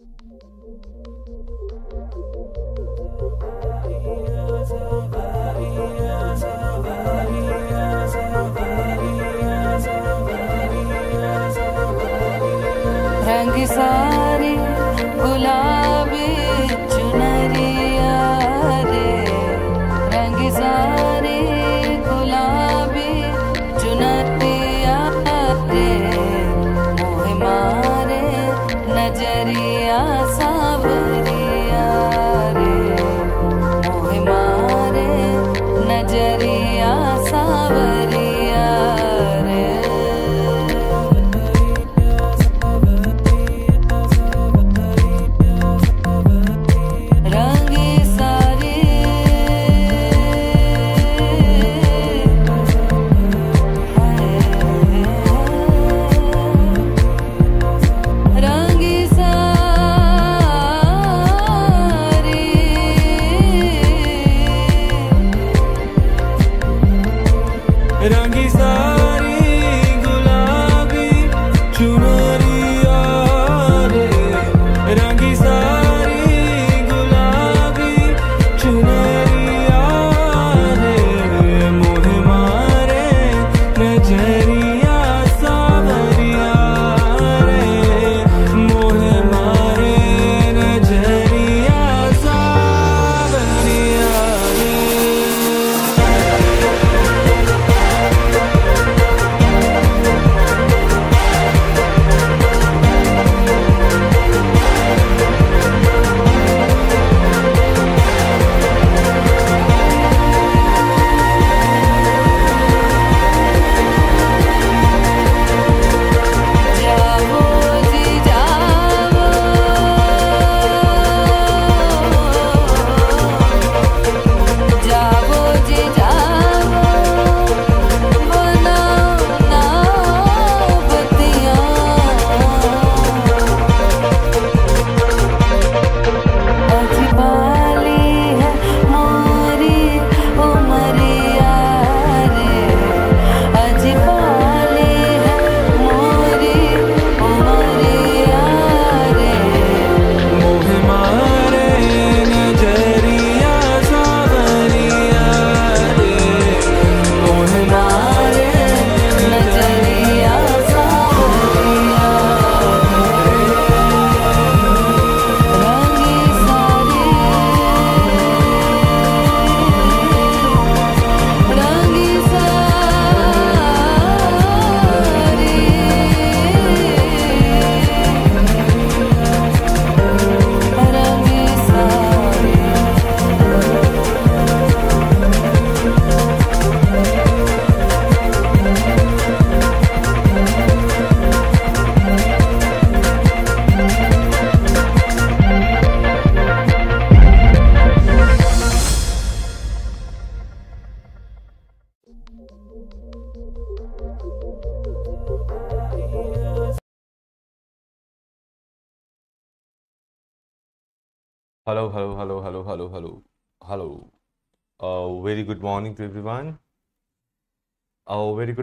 Thank you.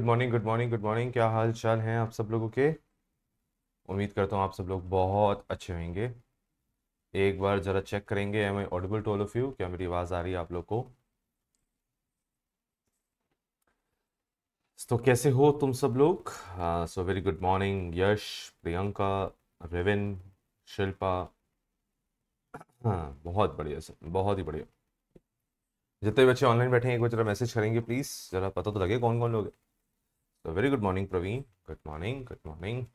Morning good morning good morning क्या हाल चाल हैं आप सब लोगों के उम्मीद करता हूँ आप सब लोग बहुत अच्छे होंगे एक बार ज़रा चेक करेंगे am I audible to all of you क्या मेरी आवाज़ आ रही है आप लोग को तो कैसे हो तुम सब लोग so very good morning Yash Priyanka रेविन शिल्पा हाँ बहुत बढ़िया सर बहुत ही बढ़िया जितने बच्चे ऑनलाइन बैठे हैं एक बार जरा मैसेज करेंगे प्लीज़ ज़रा पता तो लगे कौन कौन लोग हैं तो very good morning Praveen good morning good morning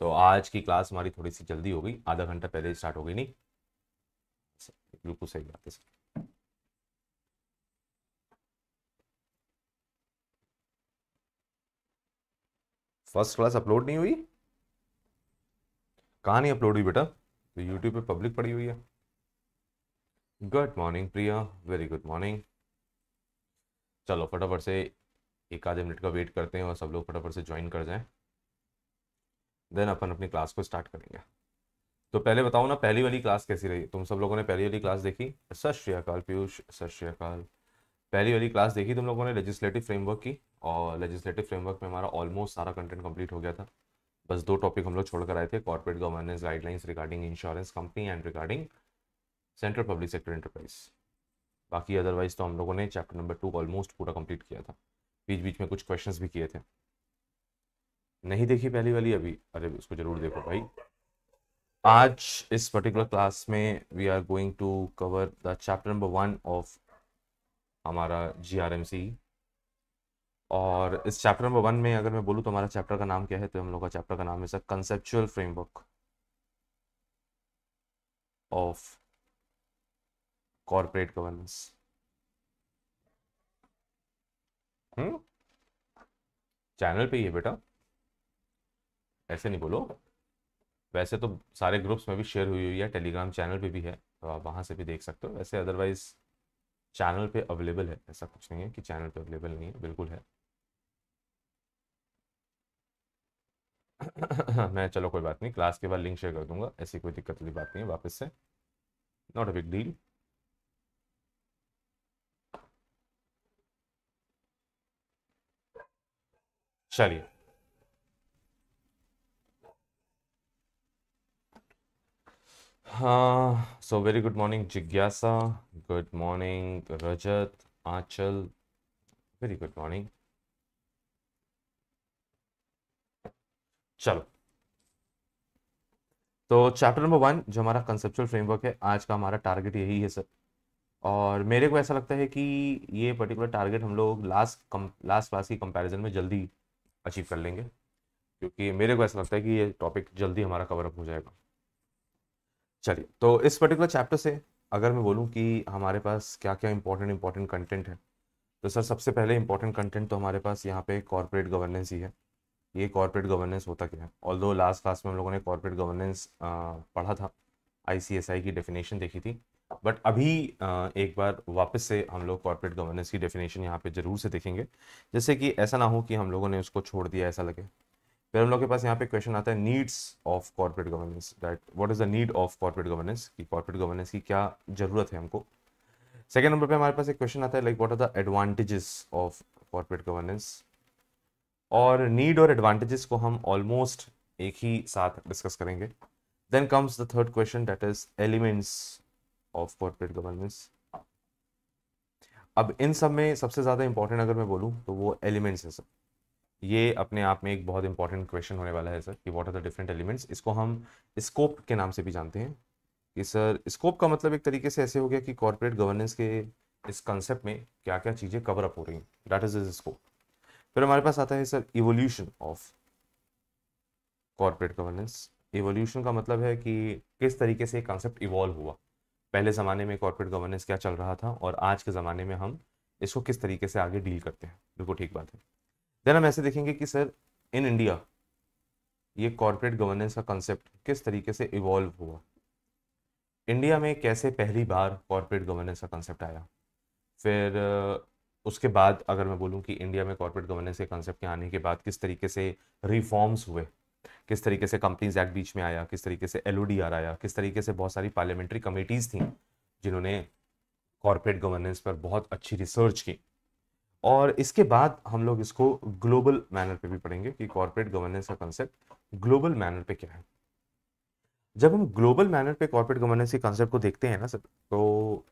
तो आज की क्लास हमारी थोड़ी सी जल्दी हो गई आधा घंटा पहले स्टार्ट हो गई नहीं बिल्कुल सही बात है फर्स्ट क्लास अपलोड नहीं हुई कहा नहीं अपलोड हुई बेटा तो यूट्यूब पे पब्लिक पड़ी हुई है good morning Priya very good morning चलो फटाफट से एक आधे मिनट का वेट करते हैं और सब लोग फटाफट से ज्वाइन कर जाएं देन अपन अपनी क्लास को स्टार्ट करेंगे तो पहले बताओ ना पहली वाली क्लास कैसी रही तुम सब लोगों ने पहली वाली क्लास देखी सत श्रीकाल पीयूष सत श्रीकाल पहली वाली क्लास देखी तुम लोगों ने लेजिस्लेटिव फ्रेमवर्क की और लेजिस्लेटिव फ्रेमवर्क में हमारा ऑलमोस्ट सारा कंटेंट कंप्लीट हो गया था बस दो टॉपिक हम लोग छोड़कर आए थे corporate governance guidelines regarding insurance company and regarding central public sector enterprise बाकी अदरवाइज तो हम लोगों ने चैप्टर नंबर टू ऑलमोस्ट पूरा कंप्लीट किया था बीच बीच में कुछ क्वेश्चंस भी किए थे नहीं देखी पहली वाली अभी अरे उसको जरूर देखो भाई आज इस पर्टिकुलर क्लास में we are going to cover the chapter number one of हमारा जीआरएमसी और इस चैप्टर नंबर वन में अगर मैं बोलूँ तो हमारा चैप्टर का नाम क्या है तो हम लोग का चैप्टर का नाम है sir conceptual framework of corporate governance hmm channel पे ही है बेटा ऐसे नहीं बोलो वैसे तो सारे ग्रुप्स में भी शेयर हुई हुई है टेलीग्राम चैनल पे भी है तो आप वहाँ से भी देख सकते हो वैसे अदरवाइज चैनल पे अवेलेबल है ऐसा कुछ नहीं है कि चैनल पे अवेलेबल नहीं है बिल्कुल है मैं चलो कोई बात नहीं क्लास के बाद लिंक शेयर कर दूंगा ऐसी कोई दिक्कत वाली बात नहीं है वापस से नॉट अ बिग डील चलिए हाँ सो वेरी गुड मॉर्निंग जिज्ञासा good morning Rajat Anchal very good morning चलो तो चैप्टर नंबर वन जो हमारा कंसेप्चुअल फ्रेमवर्क है आज का हमारा टारगेट यही है सर और मेरे को ऐसा लगता है कि ये पर्टिकुलर टारगेट हम लोग लास्ट कम लास्ट क्लास की कंपैरिजन में जल्दी अचीव कर लेंगे क्योंकि मेरे को ऐसा लगता है कि ये टॉपिक जल्दी हमारा कवर अप हो जाएगा चलिए तो इस पर्टिकुलर चैप्टर से अगर मैं बोलूँ कि हमारे पास क्या क्या इंपॉर्टेंट इंपॉर्टेंट कंटेंट है तो सर सबसे पहले इंपॉर्टेंट कंटेंट तो हमारे पास यहाँ पे कॉरपोरेट गवर्नेंस ही है ये कॉरपोरेट गवर्नेंस होता क्या है ऑल दो लास्ट क्लास में हम लोगों ने कॉरपोरेट गवर्नेंस पढ़ा था आई की डेफिनेशन देखी थी बट अभी एक बार वापस से हम लोग कॉर्पोरेट गवर्नेंस की डेफिनेशन यहाँ पे जरूर से देखेंगे जैसे कि ऐसा ना हो कि हम लोगों ने उसको छोड़ दिया ऐसा लगे फिर हम लोग के पास यहाँ पे क्वेश्चन आता है needs of corporate governance that what is the need of corporate governance की कॉर्पोरेट गवर्नेंस की क्या जरूरत है हमको सेकेंड नंबर पर हमारे पास एक क्वेश्चन आता है like what are the advantages of corporate governance और नीड और एडवांटेजेस को हम ऑलमोस्ट एक ही साथ डिस्कस करेंगे then comes the third question that is elements of corporate governance अब इन सब में सबसे ज़्यादा इंपॉर्टेंट अगर मैं बोलूँ तो वो एलिमेंट्स हैं सर ये अपने आप में एक बहुत इंपॉर्टेंट क्वेश्चन होने वाला है सर कि what are the different elements इसको हम स्कोप के नाम से भी जानते हैं कि सर स्कोप का मतलब एक तरीके से ऐसे हो गया कि कॉरपोरेट गवर्नेंस के इस कॉन्सेप्ट में क्या क्या चीज़ें कवर अप हो रही हैं दैट इज इज स्कोप फिर हमारे पास आता है sir evolution of corporate governance evolution का मतलब है कि किस तरीके से कॉन्सेप्ट इवॉल्व हुआ पहले ज़माने में कॉर्पोरेट गवर्नेंस क्या चल रहा था और आज के ज़माने में हम इसको किस तरीके से आगे डील करते हैं बिल्कुल ठीक बात है देन हम ऐसे देखेंगे कि सर इन इंडिया ये कॉरपोरेट गवर्नेंस का कंसेप्ट किस तरीके से इवॉल्व हुआ इंडिया में कैसे पहली बार कॉरपोरेट गवर्नेंस का कंसेप्ट आया फिर उसके बाद अगर मैं बोलूँ कि इंडिया में कॉरपोरेट गवर्नेंस के कंसेप्ट के आने के बाद किस तरीके से रिफॉर्म्स हुए किस तरीके से कंपनीज एक्ट बीच में आया किस तरीके से एल आया किस तरीके से बहुत सारी पार्लियामेंट्री कमेटीज़ थी जिन्होंने कॉरपोरेट गवर्नेंस पर बहुत अच्छी रिसर्च की और इसके बाद हम लोग इसको ग्लोबल मैनर पे भी पढ़ेंगे कि कॉरपोरेट गवर्नेंस का कंसेप्ट ग्लोबल मैनर पे क्या है जब हम ग्लोबल मैनर पे कॉरपोरेट गवर्नेंस के कंसेप्ट को देखते हैं ना सर तो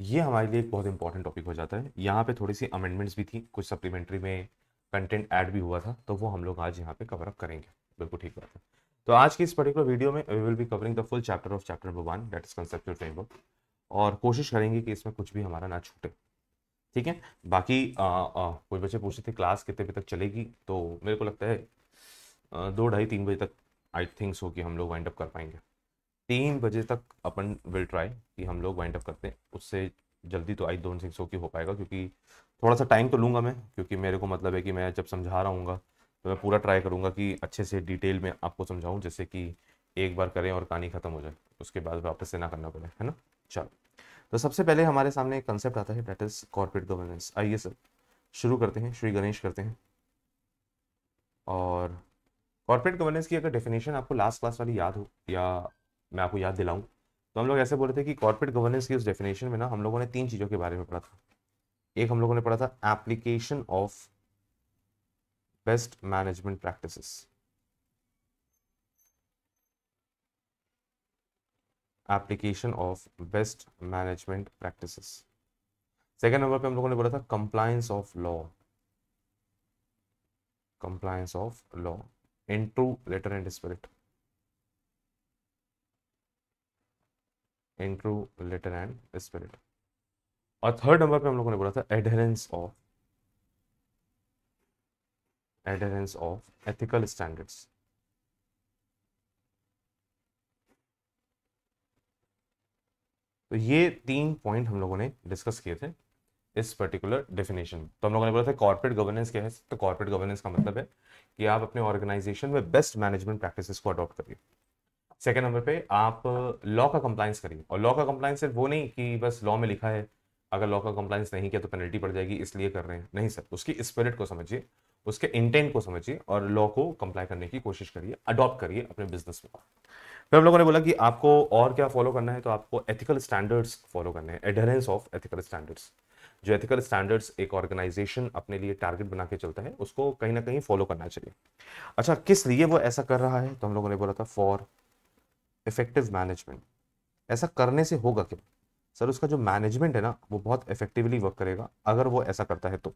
ये हमारे लिए एक बहुत इंपॉर्टेंट टॉपिक हो जाता है यहाँ पे थोड़ी सी अमेंडमेंट्स भी थी कुछ सप्लीमेंट्री में कंटेंट ऐड भी हुआ था तो वो हम लोग आज यहाँ पे कवरअप करेंगे बिल्कुल ठीक बात है तो आज की इस पर्टिकुलर वीडियो में we will be covering the full chapter of chapter number one that is conceptual framework और कोशिश करेंगे कि इसमें कुछ भी हमारा ना छूटे ठीक है बाकी कुछ बच्चे पूछते थे क्लास कितने बजे तक चलेगी तो मेरे को लगता है दो ढाई तीन बजे तक आई थिंक सो कि हम लोग वाइंड अप कर पाएंगे तीन बजे तक अपन विल ट्राई कि हम लोग वाइंड अप करते हैं उससे जल्दी तो आई डोंट थिंक सो कि हो पाएगा क्योंकि थोड़ा सा टाइम तो लूँगा मैं क्योंकि मेरे को मतलब है कि मैं जब समझा रहा हूँगा तो मैं पूरा ट्राई करूँगा कि अच्छे से डिटेल में आपको समझाऊँ जैसे कि एक बार करें और कहानी ख़त्म हो जाए उसके बाद वापस से ना करना पड़े है ना चलो तो सबसे पहले हमारे सामने एक कंसेप्ट आता है डेट इज़ कॉर्पोरेट गवर्नेंस आइए सर शुरू करते हैं श्री गणेश करते हैं और कॉर्पोरेट गवर्नेंस की अगर डेफिनेशन आपको लास्ट क्लास वाली याद हो या मैं आपको याद दिलाऊं तो हम लोग ऐसे बोल रहे थे कि कॉर्पोरेट गवर्नेंस की उस डेफिनेशन में ना हम लोगों ने तीन चीज़ों के बारे में पढ़ा था एक हम लोगों ने पढ़ा था application of best management practices. Application of best management practices. Second number पे हम लोगों compliance of law. Compliance of law Into letter and spirit. Into letter and spirit. और third number, पे हम लोगों adherence of adherence of ethical standards. तो ये तीन पॉइंट हम लोगों ने डिस्कस किए थे इस पर्टिकुलर डेफिनेशन तो हम लोगों ने बोला था कॉर्पोरेट गवर्नेंस क्या है तो कॉर्पोरेट गवर्नेंस का मतलब है कि आप अपने ऑर्गेनाइजेशन में बेस्ट मैनेजमेंट प्रैक्टिसेस को अडॉप्ट करिए सेकंड नंबर पे आप लॉ का कंप्लायंस करिए और लॉ का कंप्लायंस सिर्फ वो नहीं कि बस लॉ में लिखा है अगर लॉ का कंप्लायंस नहीं किया तो पेनल्टी पड़ जाएगी इसलिए कर रहे हैं नहीं सर उसकी स्पिरिट को समझिए उसके इंटेंट को समझिए और लॉ को कंप्लाई करने की कोशिश करिए अडॉप्ट करिए अपने बिजनेस में फिर हम लोगों ने बोला कि आपको और क्या फॉलो करना है तो आपको एथिकल स्टैंडर्ड्स फॉलो करने हैं एडेरेंस ऑफ एथिकल स्टैंडर्ड्स जो एथिकल स्टैंडर्ड्स एक ऑर्गेनाइजेशन अपने लिए टारगेट बना के चलता है उसको कहीं ना कहीं फॉलो करना चाहिए अच्छा किस लिए वो ऐसा कर रहा है तो हम लोगों ने बोला था फॉर इफेक्टिव मैनेजमेंट ऐसा करने से होगा क्या सर उसका जो मैनेजमेंट है ना वो बहुत इफेक्टिवली वर्क करेगा अगर वो ऐसा करता है तो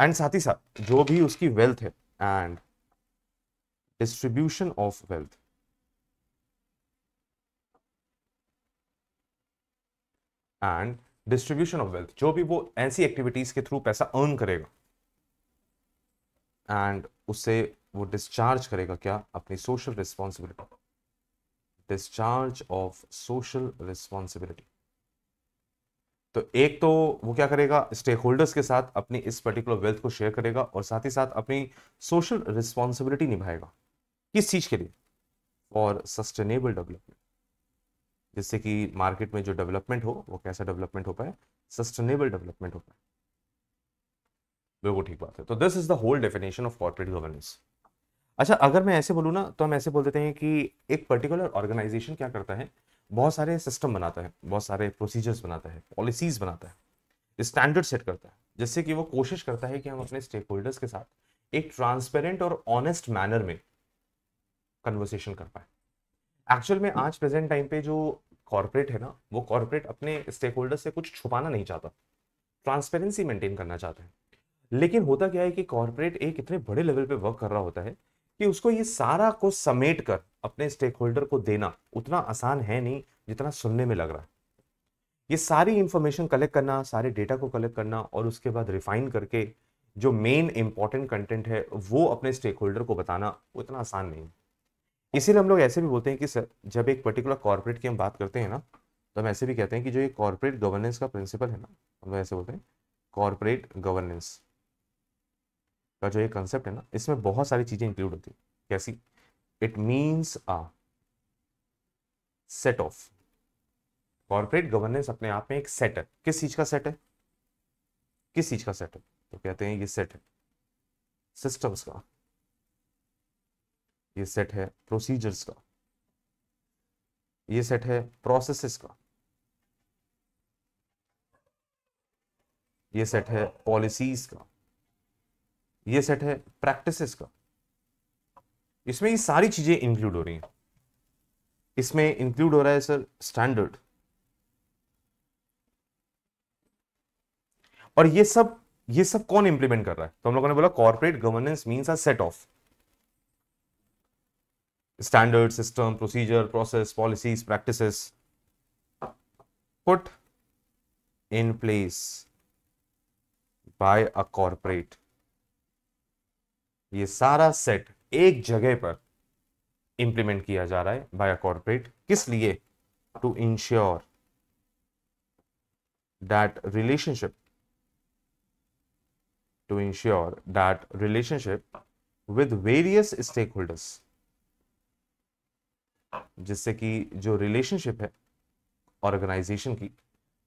एंड साथ ही साथ जो भी उसकी वेल्थ है and distribution of wealth and distribution of wealth जो भी वो ऐसी एक्टिविटीज के थ्रू पैसा अर्न करेगा एंड उससे वो डिस्चार्ज करेगा क्या अपनी social responsibility discharge of social responsibility तो एक तो वो क्या करेगा स्टेक होल्डर्स के साथ अपनी इस पर्टिकुलर वेल्थ को शेयर करेगा और साथ ही साथ अपनी सोशल रिस्पॉन्सिबिलिटी निभाएगा किस चीज़ के लिए और सस्टेनेबल डेवलपमेंट जिससे कि मार्केट में जो डेवलपमेंट हो वो कैसा डेवलपमेंट हो पाए सस्टेनेबल डेवलपमेंट हो पाए बिल्कुल ठीक बात है तो this is the whole definition of corporate governance अच्छा अगर मैं ऐसे बोलूँ ना तो हम ऐसे बोल देते हैं कि एक पर्टिकुलर ऑर्गेनाइजेशन क्या करता है बहुत सारे सिस्टम बनाता है बहुत सारे प्रोसीजर्स बनाता है पॉलिसीज बनाता है स्टैंडर्ड सेट करता है जिससे कि वो कोशिश करता है कि हम अपने स्टेक होल्डर्स के साथ एक ट्रांसपेरेंट और ऑनेस्ट मैनर में कन्वर्सेशन कर पाए एक्चुअल में आज प्रेजेंट टाइम पे जो कॉरपोरेट है ना वो कॉरपोरेट अपने स्टेक होल्डर से कुछ छुपाना नहीं चाहता ट्रांसपेरेंसी मेंटेन करना चाहता है लेकिन होता क्या है कि कॉरपोरेट एक इतने बड़े लेवल पे वर्क कर रहा होता है कि उसको ये सारा को समेट कर अपने स्टेक होल्डर को देना उतना आसान है नहीं जितना सुनने में लग रहा है ये सारी इंफॉर्मेशन कलेक्ट करना सारे डेटा को कलेक्ट करना और उसके बाद रिफाइन करके जो मेन इंपॉर्टेंट कंटेंट है वो अपने स्टेक होल्डर को बताना उतना आसान नहीं इसीलिए हम लोग ऐसे भी बोलते हैं कि सर जब एक पर्टिकुलर कॉर्पोरेट की हम बात करते हैं ना तो हम ऐसे भी कहते हैं कि जो ये कॉर्पोरेट गवर्नेंस का प्रिंसिपल है ना हम लोग ऐसे बोलते हैं कॉर्पोरेट गवर्नेंस का जो ये कंसेप्ट है ना इसमें बहुत सारी चीजें इंक्लूड होती है कैसी it means a set of corporate governance अपने आप में एक सेट है किस चीज का सेट है किस चीज का सेट है तो कहते हैं ये सेट है सिस्टम्स का ये सेट है प्रोसीजर्स का ये सेट है प्रोसेसेस का ये सेट है पॉलिसीज का ये सेट है प्रैक्टिसेस का इसमें ये सारी चीजें इंक्लूड हो रही हैं इसमें इंक्लूड हो रहा है सर स्टैंडर्ड और ये सब ये सब कौन इंप्लीमेंट कर रहा है तो हम लोगों ने बोला corporate governance means a set of standard system procedure process policies practices put in place by a corporate ये सारा सेट एक जगह पर इंप्लीमेंट किया जा रहा है बाय अ कॉर्पोरेट किस लिए to ensure that relationship to ensure that relationship with various stakeholders जिससे कि जो रिलेशनशिप है ऑर्गेनाइजेशन की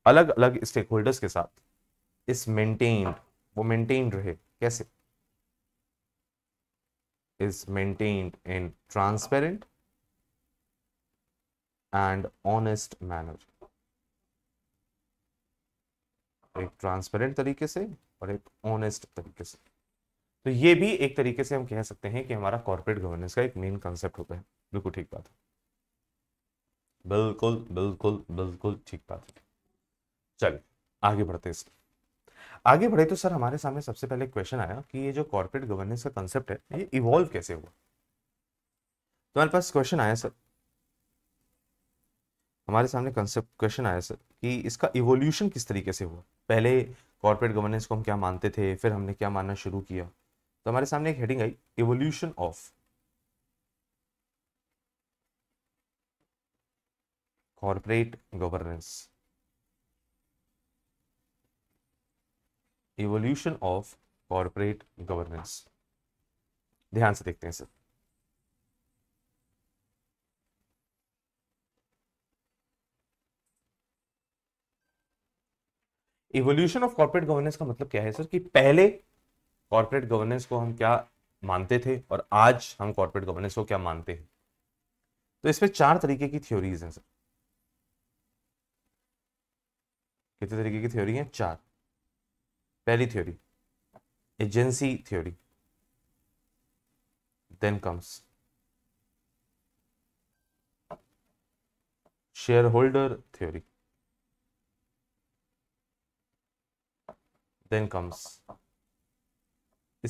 अलग अलग स्टेक होल्डर्स के साथ इस मेंटेन्ड वो मेंटेन्ड रहे कैसे is maintained in transparent and honest manner एक ट्रांसपेरेंट तरीके से और एक ऑनेस्ट तरीके से तो ये भी एक तरीके से हम कह सकते हैं कि हमारा कॉर्पोरेट गवर्नेंस का एक मेन कंसेप्ट होता है बिल्कुल ठीक बात है बिल्कुल बिल्कुल बिल्कुल ठीक बात है चलिए आगे बढ़ते हैं आगे बढ़े तो सर हमारे सामने सबसे पहले क्वेश्चन आया कि ये जो कॉर्पोरेट गवर्नेंस का कंसेप्ट है ये इवॉल्व कैसे हुआ तो हमारे पास क्वेश्चन आया सर हमारे सामने कंसेप्ट क्वेश्चन आया सर कि इसका इवोल्यूशन किस तरीके से हुआ पहले कॉर्पोरेट गवर्नेंस को हम क्या मानते थे फिर हमने क्या मानना शुरू किया तो हमारे सामने एक हेडिंग आई evolution of corporate governance evolution of corporate governance ध्यान से देखते हैं sir evolution of corporate governance का मतलब क्या है सर कि पहले कॉर्पोरेट गवर्नेंस को हम क्या मानते थे और आज हम कॉर्पोरेट गवर्नेंस को क्या मानते हैं तो इसमें चार तरीके की थ्योरीज हैं सर कितने तरीके की थ्योरी है चार पहली theory agency theory then comes shareholder theory then comes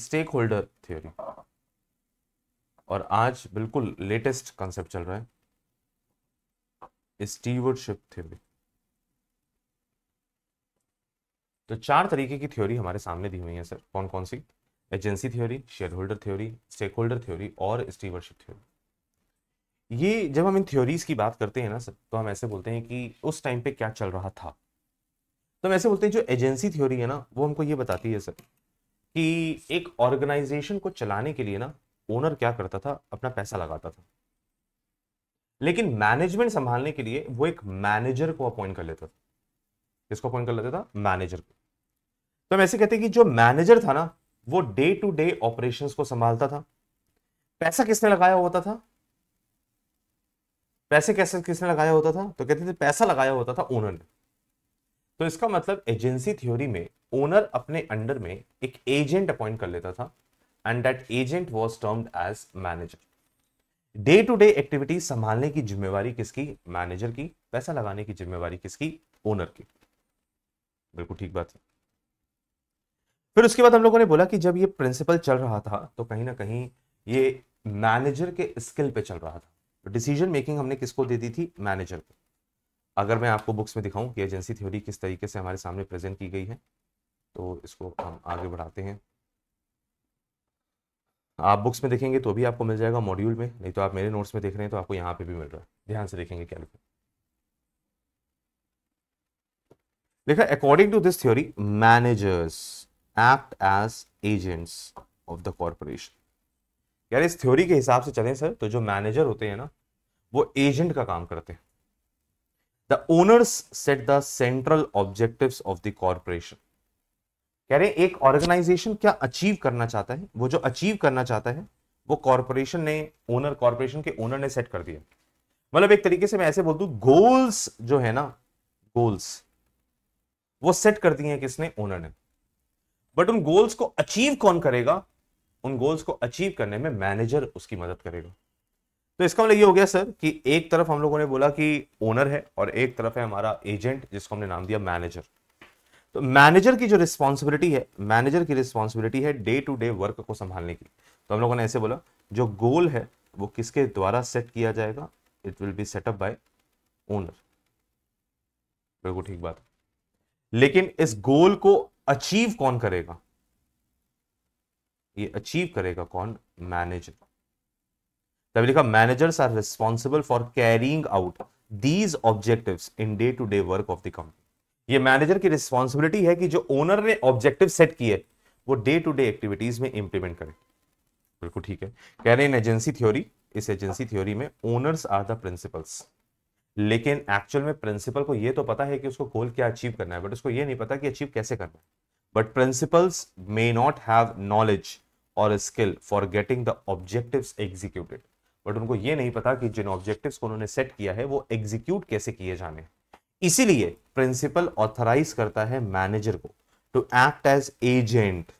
stakeholder theory और आज बिल्कुल लेटेस्ट कंसेप्ट चल रहा है स्टीवर्डशिप थ्योरी तो चार तरीके की थ्योरी हमारे सामने दी हुई है सर कौन कौन सी agency theory shareholder theory stakeholder theory और स्टीवरशिप थ्योरी ये जब हम इन थ्योरीज की बात करते हैं ना सर तो हम ऐसे बोलते हैं कि उस टाइम पे क्या चल रहा था तो हम ऐसे बोलते हैं जो एजेंसी थ्योरी है ना वो हमको ये बताती है सर कि एक ऑर्गेनाइजेशन को चलाने के लिए ना ओनर क्या करता था अपना पैसा लगाता था लेकिन मैनेजमेंट संभालने के लिए वो एक मैनेजर को अपॉइंट कर लेता था किसको अपॉइंट कर लेता था मैनेजर को तो हम ऐसे कहते हैं कि जो मैनेजर था ना वो डे टू डे ऑपरेशंस को संभालता था पैसा किसने लगाया होता था पैसे कैसे किसने लगाया होता था तो कहते थे पैसा लगाया होता था ओनर ने तो इसका मतलब एजेंसी थ्योरी में ओनर अपने अंडर में एक एजेंट अपॉइंट कर लेता था and that agent was termed as manager day to day activity संभालने की जिम्मेवारी किसकी मैनेजर की पैसा लगाने की जिम्मेवारी किसकी ओनर की बिल्कुल ठीक बात है फिर उसके बाद हम लोगों ने बोला कि जब ये प्रिंसिपल चल रहा था तो कहीं ना कहीं ये मैनेजर के स्किल पे चल रहा था डिसीजन मेकिंग हमने किसको दे दी थी मैनेजर को अगर मैं आपको बुक्स में दिखाऊं कि एजेंसी थ्योरी किस तरीके से हमारे सामने प्रेजेंट की गई है तो इसको हम आगे बढ़ाते हैं आप बुक्स में देखेंगे तो भी आपको मिल जाएगा मॉड्यूल में नहीं तो आप मेरे नोट्स में देख रहे हैं तो आपको यहाँ पे भी मिल रहा है ध्यान से देखेंगे क्या लिखा लिखा according to this theory managers act as agents of the corporation यार इस थ्योरी के हिसाब से चलें सर तो जो मैनेजर होते हैं ना वो एजेंट का काम करते हैं the owners set the central objective of the corporation कह रहे हैं एक ऑर्गेनाइजेशन क्या अचीव करना चाहता है वो जो अचीव करना चाहता है वो कॉरपोरेशन ने ओनर कॉरपोरेशन के ओनर ने सेट कर दिया मतलब एक तरीके से मैं ऐसे बोल दू गोल्स जो है ना गोल्स वो सेट कर दिए हैं किसने ओनर ने बट उन गोल्स को अचीव कौन करेगा उन गोल्स को अचीव करने में मैनेजर उसकी मदद करेगा तो इसका मतलब ये हो गया सर कि एक तरफ हम लोगों ने बोला कि ओनर है और एक तरफ है हमारा एजेंट जिसको हमने नाम दिया मैनेजर तो मैनेजर की जो रिस्पॉन्सिबिलिटी है मैनेजर की रिस्पॉन्सिबिलिटी है डे टू डे वर्क को संभालने की तो हम लोगों ने ऐसे बोला जो गोल है वो किसके द्वारा सेट किया जाएगा it will be set up by owner बिल्कुल ठीक बात लेकिन इस गोल को अचीव कौन करेगा ये अचीव करेगा कौन मैनेजर तभी लिखा managers are responsible for carrying out these objective in day to day work of the company ये मैनेजर की रिस्पॉन्सिबिलिटी है कि जो ओनर ने ऑब्जेक्टिव सेट किए वो डे टू डे एक्टिविटीज में इंप्लीमेंट करें बिल्कुल ठीक है कह रहे हैं एजेंसी थ्योरी इस एजेंसी थ्योरी में ओनर्स आर द प्रिंसिपल्स लेकिन एक्चुअल में प्रिंसिपल को ये तो पता है कि उसको गोल क्या अचीव करना है बट उसको ये नहीं पता कि अचीव कैसे करना है but principals may not have knowledge और skill for getting the objectives executed but उनको ये नहीं पता कि जिन ऑब्जेक्टिव्स को उन्होंने सेट किया है वो एग्जीक्यूट कैसे किए जाने इसीलिए प्रिंसिपल ऑथराइज करता है मैनेजर को टू एक्ट एज एजेंट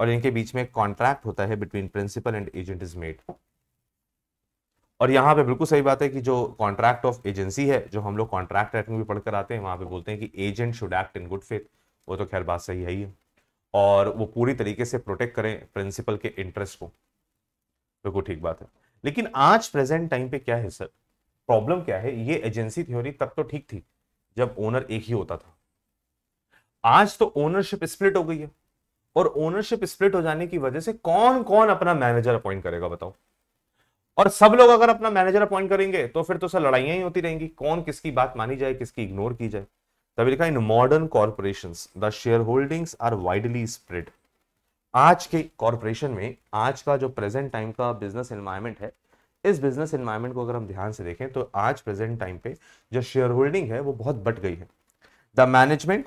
और इनके बीच में कॉन्ट्रैक्ट होता है between principal and agent is made और यहां पे बिल्कुल सही बात है कि जो कॉन्ट्रैक्ट ऑफ एजेंसी है जो हम लोग कॉन्ट्रैक्ट एक्ट में भी पढ़कर आते हैं वहां पे बोलते हैं कि agent should act in good faith वो तो खैर बात सही है ही और वो पूरी तरीके से प्रोटेक्ट करें प्रिंसिपल के इंटरेस्ट को बिल्कुल ठीक बात है लेकिन आज प्रेजेंट टाइम पे क्या है सर प्रॉब्लम क्या है ये एजेंसी थ्योरी तब तो ठीक थी जब ओनर एक ही होता था आज तो ओनरशिप स्प्लिट हो गई है और ओनरशिप स्प्लिट हो जाने की वजह से कौन कौन अपना मैनेजर अपॉइंट करेगा बताओ और सब लोग अगर अपना मैनेजर अपॉइंट करेंगे तो फिर तो सर लड़ाइयां ही होती रहेंगी कौन किसकी बात मानी जाए किसकी इग्नोर की जाए तभी लिखा in modern corporation the shareholdings are widely spread आज के कॉरपोरेशन में आज का जो प्रेजेंट टाइम का बिजनेस एनवायरमेंट है इस बिजनेस एनवायरमेंट को अगर हम ध्यान से देखें तो आज प्रेजेंट टाइम पे जो शेयर होल्डिंग है वो बहुत बट गई है द मैनेजमेंट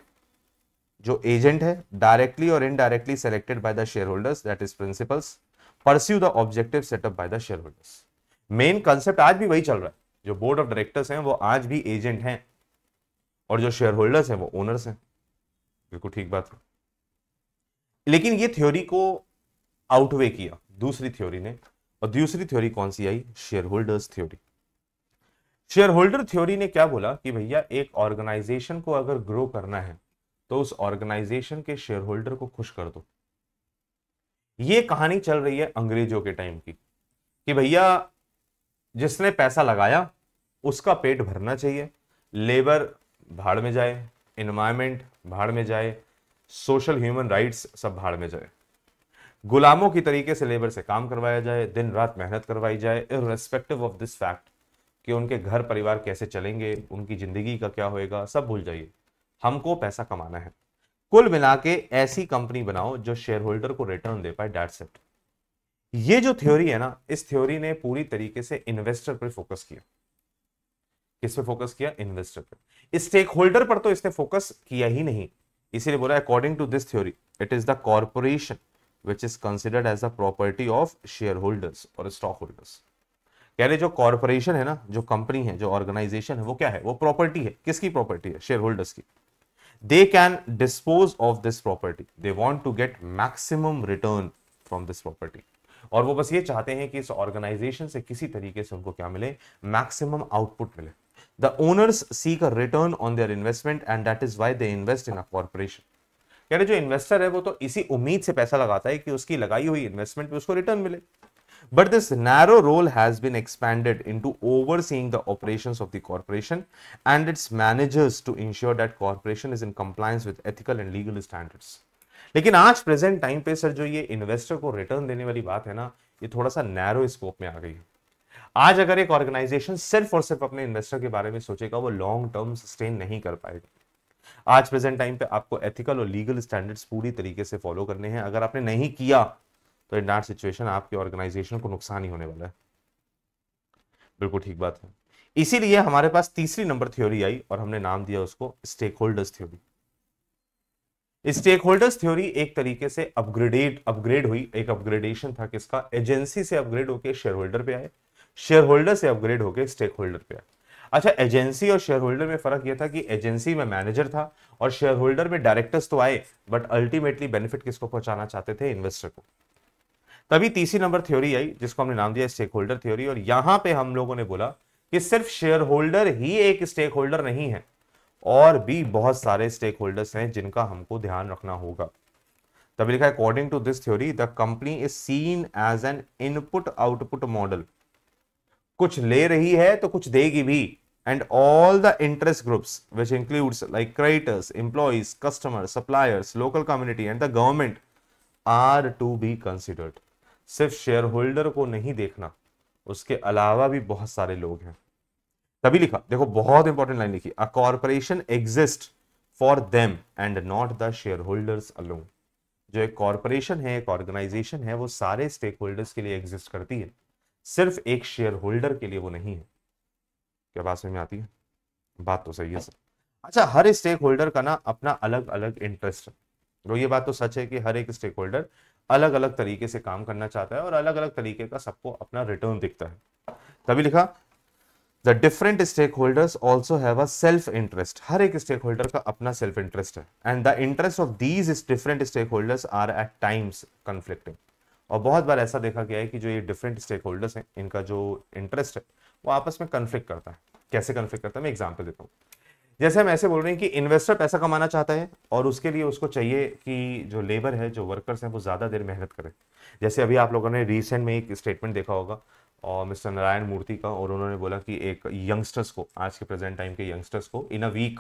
जो एजेंट है डायरेक्टली और indirectly selected by the shareholders that is principals pursue the objective set up by the shareholders main concept आज भी वही चल रहा है जो बोर्ड ऑफ डायरेक्टर्स हैं वो आज भी एजेंट हैं और जो शेयर होल्डर्स हैं वो ओनर्स हैं बिल्कुल ठीक बात है लेकिन ये थ्योरी को आउटवे किया दूसरी थ्योरी ने और दूसरी थ्योरी कौन सी आई shareholders theory shareholder theory ने क्या बोला कि भैया एक ऑर्गेनाइजेशन को अगर ग्रो करना है तो उस ऑर्गेनाइजेशन के शेयर होल्डर को खुश कर दो ये कहानी चल रही है अंग्रेजों के टाइम की कि भैया जिसने पैसा लगाया उसका पेट भरना चाहिए लेबर भाड़ में जाए इन्वायरमेंट भाड़ में जाए सोशल ह्यूमन राइट्स सब भाड़ में जाए गुलामों की तरीके से लेबर से काम करवाया जाए दिन रात मेहनत करवाई जाए इरेस्पेक्टिव ऑफ दिस फैक्ट कि उनके घर परिवार कैसे चलेंगे उनकी जिंदगी का क्या होएगा सब भूल जाइए हमको पैसा कमाना है कुल मिला के ऐसी कंपनी बनाओ जो शेयर होल्डर को रिटर्न दे पाए डेट सेट ये जो थ्योरी है ना इस थ्योरी ने पूरी तरीके से इन्वेस्टर पर फोकस किया किस पे फोकस किया इन्वेस्टर पे स्टेक होल्डर पर तो इसने फोकस किया ही नहीं इसीलिए बोला according to this theory it is the corporation which is considered as the property of shareholders और स्टॉक होल्डर्स कह रहे जो कॉरपोरेशन है ना जो कंपनी है जो ऑर्गेनाइजेशन है वो क्या है वो प्रॉपर्टी है किसकी प्रॉपर्टी है शेयर होल्डर्स की they can dispose of this property they want to get maximum return from this property और वो बस ये चाहते हैं कि इस ऑर्गेनाइजेशन से किसी तरीके से उनको क्या मिले मैक्सिमम आउटपुट मिले The owners seek a return on their investment and that is why they invest in a corporation. यानी जो इन्वेस्टर है वो तो इसी उम्मीद से पैसा लगाता है कि उसकी लगाई हुई इन्वेस्टमेंट पे उसको रिटर्न मिले but this narrow role has been expanded into overseeing the operations of the corporation and its managers to ensure that corporation is in compliance with ethical and legal standards लेकिन आज present time पे sir जो ये investor को return देने वाली बात है ना ये थोड़ा सा नैरो स्कोप में आ गई है आज अगर एक ऑर्गेनाइजेशन सिर्फ और सिर्फ अपने इन्वेस्टर के बारे में सोचेगा वो लॉन्ग टर्म सस्टेन नहीं कर पाएगा आज प्रेजेंट टाइम पे आपको एथिकल और लीगल स्टैंडर्ड्स पूरी तरीके से फॉलो करने हैं अगर आपने नहीं किया तो इन डार्ट सिचुएशन आपके ऑर्गेनाइजेशन को नुकसान ही होने वाला है बिल्कुल ठीक बात है इसीलिए हमारे पास तीसरी नंबर थ्योरी आई और हमने नाम दिया उसको stakeholders theory stakeholders theory एक तरीके से अपग्रेडेड अपग्रेड हुई एक अपग्रेडेशन था किसका एजेंसी से अपग्रेड होकर शेयर होल्डर पे आए शेयर होल्डर से अपग्रेड होकर स्टेक होल्डर पे अच्छा एजेंसी और शेयर होल्डर में फर्क यह था कि एजेंसी में मैनेजर था और शेयर होल्डर में डायरेक्टर्स तो आए बट अल्टीमेटली बेनिफिट किसको पहुंचाना चाहते थे इन्वेस्टर को तभी तीसरी नंबर थ्योरी आई जिसको हमने नाम दिया स्टेक होल्डर थ्योरी और यहां पे हम लोगों ने बोला कि सिर्फ शेयर होल्डर ही एक स्टेक होल्डर नहीं है और भी बहुत सारे स्टेक होल्डर्स हैं जिनका हमको ध्यान रखना होगा तभी लिखा according to this theory the company is seen as an input output model कुछ ले रही है तो कुछ देगी भी and all the interest groups which includes like creditors employees customer suppliers local community and the government are to be considered सिर्फ shareholder को नहीं देखना उसके अलावा भी बहुत सारे लोग हैं तभी लिखा देखो बहुत इंपॉर्टेंट लाइन लिखी a corporation exist for them and not the shareholders alone जो एक कॉरपोरेशन है एक ऑर्गेनाइजेशन है वो सारे स्टेक होल्डर्स के लिए एग्जिस्ट करती है सिर्फ एक शेयर होल्डर के लिए वो नहीं है क्या बात समझ में आती है बात तो सही है सर अच्छा हर स्टेक होल्डर का ना अपना अलग अलग इंटरेस्ट है तो ये बात तो सच है कि हर एक स्टेक होल्डर अलग अलग तरीके से काम करना चाहता है और अलग अलग तरीके का सबको अपना रिटर्न दिखता है तभी लिखा the different stakeholders also have a self interest हर एक स्टेक होल्डर का अपना सेल्फ इंटरेस्ट है and the interest of these different stakeholders are at times conflicting और बहुत बार ऐसा देखा गया है कि जो ये डिफरेंट स्टेक होल्डर्स हैं इनका जो इंटरेस्ट है वो आपस में कन्फ्लिक्ट करता है कैसे कन्फ्लिक्ट करता है मैं एग्जाम्पल देता हूँ जैसे हम ऐसे बोल रहे हैं कि इन्वेस्टर पैसा कमाना चाहता है और उसके लिए उसको चाहिए कि जो लेबर है जो वर्कर्स हैं वो ज़्यादा देर मेहनत करें जैसे अभी आप लोगों ने रिसेंट में एक स्टेटमेंट देखा होगा और मिस्टर नारायण मूर्ति का और उन्होंने बोला कि एक यंगस्टर्स को आज के प्रेजेंट टाइम के यंगस्टर्स को in a week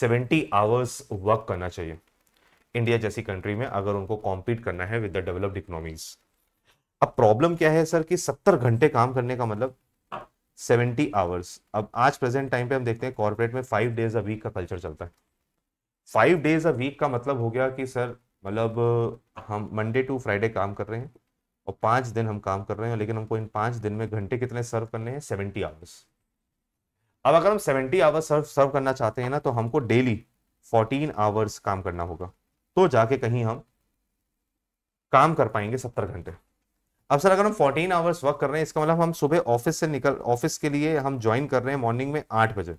seventy hours work करना चाहिए इंडिया जैसी कंट्री में अगर उनको कॉम्पीट करना है विद द डेवलप्ड इकोनॉमीज अब प्रॉब्लम क्या है सर कि सत्तर घंटे काम करने का मतलब सेवेंटी आवर्स अब आज प्रेजेंट टाइम पे हम देखते हैं कॉर्पोरेट में फाइव डेज अ वीक का कल्चर चलता है फाइव डेज अ वीक का मतलब हो गया कि सर मतलब हम मंडे टू फ्राइडे काम कर रहे हैं और पाँच दिन हम काम कर रहे हैं लेकिन हमको इन पाँच दिन में घंटे कितने सर्व करने हैं सेवेंटी आवर्स अब अगर हम सेवेंटी आवर्स सर्व करना चाहते हैं ना तो हमको डेली फोर्टीन आवर्स काम करना होगा तो जाके कहीं हम काम कर पाएंगे सत्तर घंटे अब सर अगर हम फोर्टीन आवर्स वर्क कर रहे हैं इसका मतलब हम सुबह ऑफिस से निकल ऑफिस के लिए हम ज्वाइन कर रहे हैं मॉर्निंग में आठ बजे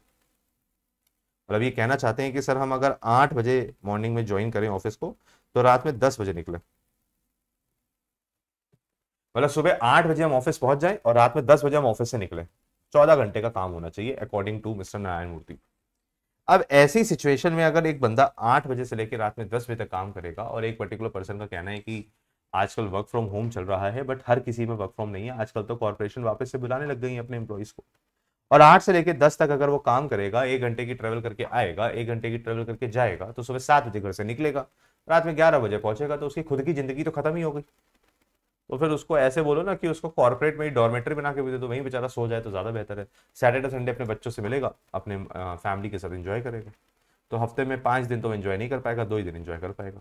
मतलब ये कहना चाहते हैं कि सर हम अगर आठ बजे मॉर्निंग में ज्वाइन करें ऑफिस को तो रात में दस बजे निकले मतलब सुबह आठ बजे हम ऑफिस पहुंच जाए और रात में दस बजे हम ऑफिस से निकले चौदह घंटे का काम होना चाहिए according to mister Narayan Murthy अब ऐसी सिचुएशन में अगर एक बंदा आठ बजे से लेकर रात में दस बजे तक काम करेगा और एक पर्टिकुलर पर्सन का कहना है कि आजकल वर्क फ्रॉम होम चल रहा है बट हर किसी में वर्क फ्रॉम नहीं है आजकल तो कॉरपोरेशन वापस से बुलाने लग गई है अपने एम्प्लॉयज़ को और आठ से लेकर दस तक अगर वो काम करेगा एक घंटे की ट्रेवल करके आएगा एक घंटे की ट्रेवल करके जाएगा तो सुबह सात बजे घर से निकलेगा रात में ग्यारह बजे पहुंचेगा तो उसकी खुद की जिंदगी तो खत्म ही हो गई तो फिर उसको ऐसे बोलो ना कि उसको कॉर्पोरेट में ही डॉर्मेटरी बना के भी दे दो वहीं बेचारा सो जाए तो ज़्यादा बेहतर है सैटरडे संडे अपने बच्चों से मिलेगा अपने फैमिली के साथ इन्जॉय करेगा तो हफ्ते में पाँच दिन तो इन्जॉय नहीं कर पाएगा दो ही दिन इन्जॉय कर पाएगा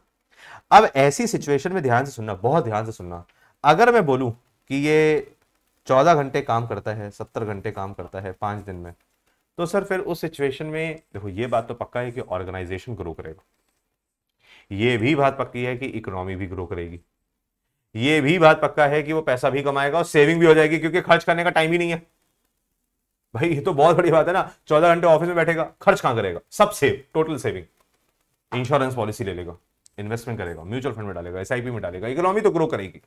अब ऐसी सिचुएशन में ध्यान से सुनना बहुत ध्यान से सुनना अगर मैं बोलूँ कि ये चौदह घंटे काम करता है सत्तर घंटे काम करता है पाँच दिन में तो सर फिर उस सिचुएशन में देखो ये बात तो पक्का है कि ऑर्गेनाइजेशन ग्रो करेगा ये भी बात पक्की है कि इकोनॉमी भी ग्रो करेगी ये भी बात पक्का है कि वो पैसा भी कमाएगा और सेविंग भी हो जाएगी क्योंकि खर्च करने का टाइम ही नहीं है भाई ये तो बहुत बड़ी बात है ना चौदह घंटे ऑफिस में बैठेगा खर्च कहां करेगा सब save total saving insurance policy ले लेगा इन्वेस्टमेंट करेगा म्यूचुअल फंड में डालेगा एस में डालेगा इकोनॉमी तो ग्रो करेगी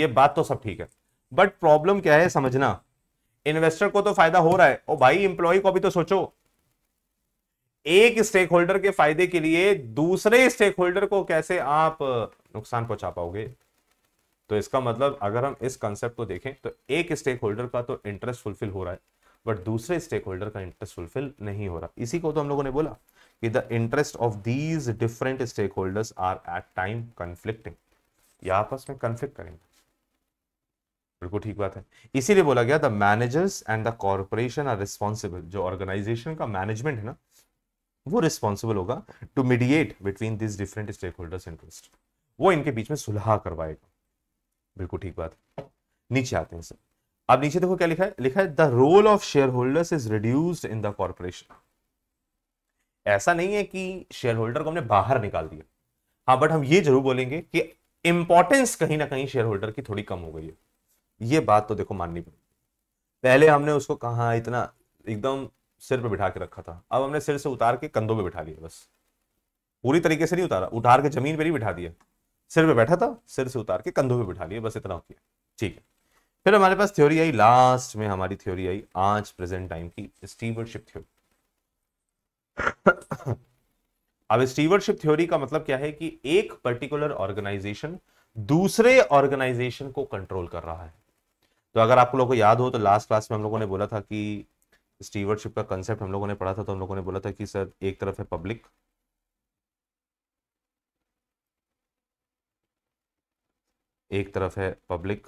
ये बात तो सब ठीक है बट प्रॉब्लम क्या है समझना इन्वेस्टर को तो फायदा हो रहा है और भाई इंप्लॉय को भी तो सोचो एक स्टेक होल्डर के फायदे के लिए दूसरे स्टेक होल्डर को कैसे आप नुकसान पहुंचा पाओगे तो इसका मतलब अगर हम इस कंसेप्ट को देखें तो एक स्टेक होल्डर का तो इंटरेस्ट फुलफिल हो रहा है बट दूसरे स्टेक होल्डर का इंटरेस्ट फुलफिल नहीं हो रहा इसी को तो हम लोगों ने बोला कि the interest of these different stakeholders are at time conflicting आपस में कंफ्लिक्ट करेंगे बिल्कुल ठीक बात है इसीलिए बोला गया the managers and the corporation are responsible जो ऑर्गेनाइजेशन का मैनेजमेंट है ना वो रिस्पॉन्सिबल होगा to mediate between this different stakeholders interest वो इनके बीच में सुलह करवाएगा बिल्कुल ठीक बात नीचे आते हैं सर अब नीचे देखो क्या लिखा है लिखा है the role of shareholders is reduced in the corporation ऐसा नहीं है कि शेयर होल्डर को हमने बाहर निकाल दिया हाँ बट हम ये जरूर बोलेंगे कि इंपॉर्टेंस कहीं ना कहीं शेयर होल्डर की थोड़ी कम हो गई है ये बात तो देखो माननी पड़ेगी पहले हमने उसको कहा इतना एकदम सिर पे बिठा के रखा था अब हमने सिर से उतार के कंधों पे बिठा लिया बस पूरी तरीके से नहीं उतारा उतार के जमीन पे नहीं बिठा दिया सिर पे बैठा था सिर से उतार के कंधों पे बिठा लिया बस इतना किया ठीक है फिर हमारे पास थ्योरी आई लास्ट में हमारी थ्योरी आई आज प्रेजेंट टाइम की स्टीवरशिप थ्योरी अब स्टीवरशिप थ्योरी का मतलब क्या है कि एक पर्टिकुलर ऑर्गेनाइजेशन दूसरे ऑर्गेनाइजेशन को कंट्रोल कर रहा है तो अगर आप लोगों को याद हो तो लास्ट क्लास में हम लोगों ने बोला था कि स्टीवरशिप का कंसेप्ट हम लोगों ने पढ़ा था तो हम लोगों ने बोला था कि सर एक तरफ है पब्लिक एक तरफ है पब्लिक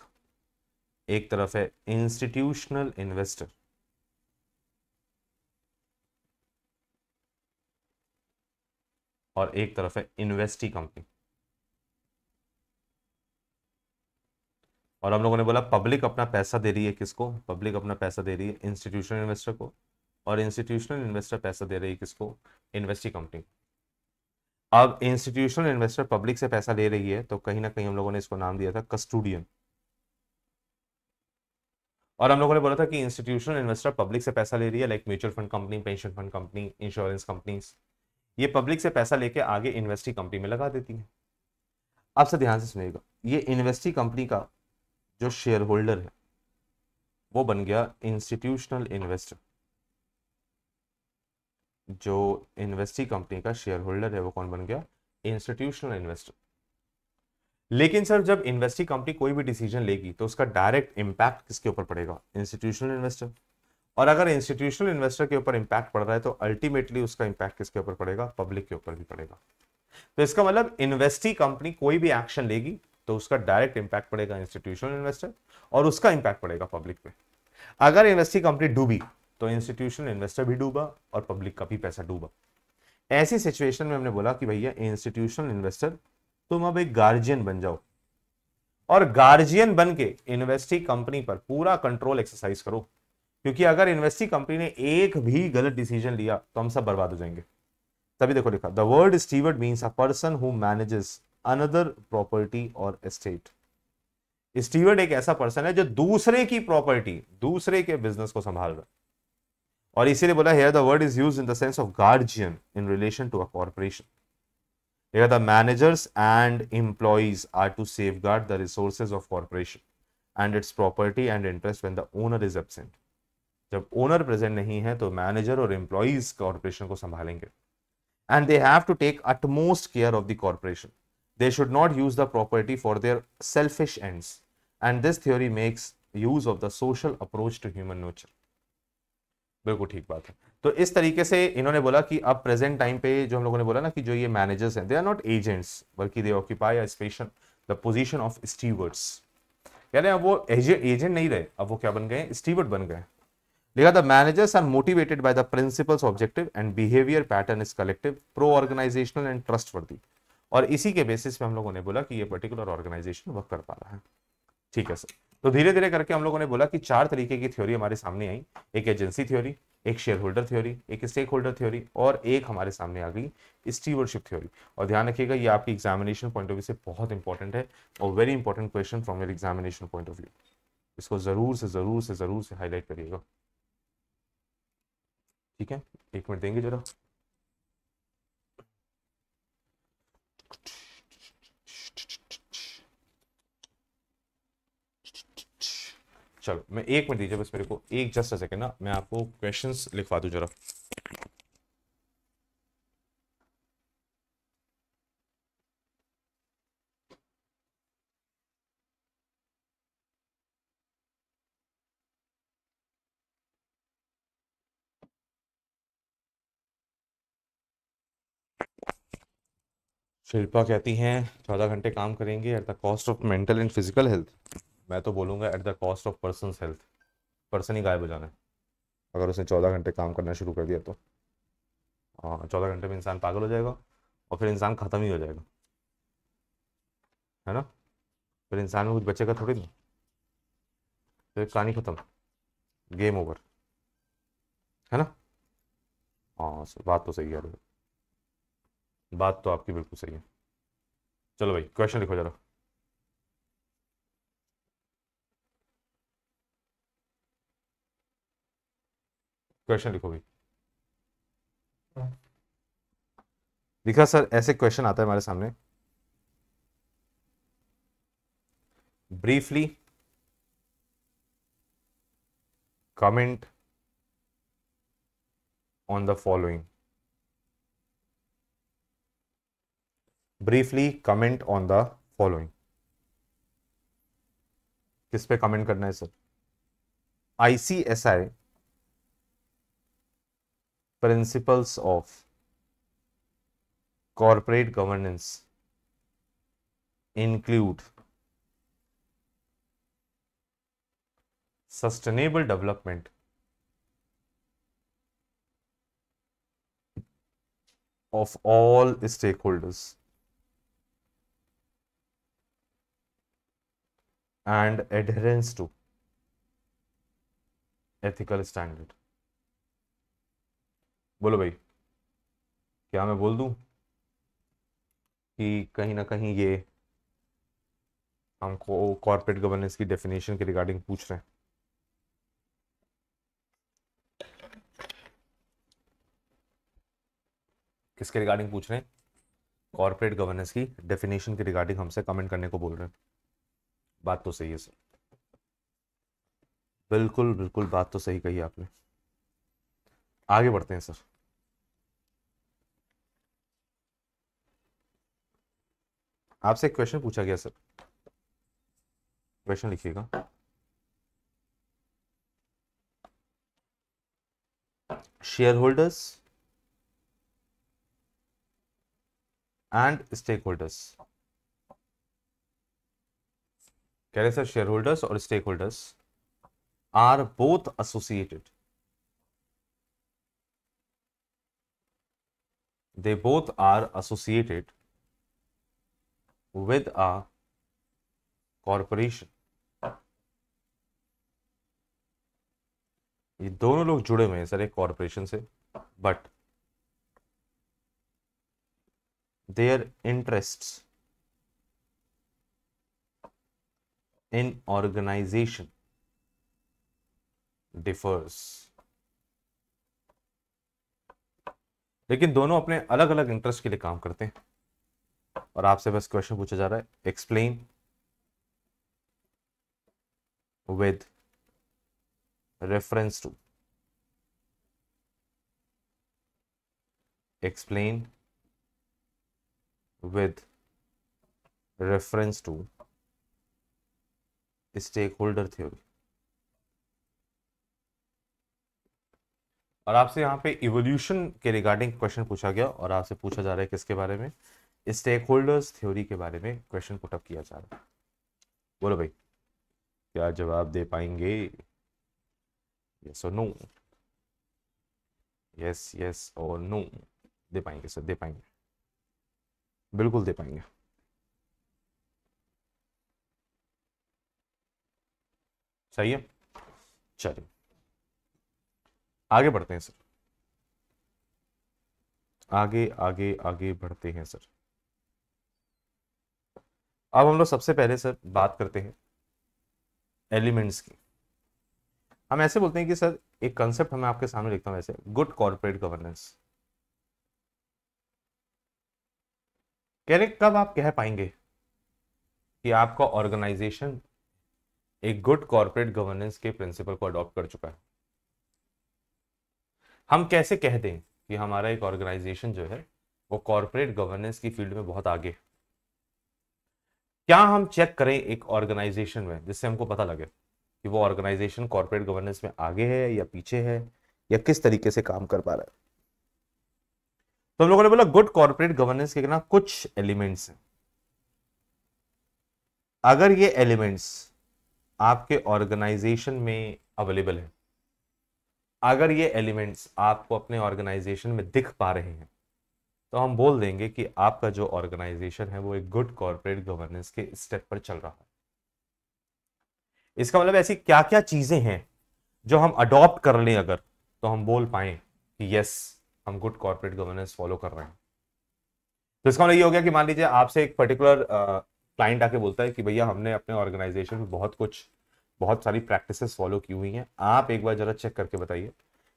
एक तरफ है इंस्टीट्यूशनल इन्वेस्टर और एक तरफ है इन्वेस्टी कंपनी और हम लोगों ने बोला पब्लिक अपना पैसा दे रही है किसको पब्लिक अपना पैसा दे रही है इंस्टीट्यूशनल इन्वेस्टर को और इंस्टीट्यूशनल इन्वेस्टर पैसा दे रही है किसको इन्वेस्टी कंपनी को अब इंस्टीट्यूशनल इन्वेस्टर पब्लिक से पैसा ले रही है तो कहीं ना कहीं हम लोगों ने इसको नाम दिया था कस्टूडियन और हम लोगों ने बोला था कि इंस्टीट्यूशनल इन्वेस्टर पब्लिक से पैसा ले रही है like mutual fund company pension fund company insurance companies ये पब्लिक से पैसा लेके आगे इन्वेस्टिंग कंपनी में लगा देती है आप सब ध्यान से सुनिएगा ये इन्वेस्टिंग कंपनी का जो शेयर होल्डर है वो बन गया इंस्टीट्यूशनल इन्वेस्टर जो इन्वेस्टी कंपनी का शेयर होल्डर है वो कौन बन गया इंस्टीट्यूशनल इन्वेस्टर लेकिन सर जब इन्वेस्टिंग कंपनी कोई भी डिसीजन लेगी तो उसका डायरेक्ट इंपैक्ट किसके ऊपर पड़ेगा इंस्टीट्यूशनल इन्वेस्टर और अगर इंस्टीट्यूशनल इन्वेस्टर के ऊपर इंपैक्ट पड़ रहा है तो अल्टीमेटली उसका इंपैक्ट किसके ऊपर पड़ेगा पब्लिक के ऊपर भी पड़ेगा तो इसका मतलब इन्वेस्टिंग कंपनी कोई भी एक्शन लेगी तो उसका डायरेक्ट इंपैक्ट पड़ेगा इंस्टीट्यूशनल इन्वेस्टर और उसका इंपैक्ट पड़ेगा पब्लिक पे अगर इन्वेस्टिंग कंपनी डूबी तो इंस्टीट्यूशनल इन्वेस्टर भी डूबा और पब्लिक का भी पैसा डूबा ऐसी सिचुएशन में हमने बोला कि भैया इंस्टीट्यूशनल इन्वेस्टर तुम अब एक गार्जियन बन जाओ और गार्जियन बन के इन्वेस्टी कंपनी पर पूरा कंट्रोल एक्सरसाइज करो क्योंकि अगर इन्वेस्टी कंपनी ने एक भी गलत डिसीजन लिया तो हम सब बर्बाद हो जाएंगे तभी देखो लिखा the word steward means a person who manages another property और एस्टेट स्टीवर्ड एक ऐसा पर्सन है जो दूसरे की प्रॉपर्टी दूसरे के बिजनेस को संभाल रहा है और इसीलिए बोला here the word is use in the sense of guardian in relation to a corporation here the managers and employees are to safeguard the resources of corporation and its property and interest when the owner is absent जब owner present नहीं है तो manager और employees corporation को संभालेंगे and they have to take utmost care of the corporation they should not use the property for their selfish ends and this theory makes use of the social approach to human nature बिल्कुल ठीक बात है तो इस तरीके से इन्होंने बोला कि अब प्रेजेंट टाइम पे जो हम लोगों ने बोला ना कि जो ये मैनेजर्स हैं दे आर नॉट एजेंट्स बल्कि they occupy a the position of stewards यानी अब वो एजेंट नहीं रहे अब वो क्या बन गए स्टीवर्ड बन गए लिखा the managers are motivated by the principal's objective and behaviour pattern is collective pro organisational and trustworthy और इसी के बेसिस पे हम लोगों ने बोला कि ये पर्टिकुलर ऑर्गेनाइजेशन वर्क कर पा रहा है ठीक है सर तो धीरे धीरे करके हम लोगों ने बोला कि चार तरीके की थ्योरी हमारे सामने आई एक एजेंसी थ्योरी एक शेयर होल्डर थ्योरी एक स्टेक होल्डर थ्योरी और एक हमारे सामने आ गई स्टीवरशिप थ्योरी और ध्यान रखिएगा ये आपकी एग्जामिनेशन पॉइंट ऑफ व्यू से बहुत इंपॉर्टेंट है और very important question from your examination point of view इसको ज़रूर से ज़रूर से ज़रूर से हाईलाइट करिएगा ठीक है एक मिनट देंगे जरा चलो मैं एक मिनट दीजिए बस मेरे को एक जस्ट अ सेकेंड ना मैं आपको क्वेश्चंस लिखवा दू जरा शिल्पा कहती हैं चौदह घंटे काम करेंगे at the cost of mental and physical health मैं तो बोलूँगा at the cost of person health person ही गायब हो जाना है अगर उसने चौदह घंटे काम करना शुरू कर दिया तो हाँ, चौदह घंटे में इंसान पागल हो जाएगा और फिर इंसान ख़त्म ही हो जाएगा है ना फिर इंसान में कुछ बचेगा थोड़ी ना फिर कहानी ख़त्म गेम ओवर है ना हाँ बात तो सही है बात तो आपकी बिल्कुल सही है चलो भाई क्वेश्चन लिखो जरा क्वेश्चन लिखो लिखा सर ऐसे क्वेश्चन आता है हमारे सामने briefly comment on the following briefly comment on the following किस पे कमेंट करना है sir ICSI principles of corporate governance include sustainable development of all stakeholders and adherence to ethical standards. बोलो भाई क्या मैं बोल दूं कि कहीं ना कहीं ये हमको कॉरपोरेट गवर्नेंस की डेफिनेशन के रिगार्डिंग पूछ रहे हैं किसके रिगार्डिंग पूछ रहे हैं कॉरपोरेट गवर्नेंस की डेफिनेशन के रिगार्डिंग हमसे कमेंट करने को बोल रहे हैं बात तो सही है सर बिल्कुल बिल्कुल बात तो सही कही आपने आगे बढ़ते हैं सर आपसे एक क्वेश्चन पूछा गया सर क्वेश्चन लिखिएगा shareholders and stakeholders कह रहे सर शेयर होल्डर्स और stakeholders are both associated they both are associated with a corporation ये दोनों लोग जुड़े हुए हैं सर एक कॉरपोरेशन से but their interest in organisation differs लेकिन दोनों अपने अलग अलग इंटरेस्ट के लिए काम करते हैं और आपसे बस क्वेश्चन पूछा जा रहा है explain with reference to explain with reference to stakeholder theory और आपसे यहाँ पे इवोल्यूशन के रिगार्डिंग क्वेश्चन पूछा गया और आपसे पूछा जा रहा है किसके बारे में स्टेक होल्डर्स थ्योरी के बारे में क्वेश्चन पुटअप किया जा रहा है बोलो भाई क्या जवाब दे पाएंगे यस और नो यस यस और नो दे पाएंगे सर दे पाएंगे बिल्कुल दे पाएंगे सही है चलिए आगे बढ़ते हैं सर आगे आगे आगे बढ़ते हैं सर अब हम लोग सबसे पहले सर बात करते हैं एलिमेंट्स की हम ऐसे बोलते हैं कि सर एक कंसेप्ट हमें आपके सामने लिखता हूँ वैसे गुड कॉरपोरेट गवर्नेंस कह रहे कब आप कह पाएंगे कि आपका ऑर्गेनाइजेशन एक गुड कॉरपोरेट गवर्नेंस के प्रिंसिपल को अडॉप्ट कर चुका है हम कैसे कह दें कि हमारा एक ऑर्गेनाइजेशन जो है वो कॉरपोरेट गवर्नेंस की फील्ड में बहुत आगे है क्या हम चेक करें एक ऑर्गेनाइजेशन में जिससे हमको पता लगे कि वो ऑर्गेनाइजेशन कॉर्पोरेट गवर्नेंस में आगे है या पीछे है या किस तरीके से काम कर पा रहा है तो हम लोगों ने बोला गुड कॉर्पोरेट गवर्नेंस के ना कुछ एलिमेंट्स हैं अगर ये एलिमेंट्स आपके ऑर्गेनाइजेशन में अवेलेबल है अगर ये एलिमेंट्स आपको अपने ऑर्गेनाइजेशन में दिख पा रहे हैं तो हम बोल देंगे कि आपका जो ऑर्गेनाइजेशन है वो एक गुड कॉरपोरेट गवर्नेंस के स्टेप पर चल रहा है इसका मतलब ऐसी क्या क्या चीजें हैं जो हम अडॉप्ट कर लें अगर तो हम बोल पाए कि यस हम गुड कॉरपोरेट गवर्नेंस फॉलो कर रहे हैं तो इसका मतलब ये हो गया कि मान लीजिए आपसे एक पर्टिकुलर क्लाइंट आके बोलता है कि भैया हमने अपने ऑर्गेनाइजेशन में बहुत कुछ बहुत सारी प्रैक्टिसेस फॉलो की हुई हैं आप एक बार जरा चेक करके बताइए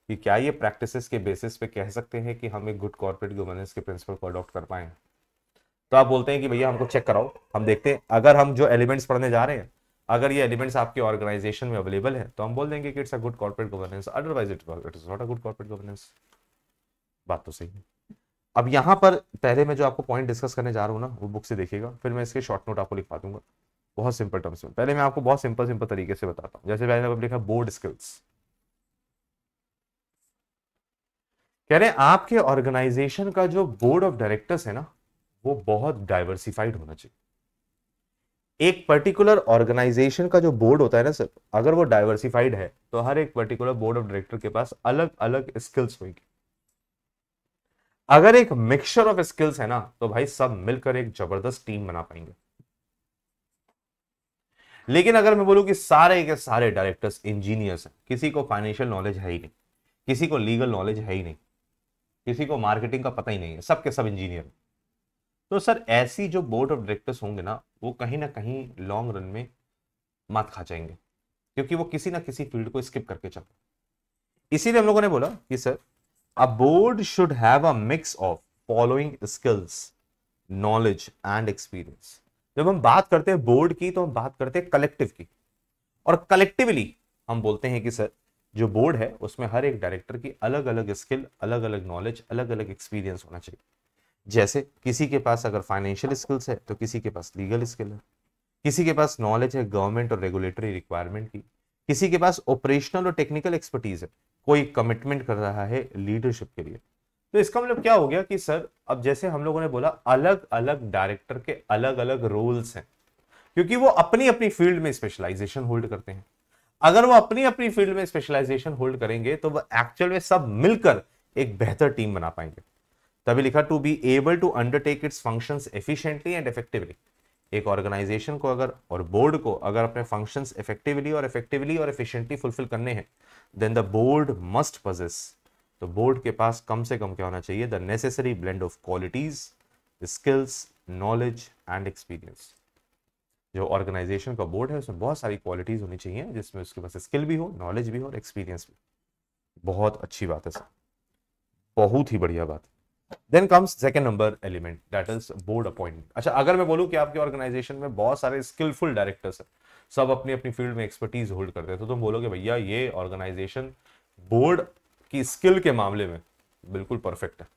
कि क्या ये प्रैक्टिसेस के बेसिस पे कह सकते हैं कि हम एक गुड कॉर्पोरेट गवर्नेंस के प्रिंसिपल को अडॉप्ट कर पाए तो आप बोलते हैं कि भैया हमको चेक कराओ हम देखते हैं अगर हम जो एलिमेंट्स पढ़ने जा रहे हैं अगर ये एलिमेंट्स आपके ऑर्गेनाइजेशन में अवेलेबल है तो हम बोल देंगे कि it's a good corporate governance otherwise it is not a good corporate governance बात तो सही है अब यहाँ पर पहले मैं जो आपको पॉइंट डिस्कस करने जा रहा हूँ ना वो बुक से देखिएगा फिर मैं इसके शॉर्ट नोट आपको लिखवा दूंगा बहुत सिंपल टर्म्स में पहले मैं आपको बहुत सिंपल सिंपल तरीके से बताता हूँ जैसे मैंने लिखा बोर्ड स्किल्स कह रहे हैं आपके ऑर्गेनाइजेशन का जो बोर्ड ऑफ डायरेक्टर्स है ना वो बहुत डाइवर्सिफाइड होना चाहिए एक पर्टिकुलर ऑर्गेनाइजेशन का जो बोर्ड होता है ना सर अगर वो डाइवर्सिफाइड है तो हर एक पर्टिकुलर बोर्ड ऑफ डायरेक्टर के पास अलग अलग स्किल्स होगी अगर एक मिक्सचर ऑफ स्किल्स है ना तो भाई सब मिलकर एक जबरदस्त टीम बना पाएंगे लेकिन अगर मैं बोलूं कि सारे के सारे डायरेक्टर्स इंजीनियर्स हैं किसी को फाइनेंशियल नॉलेज है ही नहीं किसी को लीगल नॉलेज है ही नहीं किसी को मार्केटिंग का पता ही नहीं है सबके सब इंजीनियर तो सर ऐसी जो बोर्ड ऑफ डायरेक्टर्स होंगे ना वो कहीं ना कहीं लॉन्ग रन में मात खा जाएंगे क्योंकि वो किसी ना किसी फील्ड को स्किप करके चलते इसीलिए हम लोगों ने बोला कि sir a board should have a mix of following skills knowledge and experience जब हम बात करते हैं बोर्ड की तो हम बात करते हैं कलेक्टिव की और कलेक्टिवली हम बोलते हैं कि सर जो बोर्ड है उसमें हर एक डायरेक्टर की अलग अलग स्किल अलग अलग नॉलेज अलग अलग एक्सपीरियंस होना चाहिए जैसे किसी के पास अगर फाइनेंशियल स्किल्स है तो किसी के पास लीगल स्किल है किसी के पास नॉलेज है गवर्नमेंट और रेगुलेटरी रिक्वायरमेंट की किसी के पास ऑपरेशनल और टेक्निकल एक्सपर्टीज है कोई कमिटमेंट कर रहा है लीडरशिप के लिए तो इसका मतलब क्या हो गया कि सर अब जैसे हम लोगों ने बोला अलग अलग डायरेक्टर के अलग अलग रोल्स हैं क्योंकि वो अपनी अपनी फील्ड में स्पेशलाइजेशन होल्ड करते हैं अगर वो अपनी अपनी फील्ड में स्पेशलाइजेशन होल्ड करेंगे तो वो एक्चुअल में सब मिलकर एक बेहतर टीम बना पाएंगे तभी लिखा to be able to undertake its functions efficiently and effectively एक ऑर्गेनाइजेशन को अगर और बोर्ड को अगर अपने फंक्शंस इफेक्टिवली और इफेक्टिवली और एफिशिएंटली फुलफिल करने हैं then the board must possess तो बोर्ड के पास कम से कम क्या होना चाहिए the necessary blend of qualities skills knowledge and experience जो ऑर्गेनाइजेशन का बोर्ड है उसमें बहुत सारी क्वालिटीज़ होनी चाहिए जिसमें उसके पास स्किल भी हो नॉलेज भी हो और एक्सपीरियंस भी बहुत अच्छी बात है सर बहुत ही बढ़िया बात then comes second number element that is board appointment अच्छा अगर मैं बोलूँ कि आपके ऑर्गेनाइजेशन में बहुत सारे स्किलफुल डायरेक्टर्स हैं सब अपनी अपनी फील्ड में एक्सपर्टीज होल्ड करते हैं तो तुम बोलोगे भैया ये ऑर्गेनाइजेशन बोर्ड की स्किल के मामले में बिल्कुल परफेक्ट है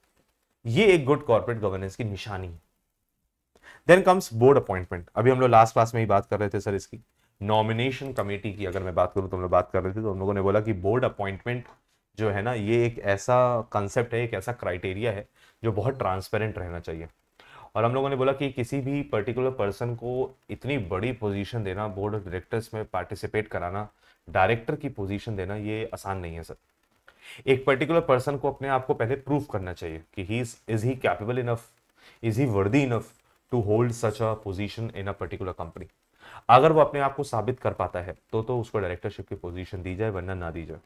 ये एक गुड कॉर्पोरेट गवर्नेंस की निशानी है देन कम्स बोर्ड अपॉइंटमेंट अभी हम लोग लास्ट क्लास में ही बात कर रहे थे सर इसकी नॉमिनेशन कमेटी की अगर मैं बात करूँ तो हम लोग बात कर रहे थे तो हम लोगों ने बोला कि बोर्ड अपॉइंटमेंट जो है ना ये एक ऐसा कंसेप्ट है एक ऐसा क्राइटेरिया है जो बहुत ट्रांसपेरेंट रहना चाहिए और हम लोगों ने बोला कि किसी भी पर्टिकुलर पर्सन को इतनी बड़ी पोजीशन देना बोर्ड ऑफ डायरेक्टर्स में पार्टिसिपेट कराना डायरेक्टर की पोजीशन देना ये आसान नहीं है सर एक पर्टिकुलर पर्सन को अपने आप को पहले प्रूफ करना चाहिए कि he is he capable enough is he worthy enough to hold such a position in a particular company अगर वो अपने आप को साबित कर पाता है तो तो उसको डायरेक्टरशिप की पोजीशन दी जाए वरना ना दी जाए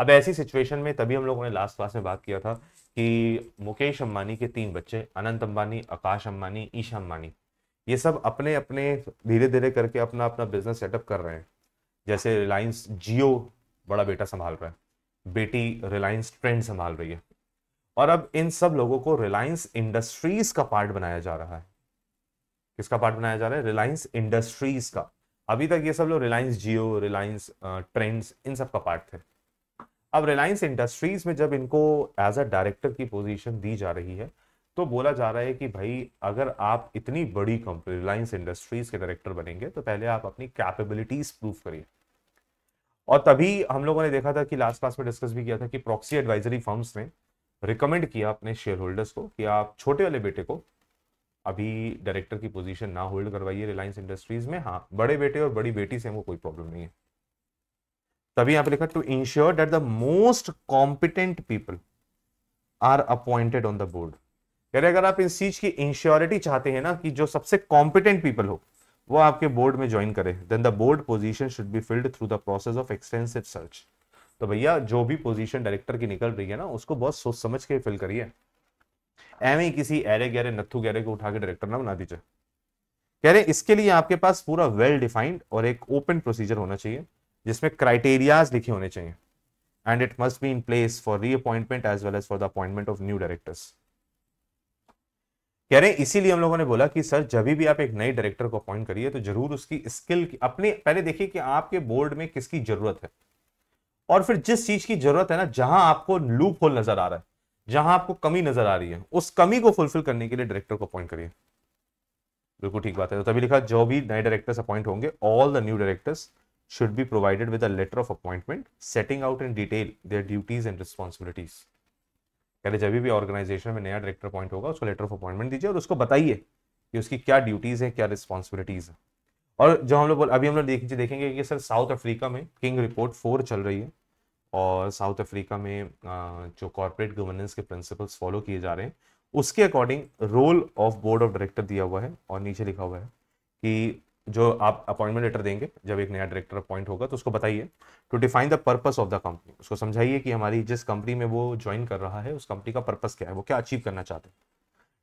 अब ऐसी सिचुएशन में तभी हम लोगों ने लास्ट क्लास में बात किया था कि मुकेश अम्बानी के तीन बच्चे अनंत अम्बानी आकाश अम्बानी ईशा अम्बानी ये सब अपने अपने धीरे धीरे करके अपना अपना बिजनेस सेटअप कर रहे हैं जैसे रिलायंस जियो बड़ा बेटा संभाल रहा है बेटी रिलायंस ट्रेंड संभाल रही है और अब इन सब लोगों को रिलायंस इंडस्ट्रीज का पार्ट बनाया जा रहा है किसका पार्ट बनाया जा रहा है रिलायंस इंडस्ट्रीज का अभी तक ये सब लोग रिलायंस जियो रिलायंस ट्रेंड्स इन सब का पार्ट थे अब रिलायंस इंडस्ट्रीज में जब इनको एज अ डायरेक्टर की पोजीशन दी जा रही है तो बोला जा रहा है कि भाई अगर आप इतनी बड़ी कंपनी रिलायंस इंडस्ट्रीज के डायरेक्टर बनेंगे तो पहले आप अपनी कैपेबिलिटीज प्रूव करिए और तभी हम लोगों ने देखा था कि लास्ट क्लास में डिस्कस भी किया था कि प्रॉक्सी एडवाइजरी फर्म्स ने रिकमेंड किया अपने शेयर होल्डर्स को कि आप छोटे वाले बेटे को अभी डायरेक्टर की पोजीशन ना होल्ड करवाइए रिलायंस इंडस्ट्रीज में हाँ बड़े बेटे और बड़ी बेटी से हमको कोई प्रॉब्लम नहीं है तभी यहां पर लिखा to ensure that the most competent people are appointed on the board यानी अगर आप इस चीज की इंश्योरिटी चाहते हैं ना कि जो सबसे कॉम्पिटेंट पीपल हो वो आपके बोर्ड में ज्वाइन करें then the board position should be filled through the process of extensive search तो भैया जो भी पोजीशन डायरेक्टर की निकल रही है ना उसको बहुत सोच समझ के फिल करिए एवं किसी एरे गहरे नत्थू गहरे को उठा के डायरेक्टर ना बना दीजिए कह रहे इसके लिए आपके पास पूरा वेल डिफाइंड और एक ओपन प्रोसीजर होना चाहिए जिसमें क्राइटेरियाज लिखे होने चाहिए and it must be in place for reappointment as well as for the appointment of new directors कह रहे हैं इसीलिए हम लोगों ने बोला कि सर जब भी आप एक नए डायरेक्टर को अपॉइंट करिए तो जरूर उसकी स्किल अपने पहले देखिए कि आपके बोर्ड में किसकी जरूरत है और फिर जिस चीज की जरूरत है ना जहां आपको लूप होल नजर आ रहा है जहां आपको कमी नजर आ रही है उस कमी को फुलफिल करने के लिए डायरेक्टर को अपॉइंट करिए बिल्कुल ठीक बात है तो तभी लिखा जो भी नए डायरेक्टर्स अपॉइंट होंगे all the new directors be provided with a letter of appointment setting out in detail their duties and responsibilities कह रहे जब भी ऑर्गेनाइजेशन में नया डायरेक्टर अपॉइंट होगा उसको लेटर ऑफ अपॉइंटमेंट दीजिए और उसको बताइए कि उसकी क्या ड्यूटीज है क्या रिस्पॉन्सिबिलिटीज है और जो हम लोग बोल अभी हम लोग देख, देखेंगे कि सर साउथ अफ्रीका में किंग रिपोर्ट फोर चल रही है और साउथ अफ्रीका में जो कॉरपोरेट गवर्नेंस के प्रिंसिपल्स फॉलो किए जा रहे हैं उसके according role of board of director दिया हुआ है और नीचे लिखा हुआ है कि जो आप अपॉइंटमेंट लेटर देंगे जब एक नया डायरेक्टर अपॉइंट होगा तो उसको बताइए to define the purpose of the company उसको समझाइए कि हमारी जिस कंपनी में वो ज्वाइन कर रहा है उस कंपनी का पर्पस क्या है वो क्या अचीव करना चाहते हैं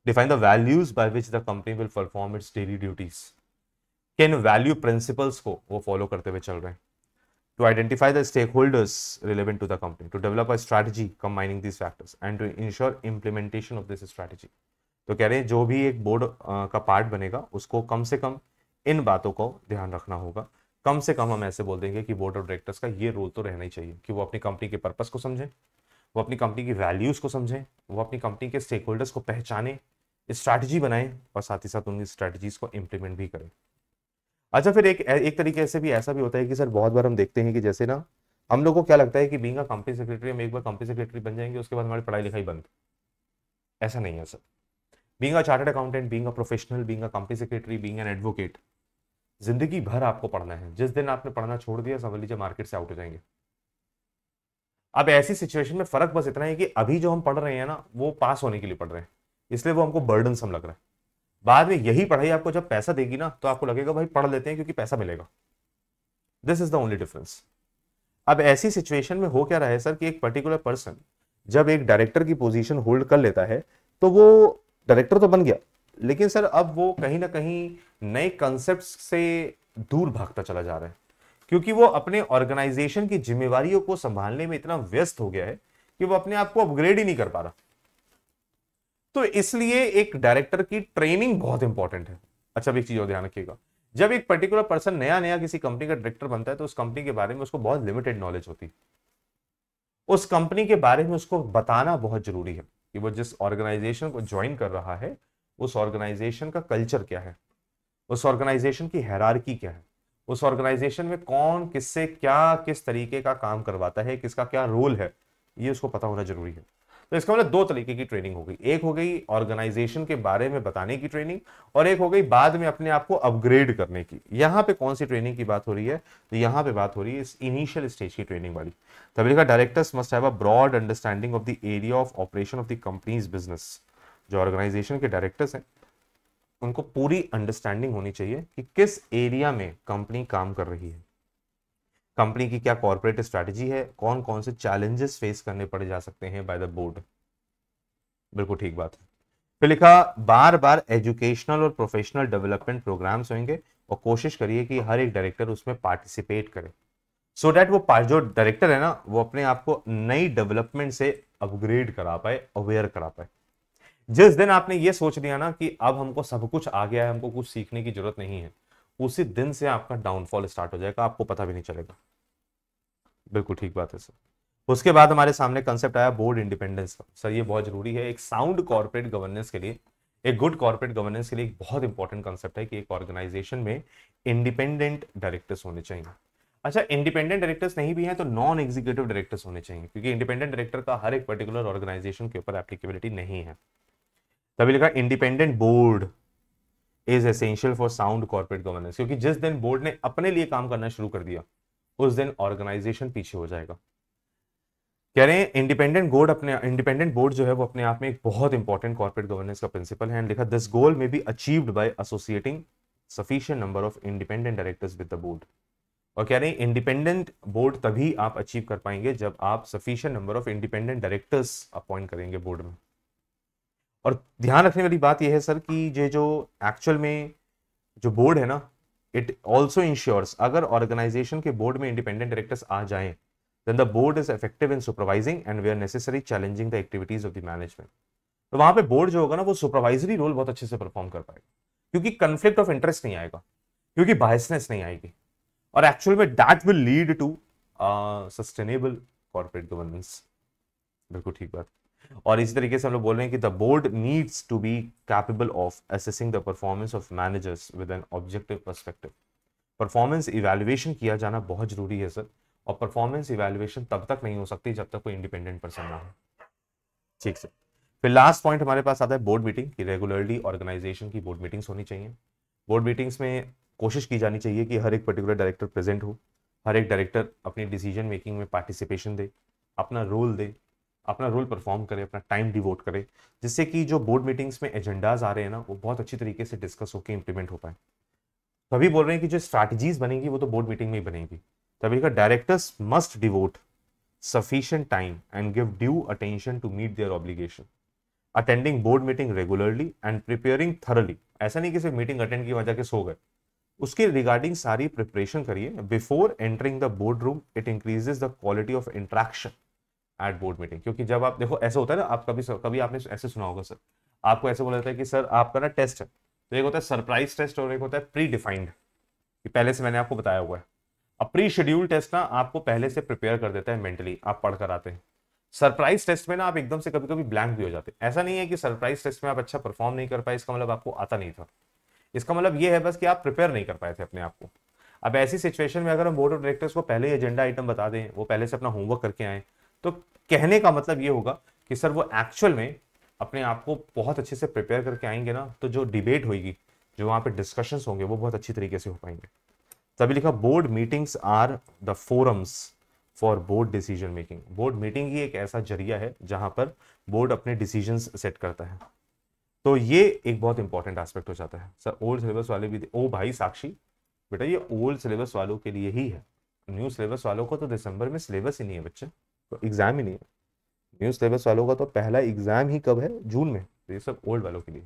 define the values by which the company will perform its daily duties किन इन वैल्यू प्रिंसिपल्स को वो फॉलो करते हुए चल रहे हैं to identify the stakeholders relevant to the company to develop a strategy combining this factors and to ensure implementation of this strategy तो कह रहे हैं जो भी एक बोर्ड का पार्ट बनेगा उसको कम से कम इन बातों को ध्यान रखना होगा कम से कम हम ऐसे बोल देंगे कि बोर्ड ऑफ डायरेक्टर्स का ये रोल तो रहना ही चाहिए कि वो अपनी कंपनी के पर्पस को समझें वो अपनी कंपनी की वैल्यूज़ को समझें वो अपनी कंपनी के स्टेक होल्डर्स को पहचानें स्ट्रैटेजी बनाएं और साथ ही साथ उनकी स्ट्रैटेजीज को इम्प्लीमेंट भी करें अच्छा फिर एक एक तरीके से भी ऐसा भी होता है कि सर बहुत बार हम देखते हैं कि जैसे ना हम लोग को क्या लगता है कि बींग कंपनी सेक्रेटरी हम एक बार कंपनी सेक्रेटरी बन जाएंगे उसके बाद हमारी पढ़ाई लिखाई बंद ऐसा नहीं है sir being chartered accountant being professional being company secretary being an advocate जिंदगी भर आपको पढ़ना है जिस दिन आपने पढ़ना छोड़ दिया समझ लीजिए मार्केट से आउट हो जाएंगे अब ऐसी सिचुएशन में फर्क बस इतना है कि अभी जो हम पढ़ रहे हैं ना वो पास होने के लिए पढ़ रहे हैं इसलिए वो हमको बर्डन सम लग रहा है बाद में यही पढ़ाई आपको जब पैसा देगी ना तो आपको लगेगा भाई पढ़ लेते हैं क्योंकि पैसा मिलेगा this is the only difference अब ऐसी सिचुएशन में हो क्या रहा है सर कि एक पर्टिकुलर पर्सन जब एक डायरेक्टर की पोजीशन होल्ड कर लेता है तो वो डायरेक्टर तो बन गया लेकिन सर अब वो कहीं ना कहीं नए कंसेप्ट से दूर भागता चला जा रहा है क्योंकि वो अपने ऑर्गेनाइजेशन की जिम्मेवारियों को संभालने में इतना व्यस्त हो गया है कि वो अपने आप को अपग्रेड ही नहीं कर पा रहा तो इसलिए एक डायरेक्टर की ट्रेनिंग बहुत इंपॉर्टेंट है अच्छा एक चीज और ध्यान रखिएगा जब एक पर्टिकुलर पर्सन नया नया किसी कंपनी का डायरेक्टर बनता है तो उस कंपनी के बारे में उसको बहुत लिमिटेड नॉलेज होती है उस कंपनी के बारे में उसको बताना बहुत जरूरी है कि वो जिस ऑर्गेनाइजेशन को ज्वाइन कर रहा है उस ऑर्गेनाइजेशन का कल्चर क्या है उस ऑर्गेनाइजेशन की हैरारकी क्या है उस ऑर्गेनाइजेशन में कौन किससे क्या किस तरीके का काम करवाता है किसका क्या रोल है ये उसको पता होना जरूरी है तो इसका मतलब दो तरीके की ट्रेनिंग हो गई एक हो गई ऑर्गेनाइजेशन के बारे में बताने की ट्रेनिंग और एक हो गई बाद में अपने आप को अपग्रेड करने की यहाँ पे कौन सी ट्रेनिंग की बात हो रही है तो यहाँ पे बात हो रही है इस इनिशियल स्टेज की ट्रेनिंग वाली तभी लिखा directors must have a broad understanding of the area of operation of the company's business जो ऑर्गेनाइजेशन के डायरेक्टर्स हैं उनको पूरी अंडरस्टैंडिंग होनी चाहिए कि किस एरिया में कंपनी काम कर रही है कंपनी की क्या कॉरपोरेट स्ट्रेटेजी है कौन कौन से चैलेंजेस फेस करने पड़े जा सकते हैं बाय द बोर्ड बिल्कुल ठीक बात है फिर लिखा बार बार एजुकेशनल और प्रोफेशनल डेवलपमेंट प्रोग्राम्स होंगे और कोशिश करिए कि हर एक डायरेक्टर उसमें पार्टिसिपेट करे सो so डैट वो जो डायरेक्टर है ना वो अपने आप को नई डेवलपमेंट से अपग्रेड करा पाए अवेयर करा पाए जिस दिन आपने ये सोच लिया ना कि अब हमको सब कुछ आ गया है हमको कुछ सीखने की जरूरत नहीं है उसी दिन से आपका डाउनफॉल स्टार्ट हो जाएगा आपको पता भी नहीं चलेगा बिल्कुल ठीक बात है सर उसके बाद हमारे सामने कंसेप्ट आया बोर्ड इंडिपेंडेंस का सर ये बहुत जरूरी है एक साउंड कॉर्पोरेट गवर्नेंस के लिए एक गुड कॉर्पोरेट गवर्नेंस के लिए एक बहुत इंपॉर्टेंट कंसेप्ट है कि एक ऑर्गेनाइजेशन में इंडिपेंडेंट डायरेक्टर्स होने चाहिए अच्छा इंडिपेंडेंट डायरेक्टर्स नहीं भी हैं तो नॉन एग्जीक्यूटिव डायरेक्टर्स होने चाहिए क्योंकि इंडिपेंडेंट डायरेक्टर का हर एक पर्टिकुलर ऑर्गेनाइजेशन के ऊपर एप्लीकेबिलिटी नहीं है तभी लिखा independent board is essential for sound corporate governance क्योंकि जिस दिन बोर्ड ने अपने लिए काम करना शुरू कर दिया उस दिन ऑर्गेनाइजेशन पीछे हो जाएगा कह रहे हैं इंडिपेंडेंट बोर्ड अपने इंडिपेंडेंट बोर्ड जो है वो अपने आप में एक बहुत इंपॉर्टेंट कॉर्पोरेट गवर्नेंस का प्रिंसिपल है लिखा this goal may be achieved by associating sufficient number of independent directors with the board और कह रहे हैं इंडिपेंडेंट बोर्ड तभी आप अचीव कर पाएंगे जब आप sufficient number of independent directors appoint करेंगे बोर्ड में और ध्यान रखने वाली बात यह है सर कि ये जो एक्चुअल में जो बोर्ड है ना इट ऑल्सो इंश्योर्स अगर ऑर्गेनाइजेशन के बोर्ड में इंडिपेंडेंट डायरेक्टर्स आ जाएं the board is effective in supervising and we are necessary challenging the activities of the management तो वहां पे बोर्ड जो होगा ना वो सुपरवाइजरी रोल बहुत अच्छे से परफॉर्म कर पाएगा क्योंकि कंफ्लिक्ट ऑफ इंटरेस्ट नहीं आएगा क्योंकि बायसनेस नहीं आएगी और एक्चुअल में that will lead to sustainable corporate governance बिल्कुल ठीक बात और इसी तरीके से हम लोग बोल रहे हैं कि the board needs to be capable of assessing the performance of managers with an objective perspective performance evaluation किया जाना बहुत जरूरी है सर और परफॉर्मेंस इवेल्युएशन तब तक नहीं हो सकती जब तक कोई इंडिपेंडेंट पर्सन ना हो ठीक सर फिर लास्ट पॉइंट हमारे पास आता है बोर्ड मीटिंग की रेगुलरली ऑर्गेनाइजेशन की बोर्ड मीटिंग्स होनी चाहिए बोर्ड मीटिंग्स में कोशिश की जानी चाहिए कि हर एक पर्टिकुलर डायरेक्टर प्रेजेंट हो हर एक डायरेक्टर अपनी डिसीजन मेकिंग में पार्टिसिपेशन दे अपना रोल दे अपना रोल परफॉर्म करे अपना टाइम डिवोट करे जिससे कि जो बोर्ड मीटिंग्स में एजेंडाज आ रहे हैं ना वो बहुत अच्छी तरीके से डिस्कस होकर इंप्लीमेंट हो पाए तभी बोल रहे हैं कि जो स्ट्रैटेजीज बनेंगी वो तो बोर्ड मीटिंग में ही बनेगी तभी का directors must devote sufficient time and give due attention to meet their obligation attending board meeting regularly and preparing thoroughly ऐसा नहीं कि सिर्फ मीटिंग अटेंड की वजह के सो गए उसके रिगार्डिंग सारी प्रिपरेशन करिए before entering the board room it increases the quality of interaction at board meeting क्योंकि जब आप देखो ऐसा होता है ना आप कभी सर, कभी आपने ऐसे सुना होगा सर आपको ऐसे बोला जाता है कि सर आपका ना टेस्ट है तो एक होता है सरप्राइज टेस्ट और एक होता है प्री डिफाइंड पहले से मैंने आपको बताया हुआ है अब प्री शेड्यूल टेस्ट ना आपको पहले से प्रिपेयर कर देता है मेंटली आप पढ़कर आते हैं सरप्राइज टेस्ट में ना आप एकदम से कभी कभी ब्लैंक भी हो जाते हैं ऐसा नहीं है कि सरप्राइज टेस्ट में आप अच्छा परफॉर्म नहीं कर पाए इसका मतलब आपको आता नहीं था इसका मतलब ये है बस कि आप प्रिपेयर नहीं कर पाए थे अपने आप को अब ऐसी सिचुएशन में अगर हम बोर्ड ऑफ डायरेक्टर्स को पहले एजेंडा आइटम बता दें वो पहले से अपना होमवर्क करके आए तो कहने का मतलब ये होगा कि सर वो एक्चुअल में अपने आप को बहुत अच्छे से प्रिपेयर करके आएंगे ना तो जो डिबेट होगी जो वहाँ पे डिस्कशंस होंगे वो बहुत अच्छी तरीके से हो पाएंगे तभी लिखा board meetings are the forums for board decision making board meeting ही एक ऐसा जरिया है जहाँ पर बोर्ड अपने डिसीजन सेट करता है तो ये एक बहुत इंपॉर्टेंट एस्पेक्ट हो जाता है सर ओल्ड सिलेबस वाले भी ओ भाई साक्षी बेटा ये ओल्ड सिलेबस वालों के लिए ही है न्यू सिलेबस वालों को तो दिसंबर में सिलेबस ही नहीं है बच्चे तो एग्ज़ाम ही नहीं है न्यू सिलेबस वालों का तो पहला एग्ज़ाम ही कब है जून में तो ये सब ओल्ड वालों के लिए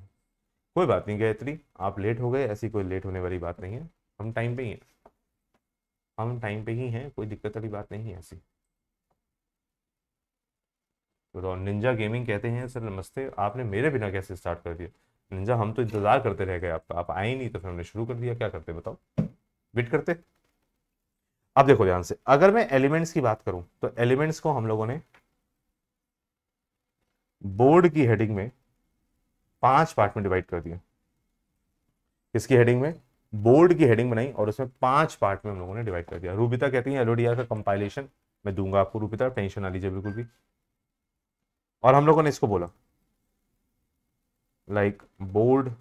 कोई बात नहीं गायत्री आप लेट हो गए ऐसी कोई लेट होने वाली बात नहीं है हम टाइम पे ही हैं हम टाइम पे ही हैं कोई दिक्कत वाली बात नहीं है ऐसी बताओ निंजा गेमिंग कहते हैं सर नमस्ते आपने मेरे बिना कैसे स्टार्ट कर दिया निंजा हम तो इंतज़ार करते रह गए आपका आप आए नहीं तो फिर हमने शुरू कर दिया क्या करते बताओ वेट करते अब देखो ध्यान से अगर मैं एलिमेंट्स की बात करूं तो एलिमेंट्स को हम लोगों ने बोर्ड की हेडिंग में पांच पार्ट में डिवाइड कर दिया इसकी हेडिंग में बोर्ड की हेडिंग बनाई और उसमें पांच पार्ट में हम लोगों ने डिवाइड कर दिया रूबिता कहती है एलोडिया का कंपाइलेशन मैं दूंगा आपको रूबिता टेंशन ना लीजिए बिल्कुल भी और हम लोगों ने इसको बोला like board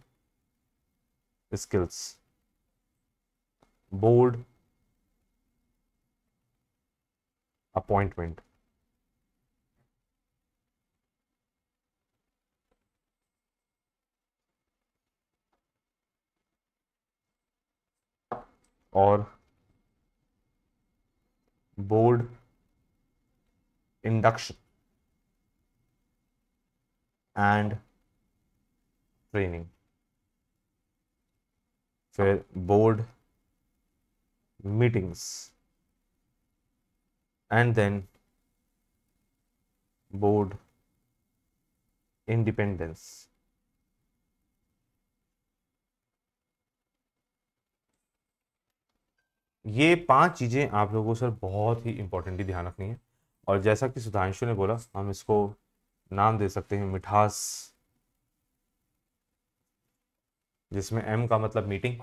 skills board appointment or board induction and training for board meetings. and then board independence. ये पांच चीज़ें आप लोगों को सर बहुत ही इंपॉर्टेंटली ध्यान रखनी है और जैसा कि सुधांशु ने बोला हम इसको नाम दे सकते हैं मिठास जिसमें एम का मतलब मीटिंग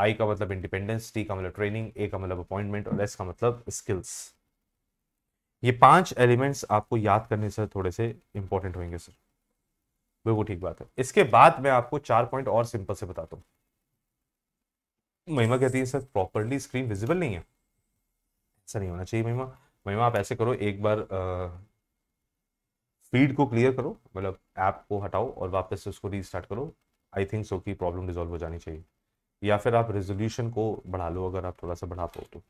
आई का मतलब इंडिपेंडेंस टी का मतलब ट्रेनिंग ए का मतलब अपॉइंटमेंट और एस का मतलब स्किल्स ये पांच एलिमेंट्स आपको याद करने से थोड़े से इंपॉर्टेंट होंगे सर बिल्कुल ठीक बात है इसके बाद मैं आपको चार पॉइंट और सिंपल से बताता हूँ महिमा कहती है सर प्रॉपरली स्क्रीन विजिबल नहीं है ऐसा नहीं होना चाहिए महिमा महिमा आप ऐसे करो एक बार फीड को क्लियर करो मतलब ऐप को हटाओ और वापस से उसको रीस्टार्ट करो आई थिंक सो की प्रॉब्लम रिजॉल्व हो जानी चाहिए या फिर आप रेजोल्यूशन को बढ़ा लो अगर आप थोड़ा सा बढ़ा पाओ तो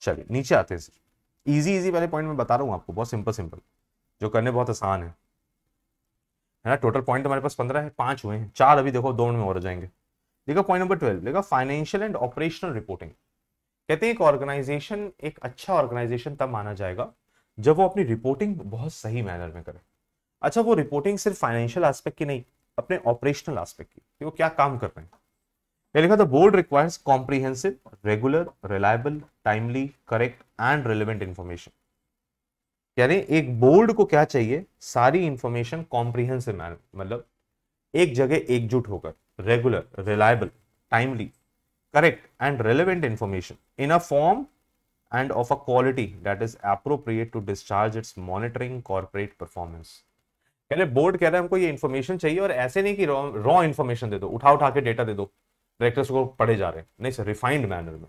चलिए नीचे आते हैं सर इजी इजी वाले पॉइंट में बता रहा हूँ आपको बहुत सिंपल सिंपल जो करने बहुत आसान है है ना टोटल पॉइंट हमारे पास पंद्रह है पांच हुए हैं चार अभी देखो दो में और जाएंगे देखो पॉइंट नंबर ट्वेल्व देखो फाइनेंशियल एंड ऑपरेशनल रिपोर्टिंग कहते हैं एक ऑर्गेनाइजेशन एक अच्छा ऑर्गेनाइजेशन तब माना जाएगा जब वो अपनी रिपोर्टिंग बहुत सही मैनर में करे अच्छा वो रिपोर्टिंग सिर्फ फाइनेंशियल एस्पेक्ट की नहीं अपने ऑपरेशनल एस्पेक्ट की वो क्या काम कर रहे हैं लिखा था board requires comprehensive regular reliable timely correct and relevant information यानी एक बोर्ड को क्या चाहिए सारी इंफॉर्मेशन मैन मतलब एक जगह एकजुट होकर regular reliable timely correct and relevant information in a form and of a quality that is appropriate to discharge its monitoring corporate performance कह रहे बोर्ड कह रहा है हमको ये इन्फॉर्मेशन चाहिए और ऐसे नहीं कि रॉ इन्फॉर्मेशन दे दो उठा उठा के डेटा दे दो डायरेक्टर्स को पढ़े जा रहे हैं नहीं सर रिफाइंड मैनर में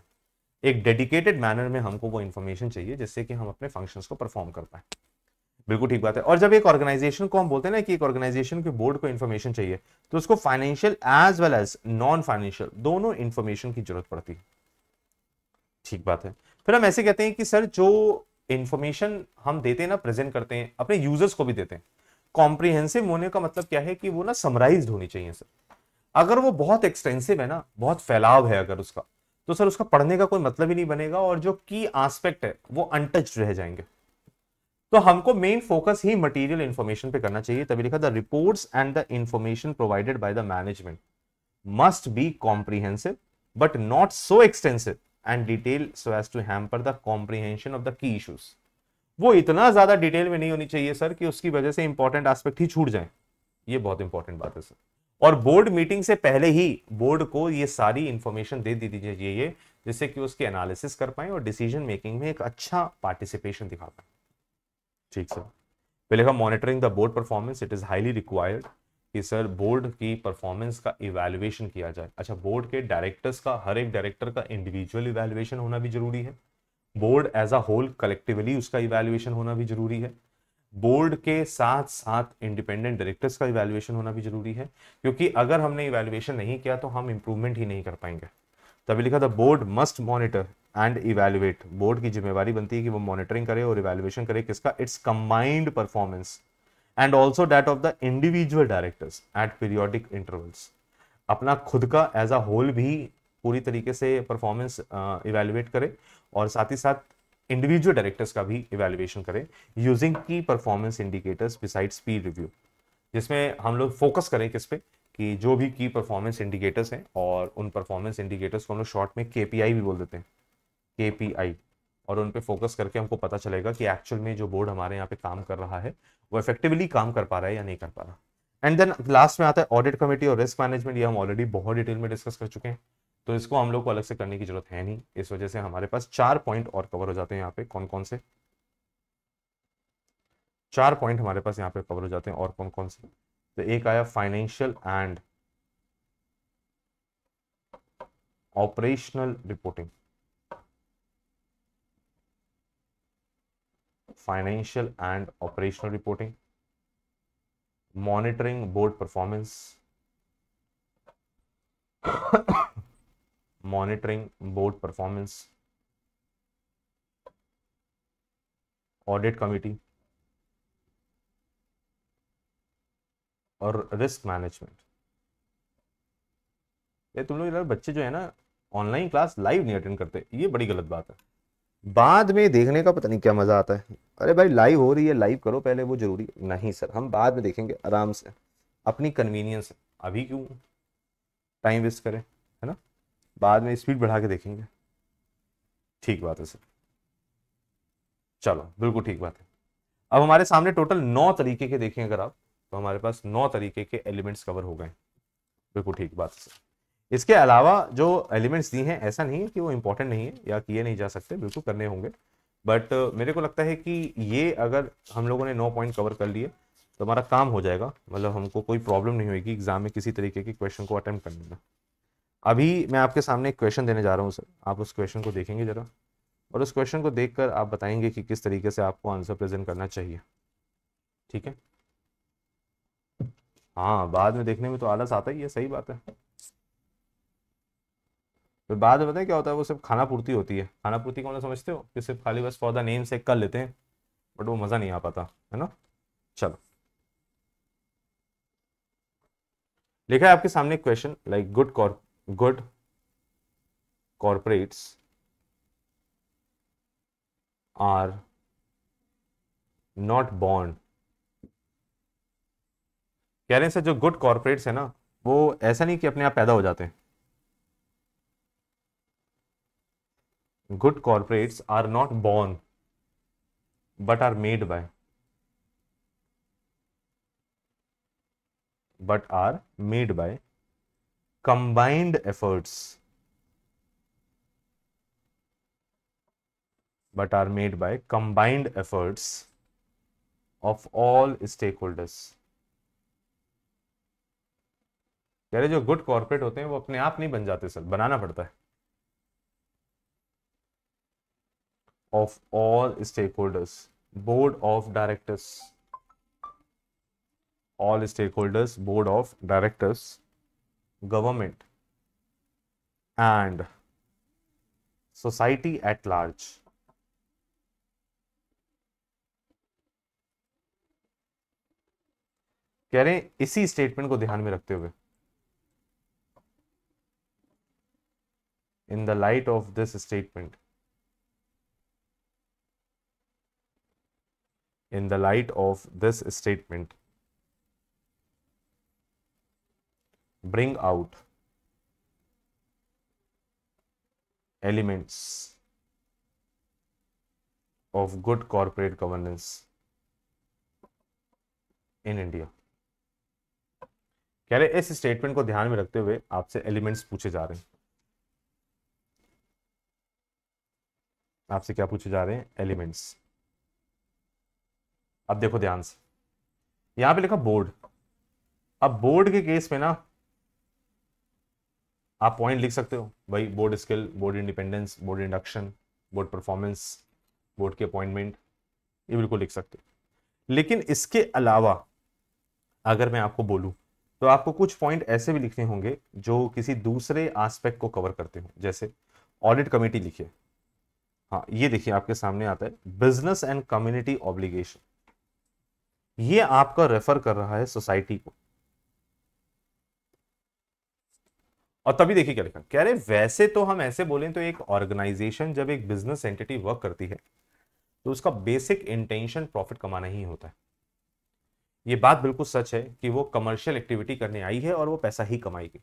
एक डेडिकेटेड मैनर में हमको वो इन्फॉर्मेशन चाहिए जिससे कि हम अपने फंक्शंस को परफॉर्म कर पाए बिल्कुल ठीक बात है और जब एक ऑर्गेनाइजेशन को हम बोलते हैं ना कि एक ऑर्गेनाइजेशन के बोर्ड को इन्फॉर्मेशन चाहिए तो उसको financial as well as non financial दोनों इन्फॉर्मेशन की जरूरत पड़ती है ठीक बात है फिर हम ऐसे कहते हैं कि सर जो इन्फॉर्मेशन हम देते हैं ना प्रेजेंट करते हैं अपने यूजर्स को भी देते हैं कॉम्प्रिहेंसिव होने का मतलब क्या है कि वो ना समराइज होनी चाहिए सर अगर वो बहुत एक्सटेंसिव है ना बहुत फैलाव है अगर उसका तो सर उसका पढ़ने का कोई मतलब ही नहीं बनेगा और जो की आस्पेक्ट है वो अनटच्ड रह जाएंगे तो हमको मेन फोकस ही मटेरियल इंफॉर्मेशन पे करना चाहिए तभी लिखा the reports and the information provided by the management must be comprehensive but not so extensive and detail so as to hamper the comprehension of the key issues वो इतना ज्यादा detail में नहीं होनी चाहिए सर कि उसकी वजह से इंपॉर्टेंट एस्पेक्ट ही छूट जाए ये बहुत इंपॉर्टेंट बात है सर और बोर्ड मीटिंग से पहले ही बोर्ड को ये सारी इंफॉर्मेशन दे दी दीजिए जिससे कि उसके एनालिसिस कर पाए और डिसीजन मेकिंग में एक अच्छा पार्टिसिपेशन दिखा पाए ठीक सर पहले लिखा monitoring the board performance it is highly required कि सर बोर्ड की परफॉर्मेंस का इवेल्युएशन किया जाए अच्छा बोर्ड के डायरेक्टर्स का हर एक डायरेक्टर का इंडिविजुअल इवेल्युएशन होना भी जरूरी है board as a whole collectively उसका इवेल्युएशन होना भी जरूरी है बोर्ड के साथ साथ इंडिपेंडेंट डायरेक्टर्स का इवेल्युएशन होना भी जरूरी है क्योंकि अगर हमने इवेल्युएशन नहीं किया तो हम इंप्रूवमेंट ही नहीं कर पाएंगे तभी लिखा था board must monitor and evaluate board की जिम्मेवारी बनती है कि वो मॉनिटरिंग करे और इवेल्युएशन करे किसका its combined performance and also that of the individual directors at periodic intervals अपना खुद का एज अ होल भी पूरी तरीके से परफॉर्मेंस इवेल्युएट करे और साथ ही साथ इंडिविजुअल डायरेक्टर्स का भी इवेल्युएशन करें using key performance indicators beside speed review जिसमें हम लोग फोकस करें किस पे कि जो भी की परफॉर्मेंस इंडिकेटर्स हैं और उन परफॉर्मेंस इंडिकेटर्स को हम लोग शॉर्ट में के भी बोल देते हैं के और उन पर फोकस करके हमको पता चलेगा कि एक्चुअल में जो बोर्ड हमारे यहाँ पे काम कर रहा है वो इफेक्टिवली काम कर पा रहा है या नहीं कर पा रहा एंड देन लास्ट में आता है ऑडिट कमेटी और रिस्क मैनेजमेंट ये हम ऑलरेडी बहुत डिटेल में डिस्कस कर चुके हैं तो इसको हम लोग को अलग से करने की जरूरत है नहीं इस वजह से हमारे पास चार पॉइंट और कवर हो जाते हैं यहाँ पे कौन कौन से चार पॉइंट हमारे पास यहाँ पे कवर हो जाते हैं और कौन कौन से तो एक आया financial and operational reporting financial and operational reporting monitoring board performance monitoring board performance audit committee और रिस्क मैनेजमेंट ये तुम लोग बच्चे जो है ना ऑनलाइन क्लास लाइव नहीं अटेंड करते ये बड़ी गलत बात है बाद में देखने का पता नहीं क्या मज़ा आता है अरे भाई लाइव हो रही है लाइव करो पहले वो जरूरी नहीं सर हम बाद में देखेंगे आराम से अपनी कन्वीनियंस अभी क्यों टाइम वेस्ट करें बाद में स्पीड बढ़ा के देखेंगे ठीक बात है सर चलो बिल्कुल ठीक बात है अब हमारे सामने टोटल नौ तरीके के देखें अगर आप तो हमारे पास नौ तरीके के एलिमेंट्स कवर हो गए बिल्कुल ठीक बात है सर इसके अलावा जो एलिमेंट्स दिए हैं ऐसा नहीं है कि वो इंपॉर्टेंट नहीं है या किए नहीं जा सकते बिल्कुल करने होंगे बट मेरे को लगता है कि ये अगर हम लोगों ने नौ पॉइंट कवर कर लिए तो हमारा काम हो जाएगा मतलब हमको कोई प्रॉब्लम नहीं होगी एग्जाम में किसी तरीके के क्वेश्चन को अटेम्प्ट करने में अभी मैं आपके सामने एक क्वेश्चन देने जा रहा हूँ सर आप उस क्वेश्चन को देखेंगे ज़रा और उस क्वेश्चन को देखकर आप बताएंगे कि किस तरीके से आपको आंसर प्रेजेंट करना चाहिए ठीक है हाँ बाद में देखने में तो आलस आता ही है सही बात है फिर बाद में बताए क्या होता है वो सिर्फ खाना पूर्ति होती है खाना पूर्ति कौन मतलब समझते हो कि सिर्फ खाली बस फॉर द नेम से कर लेते हैं बट वो मज़ा नहीं आ पाता है ना चलो लिखा है आपके सामने question like good corp good corporates are not born कह रहे हैं जो गुड कॉरपोरेट्स है ना वो ऐसा नहीं कि अपने आप पैदा हो जाते हैं good corporates are not born but are made by but are made by combined efforts but are made by combined efforts of all stakeholders कह रहे जो गुड कॉर्पोरेट होते हैं वो अपने आप नहीं बन जाते सर बनाना पड़ता है of all stakeholders board of directors all stakeholders board of directors government and society at large. कह रहे हैं इसी स्टेटमेंट को ध्यान में रखते हुए in the light of this statement in the light of this statement bring out elements of good corporate governance in India. कह रहे इस स्टेटमेंट को ध्यान में रखते हुए आपसे एलिमेंट्स पूछे जा रहे हैं आपसे क्या पूछे जा रहे हैं एलिमेंट्स अब देखो ध्यान से यहां पे लिखा बोर्ड अब बोर्ड के केस में ना आप पॉइंट लिख सकते हो भाई board skill board independence board induction board performance board के अपॉइंटमेंट ये बिल्कुल लिख सकते हो लेकिन इसके अलावा अगर मैं आपको बोलूं तो आपको कुछ पॉइंट ऐसे भी लिखने होंगे जो किसी दूसरे आस्पेक्ट को कवर करते हो जैसे ऑडिट कमेटी लिखिए हाँ ये देखिए आपके सामने आता है बिजनेस एंड कम्युनिटी ऑब्लिगेशन ये आपका रेफर कर रहा है सोसाइटी को और तभी देखिए क्या लिखा कह रहे वैसे तो हम ऐसे बोले तो एक ऑर्गेनाइजेशन जब एक बिजनेस एंटिटी वर्क करती है तो उसका बेसिक इंटेंशन प्रॉफिट कमाना ही होता है ये बात बिल्कुल सच है कि वो कमर्शियल एक्टिविटी करने आई है और वो पैसा ही कमाएगी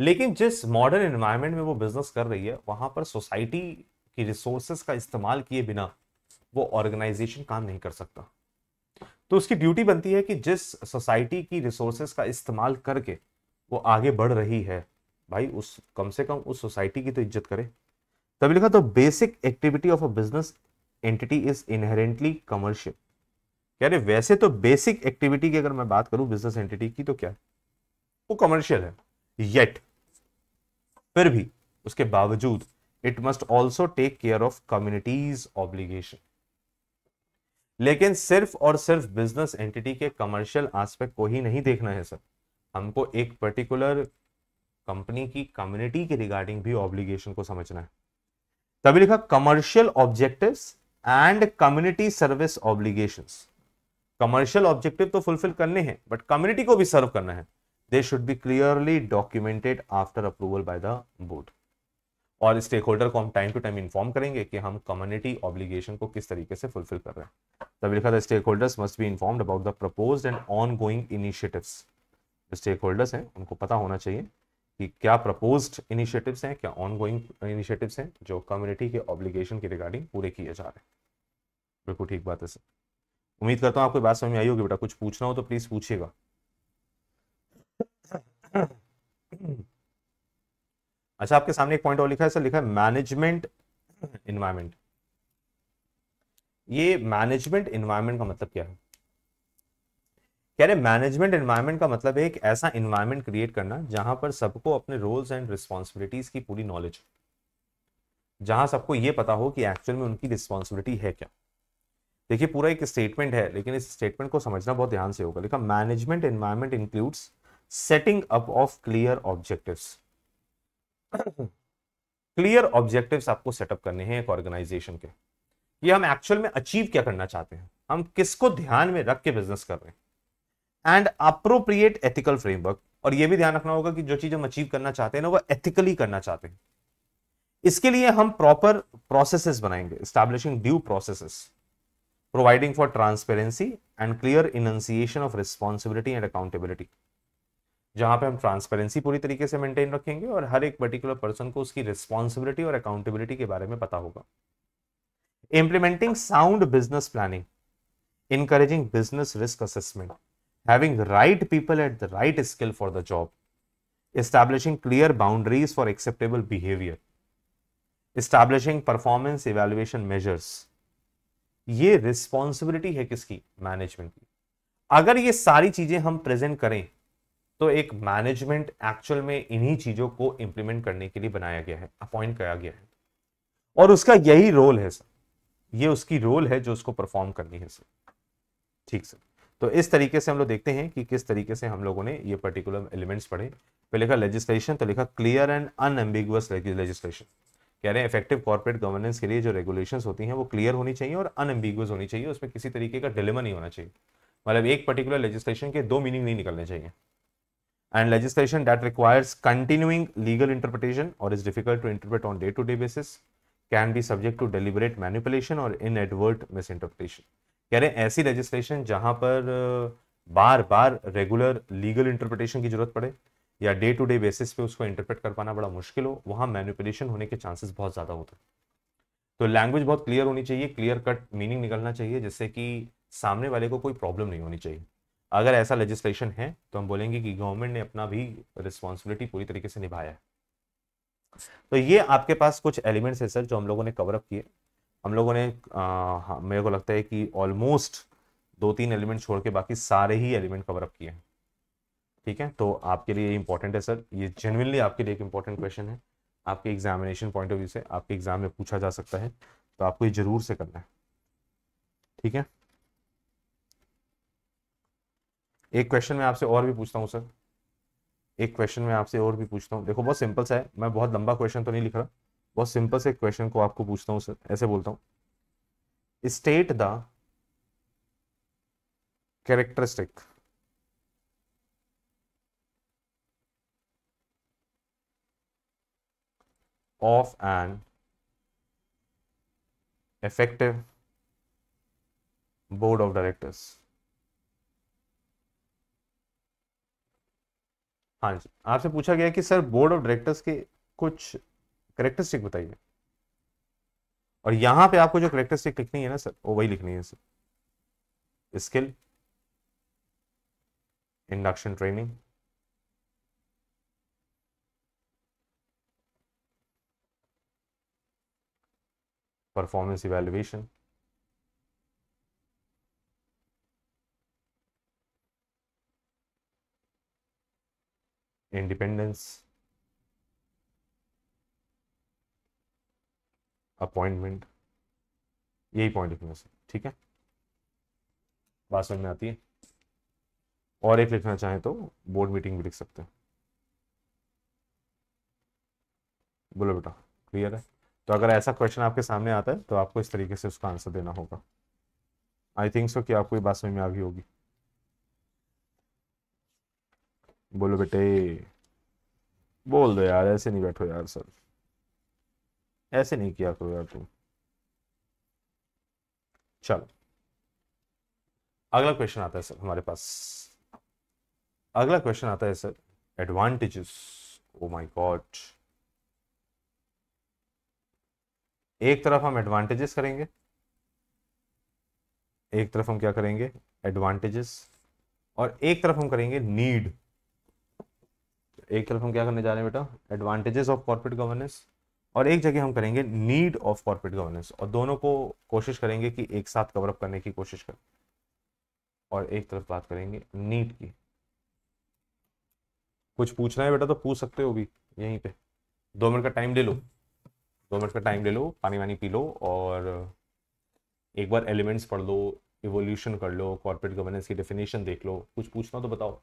लेकिन जिस मॉडर्न एनवायरमेंट में वो बिजनेस कर रही है वहां पर सोसाइटी की रिसोर्सेस का इस्तेमाल किए बिना वो ऑर्गेनाइजेशन काम नहीं कर सकता तो उसकी ड्यूटी बनती है कि जिस सोसाइटी की रिसोर्सेस का इस्तेमाल करके वो आगे बढ़ रही है भाई उस कम से कम उस सोसाइटी की तो इज्जत करे तभी लिखा तो basic activity of a business entity is inherently commercial क्या रे वैसे तो बेसिक एक्टिविटी की अगर मैं बात करूं बिजनेस एंटिटी की तो क्या है वो कमर्शियल है येट फिर भी उसके बावजूद it must also take care of communities obligation लेकिन सिर्फ और सिर्फ बिजनेस एंटिटी के कमर्शियल एस्पेक्ट को ही नहीं देखना है सर हमको एक पर्टिकुलर कंपनी की कम्युनिटी के रिगार्डिंग भी ऑब्लिगेशन को समझना है तभी लिखा commercial objectives and community service obligations commercial objective तो फुलफिल करने हैं बट कम्युनिटी को भी सर्व करना है they should be clearly documented after approval by the board और स्टेक होल्डर को हम टाइम टू टाइम इन्फॉर्म करेंगे कि हम कम्युनिटी ऑब्लिगेशन को किस तरीके से फुलफिल कर रहे हैं तब लिखा था stakeholders must be informed about the proposed and ongoing initiatives जो स्टेक होल्डर्स हैं उनको पता होना चाहिए कि क्या प्रपोज्ड इनिशिएटिव्स हैं क्या ऑनगोइंग इनिशिएटिव्स हैं जो कम्युनिटी के ऑब्लिगेशन के रिगार्डिंग पूरे किए जा रहे हैं बिल्कुल ठीक बात है सर उम्मीद करता हूँ आपको बात समझ में आई होगी बेटा कुछ पूछना हो तो प्लीज़ पूछिएगा अच्छा आपके सामने एक पॉइंट और लिखा है सर लिखा है मैनेजमेंट इन्वायरमेंट ये मैनेजमेंट इन्वायरमेंट का मतलब क्या है कह रहे मैनेजमेंट एनवायरमेंट का मतलब है एक ऐसा एनवायरमेंट क्रिएट करना जहां पर सबको अपने रोल्स एंड रिस्पॉन्सिबिलिटीज की पूरी नॉलेज हो जहां सबको ये पता हो कि एक्चुअल में उनकी रिस्पॉन्सिबिलिटी है क्या देखिए पूरा एक स्टेटमेंट है लेकिन इस स्टेटमेंट को समझना बहुत ध्यान से होगा लिखा management environment includes setting up of clear objective clear objective आपको सेटअप करने हैं एक ऑर्गेनाइजेशन के ये हम एक्चुअल में अचीव क्या करना चाहते हैं हम किसको ध्यान में रख के बिजनेस कर रहे हैं एंड अप्रोप्रिएट एथिकल फ्रेमवर्क और ये भी ध्यान रखना होगा कि जो चीज हम अचीव करना चाहते हैं ना वो एथिकली करना चाहते हैं इसके लिए हम प्रॉपर प्रोसेसेस बनाएंगे establishing due processes providing for transparency and clear enunciation of responsibility and accountability जहां पे हम ट्रांसपेरेंसी पूरी तरीके से मेंटेन रखेंगे और हर एक पर्टिकुलर पर्सन को उसकी रिस्पॉन्सिबिलिटी और अकाउंटेबिलिटी के बारे में पता होगा implementing sound business planning encouraging business risk assessment having right people at the right skill for the job, establishing clear boundaries for acceptable behavior, establishing performance evaluation measures. ये responsibility है किसकी management की अगर ये सारी चीजें हम प्रेजेंट करें तो एक मैनेजमेंट एक्चुअल में इन्हीं चीजों को इंप्लीमेंट करने के लिए बनाया गया है अपॉइंट किया गया है और उसका यही रोल है सर ये उसकी रोल है जो उसको परफॉर्म करनी है सर ठीक सर तो इस तरीके से हम लोग देखते हैं कि किस तरीके से हम लोगों ने ये पर्टिकुलर एलिमेंट्स पढ़े पे लिखा लेजिस्लेशन तो लिखा क्लियर एंड अनएम्बिगुअस लेजिस्लेशन कह रहे हैं इफेक्टिव कॉर्पोरेट गवर्नेंस के लिए जो रेगुलेशंस होती हैं वो क्लियर होनी चाहिए और अनएम्बिगुअस होनी चाहिए उसमें किसी तरीके का डिलेमा नहीं होना चाहिए मतलब एक पर्टिकुलर लेजिस्लेशन के दो मीनिंग नहीं निकलने चाहिए and legislation that requires continuing legal interpretation और is difficult to interpret on day to day basis can be subject to deliberate manipulation और इन एडवर्ट मिस इंटरप्रिटेशन कह रहे हैं ऐसी लेजिस्लेशन जहां पर बार बार रेगुलर लीगल इंटरप्रिटेशन की जरूरत पड़े या डे टू डे बेसिस पे उसको इंटरप्रेट कर पाना बड़ा मुश्किल हो वहाँ मैनिपुलेशन होने के चांसेस बहुत ज़्यादा होते हैं तो लैंग्वेज बहुत क्लियर होनी चाहिए क्लियर कट मीनिंग निकलना चाहिए जिससे कि सामने वाले को कोई प्रॉब्लम नहीं होनी चाहिए अगर ऐसा लेजिस्लेशन है तो हम बोलेंगे कि गवर्नमेंट ने अपना भी रिस्पॉन्सिबिलिटी पूरी तरीके से निभाया है तो ये आपके पास कुछ एलिमेंट्स है सर जो हम लोगों ने कवरअप किए हम लोगों ने आ, मेरे को लगता है कि ऑलमोस्ट दो तीन एलिमेंट छोड़ के बाकी सारे ही एलिमेंट कवरअप किए हैं ठीक है तो आपके लिए इंपॉर्टेंट है सर ये जेनविनली आपके लिए एक इंपॉर्टेंट क्वेश्चन है आपके एग्जामिनेशन पॉइंट ऑफ व्यू से आपके एग्जाम में पूछा जा सकता है तो आपको ये जरूर से करना है ठीक है एक क्वेश्चन मैं आपसे और भी पूछता हूँ सर एक क्वेश्चन मैं आपसे और भी पूछता हूँ देखो बहुत सिंपल सा है मैं बहुत लंबा क्वेश्चन तो नहीं लिख रहा बहुत सिंपल से क्वेश्चन को आपको पूछता हूं ऐसे बोलता हूं state the characteristic of an effective board of directors हाँ जी आपसे पूछा गया कि सर बोर्ड ऑफ डायरेक्टर्स के कुछ करेक्टरिस्टिक बताइए और यहां पे आपको जो करेक्टरिस्टिक लिखनी है ना सर वो वही लिखनी है sir skill induction training performance evaluation independence appointment यही पॉइंट लिखना है ठीक है बात समझ में आती है और एक लिखना चाहें तो बोर्ड मीटिंग भी लिख सकते हैं बोलो बेटा क्लियर है तो अगर ऐसा क्वेश्चन आपके सामने आता है तो आपको इस तरीके से उसका आंसर देना होगा आई थिंक सो कि आपको ये बात समझ में आ गई होगी बोलो बेटे बोल दो यार ऐसे नहीं बैठो यार सर ऐसे नहीं किया करो यार तुम चलो अगला क्वेश्चन आता है सर हमारे पास अगला क्वेश्चन आता है sir advantages oh my god एक तरफ हम एडवांटेजेस करेंगे एक तरफ हम क्या करेंगे एडवांटेजेस और एक तरफ हम करेंगे नीड एक तरफ हम क्या करने जा रहे हैं बेटा एडवांटेजेस ऑफ कॉर्पोरेट गवर्नेंस और एक जगह हम करेंगे नीड ऑफ कॉर्पोरेट गवर्नेंस और दोनों को कोशिश करेंगे कि एक साथ कवरअप करने की कोशिश करें और एक तरफ बात करेंगे नीड की कुछ पूछना है बेटा तो पूछ सकते हो भी यहीं पे दो मिनट का टाइम ले लो दो मिनट का टाइम ले लो पानी वानी पी लो और एक बार एलिमेंट्स पढ़ लो इवोल्यूशन कर लो कॉर्पोरेट गवर्नेंस की डेफिनेशन देख लो कुछ पूछना तो बताओ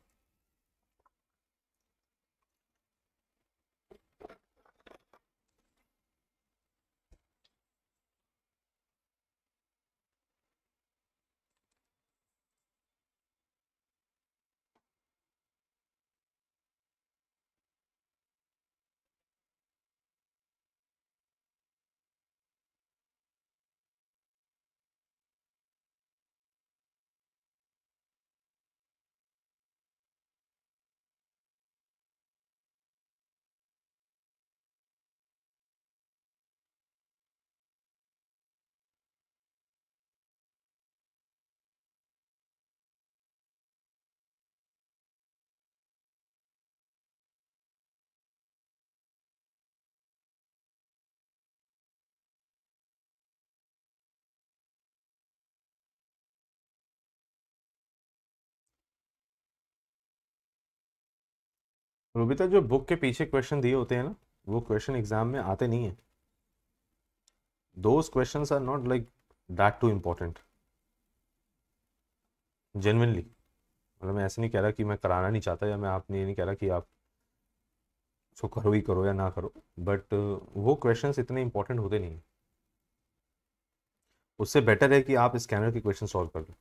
रुबिता जो बुक के पीछे क्वेश्चन दिए होते हैं ना वो क्वेश्चन एग्जाम में आते नहीं है those questions are not like that too important genuinely मतलब मैं ऐसे नहीं कह रहा कि मैं कराना नहीं चाहता या मैं आपने ये नहीं कह रहा कि आप सो करो ही करो या ना करो बट वो क्वेश्चन इतने इंपॉर्टेंट होते नहीं हैं उससे बेटर है कि आप स्कैनर के क्वेश्चन सॉल्व कर लो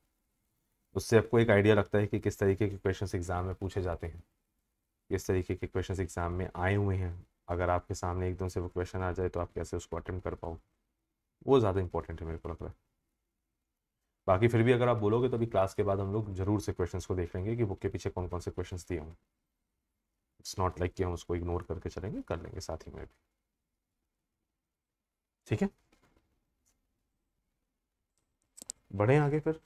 उससे आपको एक आइडिया लगता है कि किस तरीके के क्वेश्चन एग्जाम में पूछे जाते हैं इस तरीके के क्वेश्चंस एग्ज़ाम में आए हुए हैं अगर आपके सामने एकदम से वो क्वेश्चन आ जाए तो आप कैसे उसको अटेम्प्ट कर पाओ वो ज़्यादा इंपॉर्टेंट है मेरे को लग रहा है बाकी फिर भी अगर आप बोलोगे तो अभी क्लास के बाद हम लोग जरूर से क्वेश्चंस को देख लेंगे कि बुक के पीछे कौन कौन से क्वेश्चंस दिए होंगे इट्स नॉट लाइक कि हम उसको इग्नोर करके चलेंगे कर लेंगे साथ ही में भी ठीक है बढ़े आगे फिर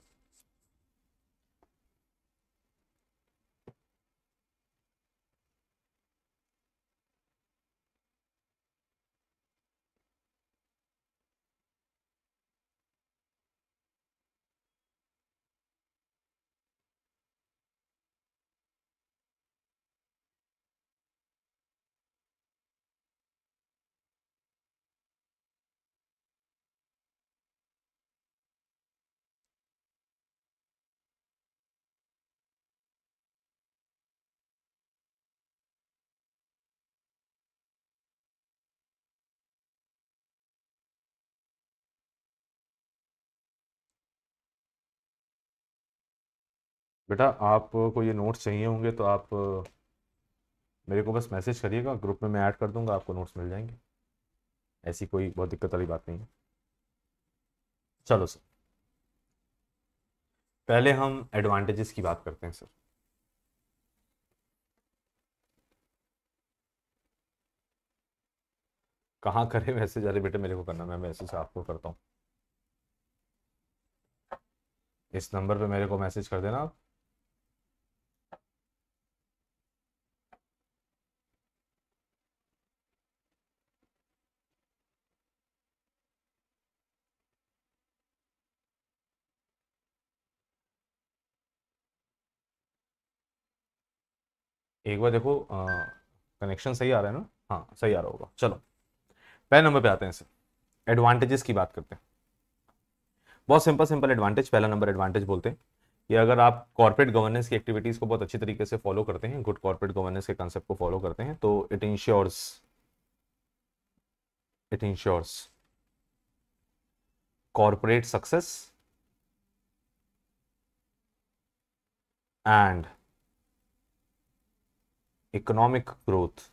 बेटा आपको ये नोट्स चाहिए होंगे तो आप मेरे को बस मैसेज करिएगा ग्रुप में मैं ऐड कर दूंगा आपको नोट्स मिल जाएंगे ऐसी कोई बहुत दिक्कत वाली बात नहीं है चलो सर पहले हम एडवांटेजेस की बात करते हैं सर कहाँ करें मैसेज अरे बेटे मेरे को करना मैं मैसेज आपको करता हूँ इस नंबर पे मेरे को मैसेज कर देना आप एक बार देखो कनेक्शन सही आ रहा है ना हाँ सही आ रहा होगा चलो पहले नंबर पे आते हैं सर एडवांटेजेस की बात करते हैं बहुत सिंपल सिंपल एडवांटेज पहला नंबर एडवांटेज बोलते हैं कि अगर आप कॉर्पोरेट गवर्नेंस की एक्टिविटीज़ को बहुत अच्छी तरीके से फॉलो करते हैं गुड कॉर्पोरेट गवर्नेंस के कंसेप्ट को फॉलो करते हैं तो it ensures it ensures corporate success and economic growth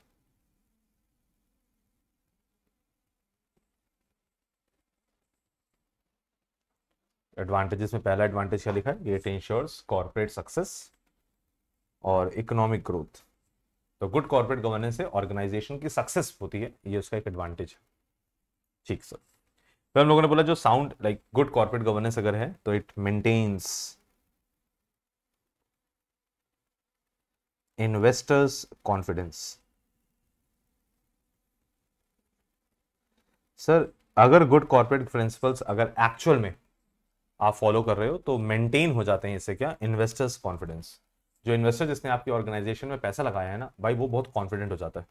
advantages में पहला एडवांटेज क्या लिखा है इट इंश्योर्स कॉर्पोरेट सक्सेस और इकोनॉमिक ग्रोथ तो गुड कॉर्पोरेट गवर्नेंस से ऑर्गेनाइजेशन की सक्सेस होती है ये उसका एक एडवांटेज है ठीक सर तो हम लोगों ने बोला जो sound like good corporate governance अगर है तो it maintains investors' confidence. Sir अगर गुड कॉर्पोरेट प्रिंसिपल्स अगर एक्चुअल में आप फॉलो कर रहे हो तो मेंटेन हो जाते हैं इससे क्या इन्वेस्टर्स कॉन्फिडेंस जो इन्वेस्टर जिसने आपकी ऑर्गेनाइजेशन में पैसा लगाया है ना भाई वो बहुत कॉन्फिडेंट हो जाता है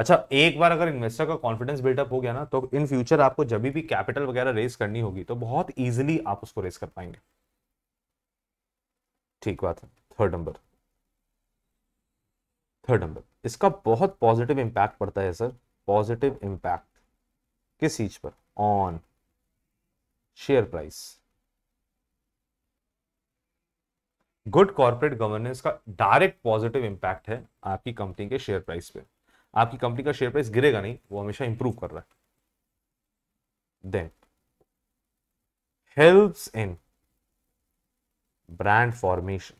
अच्छा एक बार अगर इन्वेस्टर का कॉन्फिडेंस बिल्डअप हो गया ना तो इन फ्यूचर आपको जब भी कैपिटल वगैरह रेस करनी होगी तो बहुत ईजिली आप उसको रेस कर पाएंगे ठीक बात है थर्ड नंबर थर्ड नंबर इसका बहुत पॉजिटिव इंपैक्ट पड़ता है सर पॉजिटिव इंपैक्ट किस चीज पर on share price good corporate governance का डायरेक्ट पॉजिटिव इंपैक्ट है आपकी कंपनी के शेयर प्राइस पे आपकी कंपनी का शेयर प्राइस गिरेगा नहीं वो हमेशा इंप्रूव कर रहा है then helps in brand formation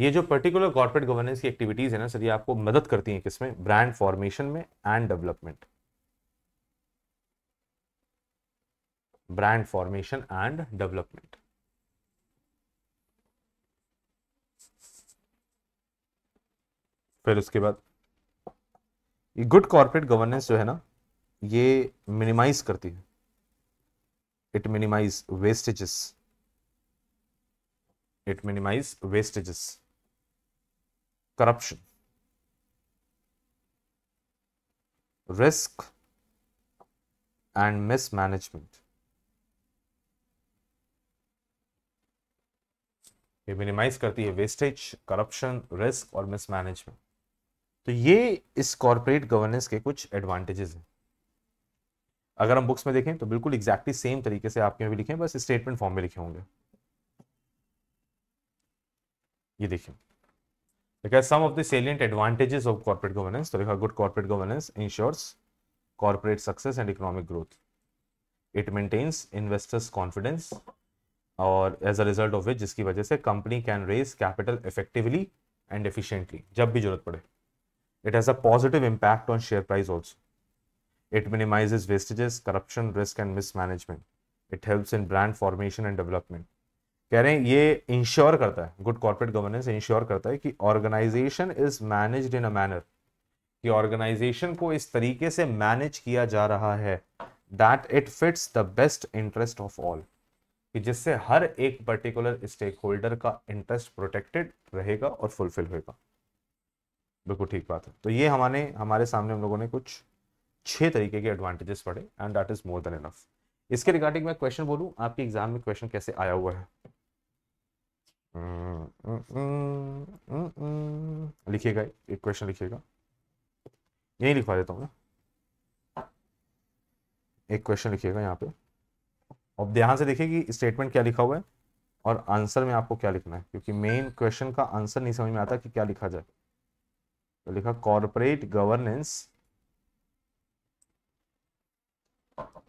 ये जो पर्टिकुलर कॉर्पोरेट गवर्नेंस की एक्टिविटीज़ है ना सर ये आपको मदद करती है किसमें ब्रांड फॉर्मेशन में and development brand formation and development फिर उसके बाद ये गुड कॉर्पोरेट गवर्नेंस जो है ना ये मिनिमाइज करती है it minimise wastages it minimise wastages corruption risk and mismanagement ये मिनिमाइज करती है वेस्टेज करप्शन रिस्क और मिसमैनेजमेंट तो ये इस कॉरपोरेट गवर्नेंस के कुछ एडवांटेजेस हैं अगर हम बुक्स में देखें तो बिल्कुल एग्जैक्टली सेम तरीके से आपके भी लिखे बस स्टेटमेंट फॉर्म में लिखे होंगे ये देखिए Because some of the salient advantages of corporate governance, so you have good corporate governance ensures corporate success and economic growth. It maintains investors' confidence or as a result of which, this wajah se, company can raise capital effectively and efficiently. Jab bhi pade. It has a positive impact on share price also. It minimizes wastages, corruption, risk and mismanagement. It helps in brand formation and development. कह रहे हैं ये ensure करता है good corporate governance ensure करता है कि organisation is managed in a manner कि ऑर्गेनाइजेशन को इस तरीके से मैनेज किया जा रहा है that it fits the best interest of all कि जिससे हर एक पर्टिकुलर स्टेक होल्डर का इंटरेस्ट प्रोटेक्टेड रहेगा और फुलफिल होगा बिल्कुल ठीक बात है तो ये हमारे हमारे सामने हम लोगों ने कुछ छह तरीके के एडवांटेजेस पढ़े and that is more than enough इसके रिगार्डिंग मैं क्वेश्चन बोलूं आपके एग्जाम में क्वेश्चन कैसे आया हुआ है लिखिएगा एक क्वेश्चन लिखिएगा यही लिखवा देता हूँ मैं एक क्वेश्चन लिखिएगा यहाँ पे अब ध्यान से देखिए कि स्टेटमेंट क्या लिखा हुआ है और आंसर में आपको क्या लिखना है क्योंकि मेन क्वेश्चन का आंसर नहीं समझ में आता कि क्या लिखा जाए तो लिखा कॉरपोरेट गवर्नेंस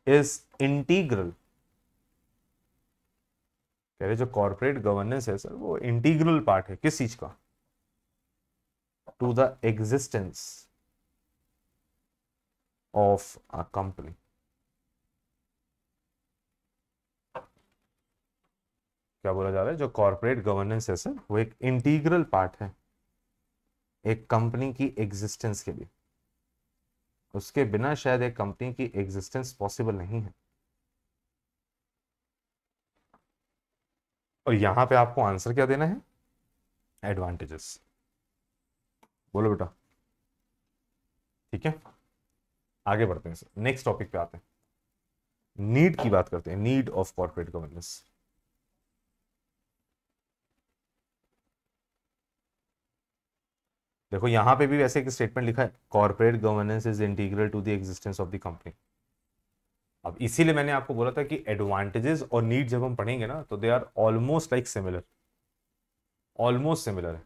इज इंटीग्रल कह रहे जो कॉरपोरेट गवर्नेंस है सर वो इंटीग्रल पार्ट है किस चीज का to the existence of a company क्या बोला जा रहा है जो कॉरपोरेट गवर्नेंस है सर वो एक इंटीग्रल पार्ट है एक कंपनी की एग्जिस्टेंस के लिए उसके बिना शायद एक कंपनी की एग्जिस्टेंस पॉसिबल नहीं है और यहां पे आपको आंसर क्या देना है एडवांटेजेस बोलो बेटा ठीक है आगे बढ़ते हैं नेक्स्ट टॉपिक पे आते हैं नीड की बात करते हैं नीड ऑफ कॉर्पोरेट गवर्नेंस देखो यहां पे भी वैसे एक स्टेटमेंट लिखा है corporate governance is integral to the existence of the company अब इसीलिए मैंने आपको बोला था कि एडवांटेजेस और नीड जब हम पढ़ेंगे ना तो they are almost like similar almost similar है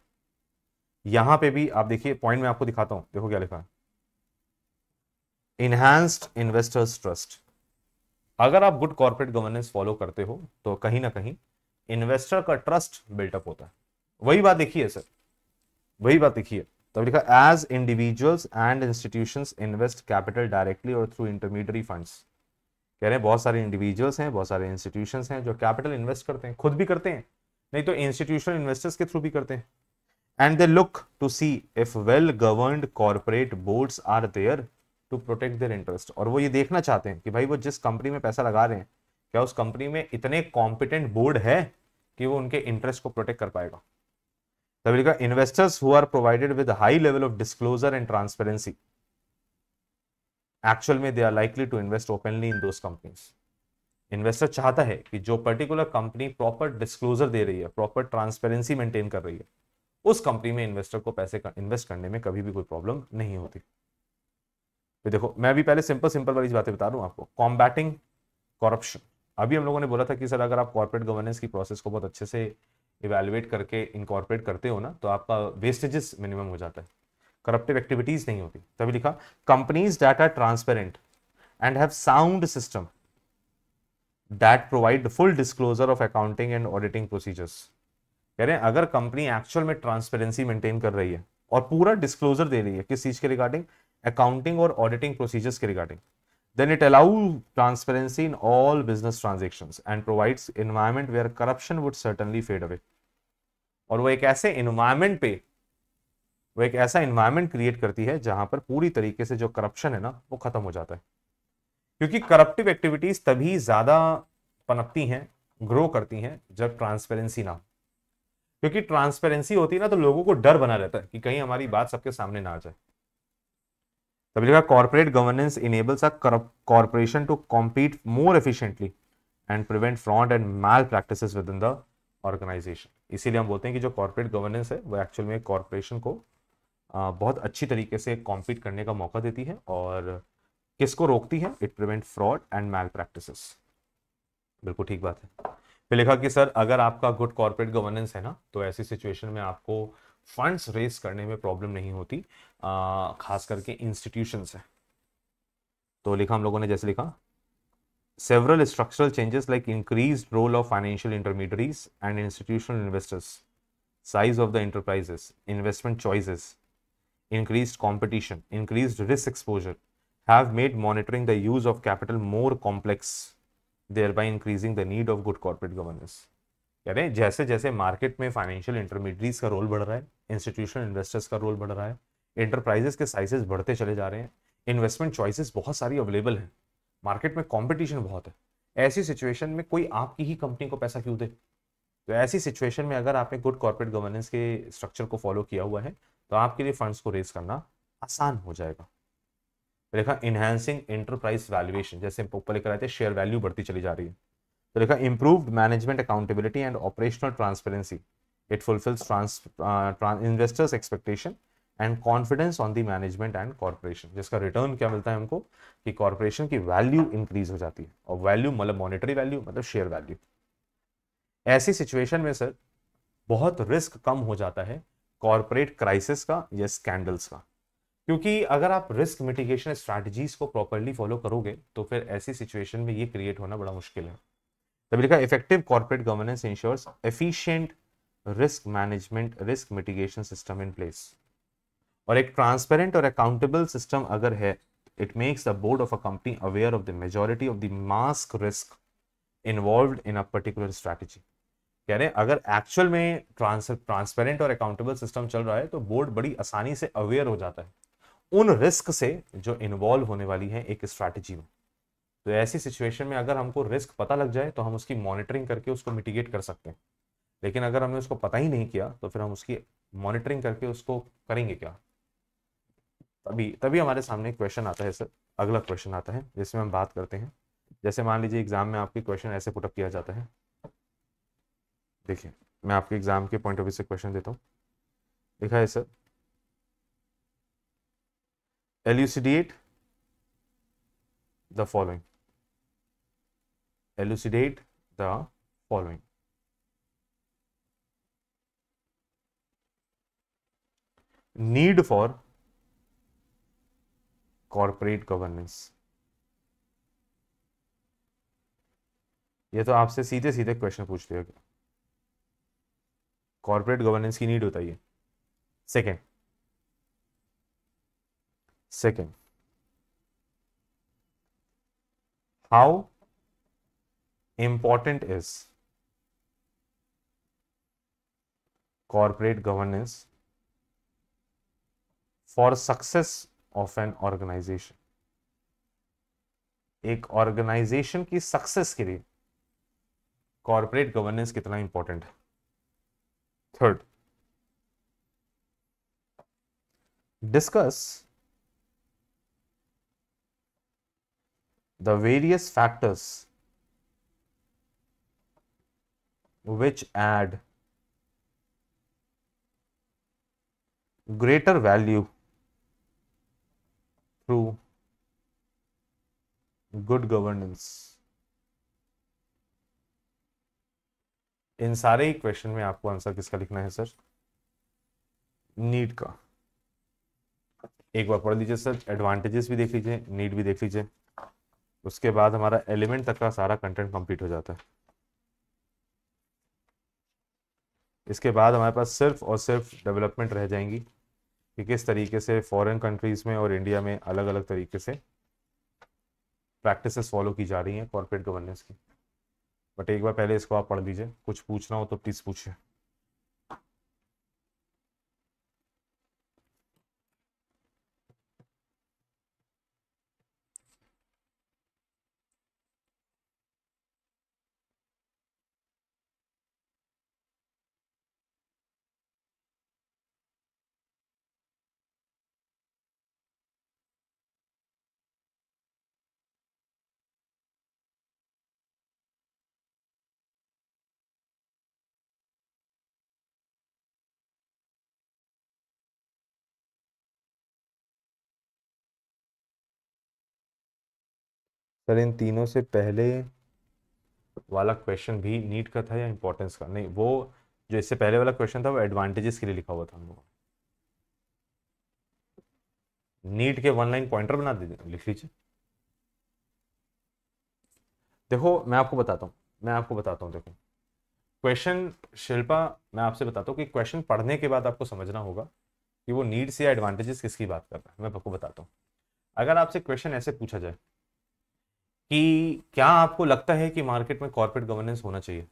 यहां पे भी आप देखिए पॉइंट में आपको दिखाता हूं देखो क्या लिखा है इनहैंस्ड इन्वेस्टर्स ट्रस्ट अगर आप गुड कॉर्पोरेट गवर्नेंस फॉलो करते हो तो कहीं ना कहीं इन्वेस्टर का ट्रस्ट बिल्टअप होता है वही बात देखिए सर वही बात देखिए तब लिखा as individuals and institutions invest capital directly और थ्रू इंटरमीडियरी फंड्स कह रहे हैं बहुत सारे इंडिविजुअल्स हैं बहुत सारे इंस्टीट्यूशन हैं जो कैपिटल इन्वेस्ट करते हैं खुद भी करते हैं नहीं तो इंस्टीट्यूशनल इन्वेस्टर्स के थ्रू भी करते हैं and they look to see if well govern corporate boards are there to protect their interest और वो ये देखना चाहते हैं कि भाई वो जिस कंपनी में पैसा लगा रहे हैं क्या उस कंपनी में इतने कॉम्पिटेंट बोर्ड है कि वो उनके इंटरेस्ट को प्रोटेक्ट कर पाएगा तभी लिखा investors who are provided with high level of disclosure and transparency actual में they are likely to invest openly in those companies investor चाहता है कि जो पर्टिकुलर कंपनी प्रॉपर डिस्क्लोजर दे रही है प्रॉपर ट्रांसपेरेंसी मेंटेन कर रही है उस कंपनी में इन्वेस्टर को पैसे कर, इन्वेस्ट करने में कभी भी कोई प्रॉब्लम नहीं होती तो देखो मैं अभी पहले सिंपल सिंपल वाली बातें बता रहा आपको कॉम्बैटिंग कॉरप्शन अभी हम लोगों ने बोला था कि सर अगर आप कॉर्पोरेट गवर्नेंस की प्रोसेस को बहुत अच्छे से इवेलुएट करके इनकॉर्पोरेट करते हो ना तो आपका वेस्टेजेस मिनिमम हो जाता है करप्टिव एक्टिविटीज नहीं होती तभी लिखा companies that are transparent and have sound system that provide full disclosure of accounting and auditing procedures कह रहे हैं अगर कंपनी एक्चुअल में ट्रांसपेरेंसी मेंटेन कर रही है और पूरा डिस्क्लोजर दे रही है किस चीज के रिगार्डिंग अकाउंटिंग और ऑडिटिंग प्रोसीजर्स के regarding then it allow transparency in all business transaction and provide environment where corruption would certainly fade away और वो एक ऐसे इन्वायरमेंट पे वो एक ऐसा इन्वायरमेंट क्रिएट करती है जहां पर पूरी तरीके से जो करप्शन है ना वो खत्म हो जाता है क्योंकि करप्टिव एक्टिविटीज तभी ज्यादा पनपती हैं ग्रो करती हैं जब ट्रांसपेरेंसी ना हो क्योंकि ट्रांसपेरेंसी होती है ना तो लोगों को डर बना रहता है कि कहीं हमारी बात सबके सामने ना आ जाए तभी लिखा corporate governance enables a corporation to compete more efficiently and prevent fraud and malpractice within the organisation इसीलिए हम बोलते हैं कि जो कॉर्पोरेट गवर्नेंस है वो एक्चुअल में कॉर्पोरेशन को बहुत अच्छी तरीके से कॉम्पीट करने का मौका देती है और किसको रोकती है it prevent fraud and malpractice बिल्कुल ठीक बात है फिर लिखा कि सर अगर आपका गुड कॉर्पोरेट गवर्नेंस है ना तो ऐसी सिचुएशन में आपको फंड्स रेस करने में प्रॉब्लम नहीं होती आ, खास करके इंस्टीट्यूशन है तो लिखा हम लोगों ने जैसे लिखा several structural changes like increase role of financial intermediaries and institutional investors size of the enterprises investment choices increased competition, increased risk exposure have made monitoring the use of capital more complex, thereby increasing the need of good corporate governance. कह रहे हैं जैसे जैसे market में financial intermediates का role बढ़ रहा है इंस्टीट्यूशनल इन्वेस्टर्स का रोल बढ़ रहा है इंटरप्राइजेस के साइजेस बढ़ते चले जा रहे हैं इन्वेस्टमेंट चॉइसेस बहुत सारी अवेलेबल हैं मार्केट में कंपटीशन बहुत है ऐसी सिचुएशन में कोई आपकी ही कंपनी को पैसा क्यों दे तो ऐसी सिचुएशन में अगर आपने गुड कॉर्पोरेट गवर्नेंस के स्ट्रक्चर को फॉलो किया हुआ है तो आपके लिए फंड्स को रेज करना आसान हो जाएगा देखा इनहेंसिंग एंटरप्राइज वैल्यूएशन जैसे ऊपर लेकर रहे थे शेयर वैल्यू बढ़ती चली जा रही है तो देखा improve management accountability and operational transparency it fulfils investors expectation and confidence on the management and corporation जिसका रिटर्न क्या मिलता है हमको कि कॉरपोरेशन की वैल्यू इंक्रीज हो जाती है और वैल्यू मतलब मॉनिटरी वैल्यू मतलब शेयर वैल्यू ऐसी सिचुएशन में सर बहुत रिस्क कम हो जाता है कॉरपोरेट क्राइसिस का या स्कैंडल्स का क्योंकि अगर आप रिस्क मिटिगेशन स्ट्रैटेजीज को प्रॉपरली फॉलो करोगे तो फिर ऐसी सिचुएशन में ये क्रिएट होना बड़ा मुश्किल है तभी लिखा effective corporate governance ensures efficient risk management risk mitigation system in place और एक ट्रांसपेरेंट और अकाउंटेबल सिस्टम अगर है it makes the board of a company aware of the majority of the mask risk involve in a particular strategy कह रहे हैं अगर actual में ट्रांसपेरेंट और अकाउंटेबल सिस्टम चल रहा है तो बोर्ड बड़ी आसानी से अवेयर हो जाता है उन रिस्क से जो इन्वॉल्व होने वाली है एक स्ट्रैटेजी में तो ऐसी सिचुएशन में अगर हमको रिस्क पता लग जाए तो हम उसकी मॉनिटरिंग करके उसको मिटिगेट कर सकते हैं लेकिन अगर हमने उसको पता ही नहीं किया तो फिर हम उसकी मॉनिटरिंग करके उसको करेंगे क्या तभी तभी हमारे सामने क्वेश्चन आता है सर अगला क्वेश्चन आता है जिसमें हम बात करते हैं जैसे मान लीजिए एग्जाम में आपके क्वेश्चन ऐसे पुटअप किया जाता है देखिए मैं आपके एग्जाम के पॉइंट ऑफ व्यू से क्वेश्चन देता हूँ लिखा है sir elucidate the following elucidate the following need for corporate governance ये तो आपसे सीधे सीधे क्वेश्चन पूछ लिया गया कॉर्पोरेट गवर्नेंस की नीड होता है second second how important is corporate governance for success of an organization एक ऑर्गेनाइजेशन की सक्सेस के लिए कॉरपोरेट गवर्नेंस कितना इंपॉर्टेंट है Third, discuss the various factors which add greater value through good governance. इन सारे ही क्वेश्चन में आपको आंसर किसका लिखना है सर नीट का एक बार पढ़ लीजिए सर एडवांटेजेस भी देख लीजिए नीट भी देख लीजिए उसके बाद हमारा एलिमेंट तक का सारा कंटेंट कंप्लीट हो जाता है इसके बाद हमारे पास सिर्फ और सिर्फ डेवलपमेंट रह जाएंगी कि किस तरीके से फॉरेन कंट्रीज़ में और इंडिया में अलग अलग तरीके से प्रैक्टिसेस फॉलो की जा रही हैं कॉर्पोरेट गवर्नेंस की बट एक बार पहले इसको आप पढ़ लीजिए कुछ पूछना हो तो प्लीज़ पूछिए सर इन तीनों से पहले वाला क्वेश्चन भी नीट का था या इम्पोर्टेंस का नहीं वो जो इससे पहले वाला क्वेश्चन था वो एडवांटेजेस के लिए लिखा हुआ था हम लोगों ने नीट के वन लाइन पॉइंटर बना दीजिए लिख लीजिए देखो मैं आपको बताता हूँ मैं आपको बताता हूँ देखो क्वेश्चन शिल्पा मैं आपसे बताता हूँ कि क्वेश्चन पढ़ने के बाद आपको समझना होगा कि वो नीड्स या एडवांटेजेस किसकी बात कर रहा है मैं आपको बताता हूँ अगर आपसे क्वेश्चन ऐसे पूछा जाए कि क्या आपको लगता है कि मार्केट में कॉर्पोरेट गवर्नेंस होना चाहिए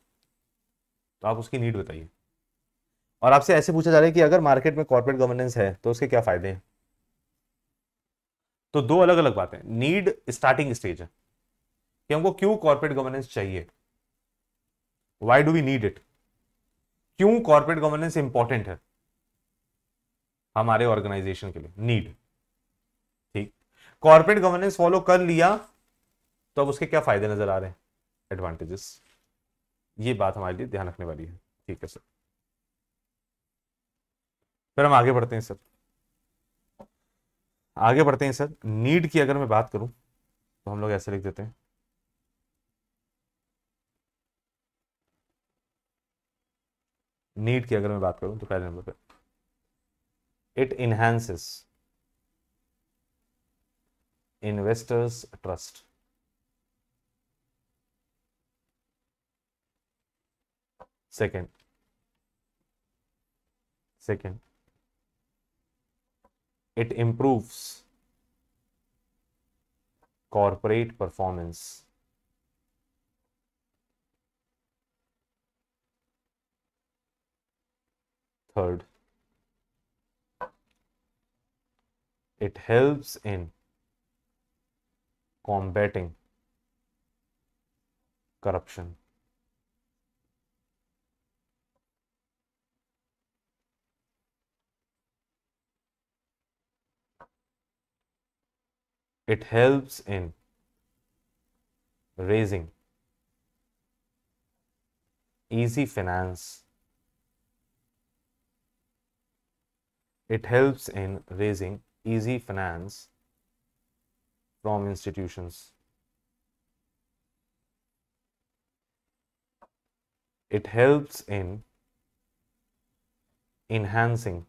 तो आप उसकी नीड बताइए और आपसे ऐसे पूछा जा रहा है कि अगर मार्केट में कॉर्पोरेट गवर्नेंस है तो उसके क्या फायदे हैं तो दो अलग अलग बातें नीड स्टार्टिंग स्टेज है कि हमको क्यों कॉर्पोरेट गवर्नेंस चाहिए why do we need it क्यों कॉर्पोरेट गवर्नेंस इंपॉर्टेंट है हमारे ऑर्गेनाइजेशन के लिए नीड ठीक कॉर्पोरेट गवर्नेंस फॉलो कर लिया तो अब उसके क्या फ़ायदे नज़र आ रहे हैं एडवांटेजेस ये बात हमारे लिए ध्यान रखने वाली है ठीक है सर फिर हम आगे बढ़ते हैं सर आगे बढ़ते हैं सर नीड की अगर मैं बात करूं तो हम लोग ऐसे लिख देते हैं नीड की अगर मैं बात करूं तो पहले नंबर पर it enhances investors trust second second it improves corporate performance third it helps in combating corruption it helps in raising easy finance it helps in raising easy finance from institutions it helps in enhancing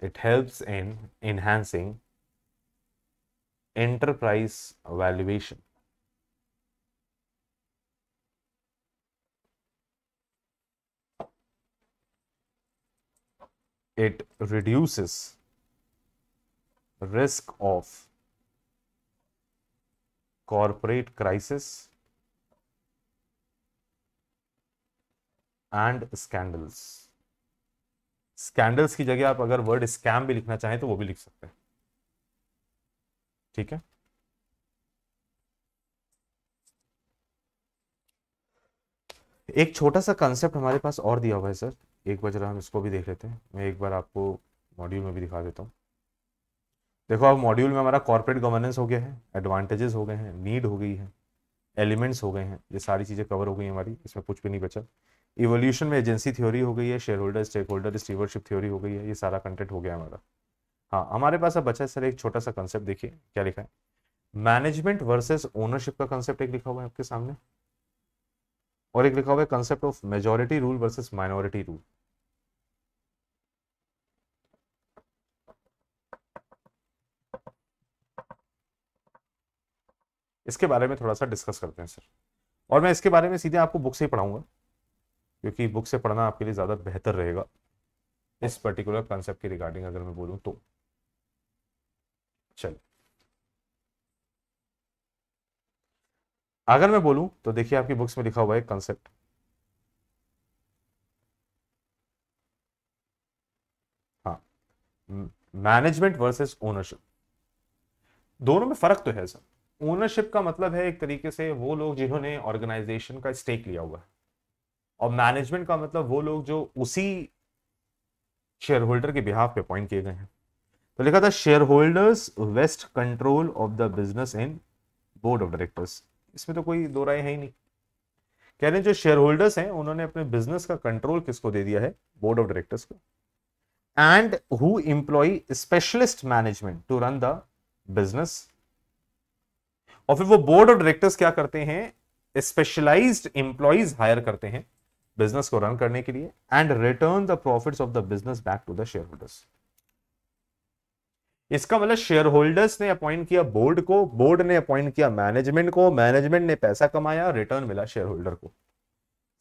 it helps in enhancing enterprise valuation it reduces risk of corporate crisis and scandals scandals की जगह आप अगर word scam भी लिखना चाहें तो वो भी लिख सकते हैं ठीक है एक छोटा सा कंसेप्ट हमारे पास और दिया हुआ है सर एक बार जरा हम इसको भी देख लेते हैं मैं एक बार आपको मॉड्यूल में भी दिखा देता हूँ देखो अब मॉड्यूल में हमारा कॉर्पोरेट गवर्नेंस हो गया है एडवांटेजेस हो गए हैं नीड हो गई है एलिमेंट्स हो गए हैं ये सारी चीज़ें कवर हो गई हमारी इसमें कुछ भी नहीं बचा इवोल्यूशन में एजेंसी थ्योरी हो गई है shareholder stakeholder stewardship theory हो गई है ये सारा कंटेंट हो गया हमारा हाँ हमारे पास अब बचा सर एक छोटा सा कंसेप्ट देखिए क्या लिखा है मैनेजमेंट वर्सेस ओनरशिप का कंसेप्ट एक लिखा हुआ है आपके सामने और एक लिखा हुआ है concept of majority rule versus minority rule इसके बारे में थोड़ा सा डिस्कस करते हैं सर और मैं इसके बारे में सीधे आपको बुक से ही पढ़ाऊंगा क्योंकि बुक से पढ़ना आपके लिए ज़्यादा बेहतर रहेगा इस पर्टिकुलर कंसेप्ट के रिगार्डिंग अगर मैं बोलूँ तो चलो अगर मैं बोलूं तो देखिए आपकी बुक्स में लिखा हुआ है कंसेप्ट हाँ मैनेजमेंट वर्सेस ओनरशिप दोनों में फर्क तो है सर ओनरशिप का मतलब है एक तरीके से वो लोग जिन्होंने ऑर्गेनाइजेशन का स्टेक लिया हुआ है और मैनेजमेंट का मतलब वो लोग जो उसी शेयर होल्डर के बिहाफ पे अपॉइंट किए गए हैं तो लिखा था shareholders vest control of the business and board of directors इसमें तो कोई दो राय है ही नहीं कह रहे हैं जो शेयर होल्डर्स हैं उन्होंने अपने बिजनेस का कंट्रोल किसको दे दिया है बोर्ड ऑफ डायरेक्टर्स को and who employ specialist management to run the business और फिर वो बोर्ड ऑफ डायरेक्टर्स क्या करते हैं स्पेशलाइज इंप्लॉइज हायर करते हैं बिजनेस को रन करने के लिए and return the profit of the business back to the shareholders इसका मतलब शेयर होल्डर्स ने अपॉइंट किया बोर्ड को बोर्ड ने अपॉइंट किया मैनेजमेंट को मैनेजमेंट ने पैसा कमाया रिटर्न मिला शेयर होल्डर को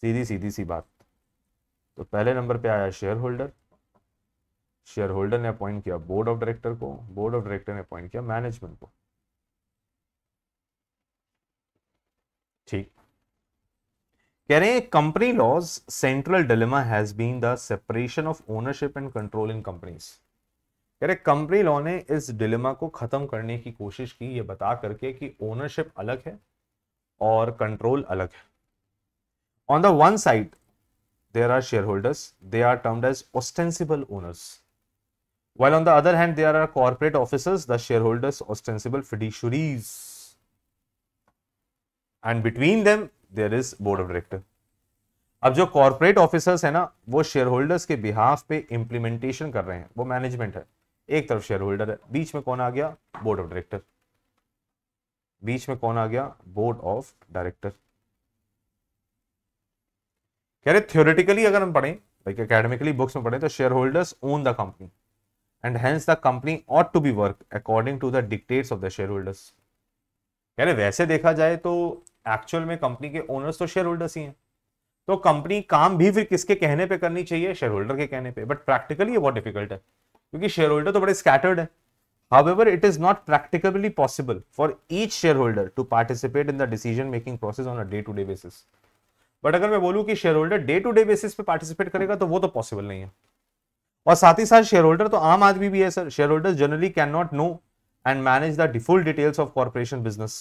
सीधी सीधी सी बात तो पहले नंबर पे आया शेयर होल्डर शेयर होल्डर ने अपॉइंट किया बोर्ड ऑफ डायरेक्टर को बोर्ड ऑफ डायरेक्टर ने अपॉइंट किया मैनेजमेंट को ठीक कह रहे हैं company laws central dilemma has been the separation of ownership and control in companies कह रहे कंपनी लॉ ने इस डिलेमा को खत्म करने की कोशिश की ये बता करके कि ओनरशिप अलग है और कंट्रोल अलग है on the one side there are shareholders they are termed as ostensible owners on the other hand there are corporate officers the shareholders ostensible fiduciaries and between them there is board of director अब जो corporate officers है ना वो shareholders के behalf पे implementation कर रहे हैं वो मैनेजमेंट है एक तरफ शेयर होल्डर है बीच में कौन आ गया बोर्ड ऑफ डायरेक्टर बीच में कौन आ गया बोर्ड ऑफ डायरेक्टर कह रहे थियोरिटिकली अगर हम पढ़ें लाइक एकेडमिकली बुक्स में पढ़ें तो shareholders own the company and hence the company ought to be work according to the dictates of the shareholders कह रहे वैसे देखा जाए तो एक्चुअल में कंपनी के ओनर्स तो शेयर होल्डर्स ही हैं तो कंपनी काम भी फिर किसके कहने पे करनी चाहिए शेयर होल्डर के कहने पे बट प्रैक्टिकली ये बहुत डिफिकल्ट है क्योंकि शेयर होल्डर तो बड़े स्कैटर्ड है However, it is not practically possible for each shareholder to participate in the decision-making process on a day-to-day basis. But अगर मैं बोलूं कि shareholder day to day basis पे पार्टिसिपेट करेगा तो वो तो पॉसिबल नहीं है और साथ ही साथ शेयर होल्डर तो आम आदमी भी है sir shareholder generally cannot know and manage the full details of corporation business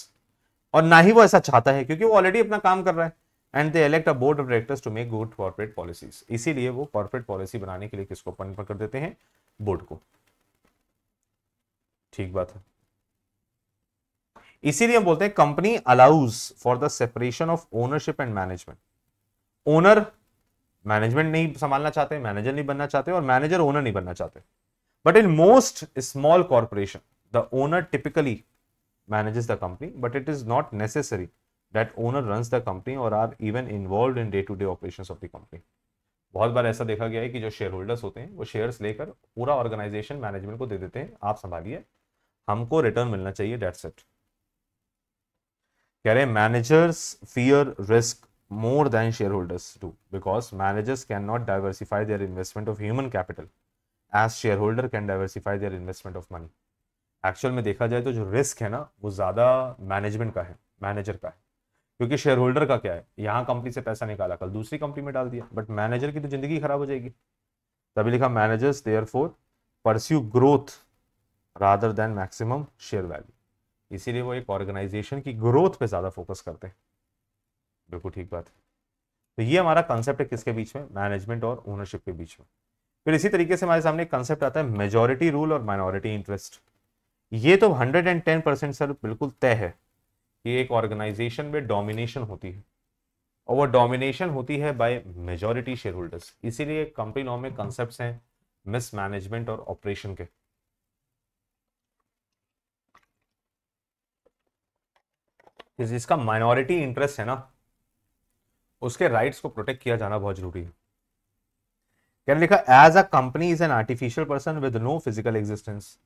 और ना ही वो ऐसा चाहता है क्योंकि वो ऑलरेडी अपना काम कर रहा है and they elect a board of directors to make good corporate policies इसीलिए वो कॉर्पोरेट पॉलिसी बनाने के लिए किसको अपॉइंट कर देते हैं बोर्ड को ठीक बात है इसीलिए हम बोलते हैं company allows for the separation of ownership and management owner management नहीं संभालना चाहते मैनेजर नहीं बनना चाहते और मैनेजर ओनर नहीं बनना चाहते but in most small corporation the owner typically manages the company but it is not necessary that owner run the company और or even involve in day to day operation of the company बहुत बार ऐसा देखा गया है कि जो share holders होते हैं वो शेयर्स लेकर पूरा ऑर्गेनाइजेशन मैनेजमेंट को दे देते हैं आप संभालिए हमको रिटर्न मिलना चाहिए डेट्स इट कह रहे managers fear risk more than shareholders too because managers cannot diversify their investment of human capital as shareholder can diversify their investment of money actual में देखा जाए तो जो risk है ना वो ज़्यादा मैनेजमेंट का है मैनेजर का है क्योंकि शेयर होल्डर का क्या है यहाँ कंपनी से पैसा निकाला कल दूसरी कंपनी में डाल दिया बट मैनेजर की तो जिंदगी खराब हो जाएगी तभी लिखा managers therefore pursue growth rather than maximum share value इसीलिए वो एक ऑर्गेनाइजेशन की ग्रोथ पे ज़्यादा फोकस करते हैं बिल्कुल ठीक बात है तो ये हमारा कंसेप्ट है किसके बीच में मैनेजमेंट और ओनरशिप के बीच में फिर इसी तरीके से हमारे सामने एक कंसेप्ट आता है मेजोरिटी रूल और माइनॉरिटी इंटरेस्ट ये तो 110 परसेंट सर बिल्कुल तय है कि एक ऑर्गेनाइजेशन में डोमिनेशन होती है और वो डोमिनेशन होती है बाय मेजॉरिटी शेयर होल्डर्स इसीलिए कंपनी लॉ में कॉन्सेप्ट हैं मिसमैनेजमेंट और ऑपरेशन के जिसका माइनॉरिटी इंटरेस्ट है ना उसके राइट्स को प्रोटेक्ट किया जाना बहुत जरूरी है क्या लिखा as a company is an artificial person with no physical existence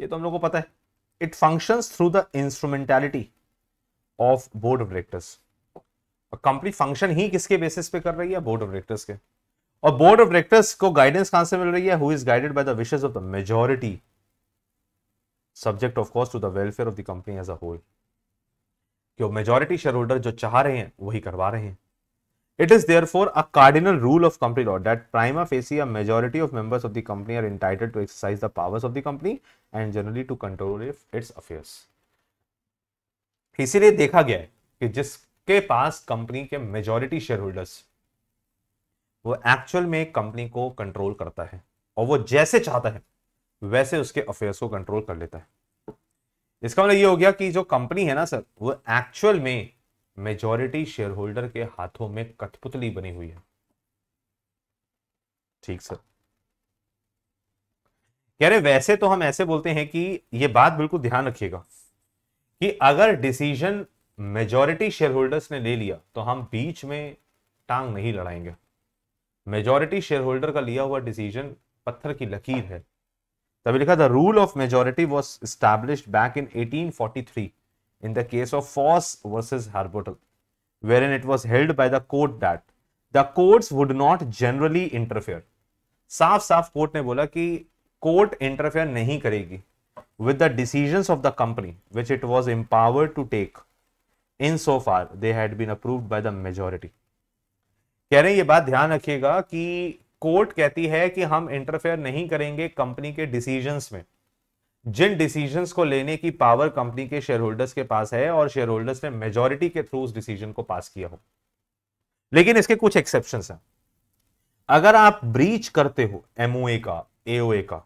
ये तो हम लोग को पता है it functions through the instrumentality of board of directors company function ही किसके बेसिस पे कर रही है बोर्ड ऑफ डायरेक्टर्स के और बोर्ड ऑफ डायरेक्टर्स को गाइडेंस कहां से मिल रही है who is guided by the wishes of the majority subject of course to the welfare of the company as a whole क्यों मेजोरिटी शेयर होल्डर जो चाह रहे हैं वही करवा रहे हैं it is therefore a cardinal rule of company law that prima facie a majority of members of the company are entitled to exercise the powers of the company and generally to control its affairs इसीलिए देखा गया है कि जिसके पास कंपनी के majority shareholders वो एक्चुअल में कंपनी को कंट्रोल करता है और वो जैसे चाहता है वैसे उसके अफेयर्स को कंट्रोल कर लेता है इसका मतलब ये हो गया कि जो कंपनी है ना सर वो एक्चुअल में मेजोरिटी शेयर होल्डर के हाथों में कठपुतली बनी हुई है ठीक सर कह रहे वैसे तो हम ऐसे बोलते हैं कि ये बात बिल्कुल ध्यान रखिएगा कि अगर डिसीजन मेजॉरिटी शेयर होल्डर्स ने ले लिया तो हम बीच में टांग नहीं लड़ाएंगे मेजॉरिटी शेयर होल्डर का लिया हुआ डिसीजन पत्थर की लकीर है तभी लिखा the rule of majority was establish back in 1843 the case of Foss Foss Harbottle wherein it was held by the court that the court would not generally interfere साफ साफ कोर्ट ने बोला कि कोर्ट इंटरफेयर नहीं करेगी with the decisions of the company which it was empowered to take insofar they had been approved by the majority कह रहे हैं ये बात ध्यान रखिएगा कि कोर्ट कहती है कि हम इंटरफेयर नहीं करेंगे कंपनी के डिसीजंस में जिन डिसीजंस को लेने की पावर कंपनी के शेयर होल्डर्स के पास है और शेयर होल्डर्स ने मेजोरिटी के थ्रू उस डिसीजन को पास किया हो लेकिन इसके कुछ एक्सेप्शन हैं अगर आप ब्रीच करते हो एमओए का एओए का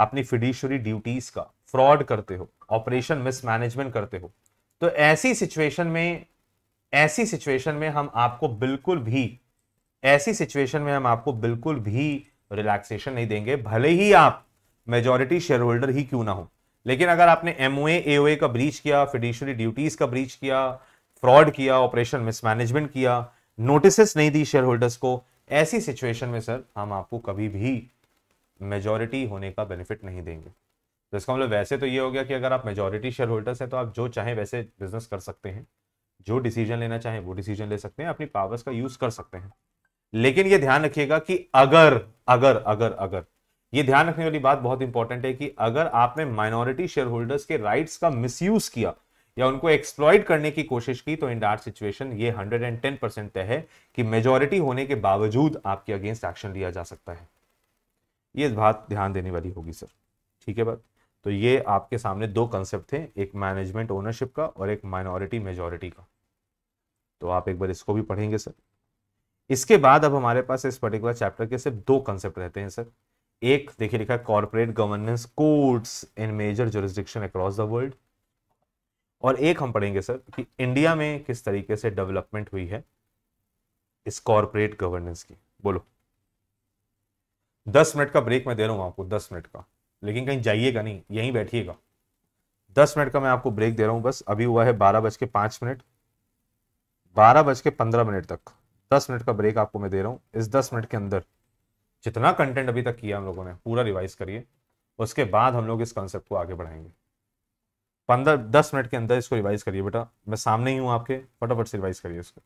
अपनी फिडिशरी ड्यूटीज का फ्रॉड करते हो ऑपरेशन मिसमैनेजमेंट करते हो तो ऐसी सिचुएशन में ऐसी सिचुएशन में हम आपको बिल्कुल भी ऐसी सिचुएशन में हम आपको बिल्कुल भी रिलैक्सेशन नहीं देंगे भले ही आप मेजोरिटी शेयर होल्डर ही क्यों ना हो लेकिन अगर आपने एमओए एओए का ब्रीच किया फिडिशरी ड्यूटीज का ब्रीच किया फ्रॉड किया ऑपरेशन मिसमैनेजमेंट किया नोटिस नहीं दी शेयर होल्डर्स को ऐसी सिचुएशन में सर हम आपको कभी भी मेजॉरिटी होने का बेनिफिट नहीं देंगे तो इसका मतलब वैसे तो ये हो गया कि अगर आप मेजोरिटी शेयर होल्डर्स हैं तो आप जो चाहें वैसे बिजनेस कर सकते हैं जो डिसीजन लेना चाहें वो डिसीजन ले सकते हैं अपनी पावर्स का यूज कर सकते हैं लेकिन ये ध्यान रखिएगा कि अगर अगर अगर अगर ये ध्यान रखने वाली बात बहुत इंपॉर्टेंट है कि अगर आपने माइनॉरिटी शेयर होल्डर्स के राइट्स का मिस किया या उनको एक्सप्लॉइट करने की कोशिश की तो इन डार्ट सिचुएशन ये 110 परसेंट तय है कि मेजोरिटी होने के बावजूद आपके अगेंस्ट एक्शन लिया जा सकता है ये बात ध्यान देने वाली होगी सर ठीक है बात तो ये आपके सामने दो कंसेप्ट थे एक मैनेजमेंट ओनरशिप का और एक माइनॉरिटी मेजोरिटी का तो आप एक बार इसको भी पढ़ेंगे सर इसके बाद अब हमारे पास इस पर्टिकुलर चैप्टर के सिर्फ दो कंसेप्ट रहते हैं सर एक देखिए लिखा corporate governance codes in major jurisdiction across the world और एक हम पढ़ेंगे सर कि इंडिया में किस तरीके से डेवलपमेंट हुई है इस कॉर्पोरेट गवर्नेंस की बोलो दस मिनट का ब्रेक मैं दे रहा हूं आपको दस मिनट का लेकिन कहीं जाइएगा नहीं यहीं बैठिएगा दस मिनट का मैं आपको ब्रेक दे रहा हूँ बस अभी हुआ है बारह बज के पाँच मिनट बारह बज के पंद्रह मिनट तक दस मिनट का ब्रेक आपको मैं दे रहा हूँ इस दस मिनट के अंदर जितना कंटेंट अभी तक किया हम लोगों ने पूरा रिवाइज करिए उसके बाद हम लोग इस कॉन्सेप्ट को आगे बढ़ाएंगे पंद्रह दस मिनट के अंदर इसको रिवाइज करिए बेटा मैं सामने ही हूँ आपके फटाफट से रिवाइज करिए इसको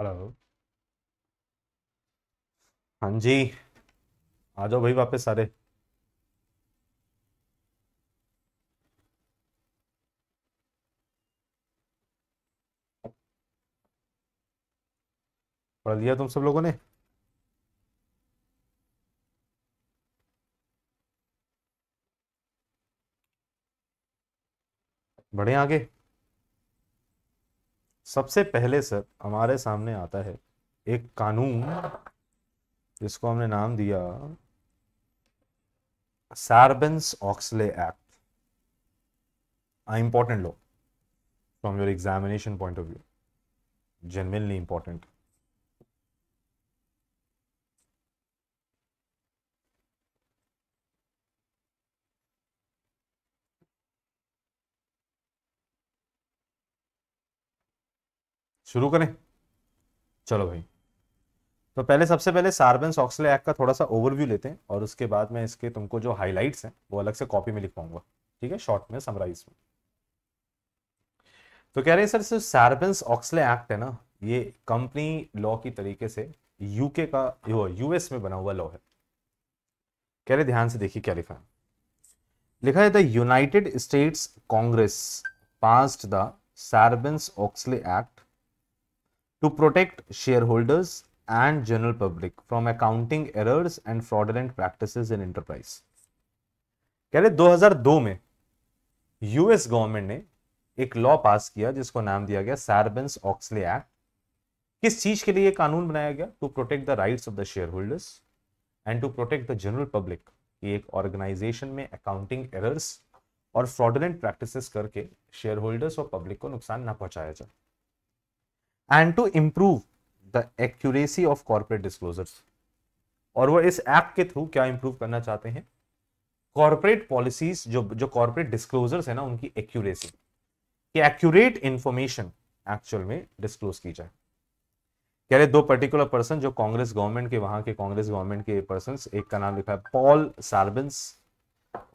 हेलो हाँ जी आ जाओ भाई वापस सारे पढ़ लिया तुम सब लोगों ने बढ़े आगे सबसे पहले सर हमारे सामने आता है एक कानून जिसको हमने नाम दिया Sarbanes Oxley act important law from your examination point of view generally important शुरू करें चलो भाई तो पहले सबसे पहले सार्बेंस ऑक्सले एक्ट का थोड़ा सा ओवरव्यू लेते हैं और उसके बाद में इसके तुमको जो हाईलाइट्स हैं वो अलग से कॉपी में लिख पाऊंगा ठीक है शॉर्ट में समराइज में तो कह रहे हैं सर सिर्फ सार्बेंस ऑक्सले एक्ट है ना ये कंपनी लॉ की तरीके से यूके का यूएस में बना हुआ लॉ है कह रहे ध्यान से देखिए क्या लिखा है लिखा है the United States Congress passed the Sarbanes Oxley act to protect shareholders and general public from accounting errors and fraudulent practices in enterprise. कह रहे 2002 में यूएस गवर्नमेंट ने एक लॉ पास किया जिसको नाम दिया गया सार्बेंस ऑक्सले एक्ट किस चीज के लिए कानून बनाया गया to protect the rights of the shareholders and to protect the general public कि एक ऑर्गेनाइजेशन में अकाउंटिंग एरर्स और फ्रॉडलेंट प्रैक्टिसेस करके शेयर होल्डर्स और पब्लिक को नुकसान ना पहुंचाया जाए and to improve the accuracy of corporate disclosures और वो इस एप के थ्रू क्या इंप्रूव करना चाहते हैं कॉर्पोरेट पॉलिसीज जो जो कॉर्पोरेट डिस्क्लोजर्स है ना उनकी एक्यूरेसी कि एक्यूरेट इंफॉर्मेशन एक्चुअल में डिस्क्लोज की जाए कह रहे दो पर्टिकुलर पर्सन जो कांग्रेस गवर्नमेंट के वहां के कांग्रेस गवर्नमेंट के पर्सन एक का नाम लिखा है पॉल सार्बेंस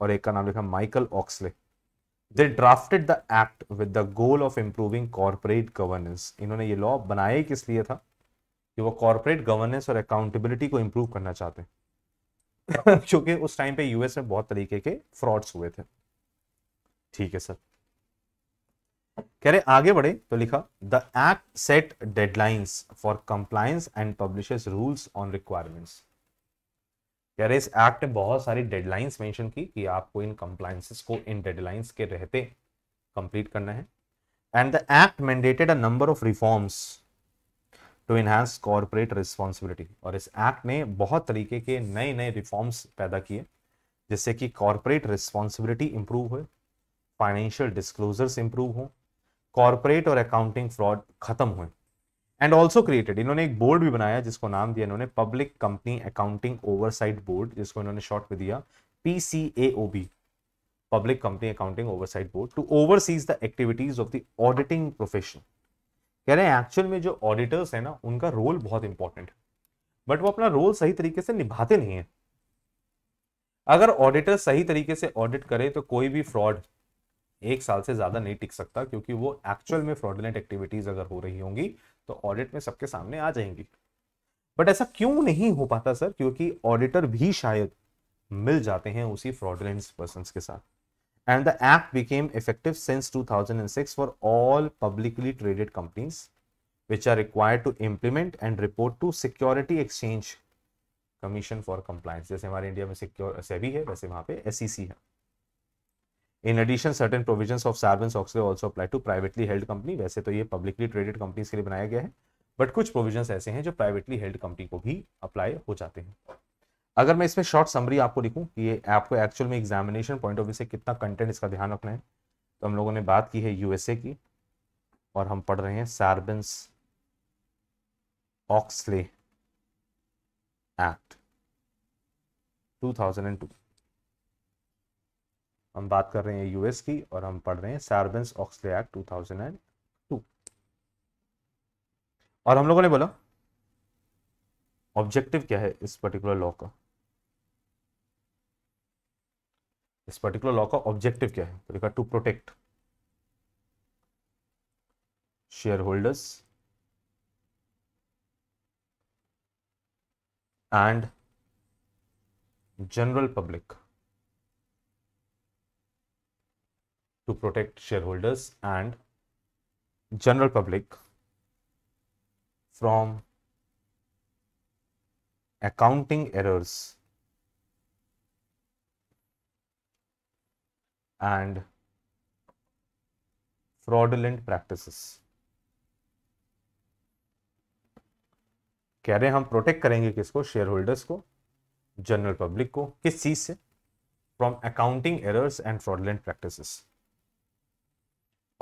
और एक का नाम लिखा Michael Oxley they drafted the act with the goal of improving corporate governance इन्होंने ये लॉ बनाया ही किस लिए था कि वो कॉरपोरेट गवर्नेंस और अकाउंटेबिलिटी को इम्प्रूव करना चाहते हैं क्योंकि उस टाइम पे यूएस में बहुत तरीके के फ्रॉड्स हुए थे ठीक है सर कह रहे आगे बढ़े तो लिखा the act set deadlines for compliance and publish rules on requirements यार इस एक्ट में बहुत सारी डेडलाइंस मेंशन की कि आपको इन कंप्लाइंसिस को इन डेडलाइंस के रहते कंप्लीट करना है and the act mandated a number of reforms to enhance corporate responsibility और इस एक्ट ने बहुत तरीके के नए नए रिफॉर्म्स पैदा किए जिससे कि कॉरपोरेट रिस्पॉन्सिबिलिटी इंप्रूव हो फाइनेंशियल डिस्क्लोजर्स इंप्रूव हों कॉरपोरेट और अकाउंटिंग फ्रॉड खत्म हुए एंड ऑल्सो क्रिएटेड इन्होंने एक बोर्ड भी बनाया जिसको नाम दिया इन्होंने public company accounting oversight board जिसको इन्होंने शॉर्ट में दिया P C A O B public company accounting oversight board to oversees the activities of the auditing profession कह रहे हैं एक्चुअल में जो ऑडिटर्स है ना उनका रोल बहुत इंपॉर्टेंट है बट वो अपना रोल सही तरीके से निभाते नहीं है अगर ऑडिटर सही तरीके से ऑडिट करे तो कोई भी फ्रॉड एक साल से ज्यादा नहीं टिक सकता क्योंकि वो एक्चुअल में फ्रॉडलेंट एक्टिविटीज अगर हो रही होंगी तो ऑडिट में सबके सामने आ जाएंगी बट ऐसा क्यों नहीं हो पाता सर क्योंकि ऑडिटर भी शायद मिल जाते हैं उसी फ्रॉडलेंस पर्सन के साथ and the act became effective since 2006 for all publicly traded companies which are required to implement and report to security exchange commission for compliance जैसे हमारे इंडिया में सिक्योर सेबी है वैसे वहां पे एस e है in addition certain provision of Sarbanes Oxley also apply to privately held company वैसे तो ये पब्लिकली ट्रेडेड कंपनीज के लिए बनाया गया है बट कुछ प्रोविजन ऐसे हैं जो प्राइवेटली हेल्ड कंपनी को भी अप्लाई हो जाते हैं अगर मैं इसमें शॉर्ट समरी आपको लिखूं कि ये आपको एक्चुअल में एग्जामिनेशन पॉइंट ऑफ व्यू से कितना कंटेंट इसका ध्यान रखना है तो हम लोगों ने बात की है यूएसए की और हम पढ़ रहे हैं सार्बेंस ऑक्सले एक्ट 2002 हम बात कर रहे हैं यूएस की और हम पढ़ रहे हैं सार्बेंस ऑक्सले एक्ट टू और हम लोगों ने बोला ऑब्जेक्टिव क्या है इस पर्टिकुलर लॉ का इस पर्टिकुलर लॉ का ऑब्जेक्टिव क्या है तो लिखा to protect shareholders and general public to protect shareholders and general public from accounting errors and fraudulent practices. कह रहे हैं हम प्रोटेक्ट करेंगे किसको शेयर होल्डर्स को जनरल पब्लिक को किस चीज से from accounting errors and fraudulent practices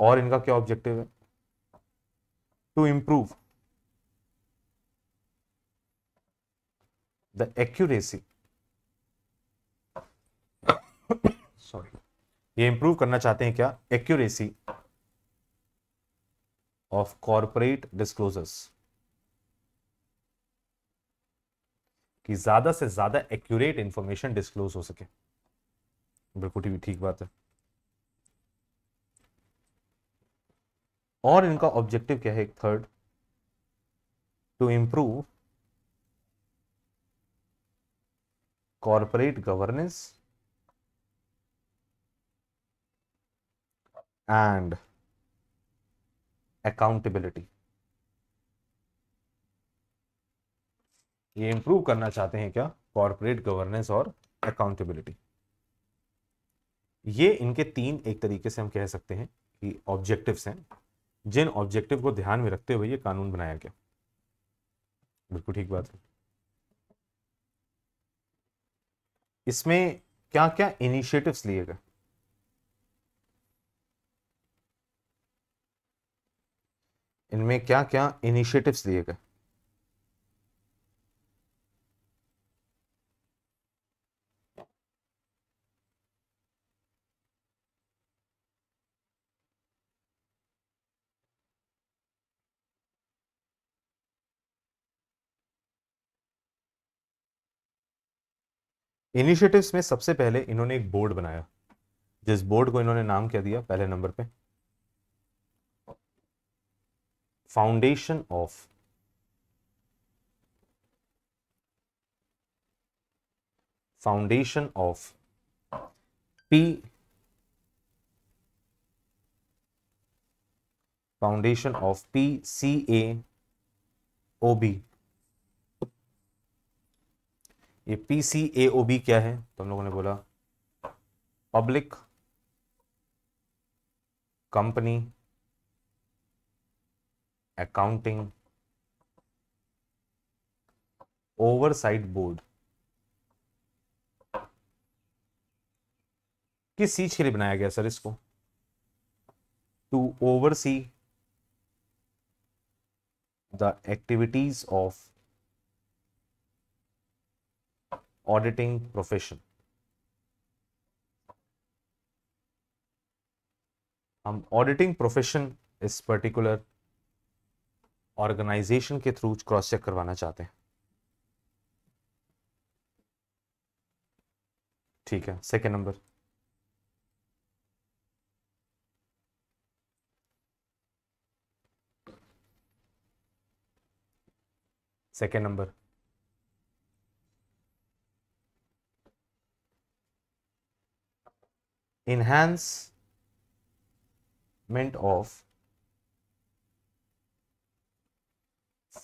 और इनका क्या ऑब्जेक्टिव है to improve the accuracy sorry ये इंप्रूव करना चाहते हैं क्या एक्यूरेसी ऑफ कॉरपोरेट डिस्क्लोजर्स कि ज्यादा से ज्यादा एक्यूरेट इंफॉर्मेशन डिस्क्लोज हो सके बिल्कुल ठीक बात है और इनका ऑब्जेक्टिव क्या है एक third to improve corporate governance and accountability ये इंप्रूव करना चाहते हैं क्या कॉरपोरेट गवर्नेंस और अकाउंटेबिलिटी ये इनके तीन एक तरीके से हम कह सकते हैं कि ऑब्जेक्टिव्स हैं जिन ऑब्जेक्टिव को ध्यान में रखते हुए ये कानून बनाया गया बिल्कुल ठीक बात है इसमें क्या क्या इनिशिएटिव्स लिए गए इनमें क्या क्या इनिशिएटिव्स लिए गए इनिशिएटिव्स में सबसे पहले इन्होंने एक बोर्ड बनाया जिस बोर्ड को इन्होंने नाम क्या दिया पहले नंबर पे foundation of foundation of P foundation of P C A O B ये P C A O B क्या है तो हम लोगों ने बोला public company accounting oversight board किस चीज के लिए बनाया गया सर इसको to oversee the activities of auditing profession हम ऑडिटिंग प्रोफेशन इस पर्टिकुलर ऑर्गेनाइजेशन के थ्रू क्रॉस चेक करवाना चाहते हैं ठीक है second number second number enhancement of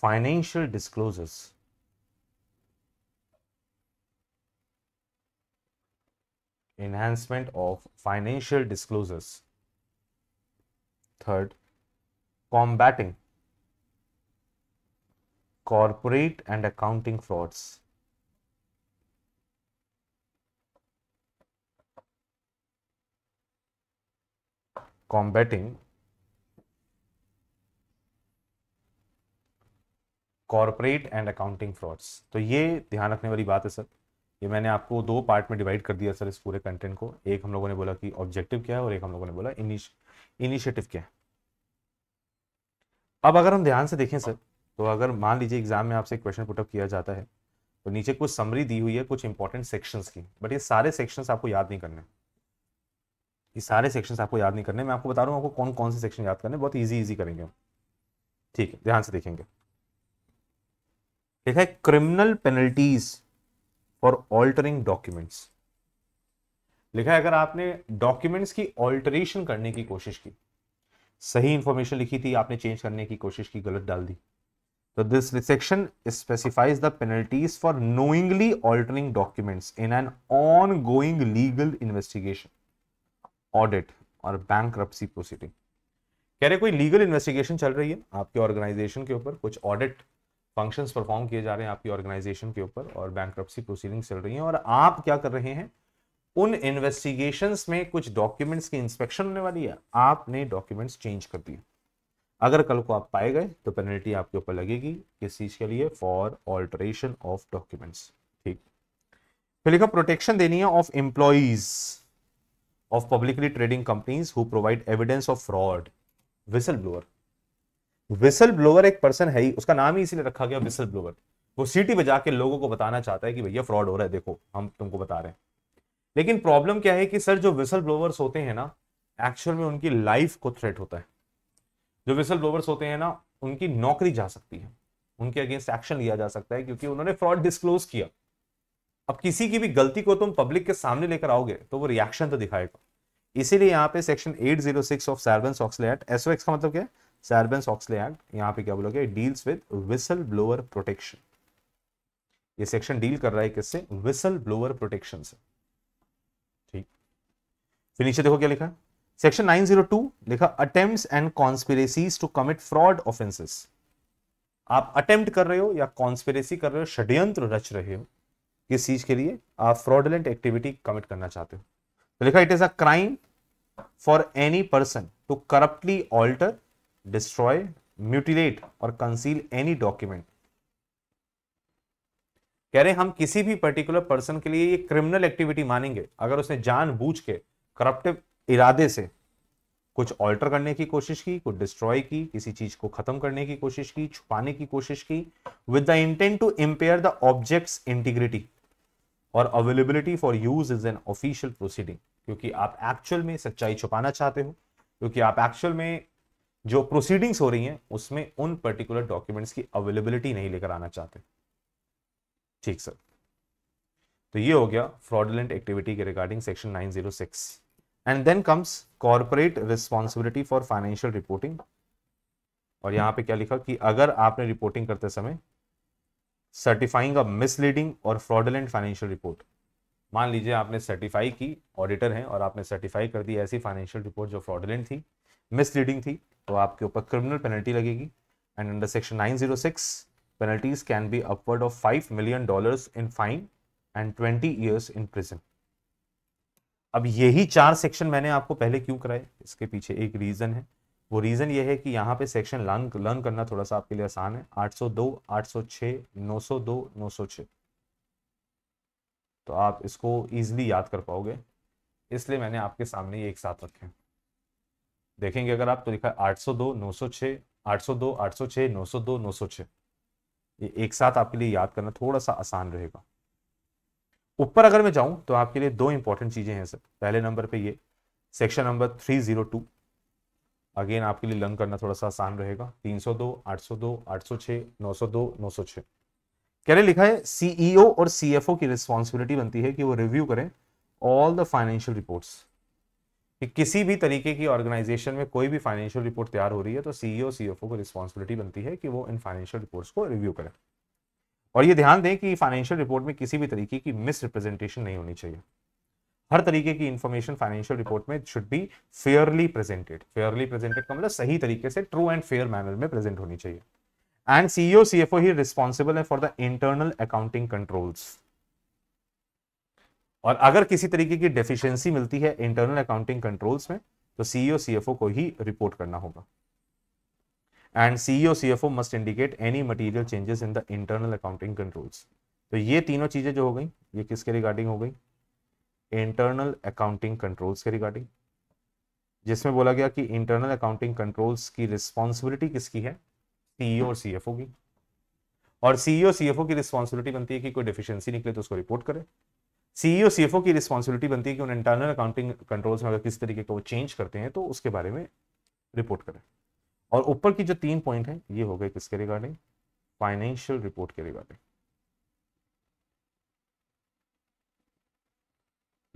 financial disclosures. Enhancement of financial disclosures. Third, combating corporate and accounting frauds. combating corporate and accounting frauds तो ये ध्यान रखने वाली बात है सर ये मैंने आपको दो पार्ट में डिवाइड कर दिया सर इस पूरे कंटेंट को एक हम लोगों ने बोला कि ऑब्जेक्टिव क्या है और एक हम लोगों ने बोला इनिशिएटिव क्या है अब अगर हम ध्यान से देखें सर तो अगर मान लीजिए एग्जाम में आपसे क्वेश्चन पुटअप किया जाता है तो नीचे कुछ समरी दी हुई है कुछ इंपॉर्टेंट सेक्शंस की बट ये सारे सेक्शंस आपको याद नहीं करने हैं ये सारे सेक्शंस आपको याद नहीं करने मैं आपको बता रहा हूँ आपको कौन कौन से सेक्शन याद करने बहुत इजी इजी करेंगे ठीक है ध्यान से देखेंगे देखा है criminal penalties for altering documents लिखा है अगर आपने डॉक्यूमेंट्स की ऑल्टरेशन करने की कोशिश की सही इंफॉर्मेशन लिखी थी आपने चेंज करने की कोशिश की गलत डाल दी तो this section specifies the penalties for knowingly altering documents in an ongoing legal investigation audit और बैंक्रप्सी प्रोसीडिंग कह रहे कोई लीगल इन्वेस्टिगेशन चल रही है आपके ऑर्गेनाइजेशन के ऊपर कुछ ऑडिट फंक्शंस परफॉर्म किए जा रहे हैं आपकी ऑर्गेनाइजेशन के ऊपर और बैंक्रप्सी प्रोसीडिंग चल रही है और आप क्या कर रहे हैं उन इन्वेस्टिगेशन में कुछ डॉक्यूमेंट्स की इंस्पेक्शन होने वाली है आपने डॉक्यूमेंट्स चेंज कर दिए अगर कल को आप पाए गए तो पेनल्टी आपके ऊपर लगेगी किस चीज के लिए फॉर ऑल्टरेशन ऑफ डॉक्यूमेंट्स ठीक फिर लिखा प्रोटेक्शन देनी है of employees of publicly trading companies who provide evidence of fraud whistle blower whistle blower एक पर्सन है ही उसका नाम ही इसीलिए रखा गया विसल blower वो सीटी बजा के लोगों को बताना चाहता है कि भैया फ्रॉड हो रहा है देखो हम तुमको बता रहे हैं लेकिन प्रॉब्लम क्या है कि सर जो विसल ब्लोवर्स होते हैं ना एक्चुअल में उनकी लाइफ को थ्रेट होता है जो विसल ब्लोवर्स होते हैं ना उनकी नौकरी जा सकती है उनके अगेंस्ट एक्शन लिया जा सकता है क्योंकि उन्होंने फ्रॉड डिस्क्लोज किया अब किसी की भी गलती को तुम पब्लिक के सामने लेकर आओगे तो वो रिएक्शन तो दिखाएगा इसीलिए यहाँ पे section 806 of Sarbanes Oxley act SOX का मतलब क्या है सैरबेंस ऑक्सले एक्ट यहाँ पे क्या बोलोगे deals with whistle blower protection ये सेक्शन डील कर रहा है किससे विसल ब्लोअर प्रोटेक्शन से ठीक फिर नीचे देखो क्या लिखा सेक्शन 902 लिखा attempts and conspiracies to commit fraud offences आप अटेम्प्ट कर रहे हो या कॉन्स्पिरेसी कर रहे हो षड्यंत्र रच रहे हो किस चीज के लिए आप फ्रॉडलेंट एक्टिविटी कमिट करना चाहते हो तो लिखा it is a crime for any person to corruptly alter destroy mutilate और कंसील एनी डॉक्यूमेंट कह रहे हम किसी भी पर्टिकुलर पर्सन के लिए ये क्रिमिनल एक्टिविटी मानेंगे अगर उसने जान बूझ के करप्टिव इरादे से कुछ ऑल्टर करने की कोशिश की कुछ डिस्ट्रॉय की किसी चीज को खत्म करने की कोशिश की छुपाने की कोशिश की with the intent to impair the object's integrity और availability for use is an official proceeding क्योंकि आप एक्चुअल में सच्चाई छुपाना चाहते हो क्योंकि आप एक्चुअल में जो प्रोसीडिंग्स हो रही हैं उसमें उन पर्टिकुलर डॉक्यूमेंट्स की अवेलेबिलिटी नहीं लेकर आना चाहते ठीक सर तो ये हो गया फ्रॉडलेंट एक्टिविटी के regarding section 906 and then comes corporate responsibility for financial reporting और यहां पे क्या लिखा कि अगर आपने रिपोर्टिंग करते समय सर्टिफाइंग अ मिसलीडिंग और फ्रॉडलेंट फाइनेंशियल रिपोर्ट मान लीजिए आपने सर्टिफाई की ऑडिटर हैं और आपने सर्टिफाई कर दी ऐसी फाइनेंशियल रिपोर्ट जो फ्रॉडलेंट थी मिसलीडिंग थी तो आपके ऊपर क्रिमिनल पेनल्टी लगेगी and under section nine zero six penalties can be upward of five million dollars in fine and twenty years in prison अब यही चार सेक्शन मैंने आपको पहले क्यों कराए इसके पीछे एक रीजन है वो रीज़न ये है कि यहाँ पे सेक्शन लर्न लर्न करना थोड़ा सा आपके लिए आसान है 802, 806, 902, 906 तो आप इसको ईजिली याद कर पाओगे इसलिए मैंने आपके सामने ये एक साथ रखे देखेंगे अगर आप तो लिखा आठ सौ दो नौ सौ छः आठ सौ दो आठ सौ नौ सौ दो नौ सौ ये एक साथ आपके लिए याद करना थोड़ा सा आसान रहेगा ऊपर अगर मैं जाऊं तो आपके लिए दो इंपॉर्टेंट चीजें हैं सर पहले नंबर पे ये section number three zero two again आपके लिए लर्न करना थोड़ा सा आसान रहेगा 302, 802, 806, 902, 906। क्या लिखा है सीईओ e और सीएफओ की रिस्पॉन्सिबिलिटी बनती है कि वो रिव्यू करें ऑल द फाइनेंशियल रिपोर्ट्स कि किसी भी तरीके की ऑर्गेनाइजेशन में कोई भी फाइनेंशियल रिपोर्ट तैयार हो रही है तो सीईओ सीएफओ e को रिस्पॉन्सिबिलिटी बनती है कि वो इन फाइनेंशियल रिपोर्ट्स को रिव्यू करें और ये ध्यान दें कि फाइनेंशियल रिपोर्ट में किसी भी तरीके की मिस रिप्रेजेंटेशन नहीं होनी चाहिए हर तरीके की इंफॉर्मेशन फाइनेंशियल रिपोर्ट में should be fairly presented fairly presented का मतलब सही तरीके से ट्रू एंड फेयर मैनर में प्रेजेंट होनी चाहिए एंड सीईओ सीएफओ ही रिस्पॉन्सिबल है for the internal accounting controls और अगर किसी तरीके की डेफिशिएंसी मिलती है इंटरनल अकाउंटिंग कंट्रोल्स में तो सीईओ सीएफओ e को ही रिपोर्ट करना होगा and CEO CFO must indicate any material changes in the internal accounting controls तो ये तीनों चीजें जो हो गई ये किसके रिगार्डिंग हो गई इंटरनल अकाउंटिंग कंट्रोल्स के रिगार्डिंग जिसमें बोला गया कि इंटरनल अकाउंटिंग कंट्रोल्स की रिस्पॉन्सिबिलिटी किसकी है सीईओ e और सीएफओ की और सीईओ सीएफओ e की रिस्पॉन्सिबिलिटी बनती है कि कोई डिफिशियंसी निकले तो उसको रिपोर्ट करे सीईओ सीएफओ की रिस्पॉन्सिबिलिटी बनती है कि उन इंटरनल अकाउंटिंग कंट्रोल्स में अगर किस तरीके का वो चेंज करते हैं तो उसके बारे में रिपोर्ट करें और ऊपर की जो तीन पॉइंट है ये हो गए किसके रिगार्डिंग फाइनेंशियल रिपोर्ट के रिगार्डिंग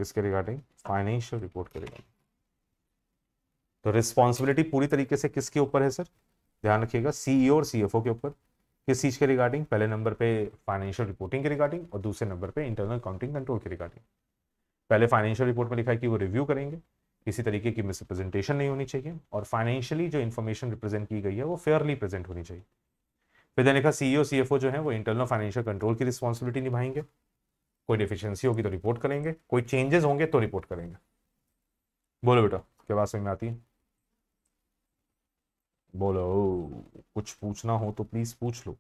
किसके रिगार्डिंग फाइनेंशियल रिपोर्ट के रिगार्डिंग तो रिस्पॉन्सिबिलिटी पूरी तरीके से किसके ऊपर है सर ध्यान रखिएगा सीईओ e और सीएफओ के ऊपर किस चीज के रिगार्डिंग पहले नंबर पे फाइनेंशियल रिपोर्टिंग के रिगार्डिंग और दूसरे नंबर पे इंटरनल काउंटिंग कंट्रोल के रिगार्डिंग पहले फाइनेंशियल रिपोर्ट में लिखा है कि वो रिव्यू करेंगे किसी तरीके की मिसरिप्रेजेंटेशन नहीं होनी चाहिए और फाइनेंशियली जो इन्फॉर्मेशन रिप्रेजेंट की गई है वो फेयरली प्रेजेंट होनी चाहिए फिर देखा सीईओ सीएफओ जो है वो इंटरनल फाइनेंशियल कंट्रोल की रिस्पॉन्सिबिलिटी निभाएंगे कोई डिफिशियंसी होगी तो रिपोर्ट करेंगे कोई चेंजेस होंगे तो रिपोर्ट करेंगे बोलो बेटा क्या बात समझ में आती है बोलो कुछ पूछना हो तो प्लीज पूछ लो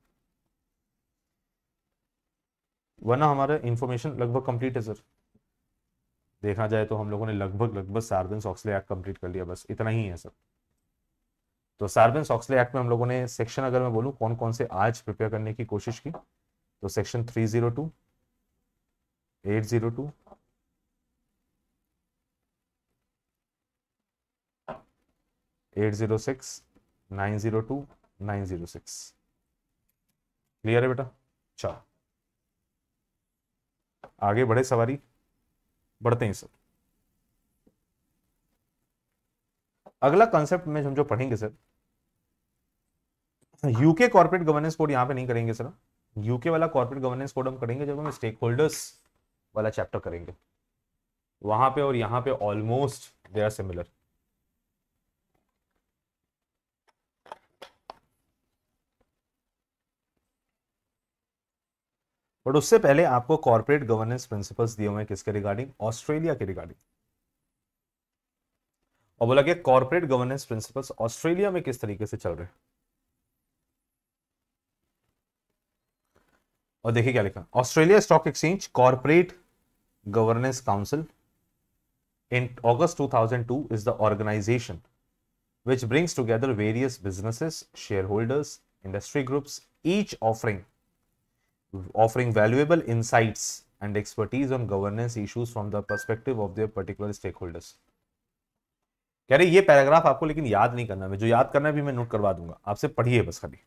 वरना हमारा इंफॉर्मेशन लगभग कंप्लीट है सर देखा जाए तो हम लोगों ने लगभग लगभग सार्बेंस ऑक्सले एक्ट कंप्लीट कर लिया बस इतना ही है सर तो सार्बेंस ऑक्सले एक्ट में हम लोगों ने सेक्शन अगर मैं बोलूँ कौन कौन से आज प्रिपेयर करने की कोशिश की तो section three zero two eight zero two eight zero six nine zero two nine zero six clear है बेटा अच्छा आगे बढ़े सवारी बढ़ते हैं सर अगला कॉन्सेप्ट में हम जो पढ़ेंगे sir UK corporate governance code यहां पे नहीं करेंगे सर यूके वाला कॉर्पोरेट गवर्नेंस कोड हम करेंगे जब हम स्टेक होल्डर्स वाला चैप्टर करेंगे वहां पे और यहां पे almost they are similar but उससे पहले आपको कॉर्पोरेट गवर्नेंस प्रिंसिपल्स दिए हुए हैं किसके रिगार्डिंग ऑस्ट्रेलिया के रिगार्डिंग और बोला गया कॉर्पोरेट गवर्नेंस प्रिंसिपल्स ऑस्ट्रेलिया में किस तरीके से चल रहे हैं और देखिए क्या लिखा Australia stock exchange corporate Governance Council in August 2002 is the organization which brings together various businesses, shareholders, industry groups, each offering offering valuable insights and expertise on governance issues from the perspective of their particular stakeholders. कह रहे ये paragraph आपको लेकिन याद नहीं करना मैं जो याद करना है भी मैं नोट करवा दूंगा आपसे पढ़िए बस खाली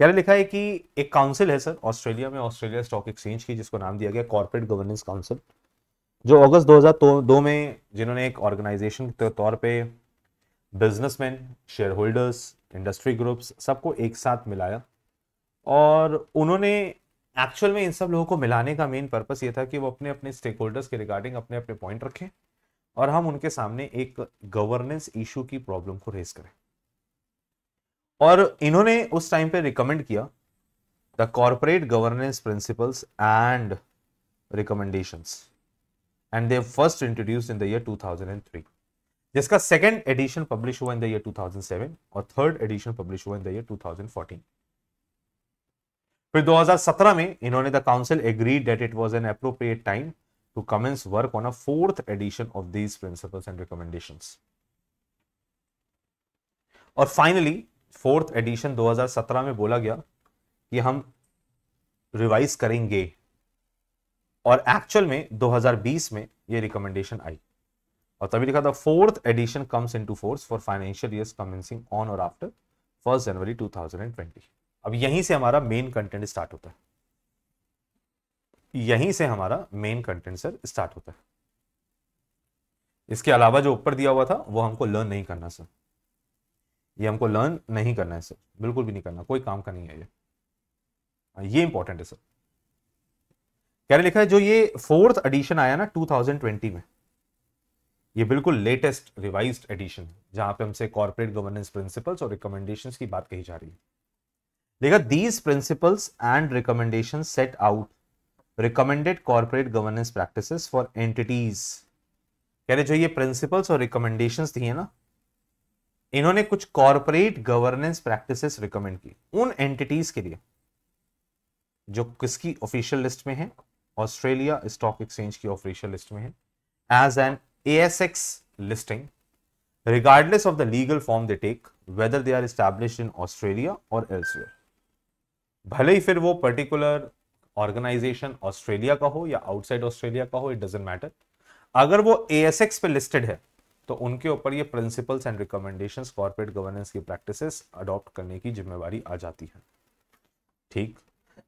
यहाँ पे लिखा है कि एक काउंसिल है सर ऑस्ट्रेलिया में ऑस्ट्रेलिया स्टॉक एक्सचेंज की जिसको नाम दिया गया कॉर्पोरेट गवर्नेंस काउंसिल जो अगस्त 2002 में जिन्होंने एक ऑर्गेनाइजेशन के तौर पे businessman share holders industry groups सबको एक साथ मिलाया और उन्होंने एक्चुअल में इन सब लोगों को मिलाने का मेन पर्पस ये था कि वो अपने अपने स्टेक होल्डर्स के रिगार्डिंग अपने अपने पॉइंट रखें और हम उनके सामने एक गवर्नेंस इशू की प्रॉब्लम को रेज करें और इन्होंने उस टाइम पे रिकमेंड किया the corporate governance principles and recommendation and they first introduce in the year 2003 जिसका सेकेंड एडिशन पब्लिश हुआ इन द ईयर 2007 और थर्ड एडिशन पब्लिश हुआ इन द ईयर 2014 फिर 2017 में इन्होंने the council agreed that it was an appropriate time to commence work on a fourth edition of these principles and recommendations और finally fourth edition 2017 में बोला गया कि हम रिवाइज करेंगे और एक्चुअल में 2020 में ये रिकमेंडेशन आई और तभी लिखा था fourth edition comes into force for financial year commencing on और आफ्टर फर्स्ट जनवरी 2020 अब यहीं से हमारा मेन कंटेंट स्टार्ट होता है यहीं से हमारा मेन कंटेंट सर स्टार्ट होता है इसके अलावा जो ऊपर दिया हुआ था वो हमको लर्न नहीं करना सर ये हमको लर्न नहीं करना है सर बिल्कुल भी नहीं करना कोई काम का नहीं है ये हाँ, ये इंपॉर्टेंट है सर कह रहे लिखा है जो ये फोर्थ एडिशन आया ना 2020 में ये बिल्कुल लेटेस्ट रिवाइज एडिशन जहां पे हमसे कॉर्पोरेट गवर्नेंस प्रिंसिपल्स और रिकमेंडेशंस की बात कही जा रही है लिखा these principles and recommendation set out recommended corporate governance practice for entities कह रहे जो ये प्रिंसिपल्स और रिकमेंडेशन थी है ना इन्होंने कुछ कॉरपोरेट गवर्नेंस प्रैक्टिसेस रिकमेंड की उन एंटिटीज के लिए जो किसकी ऑफिशियल लिस्ट में है ऑस्ट्रेलिया स्टॉक एक्सचेंज की ऑफिशियल लिस्ट में है as an ASX listing regardless of the legal form they take whether they are established in Australia और elsewhere भले ही फिर वो पर्टिकुलर ऑर्गेनाइजेशन ऑस्ट्रेलिया का हो या आउटसाइड ऑस्ट्रेलिया का हो इट डजेंट मैटर अगर वो एएसएक्स पे लिस्टेड है तो उनके ऊपर ये principles and recommendation corporate governance की प्रैक्टिसेस अडॉप्ट करने की जिम्मेवारी आ जाती है ठीक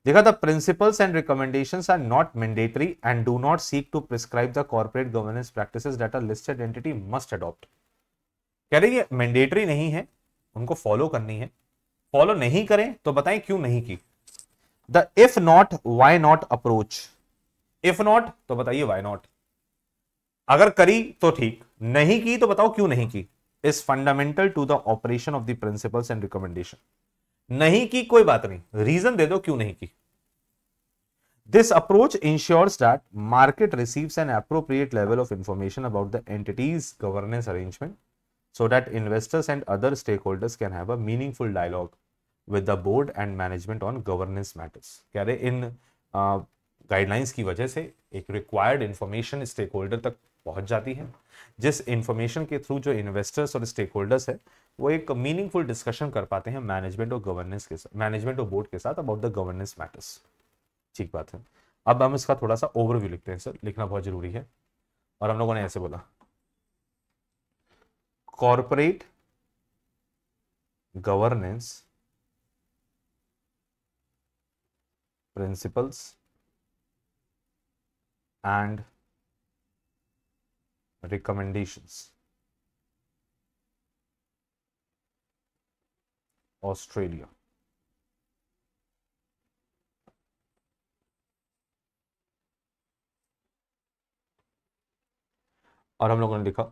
देखा the principles and recommendation are not mandatory and do not seek to prescribe the corporate governance practice that are listed entity must adopt कह रहे ये मैंडेटरी नहीं है उनको फॉलो करनी है फॉलो नहीं करें तो बताएं क्यों नहीं की the if not why not approach if not तो बताइए वाई नॉट अगर करी तो ठीक नहीं की तो बताओ क्यों नहीं की is fundamental to the operation of the principles and recommendation नहीं की कोई बात नहीं रीजन दे दो क्यों नहीं की this approach ensures that market receives an appropriate level of information about the entity's governance arrangement so that investors and other stake holders can have a meaningful dialogue with the board and management on governance matters क्या इन uh, guidelines की वजह से एक required information stake holder तक पहुंच जाती है जिस इन्फॉर्मेशन के थ्रू जो इन्वेस्टर्स और स्टेक होल्डर्स है वो एक मीनिंगफुल डिस्कशन कर पाते हैं मैनेजमेंट और गवर्नेंस के साथ मैनेजमेंट और बोर्ड के साथ अबाउट द गवर्नेंस मैटर्स ठीक बात है अब हम इसका थोड़ा सा ओवरव्यू लिखते हैं सर लिखना बहुत जरूरी है और हम लोगों ने ऐसे बोला corporate governance principles and recommendations. Australia. और हम लोगों ने लिखा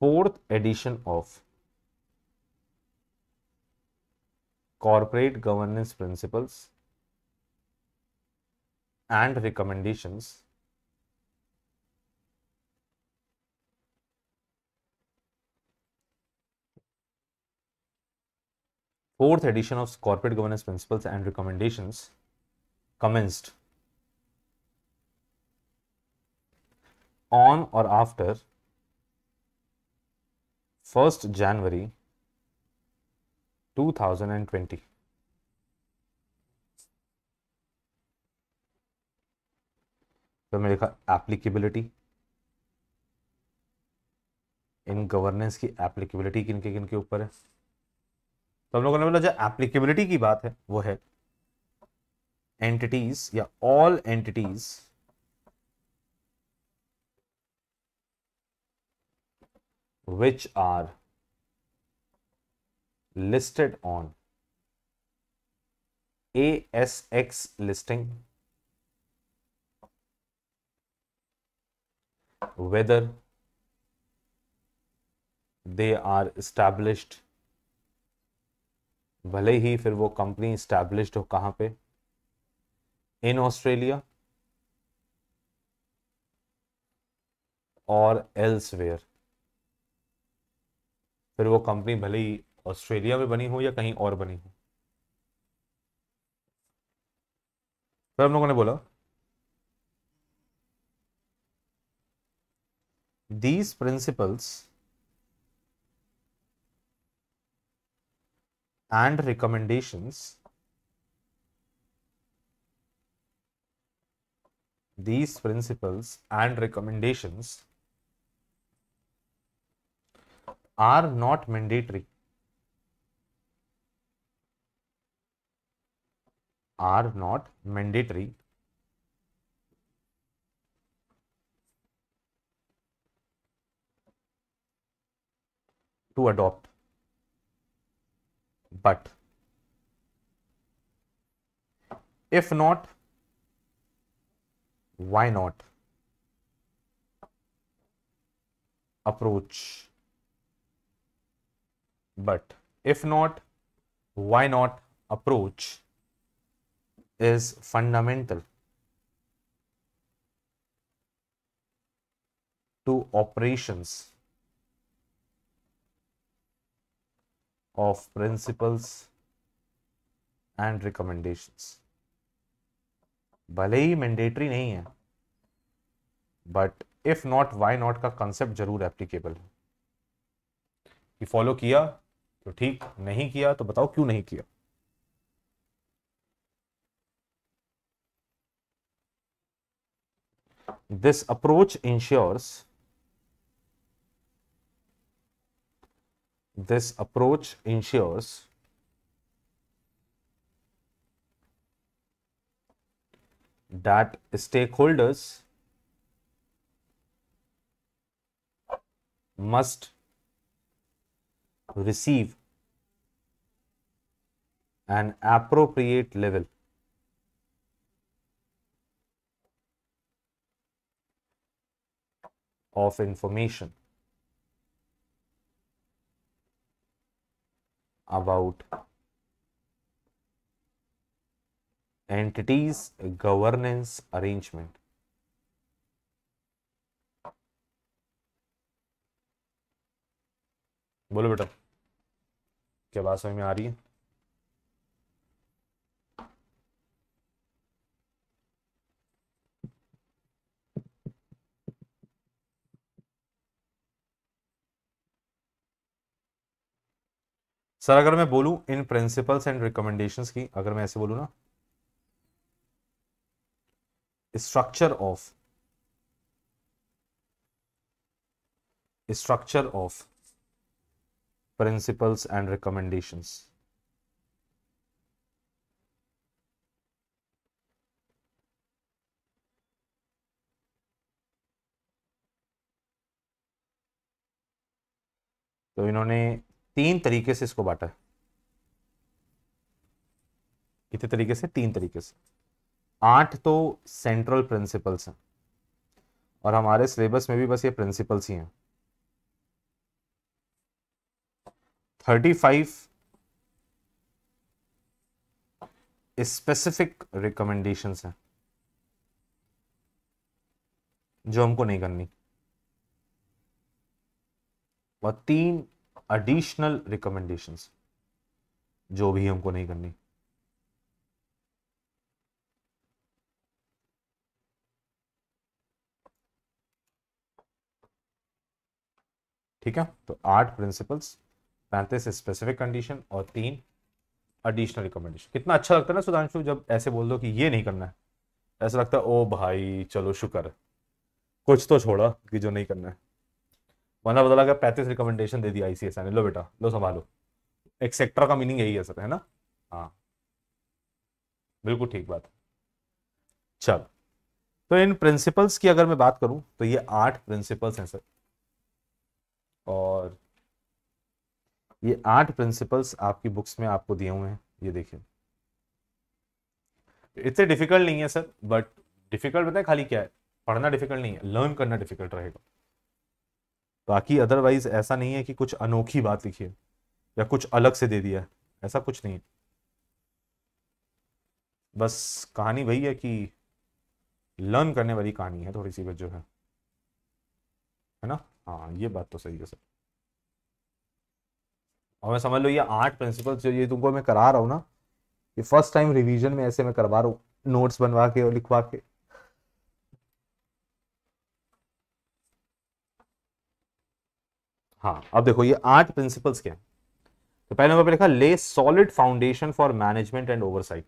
fourth edition of corporate governance principles and recommendations fourth edition of corporate governance principles and recommendations commenced on or after 1st January 2020. फिर मैंने लिखा एप्लीकेबिलिटी इन गवर्नेंस की applicability किन के किन के ऊपर है तो हम लोगों ने बोला जो एप्लीकेबिलिटी की बात है वो है एंटिटीज या all entities which are listed on A S X listing whether they are established भले ही फिर वो कंपनी इस्टेब्लिश्ड हो कहाँ पे इन ऑस्ट्रेलिया और एल्सवेयर फिर वो कंपनी भले ही ऑस्ट्रेलिया में बनी हो या कहीं और बनी हो फिर हम लोगों ने बोला these principles and recommendations these principles and recommendations are not mandatory are not mandatory to adopt. But if not, why not approach? But if not, why not approach is fundamental to operations of principles and recommendations भले ही mandatory नहीं है but if not why not का concept जरूर applicable है कि follow किया तो ठीक नहीं किया तो बताओ क्यों नहीं किया this approach ensures This approach ensures that stakeholders must receive an appropriate level of information. about entities governance arrangement. बोलो बेटा क्या बात समझ में आ रही है सर अगर मैं बोलूं इन प्रिंसिपल्स एंड रिकमेंडेशंस की अगर मैं ऐसे बोलूं ना structure of structure of principles and recommendations तो इन्होंने तीन तरीके से इसको बांटा है कितने तरीके से तीन तरीके से आठ तो सेंट्रल प्रिंसिपल्स हैं और हमारे सिलेबस में भी बस ये प्रिंसिपल्स ही हैं थर्टी फाइव स्पेसिफिक रिकमेंडेशंस हैं जो हमको नहीं करनी और तीन एडिशनल रिकमेंडेशन जो भी हमको नहीं करनी ठीक है तो आठ प्रिंसिपल्स पैंतीस स्पेसिफिक कंडीशन और तीन एडिशनल रिकमेंडेशन कितना अच्छा लगता है ना सुधांशु जब ऐसे बोल दो कि ये नहीं करना है ऐसा लगता है ओ भाई चलो शुक्र कुछ तो छोड़ा कि जो नहीं करना है वरना बदला गया पैंतीस रिकमेंडेशन दे दिया आईसीएस ने लो बेटा लो संभालो सेक्टर का मीनिंग यही है सर है ना हाँ बिल्कुल ठीक बात चल तो इन प्रिंसिपल्स की अगर मैं बात करूं तो ये आठ प्रिंसिपल्स हैं सर और ये आठ प्रिंसिपल्स आपकी बुक्स में आपको दिए हुए हैं ये देखिए इतने डिफिकल्ट नहीं है सर बट डिफिकल्ट बताए खाली क्या है पढ़ना डिफिकल्ट नहीं है लर्न करना डिफिकल्ट रहेगा बाकी अदरवाइज ऐसा नहीं है कि कुछ अनोखी बात लिखी है या कुछ अलग से दे दिया है ऐसा कुछ नहीं है बस कहानी वही है कि लर्न करने वाली कहानी है थोड़ी सी बस जो है है ना हाँ ये बात तो सही है सर और मैं समझ लो ये आठ प्रिंसिपल जो ये तुमको मैं करा रहा हूँ ना ये फर्स्ट टाइम रिवीजन में ऐसे मैं करवा रहा हूँ नोट्स बनवा के और लिखवा के हाँ अब देखो ये आठ प्रिंसिपल्स क्या है तो पहले नंबर पे लिखा lay solid foundation for management and oversight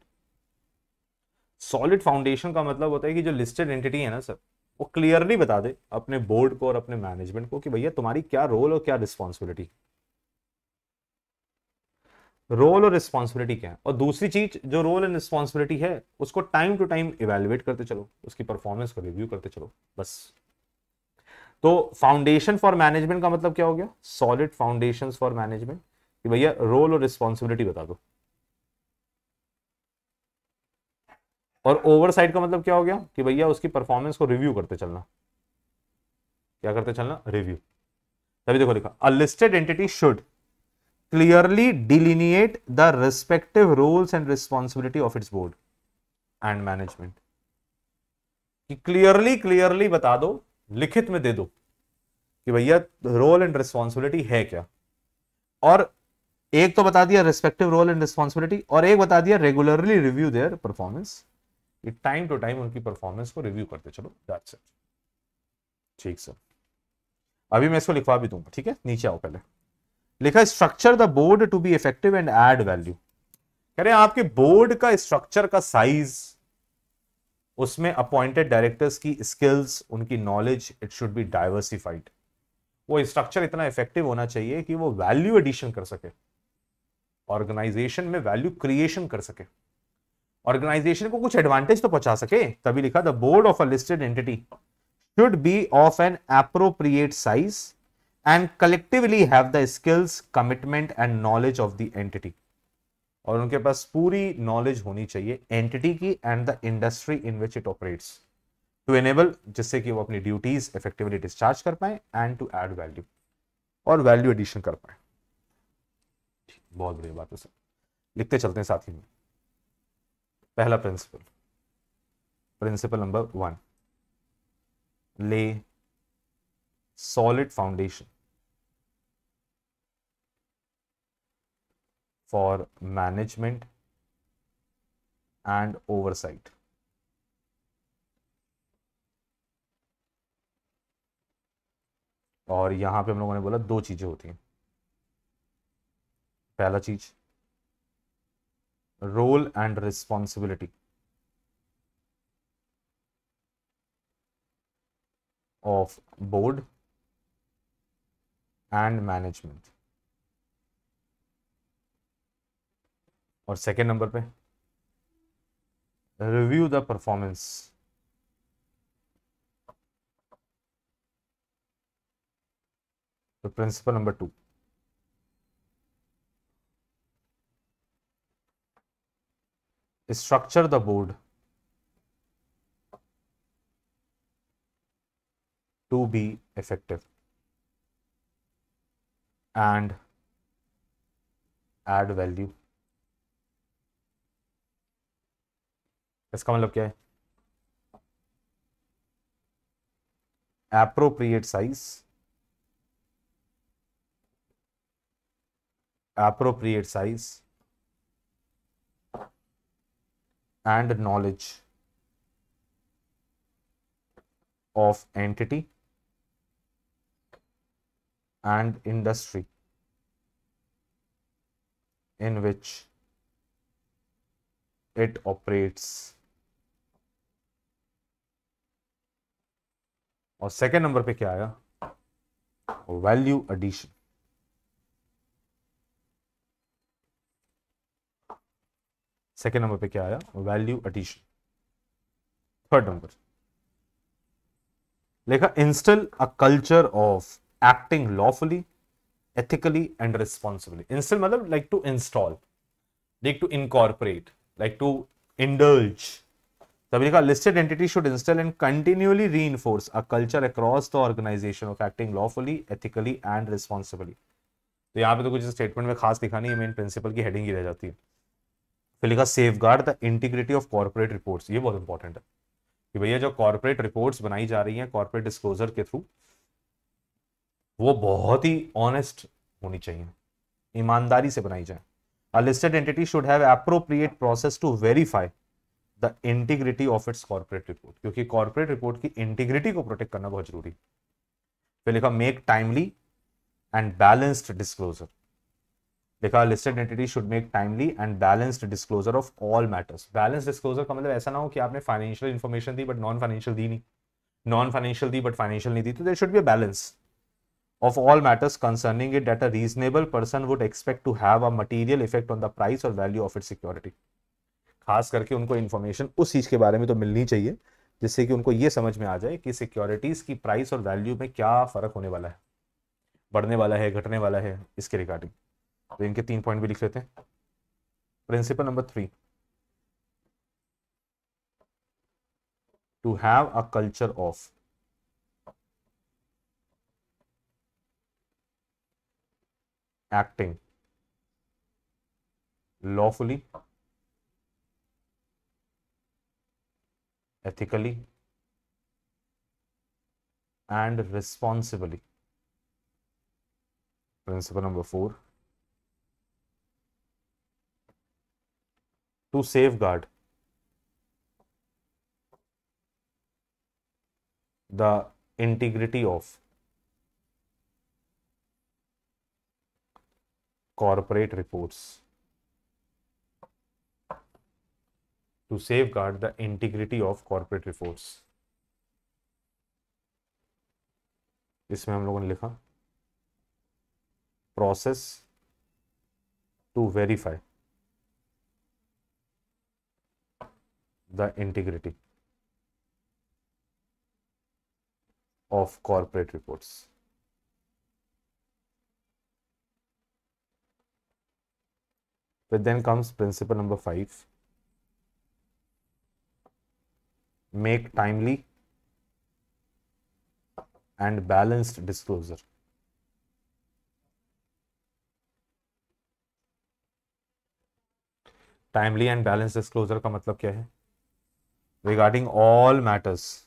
solid foundation का मतलब होता है कि जो लिस्टेड एंटिटी है ना सर वो क्लियरली बता दे अपने बोर्ड को और अपने मैनेजमेंट को कि भैया तुम्हारी क्या रोल और क्या रिस्पॉन्सिबिलिटी रोल और रिस्पॉन्सिबिलिटी क्या है और दूसरी चीज जो रोल एंड रिस्पॉन्सिबिलिटी है उसको टाइम टू टाइम इवेल्युएट करते चलो उसकी परफॉर्मेंस को रिव्यू करते चलो बस तो फाउंडेशन फॉर मैनेजमेंट का मतलब क्या हो गया सॉलिड फाउंडेशन फॉर मैनेजमेंट कि भैया रोल और रिस्पॉन्सिबिलिटी बता दो और ओवरसाइट का मतलब क्या हो गया कि भैया उसकी परफॉर्मेंस को रिव्यू करते चलना क्या करते चलना रिव्यू तभी देखो लिखा a listed entity should clearly delineate the respective roles and responsibility of its board and management कि क्लियरली क्लियरली बता दो लिखित में दे दो कि भैया रोल एंड रिस्पॉन्सिबिलिटी है क्या और एक तो बता दिया रिस्पेक्टिव रोल एंड रिस्पॉन्सिबिलिटी और एक बता दिया regularly review their performance time to time उनकी परफॉर्मेंस को रिव्यू करते चलो दैट्स इट ठीक सर अभी मैं इसको लिखवा भी दूंगा ठीक है नीचे आओ पहले लिखा structure the board to be effective and add value कह रहे हैं आपके बोर्ड का स्ट्रक्चर का साइज उसमें अपॉइंटेड डायरेक्टर्स की स्किल्स उनकी knowledge it should be diversified वो स्ट्रक्चर इतना इफेक्टिव होना चाहिए कि वो वैल्यू एडिशन कर सके ऑर्गेनाइजेशन में वैल्यू क्रिएशन कर सके ऑर्गेनाइजेशन को कुछ एडवांटेज तो पहुंचा सके तभी लिखा the board of a listed entity should be of an appropriate size and collectively have the skills commitment and knowledge of the entity और उनके पास पूरी नॉलेज होनी चाहिए एंटिटी की and the industry in which it operates to enable जिससे कि वो अपनी ड्यूटीज इफेक्टिवली डिस्चार्ज कर पाए एंड टू एड वैल्यू और वैल्यू एडिशन कर पाए बहुत बढ़िया बात है सर लिखते चलते हैं साथ ही में पहला principle principle number one lay solid foundation for management and oversight. और यहां पे हम लोगों ने बोला दो चीज़ें होती हैं पहला चीज role and responsibility of board and management और सेकेंड नंबर पे रिव्यू द परफॉर्मेंस तो principle number two structure the board to be effective and add value इसका मतलब क्या है appropriate appropriate size and knowledge of entity and industry in which it operates और second number पे क्या आया वैल्यू एडिशन सेकेंड नंबर पे क्या आया वैल्यू एडिशन थर्ड नंबर लिखा install a culture of acting lawfully ethically and responsibly install matlab like to install like to incorporate like to indulge तब लिखा listed entity should install and continuously reinforce a culture across the organisation of acting lawfully ethically and responsibly तो यहाँ पे तो कुछ statement में खास दिखा नहीं है मेन प्रिंसिपल की हेडिंग ही रह जाती है फिर लिखा safeguard the integrity of corporate report ये बहुत इंपॉर्टेंट है कि भैया जो कॉर्पोरेट रिपोर्ट्स बनाई जा रही हैं कॉर्पोरेट डिस्क्लोजर के थ्रू वो बहुत ही ऑनेस्ट होनी चाहिए ईमानदारी से बनाई जाए a listed entity should have appropriate process to verify the integrity of its corporate report क्योंकि कॉर्पोरेट रिपोर्ट की इंटीग्रिटी को प्रोटेक्ट करना बहुत जरूरी फिर लिखा make timely and balanced disclosure लिखा listed entity should make timely and balanced disclosure of all matters balance disclosure का मतलब ऐसा ना हो कि आपने फाइनेंशियल इन्फॉर्मेशन दी बट नॉन फाइनेंशियल दी नहीं नॉन फाइनेंशियल दी बट फाइनेंशियल नहीं दी तो there should be a balance of all matters concerning it that a reasonable person would expect to have a material effect on the price और value of it security खास करके उनको information उस चीज़ के बारे में तो मिलनी चाहिए जिससे कि उनको ये समझ में आ जाए कि सिक्योरिटीज़ की प्राइस और वैल्यू में क्या फ़र्क होने वाला है बढ़ने वाला है घटने वाला है इसके रिगार्डिंग तो इनके तीन पॉइंट भी लिख लेते हैं principle number three to have a culture of acting lawfully ethically and responsibly. Principle number four to safeguard the integrity of corporate reports. To safeguard the integrity of corporate report इसमें हम लोगों ने लिखा process to verify the integrity of corporate reports with then comes principle number five make timely and balanced disclosure. Timely and balance disclosure का मतलब क्या है regarding all matters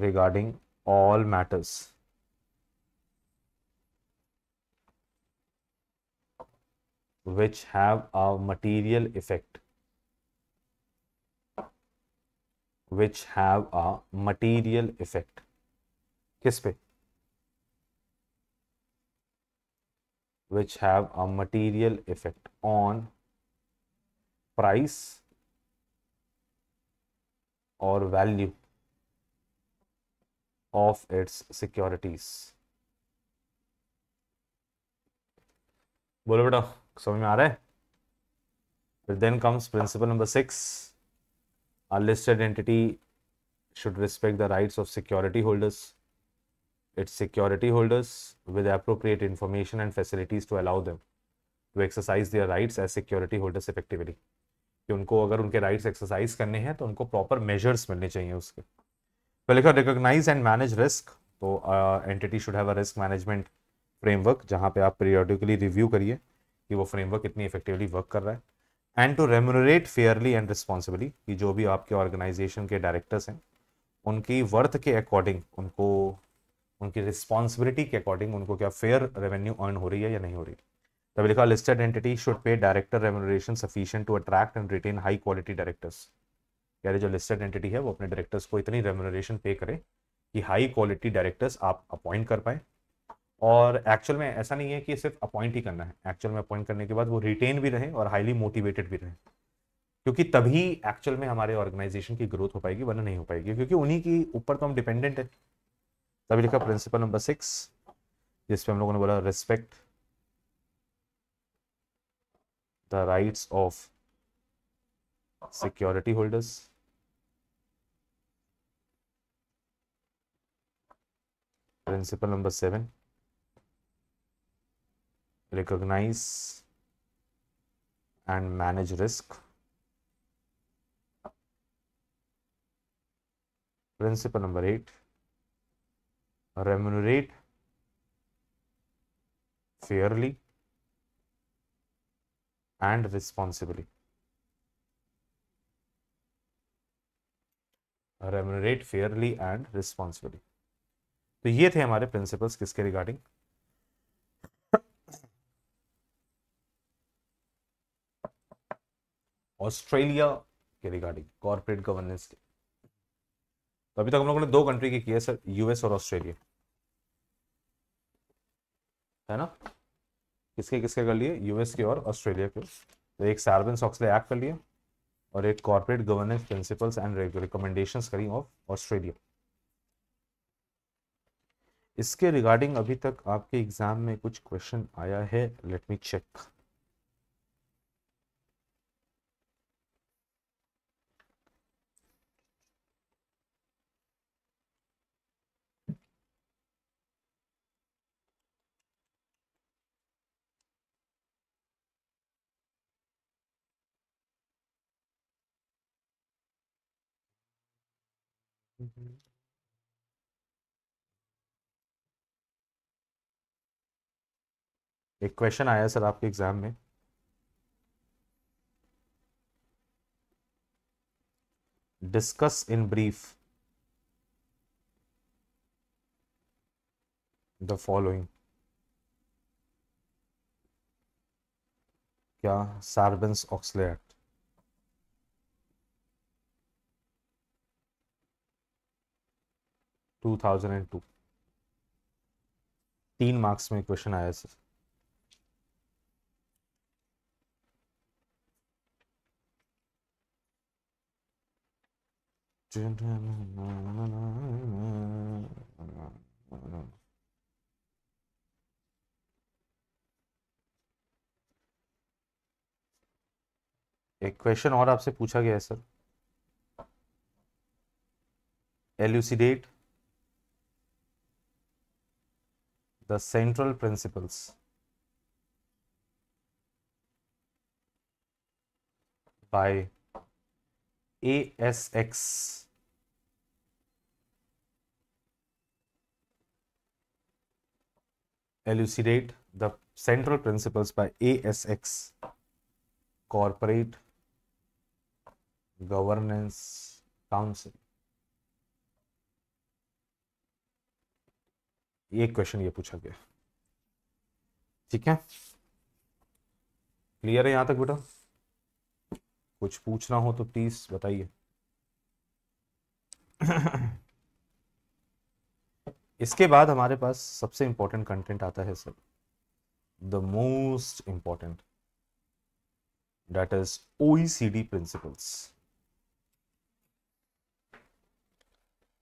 regarding all matters which have a material effect which have a material effect किस pe? which have a material effect on price or value of its securities बोलो बेटा समझ में आ रहा है फिर then comes principle number six unlisted entity should respect the rights of security holders its security holders with appropriate information and facilities to allow them to exercise their rights as security holders effectively कि उनको अगर उनके rights exercise करने हैं तो उनको proper measures मिलने चाहिए उसके फिर तो लिखा रिकोगनाइज एंड मैनेज रिस्क तो entity should have a risk management framework जहां पे आप पीरियोडिकली रिव्यू करिए कि वो फ्रेमवर्क कितनी इफेक्टिवली वर्क कर रहा है and to remunerate fairly and responsibly कि जो भी आपके ऑर्गेनाइजेशन के डायरेक्टर्स हैं उनकी वर्थ के अकॉर्डिंग उनको उनकी रिस्पॉन्सिबिलिटी के अकॉर्डिंग उनको क्या फेयर रेवेन्यू अर्न हो रही है या नहीं हो रही तब लिखा listed entity should pay director remuneration sufficient to attract and retain high quality directors कह रहे जो लिस्टेड एंटिटी है वो अपने डायरेक्टर्स को इतनी रेमोनरेशन पे करें कि हाई क्वालिटी डायरेक्टर्स आप अपॉइंट कर पाएँ और एक्चुअल में ऐसा नहीं है कि सिर्फ अपॉइंट ही करना है एक्चुअल में अपॉइंट करने के बाद वो रिटेन भी रहे और हाईली मोटिवेटेड भी रहे क्योंकि तभी एक्चुअल में हमारे ऑर्गेनाइजेशन की ग्रोथ हो पाएगी वरना नहीं हो पाएगी क्योंकि उन्हीं के ऊपर तो हम डिपेंडेंट है तभी लिखा प्रिंसिपल नंबर सिक्स जिसपे हम लोगों ने बोला respect the rights of security holders principle number seven recognize and manage risk. Principle number eight, remunerate fairly and responsibly. Remunerate fairly and responsibly. तो ये थे हमारे प्रिंसिपल्स Regarding. ऑस्ट्रेलिया के रिगार्डिंग कॉर्पोरेट गवर्नेंस के तो अभी तक हम लोगों ने दो कंट्री के किए सर यूएस और ऑस्ट्रेलिया है ना किसके किसके कर लिए यूएस के और ऑस्ट्रेलिया के तो एक सार्बन ऑक्सले एक्ट कर लिए और एक corporate governance principles and recommendation करी ऑफ ऑस्ट्रेलिया इसके रिगार्डिंग अभी तक आपके एग्जाम में कुछ क्वेश्चन आया है लेट मी चेक एक क्वेश्चन आया सर आपके एग्जाम में discuss in brief the following क्या सार्बेंस ऑक्सलेट 2002 तीन मार्क्स में क्वेश्चन आया सर एक क्वेश्चन और आपसे पूछा गया है sir elucidate the central principles by ASX elucidate the central principles by ASX corporate governance council एक क्वेश्चन ये पूछा गया ठीक है क्लियर है यहां तक बेटा कुछ पूछना हो तो प्लीज बताइए इसके बाद हमारे पास सबसे इंपॉर्टेंट कंटेंट आता है sir the most important that is OECD principles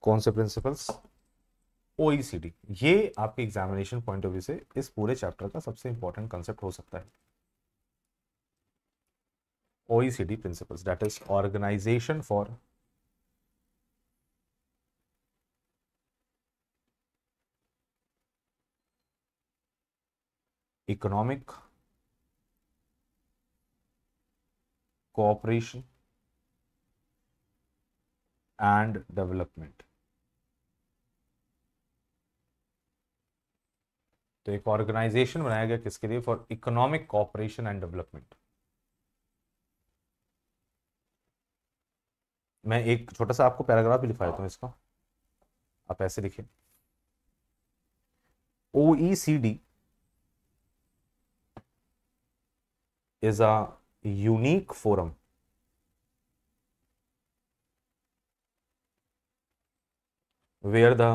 कौन से प्रिंसिपल्स ओ e ये आपके एग्जामिनेशन पॉइंट ऑफ व्यू से इस पूरे चैप्टर का सबसे इंपॉर्टेंट कंसेप्ट हो सकता है O principles that is organisation for economic cooperation and development तो एक ऑर्गेनाइजेशन बनाया गया किसके लिए for economic cooperation and development मैं एक छोटा सा आपको पैराग्राफ भी लिखा देता हूं इसका आप ऐसे लिखिए O E C D is a unique forum where the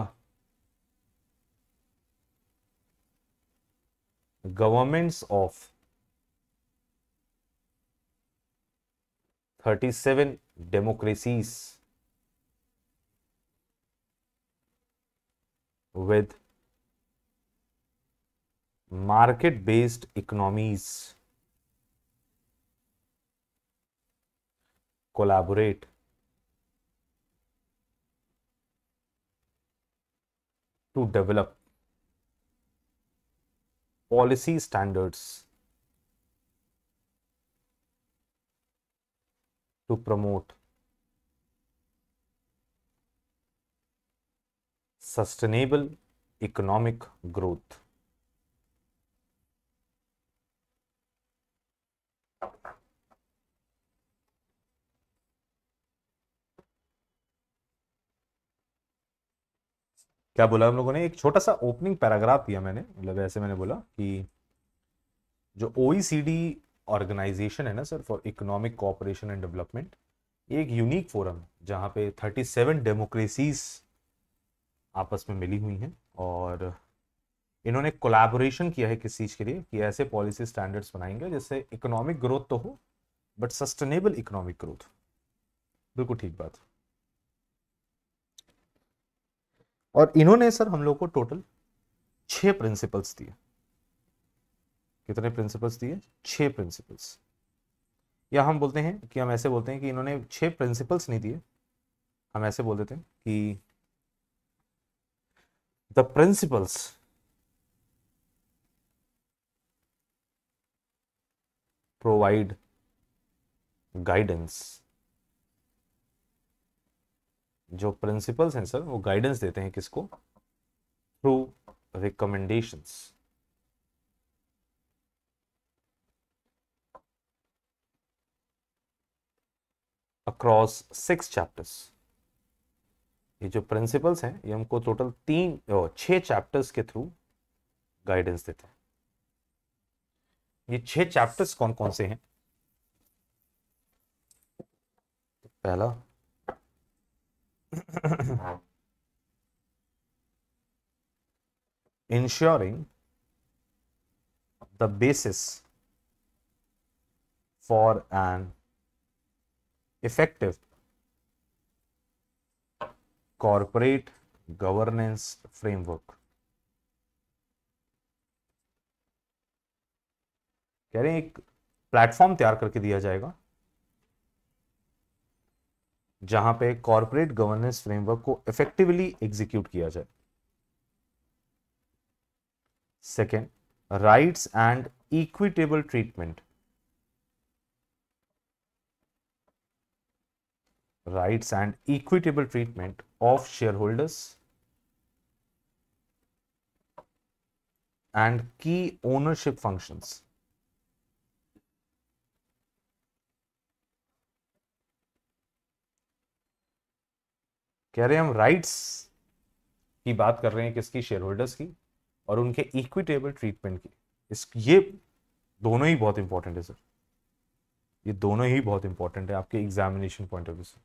governments of 37 democracies with market based economies collaborate to develop policy standards to promote sustainable economic growth. क्या बोला हम लोगों ने एक छोटा सा ओपनिंग पैराग्राफ दिया मैंने मतलब ऐसे मैंने बोला कि जो ओ ऑर्गेनाइजेशन e है ना sir for economic cooperation and development ये एक यूनिक फोरम है जहाँ पे 37 डेमोक्रेसीज आपस में मिली हुई हैं और इन्होंने कोलैबोरेशन किया है किस चीज़ के लिए कि ऐसे पॉलिसी स्टैंडर्ड्स बनाएंगे जिससे इकोनॉमिक ग्रोथ तो हो बट सस्टेनेबल इकोनॉमिक ग्रोथ बिल्कुल ठीक बात और इन्होंने सर हम लोग को टोटल छ प्रिंसिपल्स दिए कितने प्रिंसिपल्स दिए छह प्रिंसिपल्स या हम बोलते हैं कि हम ऐसे बोलते हैं कि इन्होंने छह प्रिंसिपल्स नहीं दिए हम ऐसे बोल देते हैं कि द प्रिंसिपल्स प्रोवाइड गाइडेंस जो प्रिंसिपल्स हैं सर वो गाइडेंस देते हैं किसको through recommendations across six chapters ये जो प्रिंसिपल्स हैं ये हमको टोटल तीन छह चैप्टर्स के थ्रू गाइडेंस देते हैं ये छह चैप्टर्स कौन कौन से हैं पहला ensuring the basis for an effective corporate governance framework. कह रहे हैं एक प्लेटफॉर्म तैयार करके दिया जाएगा जहां पे कॉर्पोरेट गवर्नेंस फ्रेमवर्क को इफेक्टिवली एग्जीक्यूट किया जाए second rights and equitable treatment rights and equitable treatment of shareholders and key ownership functions कह रहे हैं हम राइट्स की बात कर रहे हैं किसकी शेयर होल्डर्स की और उनके इक्विटेबल ट्रीटमेंट की इस ये दोनों ही बहुत इंपॉर्टेंट है सर ये दोनों ही बहुत इंपॉर्टेंट है आपके एग्जामिनेशन पॉइंट ऑफ व्यू से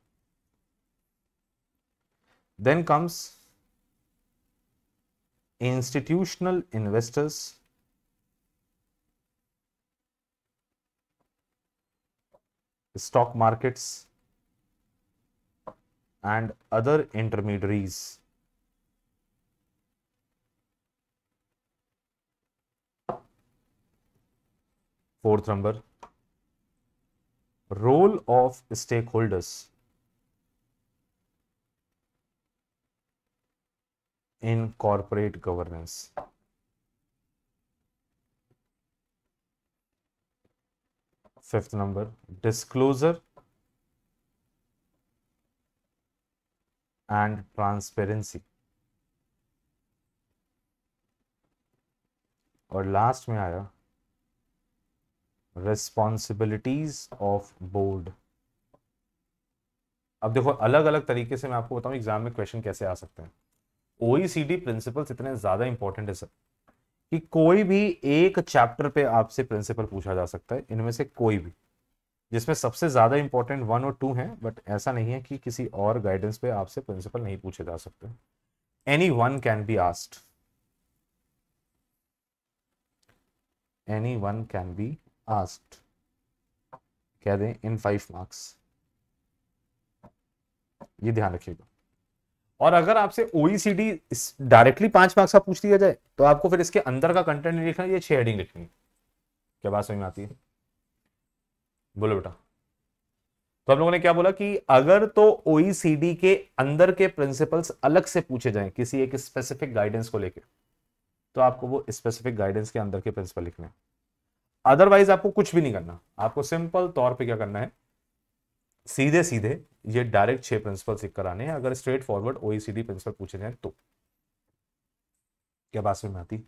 then comes institutional investors stock markets and other intermediaries. Fourth number, role of stakeholders in corporate governance. Fifth number, disclosure and transparency और लास्ट में आया रिस्पॉन्सिबिलिटीज ऑफ बोर्ड अब देखो अलग अलग तरीके से मैं आपको बताऊं एग्जाम में क्वेश्चन कैसे आ सकते हैं ओईसीडी प्रिंसिपल्स इतने ज्यादा इंपॉर्टेंट है सर कि कोई भी एक चैप्टर पे आपसे प्रिंसिपल पूछा जा सकता है इनमें से कोई भी जिसमें सबसे ज़्यादा इंपॉर्टेंट वन और टू हैं बट ऐसा नहीं है कि किसी और गाइडेंस पे आपसे प्रिंसिपल नहीं पूछे जा सकते any one can be asked any one can be asked कह दें इन फाइव मार्क्स ये ध्यान रखिएगा और अगर आपसे ओईसीडी e डायरेक्टली पांच मार्क्स का पूछ लिया जाए तो आपको फिर इसके अंदर का कंटेंट नहीं लिखना ये छह हेडिंग लिखनी क्या बात समझ में आती है बोलो बेटा तो हम लोगों ने क्या बोला कि अगर तो ओईसीडी e के अंदर के प्रिंसिपल्स अलग से पूछे जाएं किसी एक स्पेसिफिक गाइडेंस को लेकर तो आपको वो स्पेसिफिक गाइडेंस के अंदर के प्रिंसिपल लिखने अदरवाइज आपको कुछ भी नहीं करना आपको सिंपल तौर पे क्या करना है सीधे सीधे ये डायरेक्ट छह प्रिंसिपल सीख आने हैं अगर स्ट्रेट फॉरवर्ड ओईसीडी प्रिंसिपल पूछे जाए तो क्या बात समझ में आती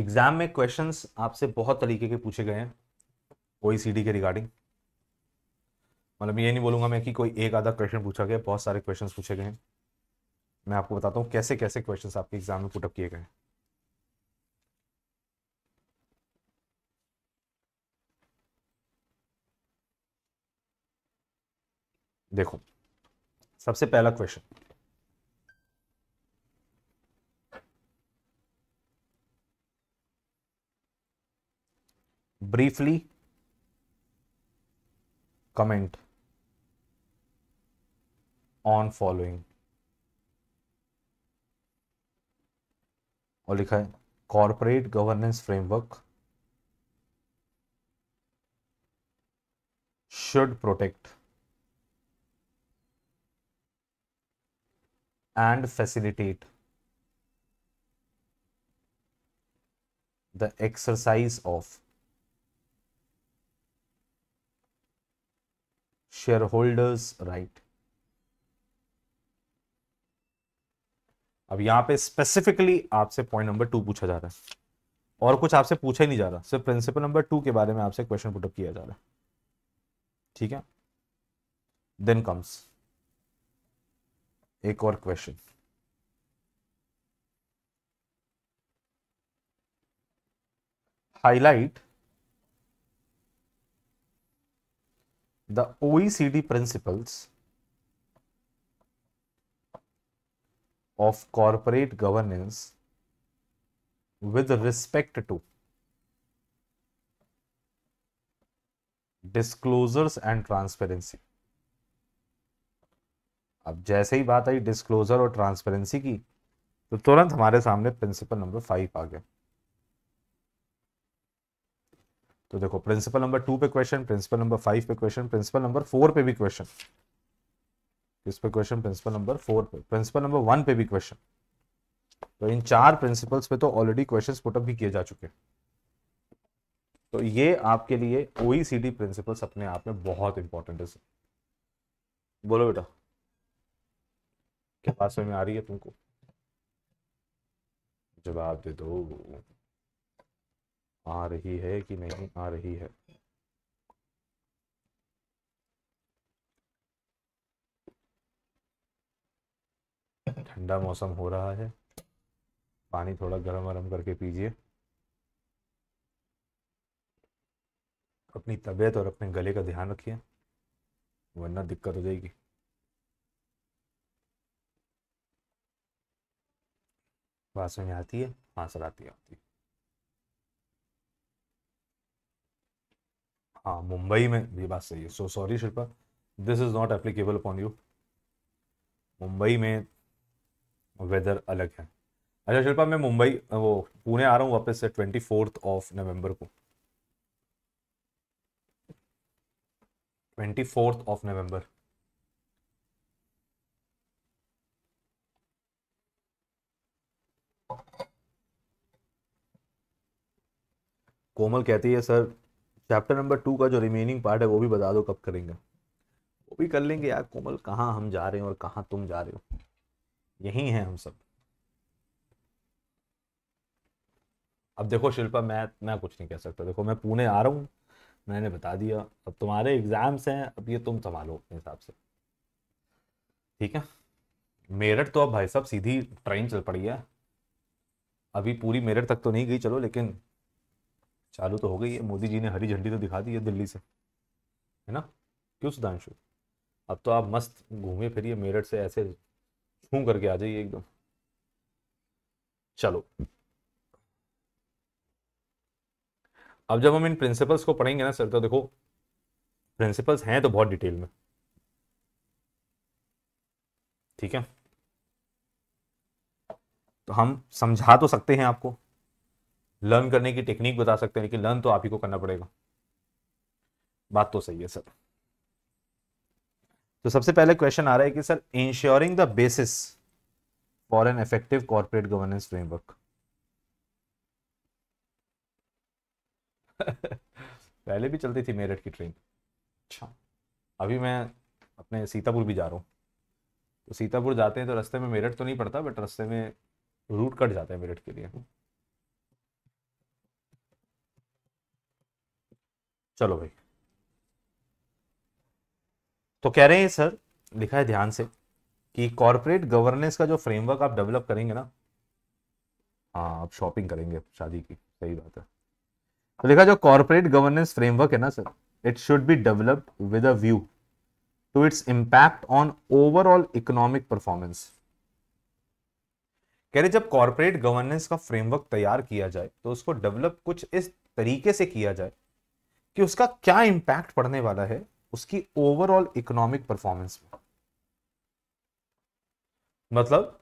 एग्जाम में क्वेश्चंस आपसे बहुत तरीके के पूछे गए हैं ओ e के रिगार्डिंग मतलब ये नहीं बोलूंगा मैं कि कोई एक आधा क्वेश्चन पूछा गया बहुत सारे क्वेश्चन पूछे गए हैं मैं आपको बताता हूँ कैसे कैसे क्वेश्चन आपके एग्जाम में पुटअप किए गए देखो सबसे पहला question briefly comment on following और लिखा है corporate governance should protect and facilitate the exercise of shareholders right अब यहां पे स्पेसिफिकली आपसे पॉइंट नंबर टू पूछा जा रहा है और कुछ आपसे पूछा ही नहीं जा रहा सिर्फ प्रिंसिपल नंबर टू के बारे में आपसे क्वेश्चन पुटअप किया जा रहा है ठीक है देन कम्स एक और question highlight the OECD principles of corporate governance with respect to disclosures and transparency अब जैसे ही बात आई डिस्क्लोजर और ट्रांसपेरेंसी की तो तुरंत हमारे सामने प्रिंसिपल नंबर फाइव आ गया तो देखो प्रिंसिपल नंबर टू पे क्वेश्चन प्रिंसिपल नंबर फाइव पे क्वेश्चन प्रिंसिपल नंबर फोर पे भी क्वेश्चन किस पे क्वेश्चन प्रिंसिपल नंबर फोर पे प्रिंसिपल नंबर वन पे भी क्वेश्चन तो इन चार प्रिंसिपल्स पे तो ऑलरेडी क्वेश्चन पुटअप भी किए जा चुके हैं तो ये आपके लिए ओईसीडी प्रिंसिपल्स e अपने आप में बहुत इंपॉर्टेंट है बोलो बेटा क्या पास में आ रही है तुमको जवाब दे दो आ रही है कि नहीं आ रही है ठंडा मौसम हो रहा है पानी थोड़ा गर्म वर्म करके पीजिए अपनी तबीयत और अपने गले का ध्यान रखिए वरना दिक्कत हो जाएगी बात समझ आती है हाँ सर आती है आती है हाँ मुंबई में ये बात सही है so sorry Shilpa this is not applicable upon you Mumbai में वेदर अलग है अच्छा शिल्पा मैं मुंबई वो पुणे आ रहा हूँ वापस से ट्वेंटी फोर्थ ऑफ नवंबर को twenty fourth of November Komal कहती है सर चैप्टर नंबर टू का जो रिमेनिंग पार्ट है वो भी बता दो कब करेंगे वो भी कर लेंगे यार कोमल कहाँ हम जा रहे हैं और कहाँ तुम जा रहे हो यही हैं हम सब अब देखो शिल्पा मैं मैं कुछ नहीं कह सकता देखो मैं पुणे आ रहा हूँ मैंने बता दिया अब तुम्हारे एग्जाम्स हैं अब ये तुम संभालो अपने हिसाब से ठीक है मेरठ तो अब भाई साहब सीधी ट्रेन चल पड़ी है अभी पूरी मेरठ तक तो नहीं गई चलो लेकिन चालू तो हो गई है मोदी जी ने हरी झंडी तो दिखा दी है दिल्ली से है ना क्यों सुधांशु अब तो आप मस्त घूमे फिरिए मेरठ से ऐसे छू करके आ जाइए एकदम चलो अब जब हम इन प्रिंसिपल्स को पढ़ेंगे ना सर तो देखो प्रिंसिपल्स हैं तो बहुत डिटेल में ठीक है तो हम समझा तो सकते हैं आपको लर्न करने की टेक्निक बता सकते हैं लेकिन लर्न तो आप ही को करना पड़ेगा बात तो सही है सर तो सबसे पहले क्वेश्चन आ रहा है कि sir ensuring the basis for an effective corporate governance framework पहले भी चलती थी मेरठ की ट्रेन अच्छा अभी मैं अपने सीतापुर भी जा रहा हूँ तो सीतापुर जाते हैं तो रास्ते में मेरठ तो नहीं पड़ता बट रास्ते में रूट कट जाता है मेरठ के लिए चलो भाई तो कह रहे हैं सर लिखा है ध्यान से कि कॉरपोरेट गवर्नेंस का जो फ्रेमवर्क आप डेवलप करेंगे ना हाँ आप शॉपिंग करेंगे शादी की सही बात है तो लिखा जो कॉरपोरेट गवर्नेंस फ्रेमवर्क है ना sir it should be developed with a view to its impact on overall economic performance कह रहे जब कॉरपोरेट गवर्नेंस का फ्रेमवर्क तैयार किया जाए तो उसको डेवलप कुछ इस तरीके से किया जाए कि उसका क्या इंपैक्ट पड़ने वाला है उसकी ओवरऑल इकोनॉमिक परफॉर्मेंस में मतलब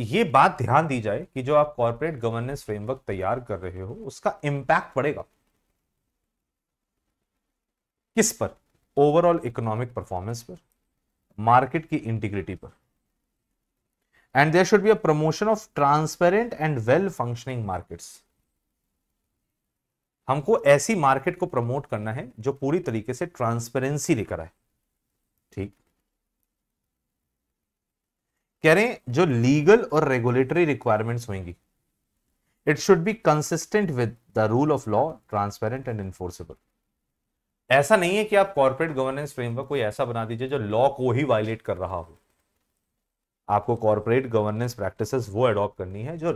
ये बात ध्यान दी जाए कि जो आप कॉरपोरेट गवर्नेंस फ्रेमवर्क तैयार कर रहे हो उसका इंपैक्ट पड़ेगा किस पर ओवरऑल इकोनॉमिक परफॉर्मेंस पर मार्केट की इंटीग्रिटी पर and there should be a promotion of transparent and well functioning markets हमको ऐसी मार्केट को प्रमोट करना है जो पूरी तरीके से ट्रांसपेरेंसी लेकर आए ठीक कह रहे हैं जो लीगल और रेगुलेटरी रिक्वायरमेंट्स होंगी it should be consistent with the rule of law transparent and enforceable ऐसा नहीं है कि आप कॉर्पोरेट गवर्नेंस फ्रेमवर्क कोई ऐसा बना दीजिए जो लॉ को ही वायलेट कर रहा हो आपको कॉर्पोरेट गवर्नेंस प्रैक्टिसेस वो एडॉप्ट करनी है जो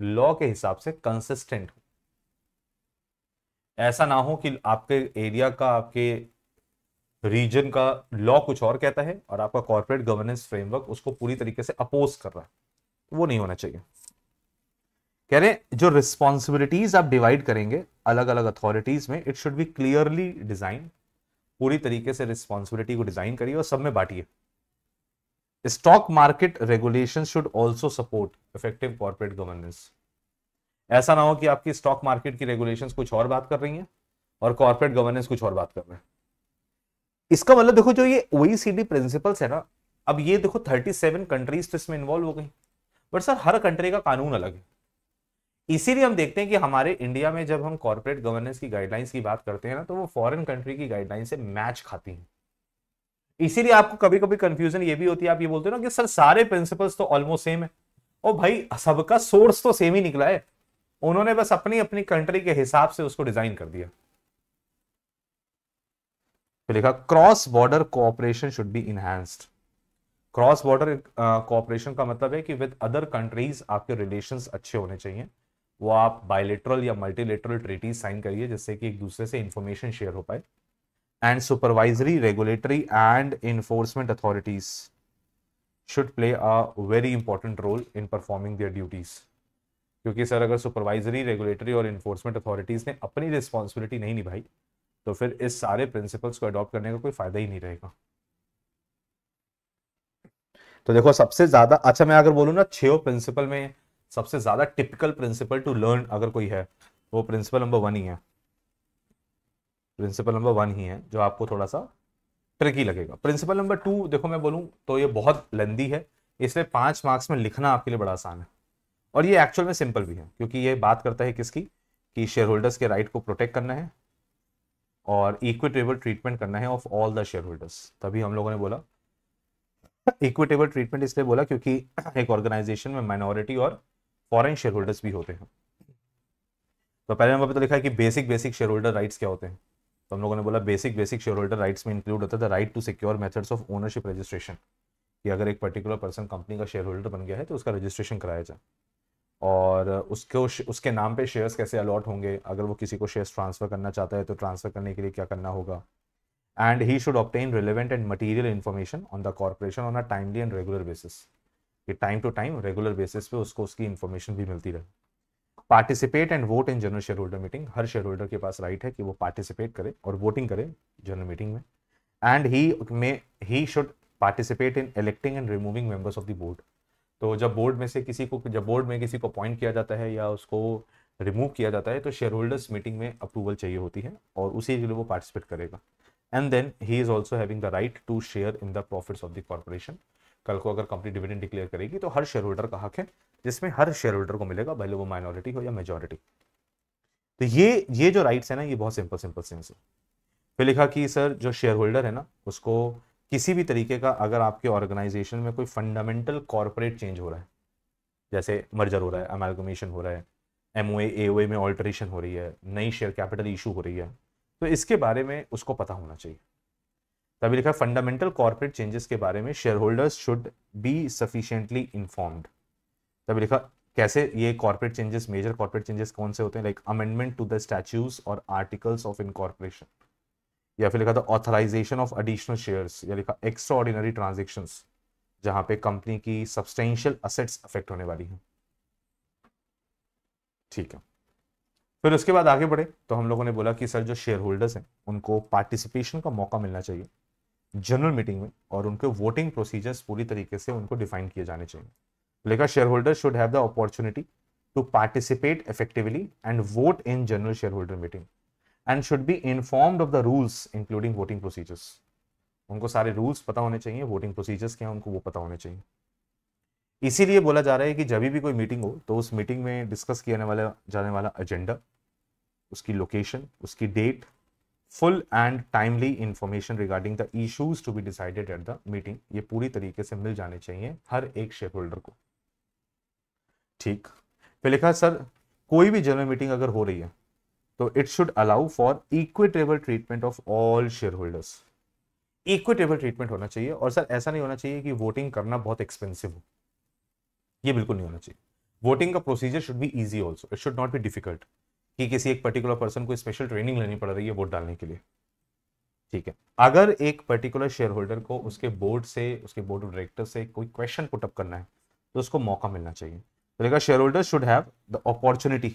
लॉ के हिसाब से कंसिस्टेंट हो ऐसा ना हो कि आपके एरिया का आपके रीजन का लॉ कुछ और कहता है और आपका कॉर्पोरेट गवर्नेंस फ्रेमवर्क उसको पूरी तरीके से अपोज कर रहा है वो नहीं होना चाहिए कह रहे हैं जो रिस्पॉन्सिबिलिटीज आप डिवाइड करेंगे अलग अलग अथॉरिटीज में it should be clearly design पूरी तरीके से रिस्पॉन्सिबिलिटी को डिजाइन करिए और सब में बांटिए stock market regulation should also support effective corporate governance ऐसा ना हो कि आपकी स्टॉक मार्केट की रेगुलेशंस कुछ और बात कर रही हैं और कॉर्पोरेट गवर्नेंस कुछ और बात कर रहे हैं इसका मतलब देखो जो ये ओईसीडी प्रिंसिपल्स है ना अब ये देखो 37 कंट्रीज तो इसमें इन्वॉल्व हो गई बट सर हर कंट्री का कानून अलग है इसीलिए हम देखते हैं कि हमारे इंडिया में जब हम कॉर्पोरेट गवर्नेंस की गाइडलाइंस की बात करते हैं ना तो वो फॉरेन कंट्री की गाइडलाइन से मैच खाती हैं इसीलिए आपको कभी कभी कंफ्यूजन ये भी होती है आप ये बोलते हो ना कि सर सारे प्रिंसिपल्स तो ऑलमोस्ट सेम है और भाई सबका सोर्स तो सेम ही निकला है उन्होंने बस अपनी अपनी कंट्री के हिसाब से उसको डिजाइन कर दिया तो लिखा cross border cooperation should be enhanced cross border cooperation का मतलब है कि विद अदर कंट्रीज आपके रिलेशंस अच्छे होने चाहिए वो आप बायोलेट्रल या मल्टीलेटरल ट्रीटीज साइन करिए जिससे कि एक दूसरे से इंफॉर्मेशन शेयर हो पाए and supervisory regulatory and enforcement authorities should play a very important role in performing their duties क्योंकि सर अगर सुपरवाइजरी रेगुलेटरी और इन्फोर्समेंट अथॉरिटीज़ ने अपनी रिस्पॉन्सिबिलिटी नहीं निभाई तो फिर इस सारे प्रिंसिपल्स को अडॉप्ट करने का कोई फ़ायदा ही नहीं रहेगा तो देखो सबसे ज़्यादा अच्छा मैं अगर बोलूँ ना छो प्रिंसिपल में सबसे ज़्यादा टिपिकल प्रिंसिपल टू लर्न अगर कोई है वो प्रिंसिपल नंबर वन ही है प्रिंसिपल नंबर वन ही है जो आपको थोड़ा सा ट्रिकी लगेगा प्रिंसिपल नंबर टू देखो मैं बोलूँ तो ये बहुत लेंदी है इसलिए पांच मार्क्स में लिखना आपके लिए बड़ा आसान है और ये एक्चुअल में सिंपल भी है क्योंकि ये बात करता है किसकी कि शेयर होल्डर्स के राइट को प्रोटेक्ट करना है और इक्विटेबल ट्रीटमेंट करना है of all the shareholders तभी हम लोगों ने बोला इक्विटेबल ट्रीटमेंट इसलिए बोला क्योंकि एक ऑर्गेनाइजेशन में माइनॉरिटी और फॉरेन शेयर होल्डर्स भी होते हैं तो पहले नंबर पर तो लिखा है कि basic basic shareholder rights क्या होते हैं तो हम लोगों ने बोला basic basic shareholder rights में इंक्लूड होता है right to secure methods of ownership registration कि अगर एक पर्टिकुलर पर्सन कंपनी का शेयर होल्डर बन गया है तो उसका रजिस्ट्रेशन कराया जाए और उसको उसके नाम पे शेयर्स कैसे अलॉट होंगे अगर वो किसी को शेयर्स ट्रांसफ़र करना चाहता है तो ट्रांसफ़र करने के लिए क्या करना होगा and he should obtain relevant and material information on the corporation on a timely and regular basis कि time to time regular basis पे उसको उसकी इन्फॉर्मेशन भी मिलती रहे participate and vote in general shareholder meeting हर shareholder के पास राइट है कि वो पार्टिसिपेट करे और वोटिंग करे जनरल मीटिंग में and he may he should participate in electing and removing members of the board तो जब बोर्ड में से किसी को जब बोर्ड में किसी को अपॉइंट किया जाता है या उसको रिमूव किया जाता है तो शेयर होल्डर्स मीटिंग में अप्रूवल चाहिए होती है और उसी के लिए वो पार्टिसिपेट करेगा and then he is also having the right to share in the profits of the corporation कल को अगर कंपनी डिविडेंड डिक्लेयर करेगी तो हर शेयर होल्डर का हक है जिसमें हर शेयर होल्डर को मिलेगा भले वो माइनॉरिटी हो या मेजोरिटी तो ये ये जो राइट्स है ना ये बहुत सिंपल सिंपल सेंस है फिर लिखा कि सर जो शेयर होल्डर है ना उसको किसी भी तरीके का अगर आपके ऑर्गेनाइजेशन में कोई फंडामेंटल कॉरपोरेट चेंज हो रहा है जैसे मर्जर हो रहा है अमेलगमेशन हो रहा है एम ओ में ऑल्ट्रेशन हो रही है नई शेयर कैपिटल इशू हो रही है तो इसके बारे में उसको पता होना चाहिए तभी लिखा फंडामेंटल कॉर्पोरेट चेंजेस के बारे में shareholders should be sufficiently informed तभी लिखा कैसे ये corporate changes major corporate changes कौन से होते हैं like amendment to the statutes और आर्टिकल्स ऑफ इनकॉर्पोरेशन या फिर लिखा था ऑथराइजेशन ऑफ एडिशनल शेयर्स या लिखा एक्स्ट्रा ऑर्डिनरी ट्रांजेक्शन जहां पे कंपनी की सब्सटेंशियल असेट्स अफेक्ट होने वाली है ठीक है फिर उसके बाद आगे बढ़े तो हम लोगों ने बोला कि सर जो शेयर होल्डर्स हैं उनको पार्टिसिपेशन का मौका मिलना चाहिए जनरल मीटिंग में और उनके वोटिंग प्रोसीजर्स पूरी तरीके से उनको डिफाइन किए जाने चाहिए लेकिन shareholder should have the opportunity to participate effectively and vote in general shareholder meeting and should be informed of the rules including voting procedures उनको सारे रूल्स पता होने चाहिए वोटिंग प्रोसीजर्स क्या उनको वो पता होने चाहिए इसीलिए बोला जा रहा है कि जब भी कोई मीटिंग हो तो उस मीटिंग में डिस्कस किया वाला जाने वाला एजेंडा उसकी लोकेशन उसकी date full and timely information regarding the issues to be decided at the meeting ये पूरी तरीके से मिल जाने चाहिए हर एक शेयर होल्डर को ठीक फिर लिखा सर कोई भी जनरल मीटिंग अगर हो रही है तो it should allow for equitable treatment of all shareholders equitable treatment होना चाहिए और सर ऐसा नहीं होना चाहिए कि वोटिंग करना बहुत एक्सपेंसिव हो ये बिल्कुल नहीं होना चाहिए वोटिंग का procedure should be easy also it should not be difficult कि किसी एक पर्टिकुलर पर्सन को स्पेशल ट्रेनिंग लेनी पड़ रही है वोट डालने के लिए ठीक है अगर एक पर्टिकुलर शेयर होल्डर को उसके बोर्ड से उसके बोर्ड ऑफ डायरेक्टर से कोई क्वेश्चन पुटअप करना है तो उसको मौका मिलना चाहिए तो shareholder should have the opportunity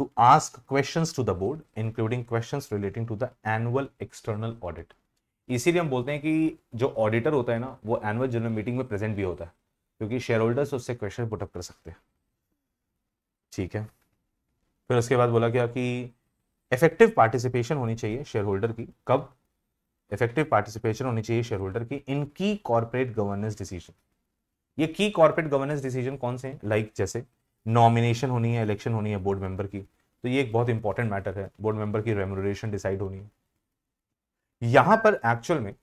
to ask questions to the board including questions relating to the annual external audit इसीलिए हम बोलते हैं कि जो ऑडिटर होता है ना वो एनुअल जनरल मीटिंग में प्रेजेंट भी होता है क्योंकि शेयर होल्डर्स उससे क्वेश्चन पुटअप कर सकते हैं ठीक है फिर उसके बाद बोला गया कि इफेक्टिव पार्टिसिपेशन होनी चाहिए शेयर होल्डर की कब इफेक्टिव पार्टिसिपेशन होनी चाहिए शेयर होल्डर की इन की कॉर्पोरेट गवर्नेंस डिसीजन ये की कॉर्पोरेट गवर्नेंस डिसीजन कौन से हैं लाइक like जैसे नॉमिनेशन होनी है इलेक्शन होनी है बोर्ड मेंबर की तो ये एक बहुत इंपॉर्टेंट मैटर है बोर्ड मेंबर की रेमोरेशन डिसाइड होनी है यहां पर एक्चुअल में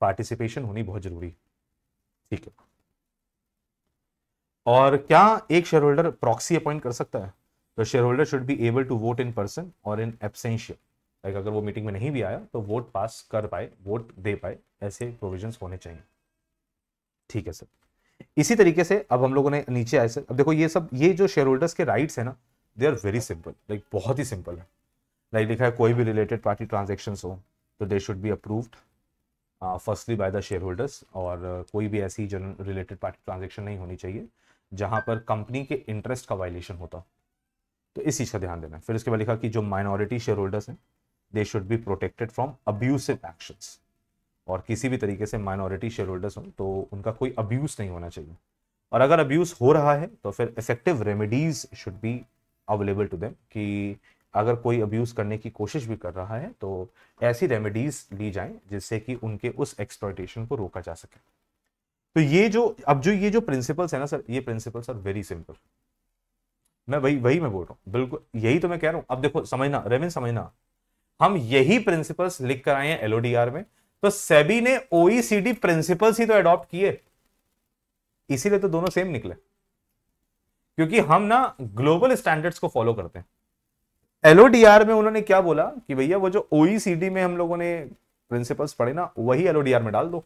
पार्टिसिपेशन होनी बहुत जरूरी है ठीक है और क्या एक शेयर होल्डर प्रॉक्सी अपॉइंट कर सकता है तो shareholder should be able to vote in person और इन एबसेंशियल लाइक अगर वो मीटिंग में नहीं भी आया तो वोट पास कर पाए वोट दे पाए ऐसे प्रोविजन होने चाहिए ठीक है सर इसी तरीके से अब हम लोगों ने नीचे आए से अब देखो ये सब ये जो शेयर होल्डर्स के राइट्स है ना they are very simple like बहुत ही सिंपल है लाइक like, लिखा है कोई भी रिलेटेड पार्टी ट्रांजेक्शन हो तो they should be approved firstly by the shareholders और uh, कोई भी ऐसी रिलेटेड पार्टी ट्रांजेक्शन नहीं होनी चाहिए जहां पर कंपनी के इंटरेस्ट का वायलेशन होता तो इस चीज़ का ध्यान देना फिर उसके बाद लिखा कि जो माइनॉरिटी शेयर होल्डर्स हैं they should be protected from abusive actions और किसी भी तरीके से माइनॉरिटी शेयर होल्डर्स हों तो उनका कोई अब्यूज़ नहीं होना चाहिए और अगर अब्यूज़ हो रहा है तो फिर effective remedies should be available to them कि अगर कोई अब्यूज़ करने की कोशिश भी कर रहा है तो ऐसी रेमेडीज़ ली जाएं जिससे कि उनके उस एक्सप्लॉयटेशन को रोका जा सके तो ये जो अब जो ये जो प्रिंसिपल्स है ना सर ये प्रिंसिपल्स आर वेरी सिंपल मैं वही वही मैं बोल रहा हूँ बिल्कुल यही तो मैं कह रहा हूँ अब देखो समझना रेविन समझना हम यही प्रिंसिपल्स लिख कर आए हैं एलओडीआर में तो सेबी ने ओईसीडी प्रिंसिपल्स ही तो एडॉप्ट किए इसीलिए तो दोनों सेम निकले क्योंकि हम ना ग्लोबल स्टैंडर्ड्स को फॉलो करते हैं एलओडीआर में उन्होंने क्या बोला कि भैया वो जो ओईसीडी में हम लोगों ने प्रिंसिपल्स पढ़े ना वही एलओडीआर में डाल दो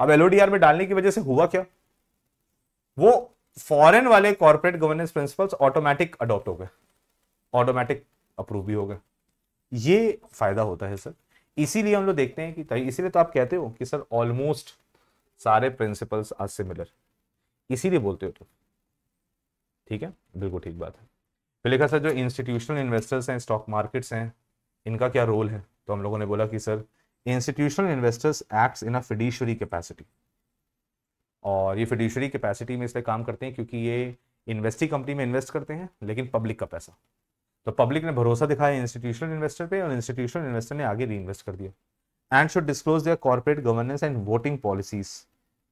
अब एलओडीआर में डालने की वजह से हुआ क्या वो फॉरेन वाले corporate governance principles automatic adopt हो गए ऑटोमेटिक अप्रूव भी हो गए ये फायदा होता है सर इसीलिए हम लोग देखते हैं कि इसीलिए तो आप कहते हो कि सर ऑलमोस्ट सारे प्रिंसिपल्स आर सिमिलर इसीलिए बोलते हो तो ठीक है बिल्कुल ठीक बात है फिर लिखा सर जो इंस्टीट्यूशनल इन्वेस्टर्स हैं स्टॉक मार्केट्स हैं इनका क्या रोल है तो हम लोगों ने बोला कि sir institutional investors acts in a fiduciary capacity और ये फिडिशरी कैपेसिटी में इसलिए काम करते हैं क्योंकि ये इन्वेस्टिंग कंपनी में इन्वेस्ट करते हैं लेकिन पब्लिक का पैसा तो पब्लिक ने भरोसा दिखाया इंस्टीट्यूशनल इन्वेस्टर पे और इंस्टीट्यूशनल इन्वेस्टर ने आगे री इन्वेस्ट कर दिया and should disclose their corporate governance and voting policies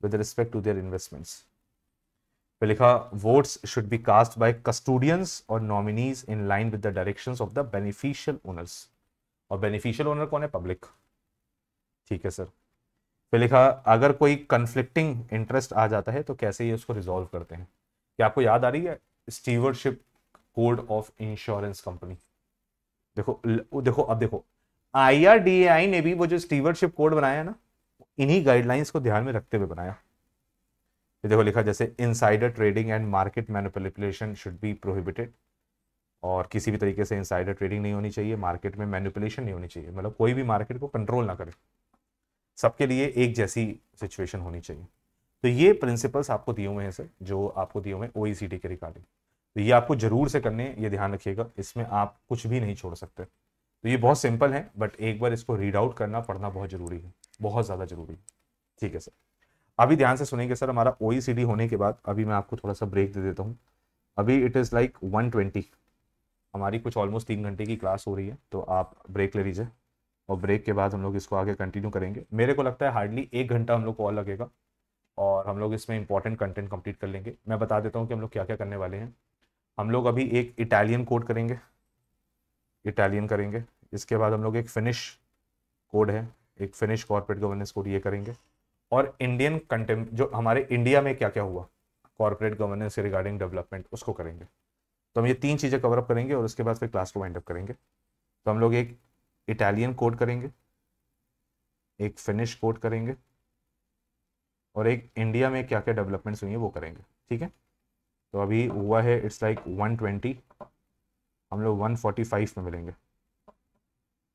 with respect to their investments पे लिखा votes should be cast by custodians और nominees in line with the direction of the beneficial owners और beneficial owner कौन है public ठीक है sir पे लिखा अगर कोई कंफ्लिक्टिंग इंटरेस्ट आ जाता है तो कैसे ये उसको रिजॉल्व करते हैं क्या आपको याद आ रही है stewardship code of insurance company देखो देखो अब देखो आई ने भी वो जो स्टीवरशिप कोड बनाया ना इन्हीं गाइडलाइंस को ध्यान में रखते हुए बनाया ये देखो लिखा जैसे insider trading and market manipulation should be prohibited और किसी भी तरीके से इनसाइडर ट्रेडिंग नहीं होनी चाहिए मार्केट में मैनिपुलेशन नहीं होनी चाहिए मतलब कोई भी मार्केट को कंट्रोल ना करे सबके लिए एक जैसी सिचुएशन होनी चाहिए तो ये प्रिंसिपल्स आपको दिए हुए हैं सर जो आपको दिए हुए हैं ओ e के रिगार्डिंग तो ये आपको जरूर से करने ये ध्यान रखिएगा इसमें आप कुछ भी नहीं छोड़ सकते तो ये बहुत सिंपल है बट एक बार इसको रीड आउट करना पढ़ना बहुत जरूरी है बहुत ज़्यादा जरूरी है ठीक है सर अभी ध्यान से सुनेंगे सर हमारा ओ होने के बाद अभी मैं आपको थोड़ा सा ब्रेक दे देता हूँ अभी इट इज़ लाइक वन हमारी कुछ ऑलमोस्ट तीन घंटे की क्लास हो रही है तो आप ब्रेक ले लीजिए और ब्रेक के बाद हम लोग इसको आगे कंटिन्यू करेंगे मेरे को लगता है हार्डली एक घंटा हम लोग को और लगेगा और हम लोग इसमें इंपॉर्टेंट कंटेंट कंप्लीट कर लेंगे मैं बता देता हूँ कि हम लोग क्या क्या करने वाले हैं हम लोग अभी एक इटालियन कोड करेंगे इटालियन करेंगे इसके बाद हम लोग एक फिनिश कोड है एक फिनिश कॉर्पोरेट गवर्नेंस कोड ये करेंगे और इंडियन कंटेम जो हमारे इंडिया में क्या क्या हुआ कॉर्पोरेट गवर्नेंस के रिगार्डिंग डेवलपमेंट उसको करेंगे तो हम ये तीन चीज़ें कवरअप करेंगे और उसके बाद फिर क्लास को वाइंड अप करेंगे तो हम लोग एक इटालियन कोड करेंगे एक फिनिश कोड करेंगे और एक इंडिया में क्या क्या डेवलपमेंट्स हुई हैं वो करेंगे ठीक है तो अभी हुआ है इट्स लाइक वन ट्वेंटी हम लोग वन फोर्टी फाइव में मिलेंगे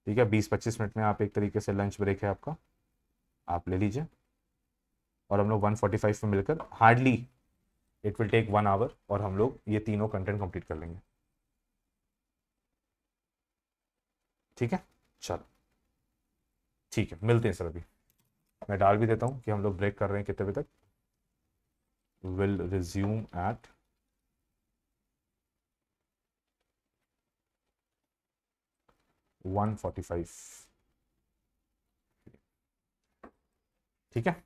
ठीक है बीस पच्चीस मिनट में आप एक तरीके से लंच ब्रेक है आपका आप ले लीजिए और हम लोग वन फोर्टी फाइव में मिलकर hardly it will take one hour और हम लोग ये तीनों कंटेंट कंप्लीट कर लेंगे ठीक है चलो ठीक है मिलते हैं सर अभी मैं डाल भी देता हूँ कि हम लोग ब्रेक कर रहे हैं कितने बजे तक विल रिज्यूम एट 145 ठीक है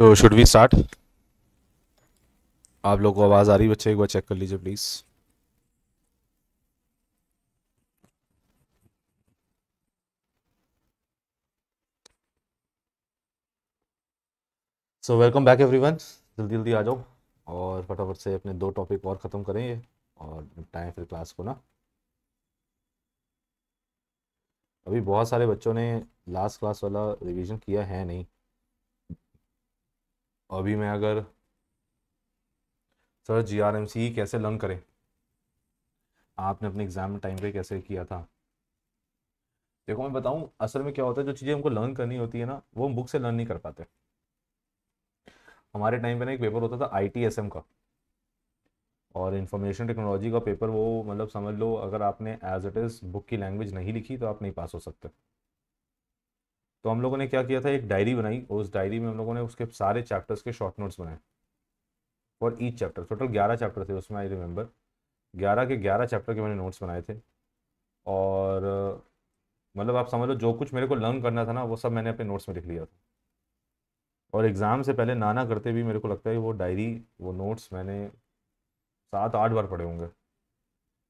तो शुड वी स्टार्ट आप लोगों को आवाज़ आ रही बच्चे एक बार चेक कर लीजिए please so welcome back everyone जल्दी जल्दी आ जाओ और फटाफट से अपने दो टॉपिक और ख़त्म करेंगे और टाइम फिर क्लास को ना अभी बहुत सारे बच्चों ने लास्ट क्लास वाला रिवीजन किया है नहीं अभी मैं अगर sir G R M C कैसे लर्न करें आपने अपने एग्ज़ाम टाइम पे कैसे किया था देखो मैं बताऊं असल में क्या होता है जो चीज़ें हमको लर्न करनी होती है ना वो हम बुक से लर्न नहीं कर पाते हमारे टाइम पे ना एक पेपर होता था आई टी एस एम का और इंफॉर्मेशन टेक्नोलॉजी का पेपर वो मतलब समझ लो अगर आपने एज इट इज़ बुक की लैंग्वेज नहीं लिखी तो आप नहीं पास हो सकते तो हम लोगों ने क्या किया था एक डायरी बनाई और उस डायरी में हम लोगों ने उसके सारे चैप्टर्स के शॉर्ट नोट्स बनाए फॉर ईच चैप्टर टोटल ग्यारह चैप्टर थे उसमें आई रिमेंबर ग्यारह के ग्यारह चैप्टर के मैंने नोट्स बनाए थे और मतलब आप समझ लो जो कुछ मेरे को लर्न करना था ना वो सब मैंने अपने नोट्स में लिख लिया था और एग्ज़ाम से पहले नाना करते भी मेरे को लगता है वो डायरी वो नोट्स मैंने सात आठ बार पढ़े होंगे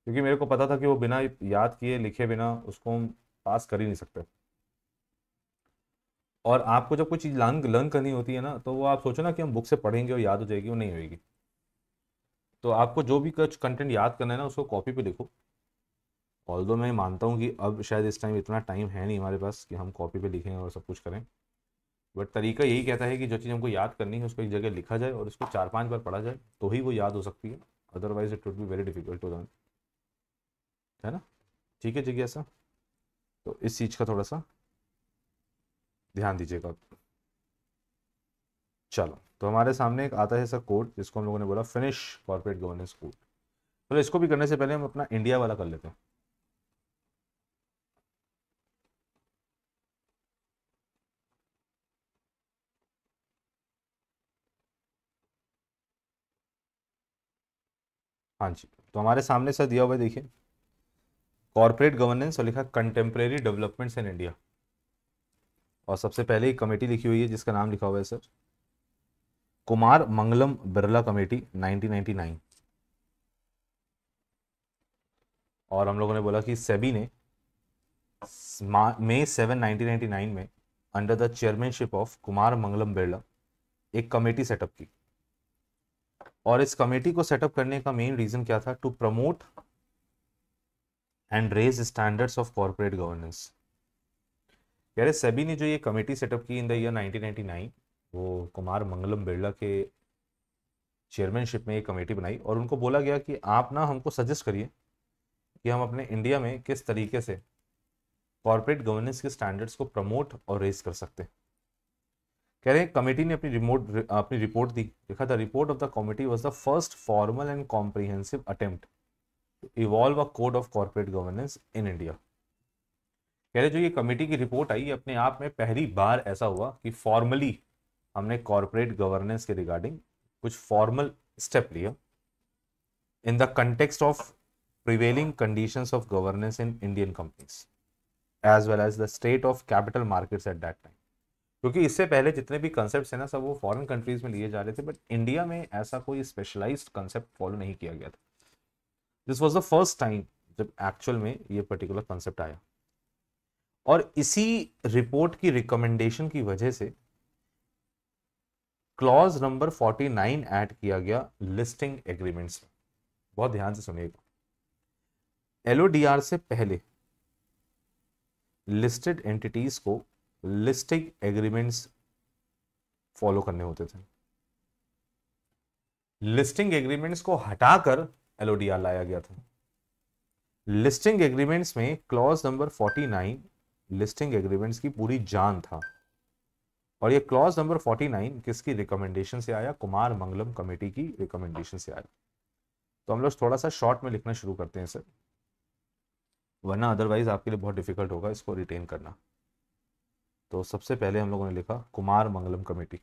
क्योंकि मेरे को पता था कि वो बिना याद किए लिखे बिना उसको हम पास कर ही नहीं सकते और आपको जब कोई चीज़ लर्न लर्न करनी होती है ना तो वो आप सोचो ना कि हम बुक से पढ़ेंगे और याद हो जाएगी वो नहीं होएगी तो आपको जो भी कुछ कंटेंट याद करना है ना उसको कॉपी पे लिखो ऑल दो मैं मानता हूँ कि अब शायद इस टाइम इतना टाइम है नहीं हमारे पास कि हम कॉपी पे लिखें और सब कुछ करें बट तरीका यही कहता है कि जो चीज़ हमको याद करनी है उसको एक जगह लिखा जाए और उसको चार पाँच बार पढ़ा जाए तो ही वो याद हो सकती है otherwise it would be very difficult to learn है ना ठीक है जिज्ञासा तो इस चीज़ का थोड़ा सा ध्यान दीजिएगा चलो तो हमारे सामने एक आता है सर कोड जिसको हम लोगों ने बोला फिनिश कॉर्पोरेट गवर्नेंस कोड चलो तो इसको भी करने से पहले हम अपना इंडिया वाला कर लेते हैं हाँ जी तो हमारे सामने सर दिया हुआ है देखिए कॉर्पोरेट गवर्नेंस और लिखा कंटेम्प्रेरी डेवलपमेंट्स इन इंडिया और सबसे पहले एक कमेटी लिखी हुई है जिसका नाम लिखा हुआ है सर कुमार मंगलम बिरला कमेटी 1999 और हम लोगों ने बोला कि सेबी ने मई सेवन 1999 में under the chairmanship of Kumar Mangalam Birla एक कमेटी सेटअप की और इस कमेटी को सेटअप करने का मेन रीजन क्या था to promote and raise standards of corporate governance कह रहे सेबी ने जो ये कमेटी सेटअप की इन द ईयर 1999 वो कुमार मंगलम बिरला के चेयरमैनशिप में ये कमेटी बनाई और उनको बोला गया कि आप ना हमको सजेस्ट करिए कि हम अपने इंडिया में किस तरीके से कॉरपोरेट गवर्नेंस के स्टैंडर्ड्स को प्रमोट और रेज कर सकते हैं कह रहे हैं कमेटी ने अपनी रिमोट अपनी रिपोर्ट दी लिखा था report of the committee was the first formal and comprehensive attempt to evolve a code of corporate governance in India कह रहे जो ये कमेटी की रिपोर्ट आई अपने आप में पहली बार ऐसा हुआ कि फॉर्मली हमने कॉरपोरेट गवर्नेंस के रिगार्डिंग कुछ फॉर्मल स्टेप लिया in the context of prevailing condition of governance in Indian companies as well as the state of capital markets at that time क्योंकि इससे पहले जितने भी कंसेप्ट हैं ना सब वो फॉरेन कंट्रीज में लिए जा रहे थे बट इंडिया में ऐसा कोई स्पेशलाइज कंसेप्ट फॉलो नहीं किया गया था this was the first time जब एक्चुअल में ये पर्टिकुलर कंसेप्ट आया और इसी रिपोर्ट की रिकमेंडेशन की वजह से क्लॉज नंबर 49 ऐड किया गया लिस्टिंग एग्रीमेंट्स में बहुत ध्यान से सुनिएगा एलओडीआर से पहले लिस्टेड एंटिटीज को लिस्टिंग एग्रीमेंट्स फॉलो करने होते थे लिस्टिंग एग्रीमेंट्स को हटाकर एलओडीआर लाया गया था लिस्टिंग एग्रीमेंट्स में क्लॉज नंबर 49 लिस्टिंग एग्रीमेंट्स की पूरी जान था और ये क्लॉज नंबर 49 किसकी रिकमेंडेशन से आया कुमार मंगलम कमेटी की रिकमेंडेशन से आया तो हम लोग थोड़ा सा शॉर्ट में लिखना शुरू करते हैं सर वरना अदरवाइज आपके लिए बहुत डिफिकल्ट होगा इसको रिटेन करना तो सबसे पहले हम लोगों ने लिखा Kumar Mangalam committee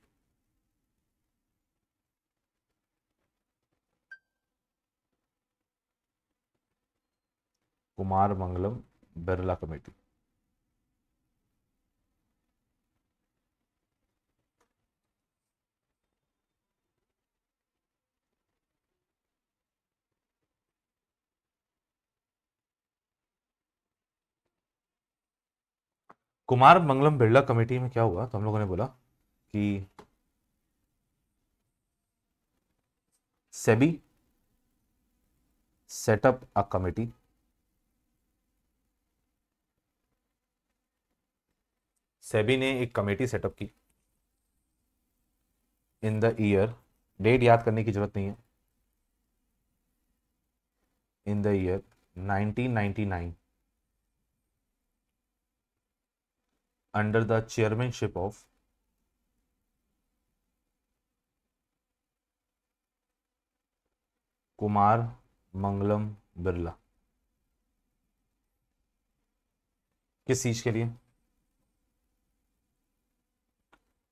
Kumar Mangalam Birla committee Kumar Mangalam Birla committee में क्या हुआ तो हम लोगों ने बोला कि SEBI set up a committee SEBI ने एक कमेटी सेटअप की इन द ईयर डेट याद करने की जरूरत नहीं है in the year 1999 under the chairmanship of Kumar Mangalam Birla किस चीज के लिए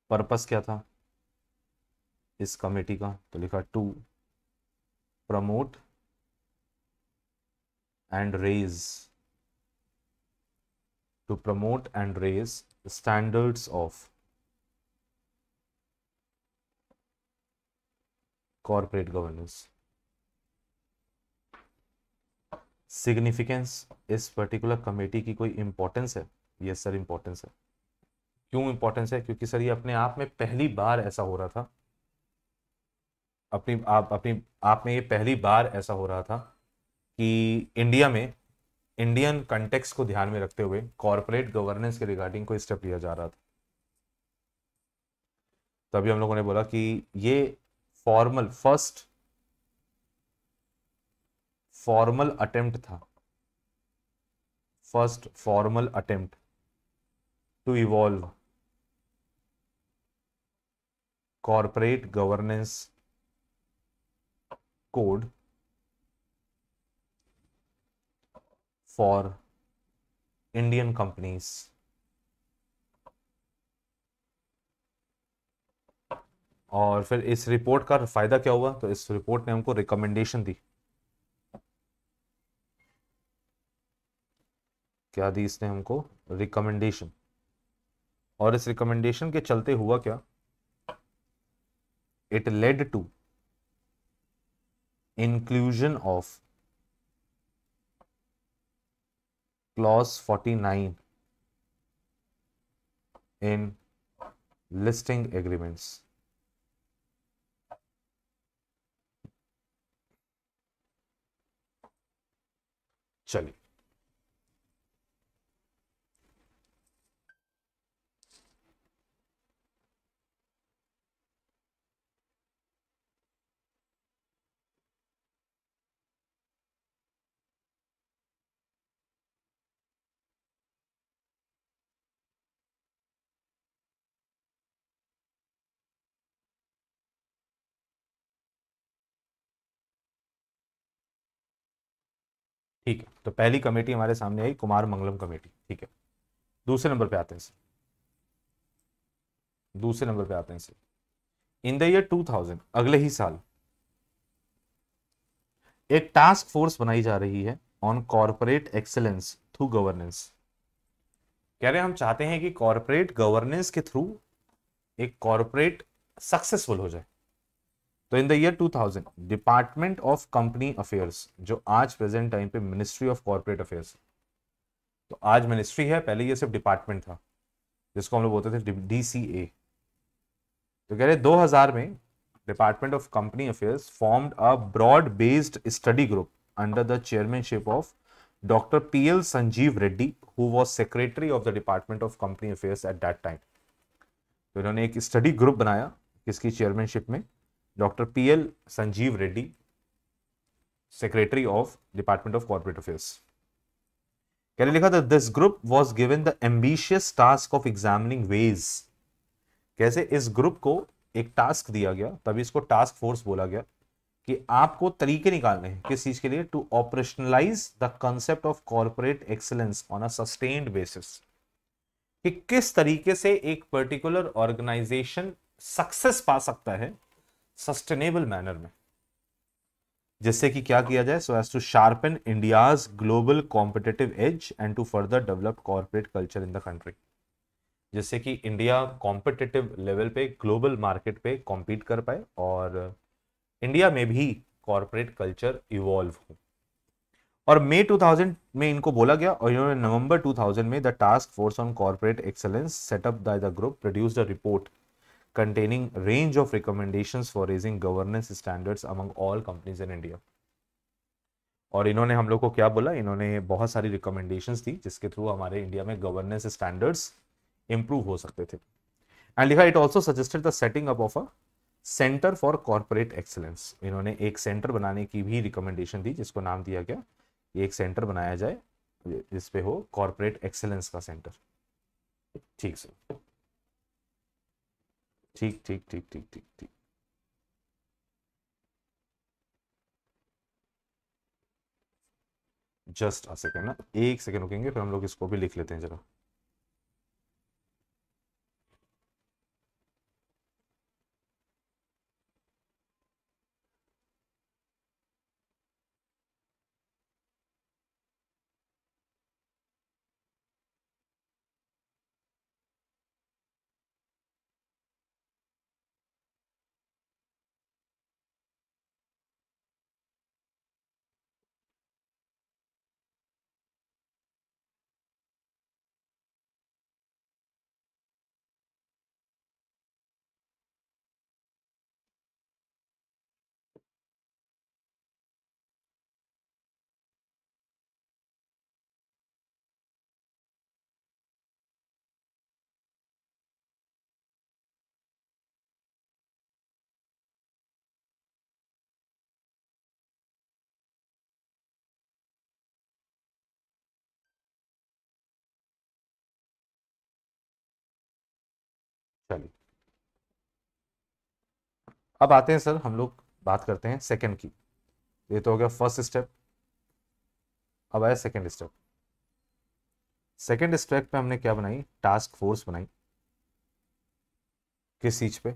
पर्पस क्या था इस कमेटी का तो लिखा to promote and raise to promote and raise standards of corporate governance. Significance इस पर्टिकुलर कमेटी की कोई इंपॉर्टेंस है ये सर इंपॉर्टेंस है क्यों इंपॉर्टेंस है क्योंकि सर ये अपने आप में पहली बार ऐसा हो रहा था अपनी आप अपनी आप में ये पहली बार ऐसा हो रहा था कि इंडिया में इंडियन कंटेक्स को ध्यान में रखते हुए कॉरपोरेट गवर्नेंस के रिगार्डिंग कोई स्टेप लिया जा रहा था तभी हम लोगों ने बोला कि ये फॉर्मल फर्स्ट फॉर्मल अटेम्प्ट था first formal attempt to evolve corporate governance code for Indian companies. और फिर इस रिपोर्ट का फायदा क्या हुआ तो इस रिपोर्ट ने हमको रिकमेंडेशन दी क्या दी इसने हमको रिकमेंडेशन और इस रिकमेंडेशन के चलते हुआ क्या it led to inclusion of clause 49 in listing agreements. चलिए ठीक है तो पहली कमेटी हमारे सामने आई कुमार मंगलम कमेटी ठीक है दूसरे नंबर पे आते हैं सर दूसरे नंबर पे आते हैं सर इन द ईयर 2000 अगले ही साल एक टास्क फोर्स बनाई जा रही है on corporate excellence through governance कह रहे हैं हम चाहते हैं कि कॉरपोरेट गवर्नेंस के थ्रू एक कॉरपोरेट सक्सेसफुल हो जाए तो in the year 2000 department of company affairs जो आज प्रेजेंट टाइम पे मिनिस्ट्री ऑफ कॉर्पोरेट अफेयर्स तो आज मिनिस्ट्री है पहले ये सिर्फ डिपार्टमेंट था जिसको हम लोग बोलते थे डीसीए तो कह रहे 2000 में department of company affairs formed a broad based study group under the chairmanship of doctor P L Sanjeev Reddy who was secretary of the department of company affairs at that time तो इन्होंने एक स्टडी ग्रुप बनाया किसकी chairmanship में doctor P L Sanjeev Reddy secretary of department of corporate affairs कहने लिखा था this group was given the ambitious task of examining ways कैसे इस ग्रुप को एक टास्क दिया गया तभी इसको टास्क फोर्स बोला गया कि आपको तरीके निकालने हैं किस चीज के लिए to operationalise the concept of corporate excellence on a sustained basis कि किस तरीके से एक पर्टिकुलर ऑर्गेनाइजेशन सक्सेस पा सकता है सस्टेनेबल मैनर में जिससे कि क्या किया जाए so as to sharpen India's global competitive edge and to further develop corporate culture in the country जिससे कि इंडिया कॉम्पिटेटिव लेवल पे ग्लोबल मार्केट पे कॉम्पीट कर पाए और इंडिया में भी कॉरपोरेट कल्चर इवॉल्व हो और मई 2000 में इनको बोला गया और इन्होंने नवंबर 2000 में the task force on corporate excellence set up by the group produce the report containing range of recommendations for raising governance standards among all companies in India. और इन्होंने हम लोग को क्या बोला इन्होंने बहुत सारी रिकमेंडेशंस दी जिसके थ्रू हमारे इंडिया में गवर्नेंस स्टैंडर्ड्स इंप्रूव हो सकते थे एंड लिखा it also suggested the setting up of a centre for corporate excellence इन्होंने एक सेंटर बनाने की भी रिकमेंडेशन दी जिसको नाम दिया गया एक सेंटर बनाया जाए जिसपे हो कॉरपोरेट एक्सलेंस का सेंटर ठीक सर ठीक ठीक ठीक ठीक ठीक ठीक जस्ट आ सेकेंड ना एक सेकेंड रुकेंगे फिर हम लोग इसको भी लिख लेते हैं जरा चलिए अब आते हैं सर हम लोग बात करते हैं सेकंड की ये तो हो गया फर्स्ट स्टेप अब आया सेकंड स्टेप सेकंड स्टेप पे हमने क्या बनाई टास्क फोर्स बनाई किस चीज पे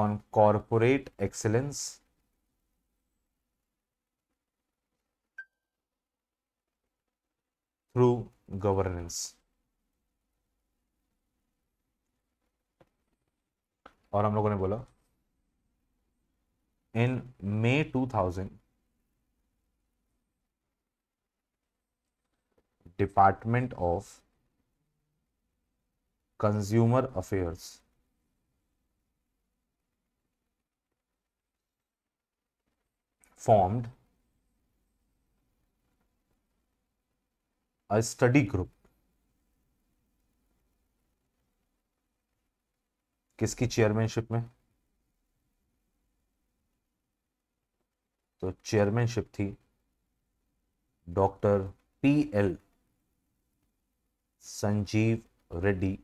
on corporate excellence through governance और हम लोगों ने बोला in May 2000 department of consumer affairs formed a study group किसकी चेयरमैनशिप में तो चेयरमैनशिप थी doctor P L Sanjeev Reddy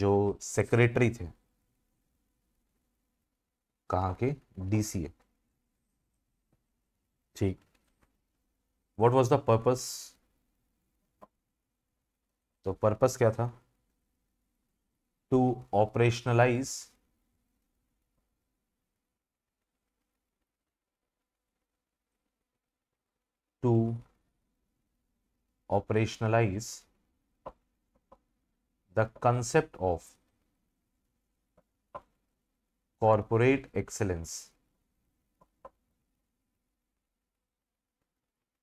जो सेक्रेटरी थे कहा के डीसीए ठीक व्हाट वाज द पर्पस तो पर्पस क्या था to operationalize to operationalize the concept of corporate excellence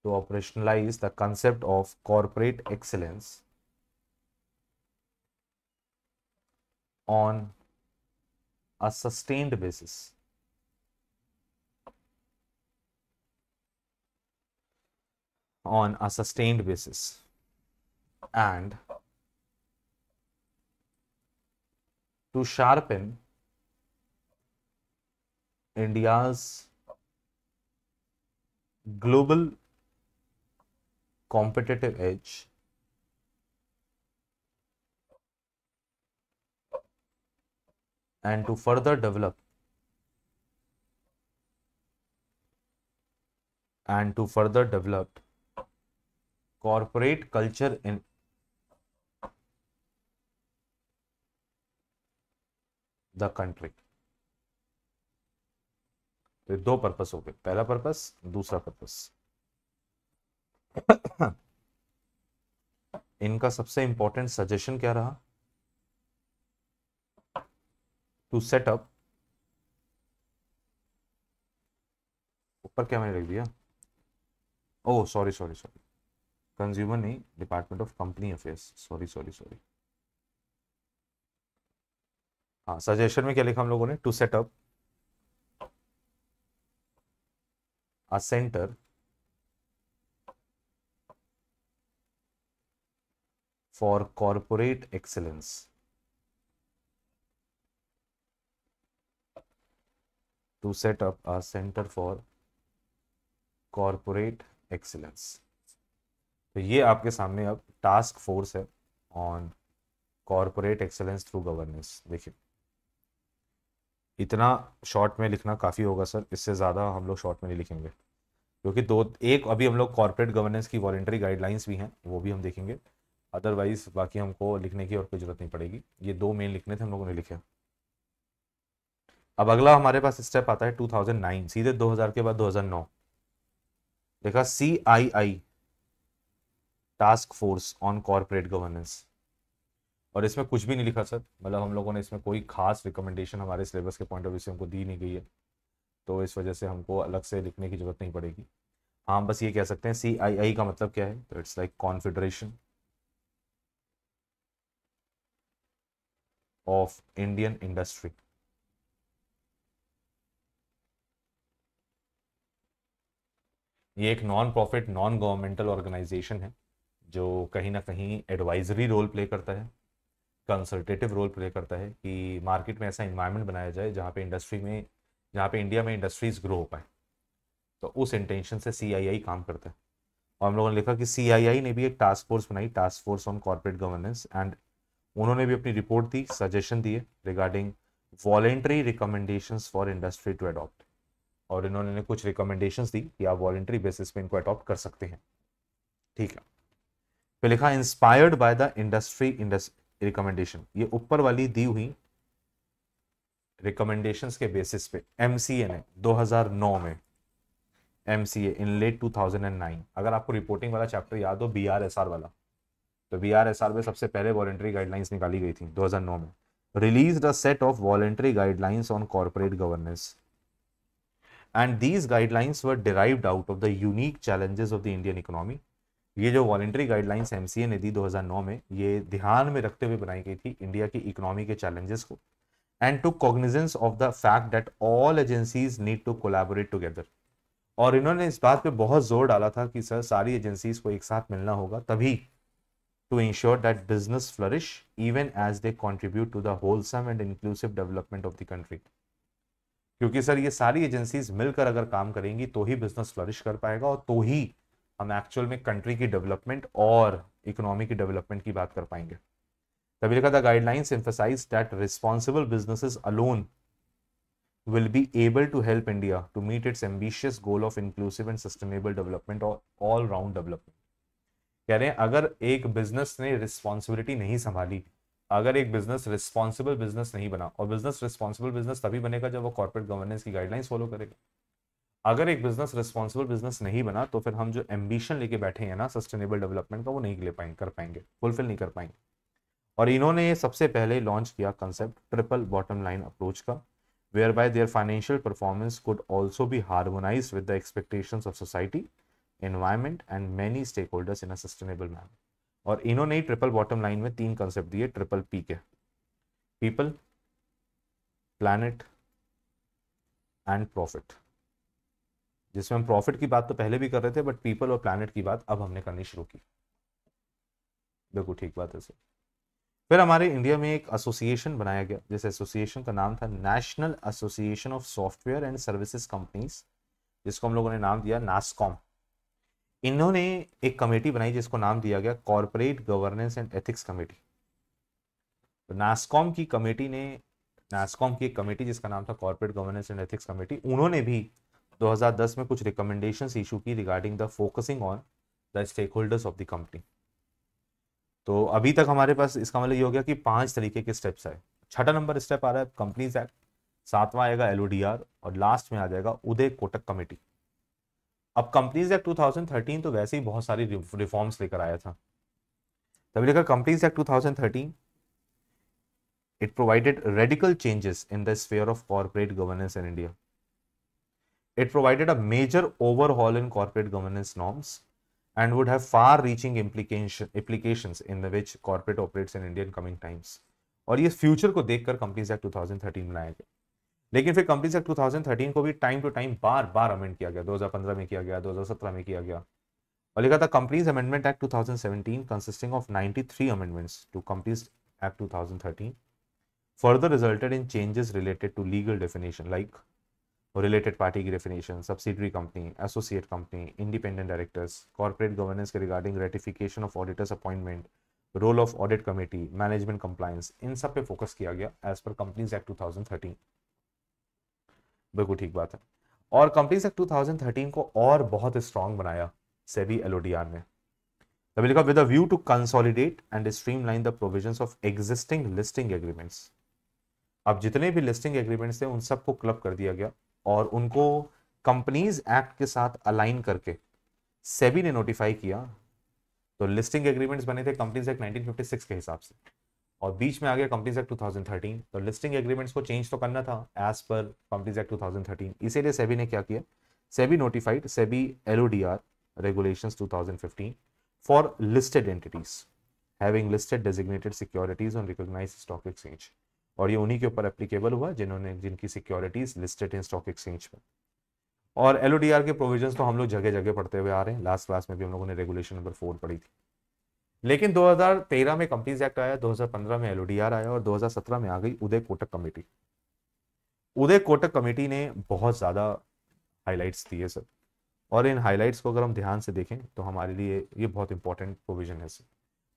to operationalize the concept of corporate excellence on a sustained basis. on a sustained basis and to sharpen India's global competitive edge and to further develop and to further develop corporate culture in the country तो दो purpose हो गए पहला purpose दूसरा purpose इनका सबसे important suggestion क्या रहा टू सेटअप ऊपर क्या मैंने लिख दिया oh sorry sorry sorry consumer नहीं department of company affairs sorry sorry sorry हाँ सजेशन में क्या लिखा हम लोगों ने to set up a centre for corporate excellence to set up a center for corporate excellence तो ये आपके सामने अब टास्क फोर्स है on corporate excellence through governance देखिए इतना शॉर्ट में लिखना काफ़ी होगा सर इससे ज़्यादा हम लोग शॉर्ट में नहीं लिखेंगे क्योंकि दो एक अभी हम लोग कॉरपोरेट गवर्नेंस की वॉलेंट्री गाइडलाइंस भी हैं वो भी हम देखेंगे अदरवाइज बाकी हमको लिखने की और कोई जरूरत नहीं पड़ेगी ये दो मेन लिखने थे हम लोगों ने लिखे अब अगला हमारे पास स्टेप आता है 2009 सीधे 2000 के बाद 2009 देखा C I I task force on corporate governance और इसमें कुछ भी नहीं लिखा सर मतलब हम लोगों ने इसमें कोई खास रिकमेंडेशन हमारे सिलेबस के पॉइंट ऑफ व्यू से हमको दी नहीं गई है तो इस वजह से हमको अलग से लिखने की जरूरत नहीं पड़ेगी हाँ बस ये कह सकते हैं सी आई आई का मतलब क्या है तो it's like confederation of Indian industry ये एक non profit non governmental organisation है जो कहीं ना कहीं एडवाइजरी रोल प्ले करता है कंसल्टेटिव रोल प्ले करता है कि मार्केट में ऐसा इन्वायरमेंट बनाया जाए जहाँ पे इंडस्ट्री में जहाँ पे इंडिया में इंडस्ट्रीज ग्रो हो पाए तो उस इंटेंशन से सी काम करता है और हम लोगों ने लिखा कि सी ने भी एक टास्क फोर्स बनाई task force on corporate governance and उन्होंने भी अपनी रिपोर्ट दी सजेशन दिए regarding voluntary recommendation for industry to adopt और इन्होंने कुछ रिकमेंडेशंस दी कि आप वॉल्ट्री बेसिस पे इनको अडॉप्ट कर सकते हैं ठीक है फिर लिखा inspired by the industry recommendation ये ऊपर वाली दी हुई रिकमेंडेशन के बेसिस पे एमसीए ने 2009 में एमसीए इन लेट 2009 अगर आपको रिपोर्टिंग वाला चैप्टर याद हो आर वाला तो आर में सबसे पहले वॉलेंट्री गाइडलाइंस निकाली गई थी नौ में release the set of voluntary guidelines on corporate governance and these guidelines were derive out of the unique challenges of the indian economy ये जो voluntary guidelines M C A ने दी दो हज़ार नौ में ये ध्यान में रखते हुए बनाई गई थी इंडिया की इकोनॉमी के चैलेंजेस को and to cognizance of the fact that all agencies need to collaborate together और इन्होंने इस बात पर बहुत जोर डाला था कि सर सारी एजेंसीज को एक साथ मिलना होगा तभी to ensure that business flourish even as they contribute to the wholesome and inclusive development of the country क्योंकि सर ये सारी एजेंसीज मिलकर अगर काम करेंगी तो ही बिजनेस फ्लरिश कर पाएगा और तो ही हम एक्चुअल में कंट्री की डेवलपमेंट और इकोनॉमी की डेवलपमेंट की बात कर पाएंगे तभी लिखा था guidelines emphasizes that responsible business alone will be able to help India to meet its ambitious goal of inclusive and sustainable development और ऑल राउंड डेवलपमेंट कह रहे हैं अगर एक बिजनेस ने रिस्पॉन्सिबिलिटी नहीं संभाली अगर एक बिजनेस रिस्पॉन्सिबल बिजनेस नहीं बना और बिजनेस रिस्पॉन्सिबल बिजनेस तभी बनेगा जब वो कॉर्पोरेट गवर्नेंस की गाइडलाइंस फॉलो करेगा अगर एक बिजनेस रिस्पॉन्सिबल बिजनेस नहीं बना तो फिर हम जो एम्बिशन लेके बैठे हैं ना सस्टेनेबल डेवलपमेंट का वो नहीं ले पाएंगे कर पाएंगे फुलफिल नहीं कर पाएंगे और इन्होंने ये सबसे पहले लॉन्च किया concept triple bottom line approach का whereby their financial performance could also भी harmonize with the expectation of society and many stakeholders in a sustainable manner और इन्होंने ही ट्रिपल बॉटम लाइन में तीन कंसेप्ट दिए triple P के people planet and profit जिसमें हम profit की बात तो पहले भी कर रहे थे बट पीपल और प्लानट की बात अब हमने करनी शुरू की बिल्कुल ठीक बात है सर फिर हमारे इंडिया में एक एसोसिएशन बनाया गया जिस एसोसिएशन का नाम था national association of software and services companies जिसको हम लोगों ने नाम दिया नासकॉम इन्होंने एक कमेटी बनाई जिसको नाम दिया गया corporate governance and ethics committee तो नास्कॉम की कमेटी ने नास्कॉम की एक कमेटी जिसका नाम था corporate governance and ethics committee उन्होंने भी 2010 में कुछ रिकमेंडेशंस इशू की regarding the focusing on the stakeholders of the company तो अभी तक हमारे पास इसका मतलब ये हो गया कि पांच तरीके के स्टेप्स आए छठा नंबर स्टेप आ रहा है कंपनीज एक्ट सातवां आएगा एल और लास्ट में आ जाएगा उदय कोटक कमेटी अब कंपनीज एक्ट 2013 तो वैसे ही बहुत सारी रिफॉर्म्स लेकर आया था तभी लेकर companies act 2013 it provided radical changes in the sphere of corporate governance in India it provided a major overhaul in corporate governance norms and would have far reaching implication in the which corporate operates in Indian coming times और ये future को देखकर companies act two thousand thirteen बनाया गया लेकिन फिर companies act thirteen को भी टाइम टू टाइम बार बार अमेंड किया गया दो हज़ार पंद्रह में किया गया दो हज़ार सत्रह में किया गया और लिखा था companies amendment act 2017 consisting of 93 amendments to companies act 2013 further resulted in changes related to legal definition like related party की definition subsidiary company associate company independent directors corporate governance के regarding ratification of auditors appointment role of audit committee management compliance इन सब पे focus किया गया as per companies act two thousand thirteen बिल्कुल ठीक बात है और कंपनी से 2013 को और बहुत स्ट्रांग बनाया सेबी एलओडीआर ने तभी लिखा with view to consolidate and streamline the provisions of existing listing agreements अब जितने भी लिस्टिंग एग्रीमेंट्स थे उन सबको क्लब कर दिया गया और उनको कंपनीज एक्ट के साथ अलाइन करके सेबी ने नोटिफाई किया तो लिस्टिंग एग्रीमेंट्स बने थे कंपनीज एक्ट 1956 के हिसाब से और बीच में आ गया कंपनीज एक्ट 2013 तो लिस्टिंग एग्रीमेंट्स को चेंज तो करना था एज पर कंपनीज एक्ट 2013 इसीलिए सेबी ने क्या किया SEBI notified SEBI L O D R two thousand fifteen for listed entities having listed designated securities on recognize stock exchange और ये उन्हीं के ऊपर एप्लीकेबल हुआ जिन्होंने जिनकी securities listed in stock exchange में और एल के प्रोविजन तो हम लोग जगह जगह पढ़ते हुए आ रहे हैं लास्ट क्लास में भी हम लोगों ने रेगुलेशन नंबर फोर पढ़ी थी लेकिन 2013 में कंपनीज एक्ट आया 2015 में एलओडीआर आया और 2017 में आ गई उदय कोटक कमेटी उदय कोटक कमेटी ने बहुत ज़्यादा हाईलाइट्स दिए सर और इन हाईलाइट्स को अगर हम ध्यान से देखें तो हमारे लिए ये बहुत इंपॉर्टेंट प्रोविजन है सर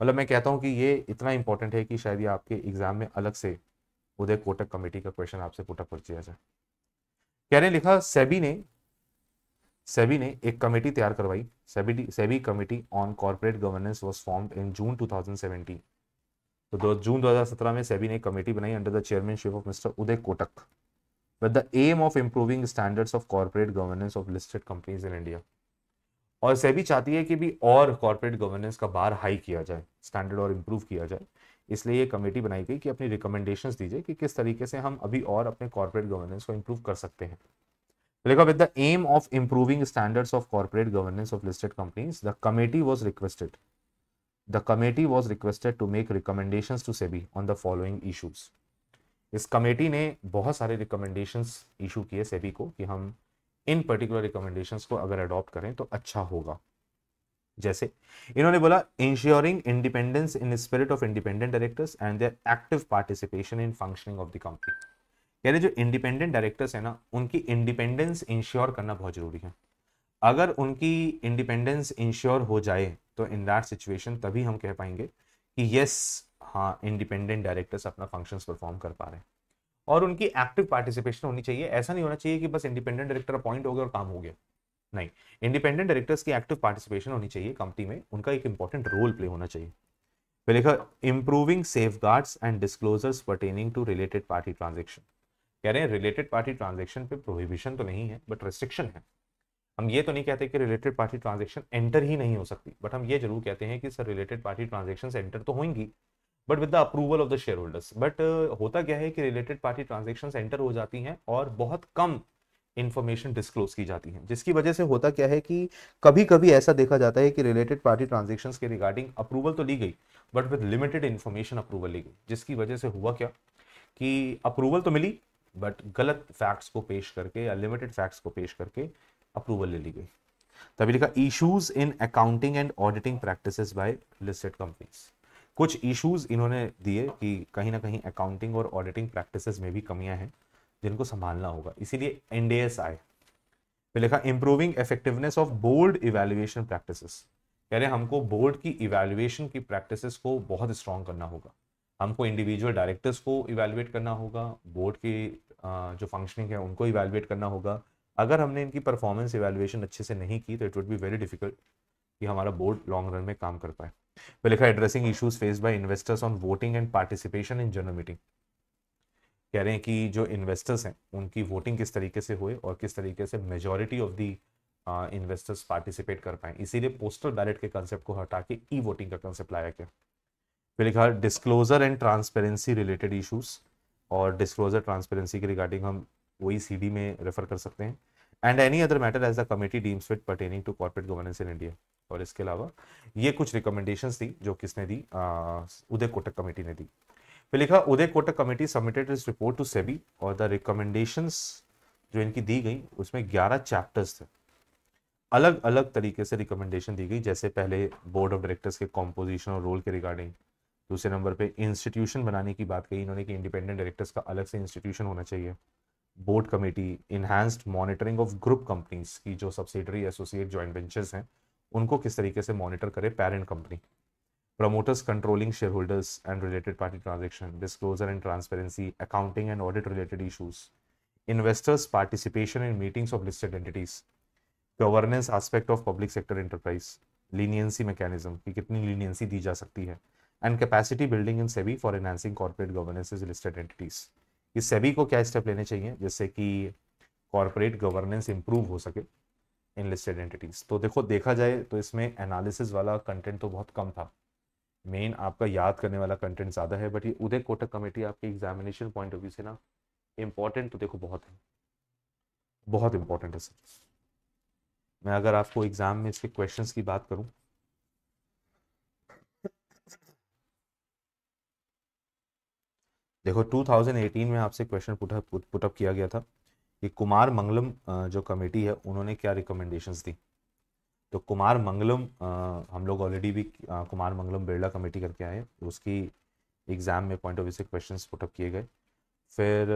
मतलब मैं कहता हूँ कि ये इतना इंपॉर्टेंट है कि शायद ये आपके एग्जाम में अलग से उदय कोटक कमेटी का क्वेश्चन आपसे पुटअप कर दिया जाए कह रहे लिखा सेबी ने सेबी ने एक कमेटी तैयार करवाई SEBI SEBI on corporate governance was form in June two तो दो जून 2017 में सेबी ने कमेटी बनाई under the chairmanship of mister Uday Kotak with the aim of improving standards of corporate governance of listed companies in India और SEBI चाहती है कि भी और कॉर्पोरेट गवर्नेंस का बार हाई किया जाए स्टैंडर्ड और इम्प्रूव किया जाए इसलिए ये कमेटी बनाई गई कि अपनी रिकमेंडेशंस दीजिए कि किस तरीके से हम अभी और अपने कॉर्पोरेट गवर्नेंस को इम्प्रूव कर सकते हैं लिखा with the aim of improving standards of corporate governance of listed companies the committee was requested the committee was requested to make recommendation to SEBI on the following issues इस कमेटी ने बहुत सारे रिकमेंडेशन इशू किए सेबी को कि हम इन particular recommendation को अगर अडॉप्ट करें तो अच्छा होगा जैसे इन्होंने बोला ensuring independence in spirit of independent directors and their active participation in functioning of the company कह रहे जो इंडिपेंडेंट डायरेक्टर्स है ना उनकी इंडिपेंडेंस इंश्योर करना बहुत ज़रूरी है अगर उनकी इंडिपेंडेंस इंश्योर हो जाए तो इन दैट सिचुएशन तभी हम कह पाएंगे कि यस हाँ इंडिपेंडेंट डायरेक्टर्स अपना फंक्शंस परफॉर्म कर पा रहे हैं और उनकी एक्टिव पार्टिसिपेशन होनी चाहिए ऐसा नहीं होना चाहिए कि बस इंडिपेंडेंट डायरेक्टर अपॉइंट हो गया और काम हो गया नहीं इंडिपेंडेंट डायरेक्टर्स की एक्टिव पार्टिसिपेशन होनी चाहिए कंपनी में उनका एक इंपॉर्टेंट रोल प्ले होना चाहिए फिर लिखा improving safeguards and disclosures pertaining to related party transaction कह रहे हैं रिलेटेड पार्टी ट्रांजेक्शन पे प्रोहिबिशन तो नहीं है बट रिस्ट्रिक्शन है हम ये तो नहीं कहते कि रिलेटेड पार्टी ट्रांजेक्शन एंटर ही नहीं हो सकती बट हम ये जरूर कहते हैं कि sir related party transaction enter तो होंगी but with the approval of the shareholders but होता क्या है कि रिलेटेड पार्टी ट्रांजेक्शन एंटर हो जाती हैं और बहुत कम इन्फॉर्मेशन डिस्क्लोज की जाती है जिसकी वजह से होता क्या है कि कभी कभी ऐसा देखा जाता है कि रिलेटेड पार्टी ट्रांजेक्शन के रिगार्डिंग अप्रूवल तो ली गई but with limited information approval ली गई जिसकी वजह से हुआ क्या कि अप्रूवल तो मिली बट गलत फैक्ट्स को पेश करके या लिमिटेड फैक्ट्स को पेश करके अप्रूवल ले ली गई तभी लिखा issues in accounting and auditing practice by listed companies कुछ इशूज इन्होंने दिए कि कहीं ना कहीं अकाउंटिंग और ऑडिटिंग प्रैक्टिस में भी कमियां हैं जिनको संभालना होगा इसीलिए एनडीएस आए फिर लिखा improving effectiveness of board evaluation practice कह रहे हमको बोर्ड की इवेल्युएशन की प्रैक्टिस को बहुत स्ट्रॉन्ग करना होगा हमको इंडिविजुअल डायरेक्टर्स को इवेल्युएट करना होगा बोर्ड के जो फंक्शनिंग है उनको इवेलुएट करना होगा अगर हमने इनकी परफॉर्मेंस इवेलुएशन अच्छे से नहीं की तो it would be very difficult कि हमारा बोर्ड लॉन्ग रन में काम कर पाए तो लिखा addressing issues face by investors on voting and participation in general meeting कह रहे हैं कि जो इन्वेस्टर्स हैं उनकी वोटिंग किस तरीके से हुए और किस तरीके से majority of the investors participate कर पाए इसीलिए पोस्टल बैलेट के कंसेप्ट को हटा के ई वोटिंग का कंसेप्ट लाया गया फिर लिखा disclosure and transparency related issues और डिस्क्लोजर ट्रांसपेरेंसी के रिगार्डिंग हम वही सी में रेफर कर सकते हैं and any other matter as the committee deems fit pertaining to corporate governance in India और इसके अलावा ये कुछ रिकमेंडेशंस थी जो किसने दी उदय कोटक कमेटी ने दी फिर लिखा Uday Kotak committee submitted its report to SEBI और द रिकमेंडेशंस जो इनकी दी गई उसमें ग्यारह चैप्टर्स थे अलग अलग तरीके से रिकमेंडेशन दी गई जैसे पहले बोर्ड ऑफ डायरेक्टर्स के कॉम्पोजिशन और रोल के रिगार्डिंग दूसरे नंबर पे इंस्टीट्यूशन बनाने की बात कही इन्होंने कि इंडिपेंडेंट डायरेक्टर्स का अलग से इंस्टीट्यूशन होना चाहिए board committee enhanced monitoring of group companies की जो सब्सिडरी एसोसिएट ज्वाइंट वेंचर्स हैं उनको किस तरीके से मॉनिटर करे parent company promoters controlling shareholders and related party transaction disclosure and transparency accounting and audit related issues investors participation in meetings of listed entities governance aspect of public sector enterprise leniency mechanism की कितनी leniency दी जा सकती है and capacity building in SEBI for enhancing corporate is listed entities इस सेबी को क्या स्टेप लेने चाहिए जिससे कि कॉरपोरेट गवर्नेंस इंप्रूव हो सके इन लिस्टेड एंटिटीज तो देखो देखा जाए तो इसमें एनालिसिस वाला कंटेंट तो बहुत कम था मेन आपका याद करने वाला कंटेंट ज़्यादा है बट ये उदय कोटक कमेटी आपके एग्जामिनेशन पॉइंट ऑफ व्यू से ना इम्पॉर्टेंट तो देखो बहुत है बहुत इम्पॉर्टेंट है सर मैं अगर आपको एग्ज़ाम में इसके क्वेश्चंस की बात करूँ देखो 2018 में आपसे क्वेश्चन पुटअप किया गया था कि कुमार मंगलम जो कमेटी है उन्होंने क्या रिकमेंडेशन दी तो कुमार मंगलम हम लोग ऑलरेडी भी कुमार मंगलम बिरला कमेटी करके आए उसकी एग्ज़ाम में पॉइंट ऑफ व्यू से क्वेश्चन पुटअप किए गए फिर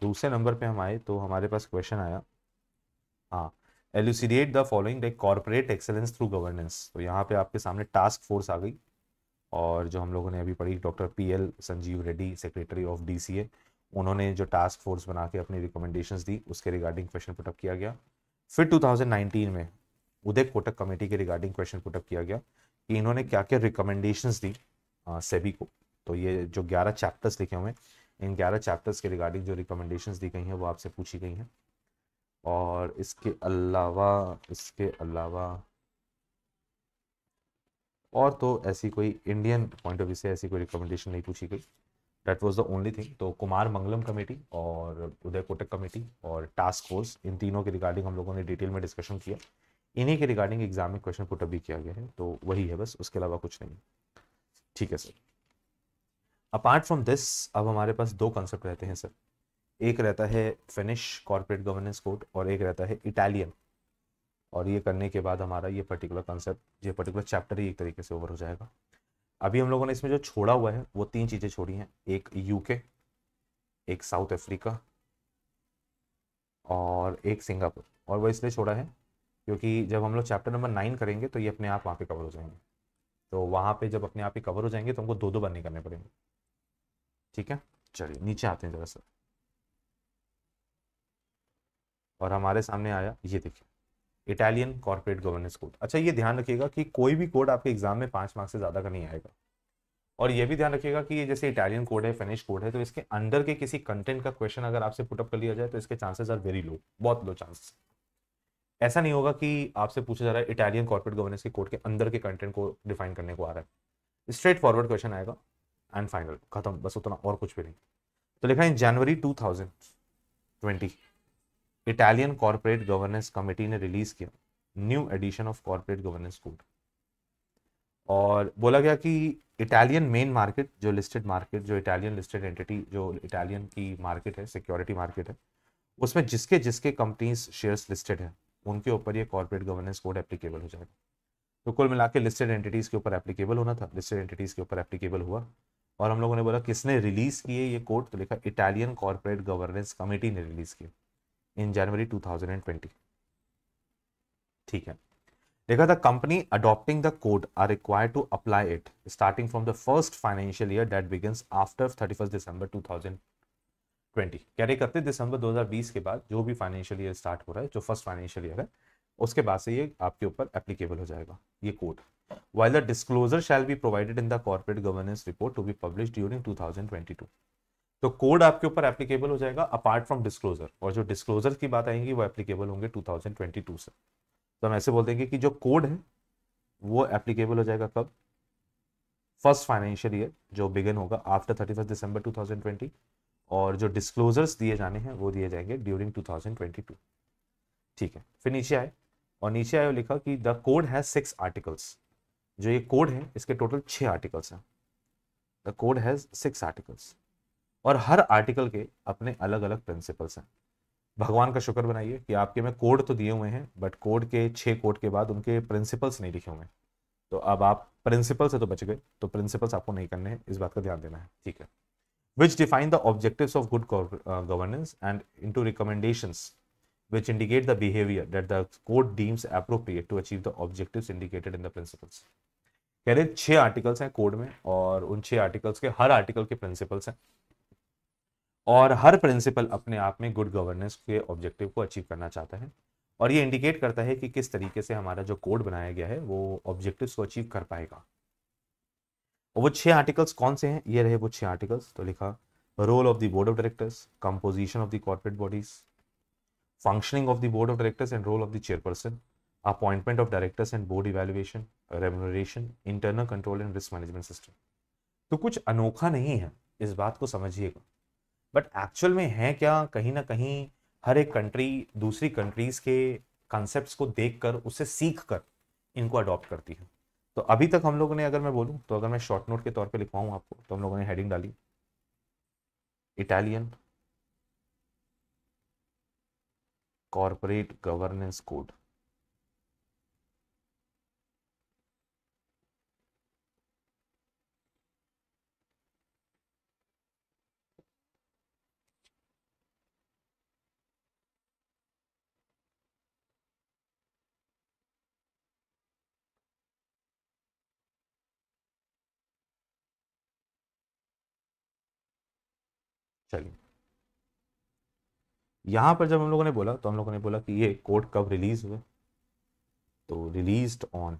दूसरे नंबर पे हम आए तो हमारे पास क्वेश्चन आया हाँ elucidate the following like excellence through governance तो यहाँ पे आपके सामने टास्क फोर्स आ गई और जो हम लोगों ने अभी पढ़ी doctor P L Sanjeev Reddy secretary of D C A उन्होंने जो टास्क फोर्स बना के अपनी रिकमेंडेशंस दी उसके रिगार्डिंग क्वेश्चन पुटअप किया गया फिर 2019 में उदय कोटक कमेटी के रिगार्डिंग क्वेश्चन पुटअप किया गया कि इन्होंने क्या क्या रिकमेंडेशंस दी सेबी को तो ये जो 11 चैप्टर्स लिखे हुए हैं इन 11 चैप्टर्स के रिगार्डिंग जो रिकमेंडेशंस दी गई हैं वो आपसे पूछी गई हैं और इसके अलावा इसके अलावा और तो ऐसी कोई इंडियन पॉइंट ऑफ व्यू से ऐसी कोई रिकमेंडेशन नहीं पूछी गई that was the only thing तो कुमार मंगलम कमेटी और उदय कोटक कमेटी और टास्क फोर्स इन तीनों के रिगार्डिंग हम लोगों ने डिटेल में डिस्कशन किया इन्हीं के रिगार्डिंग एग्जाम में क्वेश्चन पुटअप भी किया गया है तो वही है बस उसके अलावा कुछ नहीं ठीक है सर अपार्ट फ्रॉम दिस अब हमारे पास दो कॉन्सेप्ट रहते हैं सर एक रहता है फिनिश कॉर्पोरेट गवर्नेंस कोड और एक रहता है इटालियन और ये करने के बाद हमारा ये पर्टिकुलर कॉन्सेप्ट ये पर्टिकुलर चैप्टर ही एक तरीके से ओवर हो जाएगा अभी हम लोगों ने इसमें जो छोड़ा हुआ है वो तीन चीज़ें छोड़ी हैं एक यूके एक साउथ अफ्रीका और एक सिंगापुर और वो इसलिए छोड़ा है क्योंकि जब हम लोग चैप्टर नंबर नाइन करेंगे तो ये अपने आप वहाँ पे कवर हो जाएंगे तो वहाँ पे जब अपने आप ही कवर हो जाएंगे तो हमको दो दो बार नहीं करने पड़ेंगे ठीक है चलिए नीचे आते हैं जरा सर और हमारे सामने आया ये देखिए इटालियन कॉर्पोरेट गवर्नेंस कोड अच्छा ये ध्यान रखिएगा कि कोई भी कोड आपके एग्जाम में पांच मार्क्स से ज़्यादा का नहीं आएगा और ये भी ध्यान रखिएगा कि ये जैसे इटालियन कोड है फिनिश कोड है तो इसके अंदर के किसी कंटेंट का क्वेश्चन अगर आपसे पुटअप कर लिया जाए तो इसके चांसेस आर वेरी लो बहुत लो चांसेस ऐसा नहीं होगा कि आपसे पूछा जा रहा है इटालियन कॉर्पोरेट गवर्नेंस के कोड के अंदर के कंटेंट को डिफाइन करने को आ रहा है स्ट्रेट फॉरवर्ड क्वेश्चन आएगा एंड फाइनल खत्म बस उतना और कुछ भी नहीं तो लिखा है जनवरी two thousand twenty Italian corporate governance committee ने रिलीज किया new edition of corporate governance code और बोला गया कि इटालियन मेन मार्केट जो लिस्टेड मार्केट जो इटालियन लिस्टेड एंटिटी जो इटालियन की मार्केट है सिक्योरिटी मार्केट है उसमें जिसके जिसके कंपनीज शेयर्स लिस्टेड हैं उनके ऊपर ये कॉर्पोरेट गवर्नेंस कोड एप्लीकेबल हो जाएगा तो कुल मिला के लिस्टेड एंटिटीज़ के ऊपर एप्लीकेबल होना था लिस्टेड एंटिटीज़ के ऊपर एप्लीकेबल हुआ और हम लोगों ने बोला किसने रिलीज़ किए ये कोड तो लिखा इटालियन कॉर्पोरेट गवर्नेंस कमेटी ने रिलीज़ किया in January 2020. ठीक है देखा the company adopting the code are required to apply it starting from the first financial year that begins after thirty first December two thousand twenty करते इकतीस दिसंबर 2020 के बाद जो भी फाइनेंशियल ईयर स्टार्ट हो रहा है जो फर्स्ट फाइनेंशियल ईयर है उसके बाद से ये आपके ऊपर एप्लीकेबल हो जाएगा ये code while the disclosure shall be provided in the corporate governance report to be publish during two thousand twenty two तो कोड आपके ऊपर एप्लीकेबल हो जाएगा अपार्ट फ्रॉम डिस्क्लोजर और जो डिस्क्लोजर की बात आएंगी वो एप्लीकेबल होंगे 2022 से तो हम ऐसे बोल देंगे कि जो कोड है वो एप्लीकेबल हो जाएगा कब फर्स्ट फाइनेंशियल ईयर जो बिगन होगा after thirty first December two thousand twenty और जो डिस्क्लोजर्स दिए जाने हैं वो दिए जाएंगे during two thousand twenty two ठीक है फिर नीचे आए और नीचे आए लिखा कि the code has six articles जो ये कोड है इसके टोटल छः आर्टिकल्स हैं the code has six articles और हर आर्टिकल के अपने अलग अलग प्रिंसिपल्स हैं भगवान का शुक्र बनाइए कि आपके में कोड तो दिए हुए हैं बट कोड के छः कोड के बाद उनके प्रिंसिपल्स नहीं लिखे हुए हैं तो अब आप प्रिंसिपल से तो बच गए तो प्रिंसिपल्स आपको नहीं करने हैं इस बात का ध्यान देना है ठीक है which define the objective of good governance and into recommendation which indicate the behaviour that the code deems appropriate to achieve the objective indicated in the principles कह रहे छः आर्टिकल्स हैं कोड में और उन छः आर्टिकल्स के हर article के प्रिंसिपल्स हैं और हर प्रिंसिपल अपने आप में गुड गवर्नेंस के ऑब्जेक्टिव को अचीव करना चाहता है और ये इंडिकेट करता है कि किस तरीके से हमारा जो कोड बनाया गया है वो ऑब्जेक्टिव को अचीव कर पाएगा वो छः आर्टिकल्स कौन से हैं ये रहे वो छः आर्टिकल्स तो लिखा role of the board of directors composition of the corporate bodies functioning of the board of directors and role of the chairperson appointment of directors and board evaluation remuneration internal control and risk management system तो कुछ अनोखा नहीं है इस बात को समझिएगा but actual में है क्या कहीं ना कहीं हर एक कंट्री दूसरी कंट्रीज के कॉन्सेप्ट को देख कर उससे सीख कर इनको अडॉप्ट करती है तो अभी तक हम लोगों ने अगर मैं बोलूँ तो अगर मैं शॉर्ट नोट के तौर पर लिखवाऊँ आपको तो हम लोगों ने हेडिंग डाली इटालियन कॉरपोरेट गवर्नेंस कोड चलिए यहाँ पर जब हम लोगों ने बोला तो हम लोगों ने बोला कि ये कोड कब रिलीज हुए तो रिलीज ऑन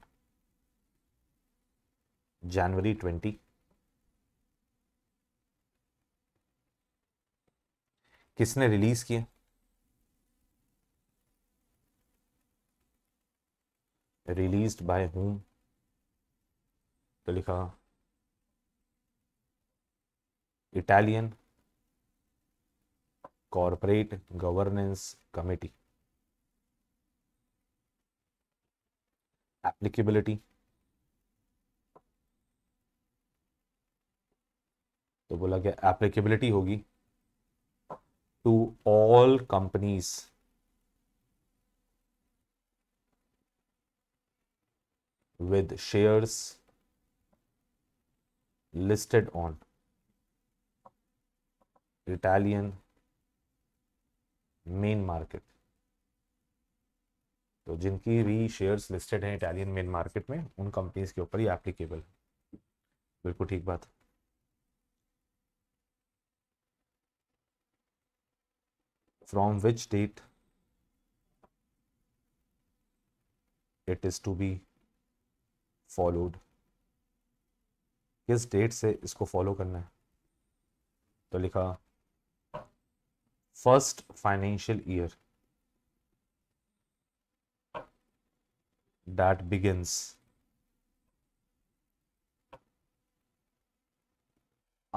जनवरी ट्वेंटी किसने रिलीज किया रिलीज बाय होम तो लिखा Italian corporate governance committee applicability तो बोला गया एप्लीकेबिलिटी होगी to all companies with shares listed on Italian main market तो जिनकी भी शेयर्स लिस्टेड हैं इटालियन मेन मार्केट में उन कंपनीज के ऊपर ही एप्लीकेबल है बिल्कुल ठीक बात from which date it is to be followed किस डेट से इसको फॉलो करना है तो लिखा first financial year that begins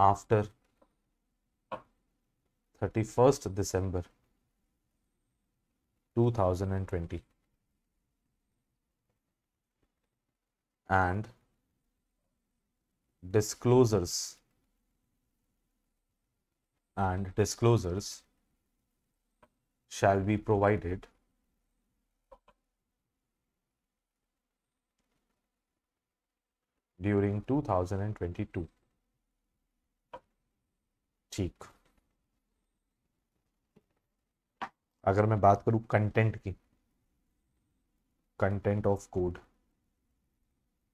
after 31st December 2020 and disclosures and disclosures shall be provided during 2022 ठीक अगर मैं बात करूं कंटेंट की कंटेंट ऑफ कोड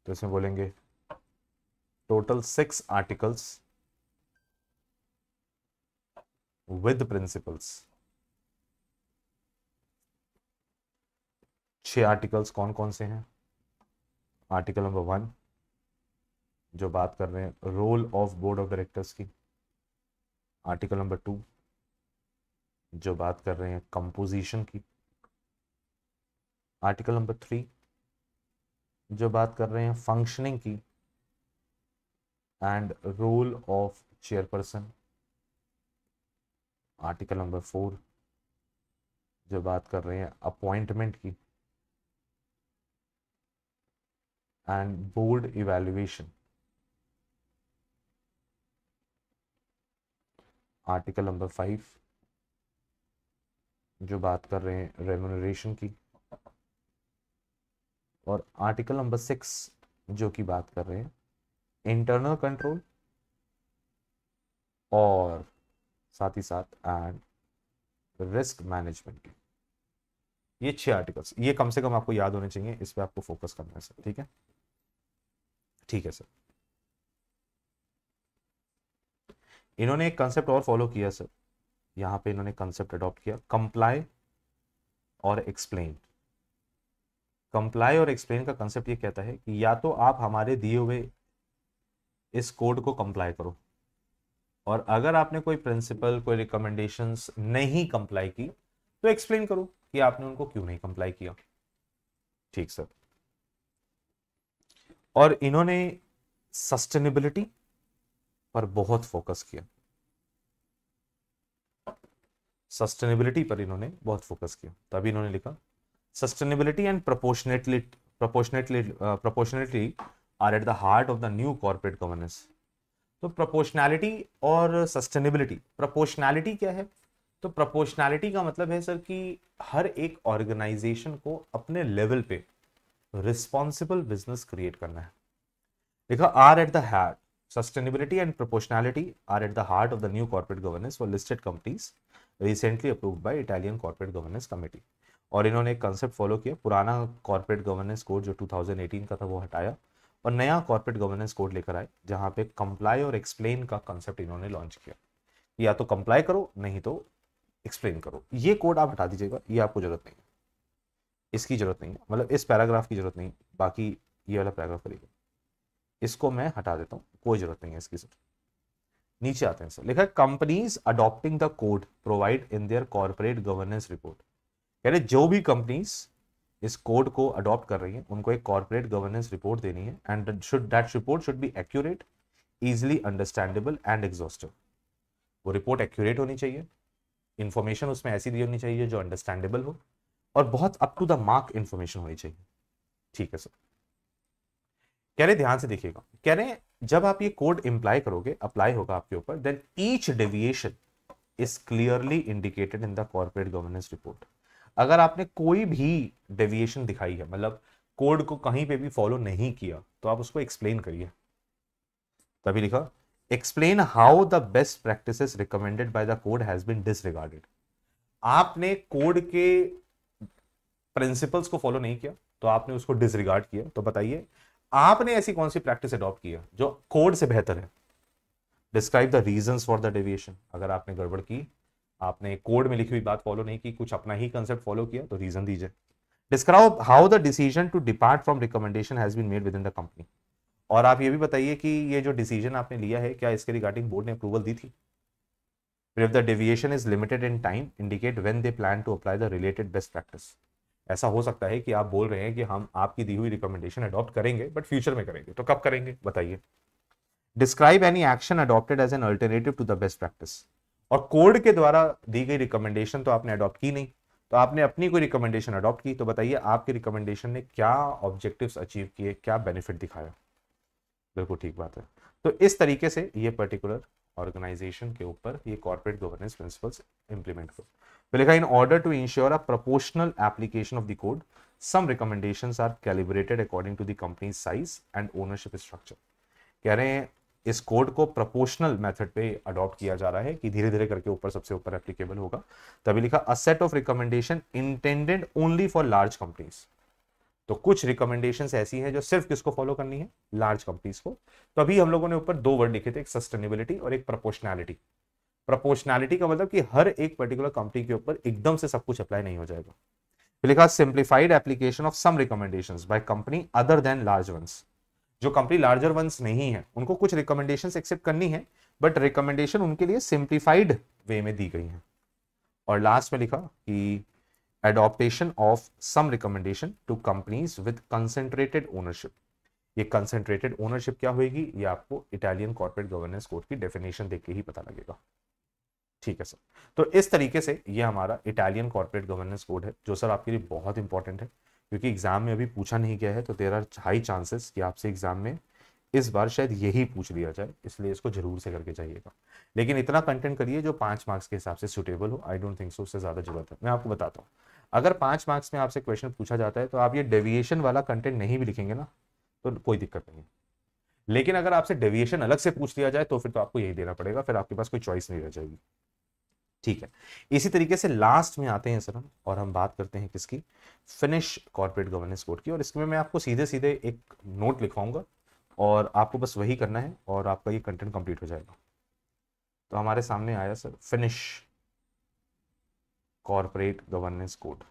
तो इसमें बोलेंगे total six articles with principles छः आर्टिकल्स कौन कौन से हैं आर्टिकल नंबर वन जो बात कर रहे हैं role of board of directors की आर्टिकल नंबर टू जो बात कर रहे हैं कंपोजिशन की आर्टिकल नंबर थ्री जो बात कर रहे हैं फंक्शनिंग की and role of chairperson article number four जो बात कर रहे हैं अपॉइंटमेंट की and board evaluation. Article number five जो बात कर रहे हैं रेमोनरेशन की और आर्टिकल नंबर सिक्स जो की बात कर रहे हैं इंटरनल कंट्रोल और साथ ही साथ एंड रिस्क मैनेजमेंट की ये छह आर्टिकल्स ये कम से कम आपको याद होने चाहिए इस पर आपको फोकस करना है ठीक है ठीक है सर इन्होंने एक कंसेप्ट और फॉलो किया सर यहाँ पे इन्होंने कंसेप्ट अडॉप्ट किया comply or explain comply or explain का कंसेप्ट ये कहता है कि या तो आप हमारे दिए हुए इस कोड को कंप्लाई करो और अगर आपने कोई प्रिंसिपल कोई रिकमेंडेशंस नहीं कंप्लाई की तो एक्सप्लेन करो कि आपने उनको क्यों नहीं कंप्लाई किया ठीक सर और इन्होंने सस्टेनेबिलिटी पर बहुत फोकस किया सस्टेनेबिलिटी पर इन्होंने बहुत फोकस किया तभी इन्होंने लिखा sustainability and proportionately proportionately proportionately are at the heart of the new corporate governance तो प्रोपोर्शनैलिटी और सस्टेनेबिलिटी प्रोपोर्शनैलिटी क्या है तो प्रोपोर्शनैलिटी का मतलब है सर कि हर एक ऑर्गेनाइजेशन को अपने लेवल पे रिस्पॉन्सिबल बिजनेस क्रिएट करना है देखा are at the heart sustainability and proportionality are at the heart of the new corporate governance for listed companies recently approved by Italian Corporate Governance और इन्होंने एक कंसेप्ट फॉलो किया पुराना corporate governance code जो 2018 का था वो हटाया और नया कॉर्पोरेट गवर्नेंस कोड लेकर आए जहाँ पे कंप्लाई और एक्सप्लेन का कंसेप्ट इन्होंने लॉन्च किया या तो कंप्लाई करो नहीं तो एक्सप्लेन करो ये कोड आप हटा दीजिएगा ये आपको जरूरत नहीं इसकी ज़रूरत नहीं है मतलब इस पैराग्राफ की ज़रूरत नहीं बाकी ये वाला पैराग्राफ करिएगा इसको मैं हटा देता हूँ कोई ज़रूरत नहीं है इसकी सर नीचे आते हैं सर लिखा है companies adopting the code provide in their corporate governance report कह रहे जो भी कंपनीज इस कोड को अडॉप्ट कर रही हैं उनको एक कॉरपोरेट गवर्नेंस रिपोर्ट देनी है and should that report should be accurate easily understandable and exhaustive वो रिपोर्ट एक्यूरेट होनी चाहिए इन्फॉर्मेशन उसमें ऐसी दी होनी चाहिए जो अंडरस्टैंडेबल हो और बहुत up to the mark information होनी चाहिए ठीक है सर कह रहे ध्यान से देखिएगा कह रहे जब आप ये कोड इंप्लाई करोगे अप्लाई होगा आपके ऊपर then each deviation is clearly indicated in the corporate governance report अगर आपने कोई भी डेविएशन दिखाई है मतलब कोड को कहीं पे भी फॉलो नहीं किया तो आप उसको एक्सप्लेन करिए तभी लिखा explain how the best practice recommended by the code has been disregarded आपने कोड के प्रिंसिपल्स को फॉलो नहीं किया तो आपने उसको डिसरिगार्ड किया तो बताइए आपने ऐसी कौन सी प्रैक्टिस अडॉप्ट किया जो कोड से बेहतर है describe the reason for the deviation अगर आपने गड़बड़ की आपने कोड में लिखी हुई बात फॉलो नहीं की कुछ अपना ही कंसेप्ट फॉलो किया तो रीजन दीजिए describe how the decision to depart from recommendation has been made within the company और आप ये भी बताइए कि ये जो डिसीजन आपने लिया है क्या इसके रिगार्डिंग बोर्ड ने अप्रूवल दी थी if the deviation is limited in time indicate when they plan to apply the related best practice ऐसा हो सकता है कि आप बोल रहे हैं कि हम आपकी दी हुई रिकमेंडेशन अडॉप्ट करेंगे बट फ्यूचर में करेंगे तो कब करेंगे बताइए describe any action adopted as an alternative to the best practice और कोड के द्वारा दी गई रिकमेंडेशन तो आपने अडॉप्ट की नहीं तो आपने अपनी कोई रिकमेंडेशन अडॉप्ट की तो बताइए आपकी रिकमेंडेशन ने क्या ऑब्जेक्टिव्स अचीव किए क्या बेनिफिट दिखाया बिल्कुल ठीक बात है तो इस तरीके से ये पर्टिकुलर ऑर्गेनाइजेशन के ऊपर ये कॉर्पोरेट गवर्नेंस प्रिंसिपल्स इंप्लीमेंट करो तो लिखा in order to ensure a proportional application of the code some recommendation are calibrated according to the company size and ownership structure कह रहे हैं इस कोड को प्रोपोर्शनल मेथड पे अडॉप्ट किया जा रहा है कि धीरे धीरे करके ऊपर सबसे ऊपर एप्लीकेबल होगा तभी लिखा a set of recommendation intended only for large companies तो कुछ रिकमेंडेशन ऐसी हैं जो सिर्फ किसको फॉलो करनी है लार्ज कंपनीज को तो अभी हम लोगों ने ऊपर दो वर्ड लिखे थे एक सस्टेनेबिलिटी और एक प्रपोर्शनैलिटी प्रपोर्शनैलिटी का मतलब कि हर एक पर्टिकुलर कंपनी के ऊपर एकदम से सब कुछ अप्लाई नहीं हो जाएगा लिखा simplified application of some recommendation by company other than large ones जो कंपनी लार्जर वंस नहीं है उनको कुछ रिकमेंडेशन एक्सेप्ट करनी है बट रिकमेंडेशन उनके लिए सिंप्लीफाइड वे में दी गई है और लास्ट में लिखा कि adoption of some recommendation to companies with concentrated ownership ये कंसेंट्रेटेड ओनरशिप क्या होगी ये आपको इटालियन कॉर्पोरेट गवर्नेंस कोड की डेफिनेशन देख के ही पता लगेगा ठीक है सर तो इस तरीके से ये हमारा इटालियन कॉर्पोरेट गवर्नेंस कोड है जो सर आपके लिए बहुत इंपॉर्टेंट है क्योंकि एग्जाम में अभी पूछा नहीं गया है तो देर आर हाई चांसेस कि आपसे एग्जाम में इस बार शायद यही पूछ लिया जाए इसलिए इसको जरूर से करके जाइएगा लेकिन इतना कंटेंट करिए जो पाँच मार्क्स के हिसाब से सुटेबल हो आई डोंट थिंक सो उससे ज़्यादा जरूरत है मैं आपको बताता हूँ अगर पाँच मार्क्स में आपसे क्वेश्चन पूछा जाता है तो आप ये डेविएशन वाला कंटेंट नहीं भी लिखेंगे ना तो कोई दिक्कत नहीं है लेकिन अगर आपसे डेविएशन अलग से पूछ लिया जाए तो फिर तो आपको यही देना पड़ेगा फिर आपके पास कोई चॉइस नहीं रह जाएगी ठीक है इसी तरीके से लास्ट में आते हैं सर हम और हम बात करते हैं किसकी फिनिश कॉर्पोरेट गवर्नेंस कोड की और इसमें मैं आपको सीधे सीधे एक नोट लिखवाऊंगा और आपको बस वही करना है और आपका ये कंटेंट कंप्लीट हो जाएगा तो हमारे सामने आया sir Finnish corporate governance code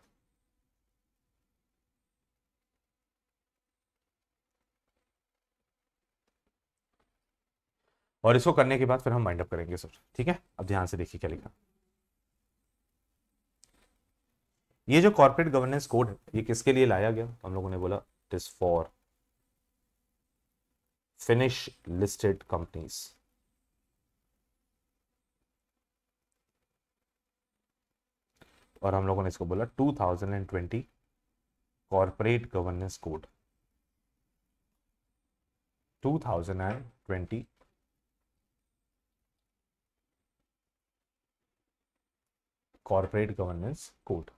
और इसको करने के बाद फिर हम माइंड अप करेंगे सर ठीक है अब ध्यान से देखिए क्या लिखा ये जो कॉर्पोरेट गवर्नेंस कोड है ये किसके लिए लाया गया हम लोगों ने बोला it is for Finnish listed companies और हम लोगों ने इसको बोला 2020 corporate governance code 2020 corporate governance code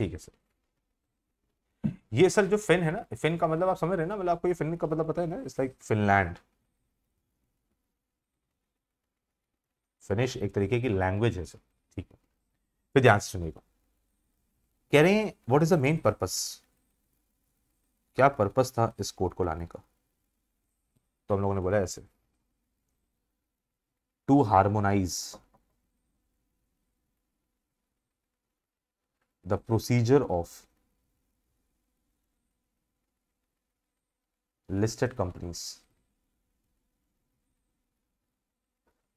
ठीक है सर ये सर जो फिन है ना फिन का मतलब आप समझ रहे हैं ना मतलब आपको ये फिन का मतलब पता है ना इट्स लाइक फिनलैंड फिनिश एक तरीके की लैंग्वेज है सर ठीक है फिर ध्यान से सुनिएगा कह रहे हैं what is the main purpose क्या पर्पस था इस कोड को लाने का तो हम लोगों ने बोला ऐसे to harmonize the procedure of listed companies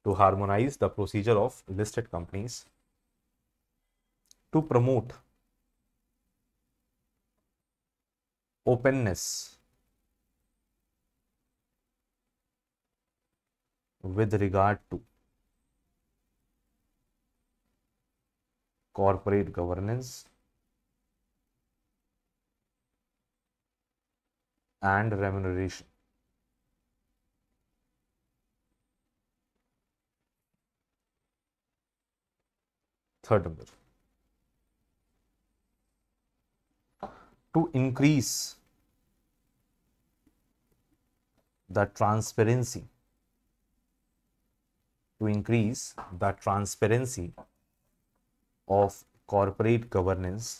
to harmonize the procedure of listed companies to promote openness with regard to corporate governance and remuneration. Third number. To increase the transparency to increase the transparency of corporate governance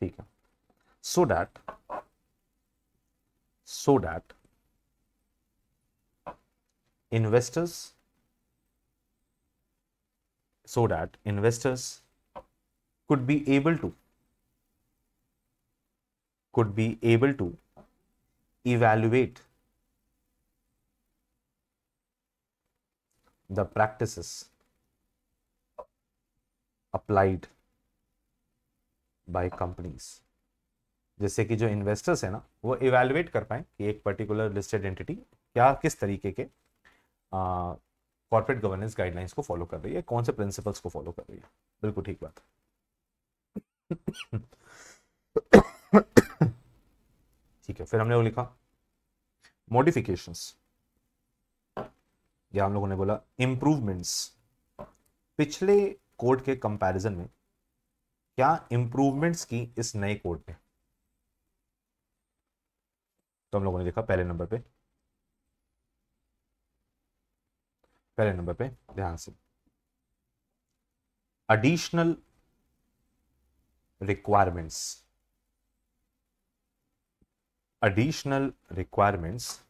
ठीक so that so that investors so that investors could be able to could be able to evaluate the practices applied by companies जैसे कि जो investors है ना वो evaluate कर पाए कि एक पर्टिकुलर लिस्टेड एंटिटी क्या किस तरीके के कॉर्पोरेट गवर्नेंस गाइडलाइंस को फॉलो कर रही है कौन से प्रिंसिपल्स को फॉलो कर रही है बिल्कुल ठीक बात ठीक है फिर हमने वो लिखा मॉडिफिकेशंस या हम लोगों ने बोला इम्प्रूवमेंट्स पिछले कोर्ट के कंपैरिजन में क्या इम्प्रूवमेंट्स की इस नए कोर्ट में तो हम लोगों ने देखा पहले नंबर पे पहले नंबर पे ध्यान से additional requirements additional requirements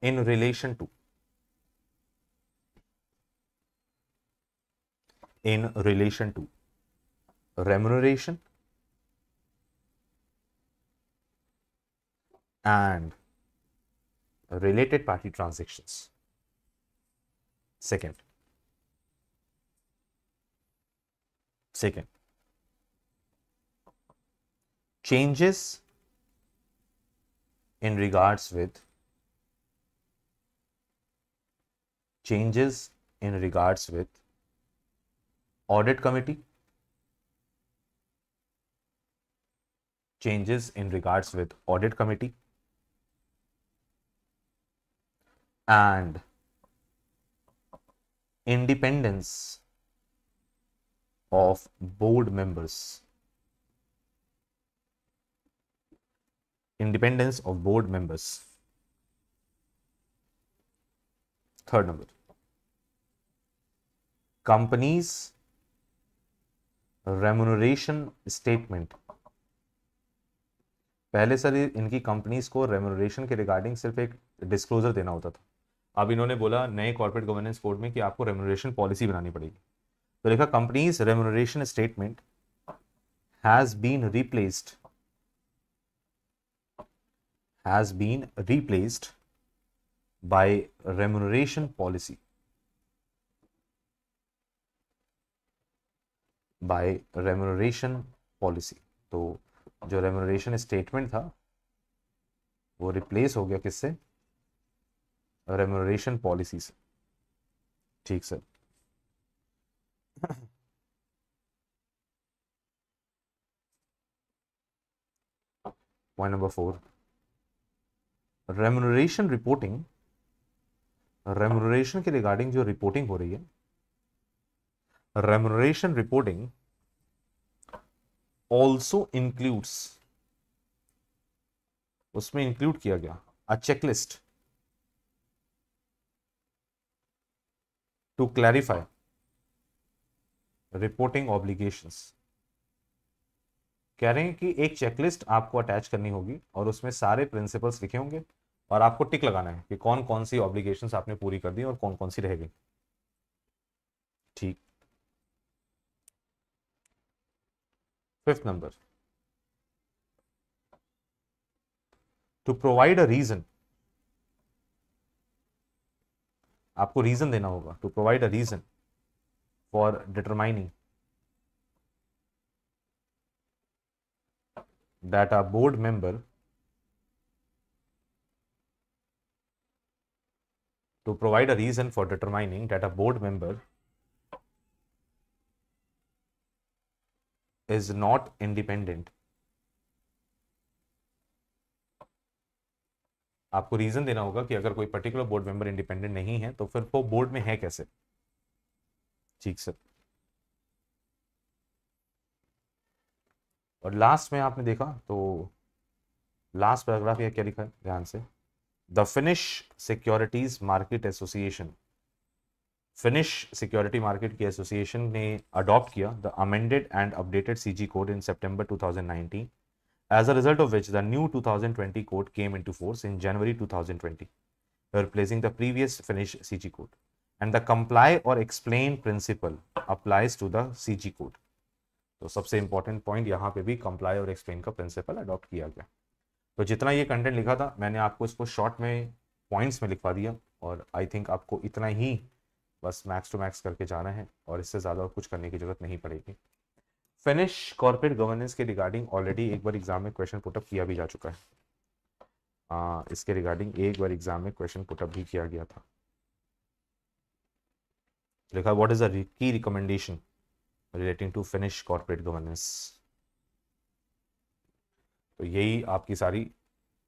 in relation to in relation to remuneration and related party transactions. Second, second, changes in regards with changes in regards with audit committee, changes in regards with audit committee and independence of board members independence of board members third number companies remuneration statement पहले sir इनकी companies को remuneration के regarding सिर्फ एक disclosure देना होता था अब इन्होंने बोला नए कॉर्पोरेट गवर्नेंस कोड में कि आपको रेमोनोरेशन पॉलिसी बनानी पड़ेगी तो देखा companies remuneration statement has been replaced has been replaced by remuneration policy by remuneration policy तो जो रेमोरेशन स्टेटमेंट था वो रिप्लेस हो गया किससे रेमोरेशन पॉलिसी से ठीक sir point number four remuneration reporting remuneration के रिगार्डिंग जो रिपोर्टिंग हो रही है remuneration reporting also includes उसमें इंक्लूड किया गया a checklist to clarify reporting obligations कह रहे हैं कि एक चेकलिस्ट आपको अटैच करनी होगी और उसमें सारे प्रिंसिपल्स लिखे होंगे और आपको टिक लगाना है कि कौन कौन सी ऑब्लिगेशंस आपने पूरी कर दी और कौन कौन सी रह गई ठीक Fifth number. To provide a reason. आपको रीजन देना होगा to provide a reason for determining that a board member to provide a reason for determining that a board member is not independent आपको रीजन देना होगा कि अगर कोई particular board member independent नहीं है तो फिर वो बोर्ड में है कैसे ठीक सर और लास्ट में आपने देखा तो लास्ट पैराग्राफ यह क्या लिखा है ध्यान से the Finnish securities market association Finnish security market की एसोसिएशन ने अडॉप्ट किया the amended and updated C G code in two thousand nineteen as a result of the new two thousand twenty code came into force in January two thousand twenty replacing the previous Finnish C G code and the comply or explain principle applies to the C G code तो सबसे important point यहाँ पे भी comply or explain का principal adopt किया गया तो जितना ये कंटेंट लिखा था मैंने आपको इसको शॉर्ट में पॉइंट्स में लिखवा दिया और आई थिंक आपको इतना ही बस मैक्स टू मैक्स करके जाना है और इससे ज़्यादा और कुछ करने की जरूरत नहीं पड़ेगी फिनिश कॉर्पोरेट गवर्नेंस के रिगार्डिंग ऑलरेडी एक बार एग्जाम में क्वेश्चन पुटअप किया भी जा चुका है आ, हाँ, इसके रिगार्डिंग एक बार एग्जाम में क्वेश्चन पुटअप भी किया गया था लिखा what is a key recommendation relating to Finnish corporate governance तो यही आपकी सारी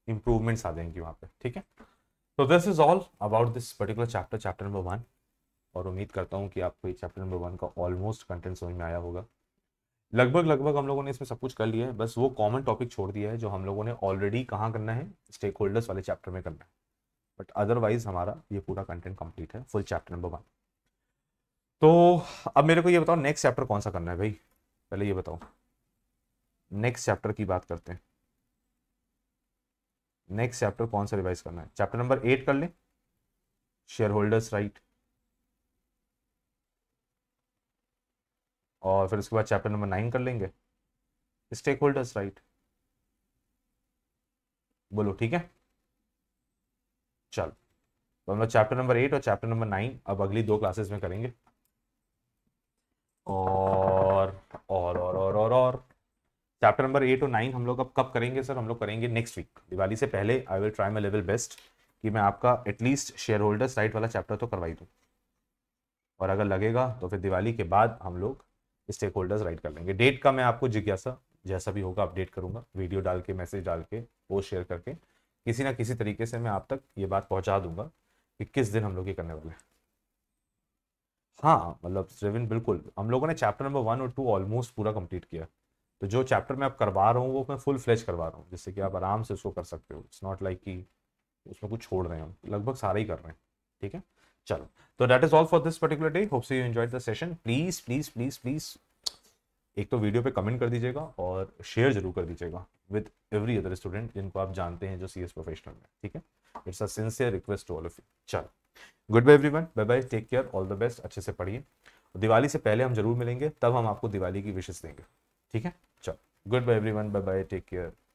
इंप्रूवमेंट्स आ जाएंगी वहां पे ठीक है तो this is all about this particular chapter chapter number one और उम्मीद करता हूँ कि आपको ये चैप्टर नंबर वन का ऑलमोस्ट कंटेंट समझ में आया होगा लगभग लगभग हम लोगों ने इसमें सब कुछ कर लिया है बस वो कॉमन टॉपिक छोड़ दिया है जो हम लोगों ने ऑलरेडी कहाँ करना है स्टेक होल्डर्स वाले चैप्टर में करना है बट अदरवाइज हमारा ये पूरा कंटेंट कंप्लीट है फुल चैप्टर नंबर वन तो अब मेरे को ये बताओ नेक्स्ट चैप्टर कौन सा करना है भाई पहले ये बताओ नेक्स्ट चैप्टर की बात करते हैं नेक्स्ट चैप्टर कौन सा रिवाइज करना है चैप्टर नंबर एट कर लें शेयर होल्डर्स राइट और फिर उसके बाद चैप्टर नंबर नाइन कर लेंगे स्टेक होल्डर्स राइट बोलो ठीक है चल तो हम लोग चैप्टर नंबर एट और चैप्टर नंबर नाइन अब अगली दो क्लासेस में करेंगे और और और और और और चैप्टर नंबर एट और नाइन हम लोग अब कब करेंगे सर हम लोग करेंगे नेक्स्ट वीक दिवाली से पहले I will try my level best कि मैं आपका एटलीस्ट शेयर होल्डर्स राइट वाला चैप्टर तो करवाई दूँ और अगर लगेगा तो फिर दिवाली के बाद हम लोग स्टेक होल्डर्स राइट कर लेंगे डेट का मैं आपको जिज्ञासा जैसा भी होगा अपडेट करूंगा वीडियो डाल के मैसेज डाल के वो शेयर करके किसी ना किसी तरीके से मैं आप तक ये बात पहुंचा दूंगा कि किस दिन हम लोग ये करने वाले हैं हाँ मतलब सेविन बिल्कुल हम लोगों ने चैप्टर नंबर वन और टू ऑलमोस्ट पूरा कंप्लीट किया तो जो चैप्टर मैं आप करवा रहा हूँ वो मैं फुल फ्लैश करवा रहा हूँ जिससे कि आप आराम से उसको कर सकते हो इट्स नॉट लाइक कि उसमें कुछ छोड़ रहे हैं हम लगभग सारे ही कर रहे हैं ठीक है चलो तो that is all for this particular day hope so you enjoy the session please please please please एक तो वीडियो पे कमेंट कर दीजिएगा और शेयर जरूर कर दीजिएगा विद एवरी अदर स्टूडेंट जिनको आप जानते हैं जो सी एस प्रोफेशनल में ठीक है it's a sincere request to all of you चलो goodbye everyone bye bye take care all the best अच्छे से पढ़िए दिवाली से पहले हम जरूर मिलेंगे तब हम आपको दिवाली की विशेष देंगे ठीक है चलो goodbye everyone bye bye take care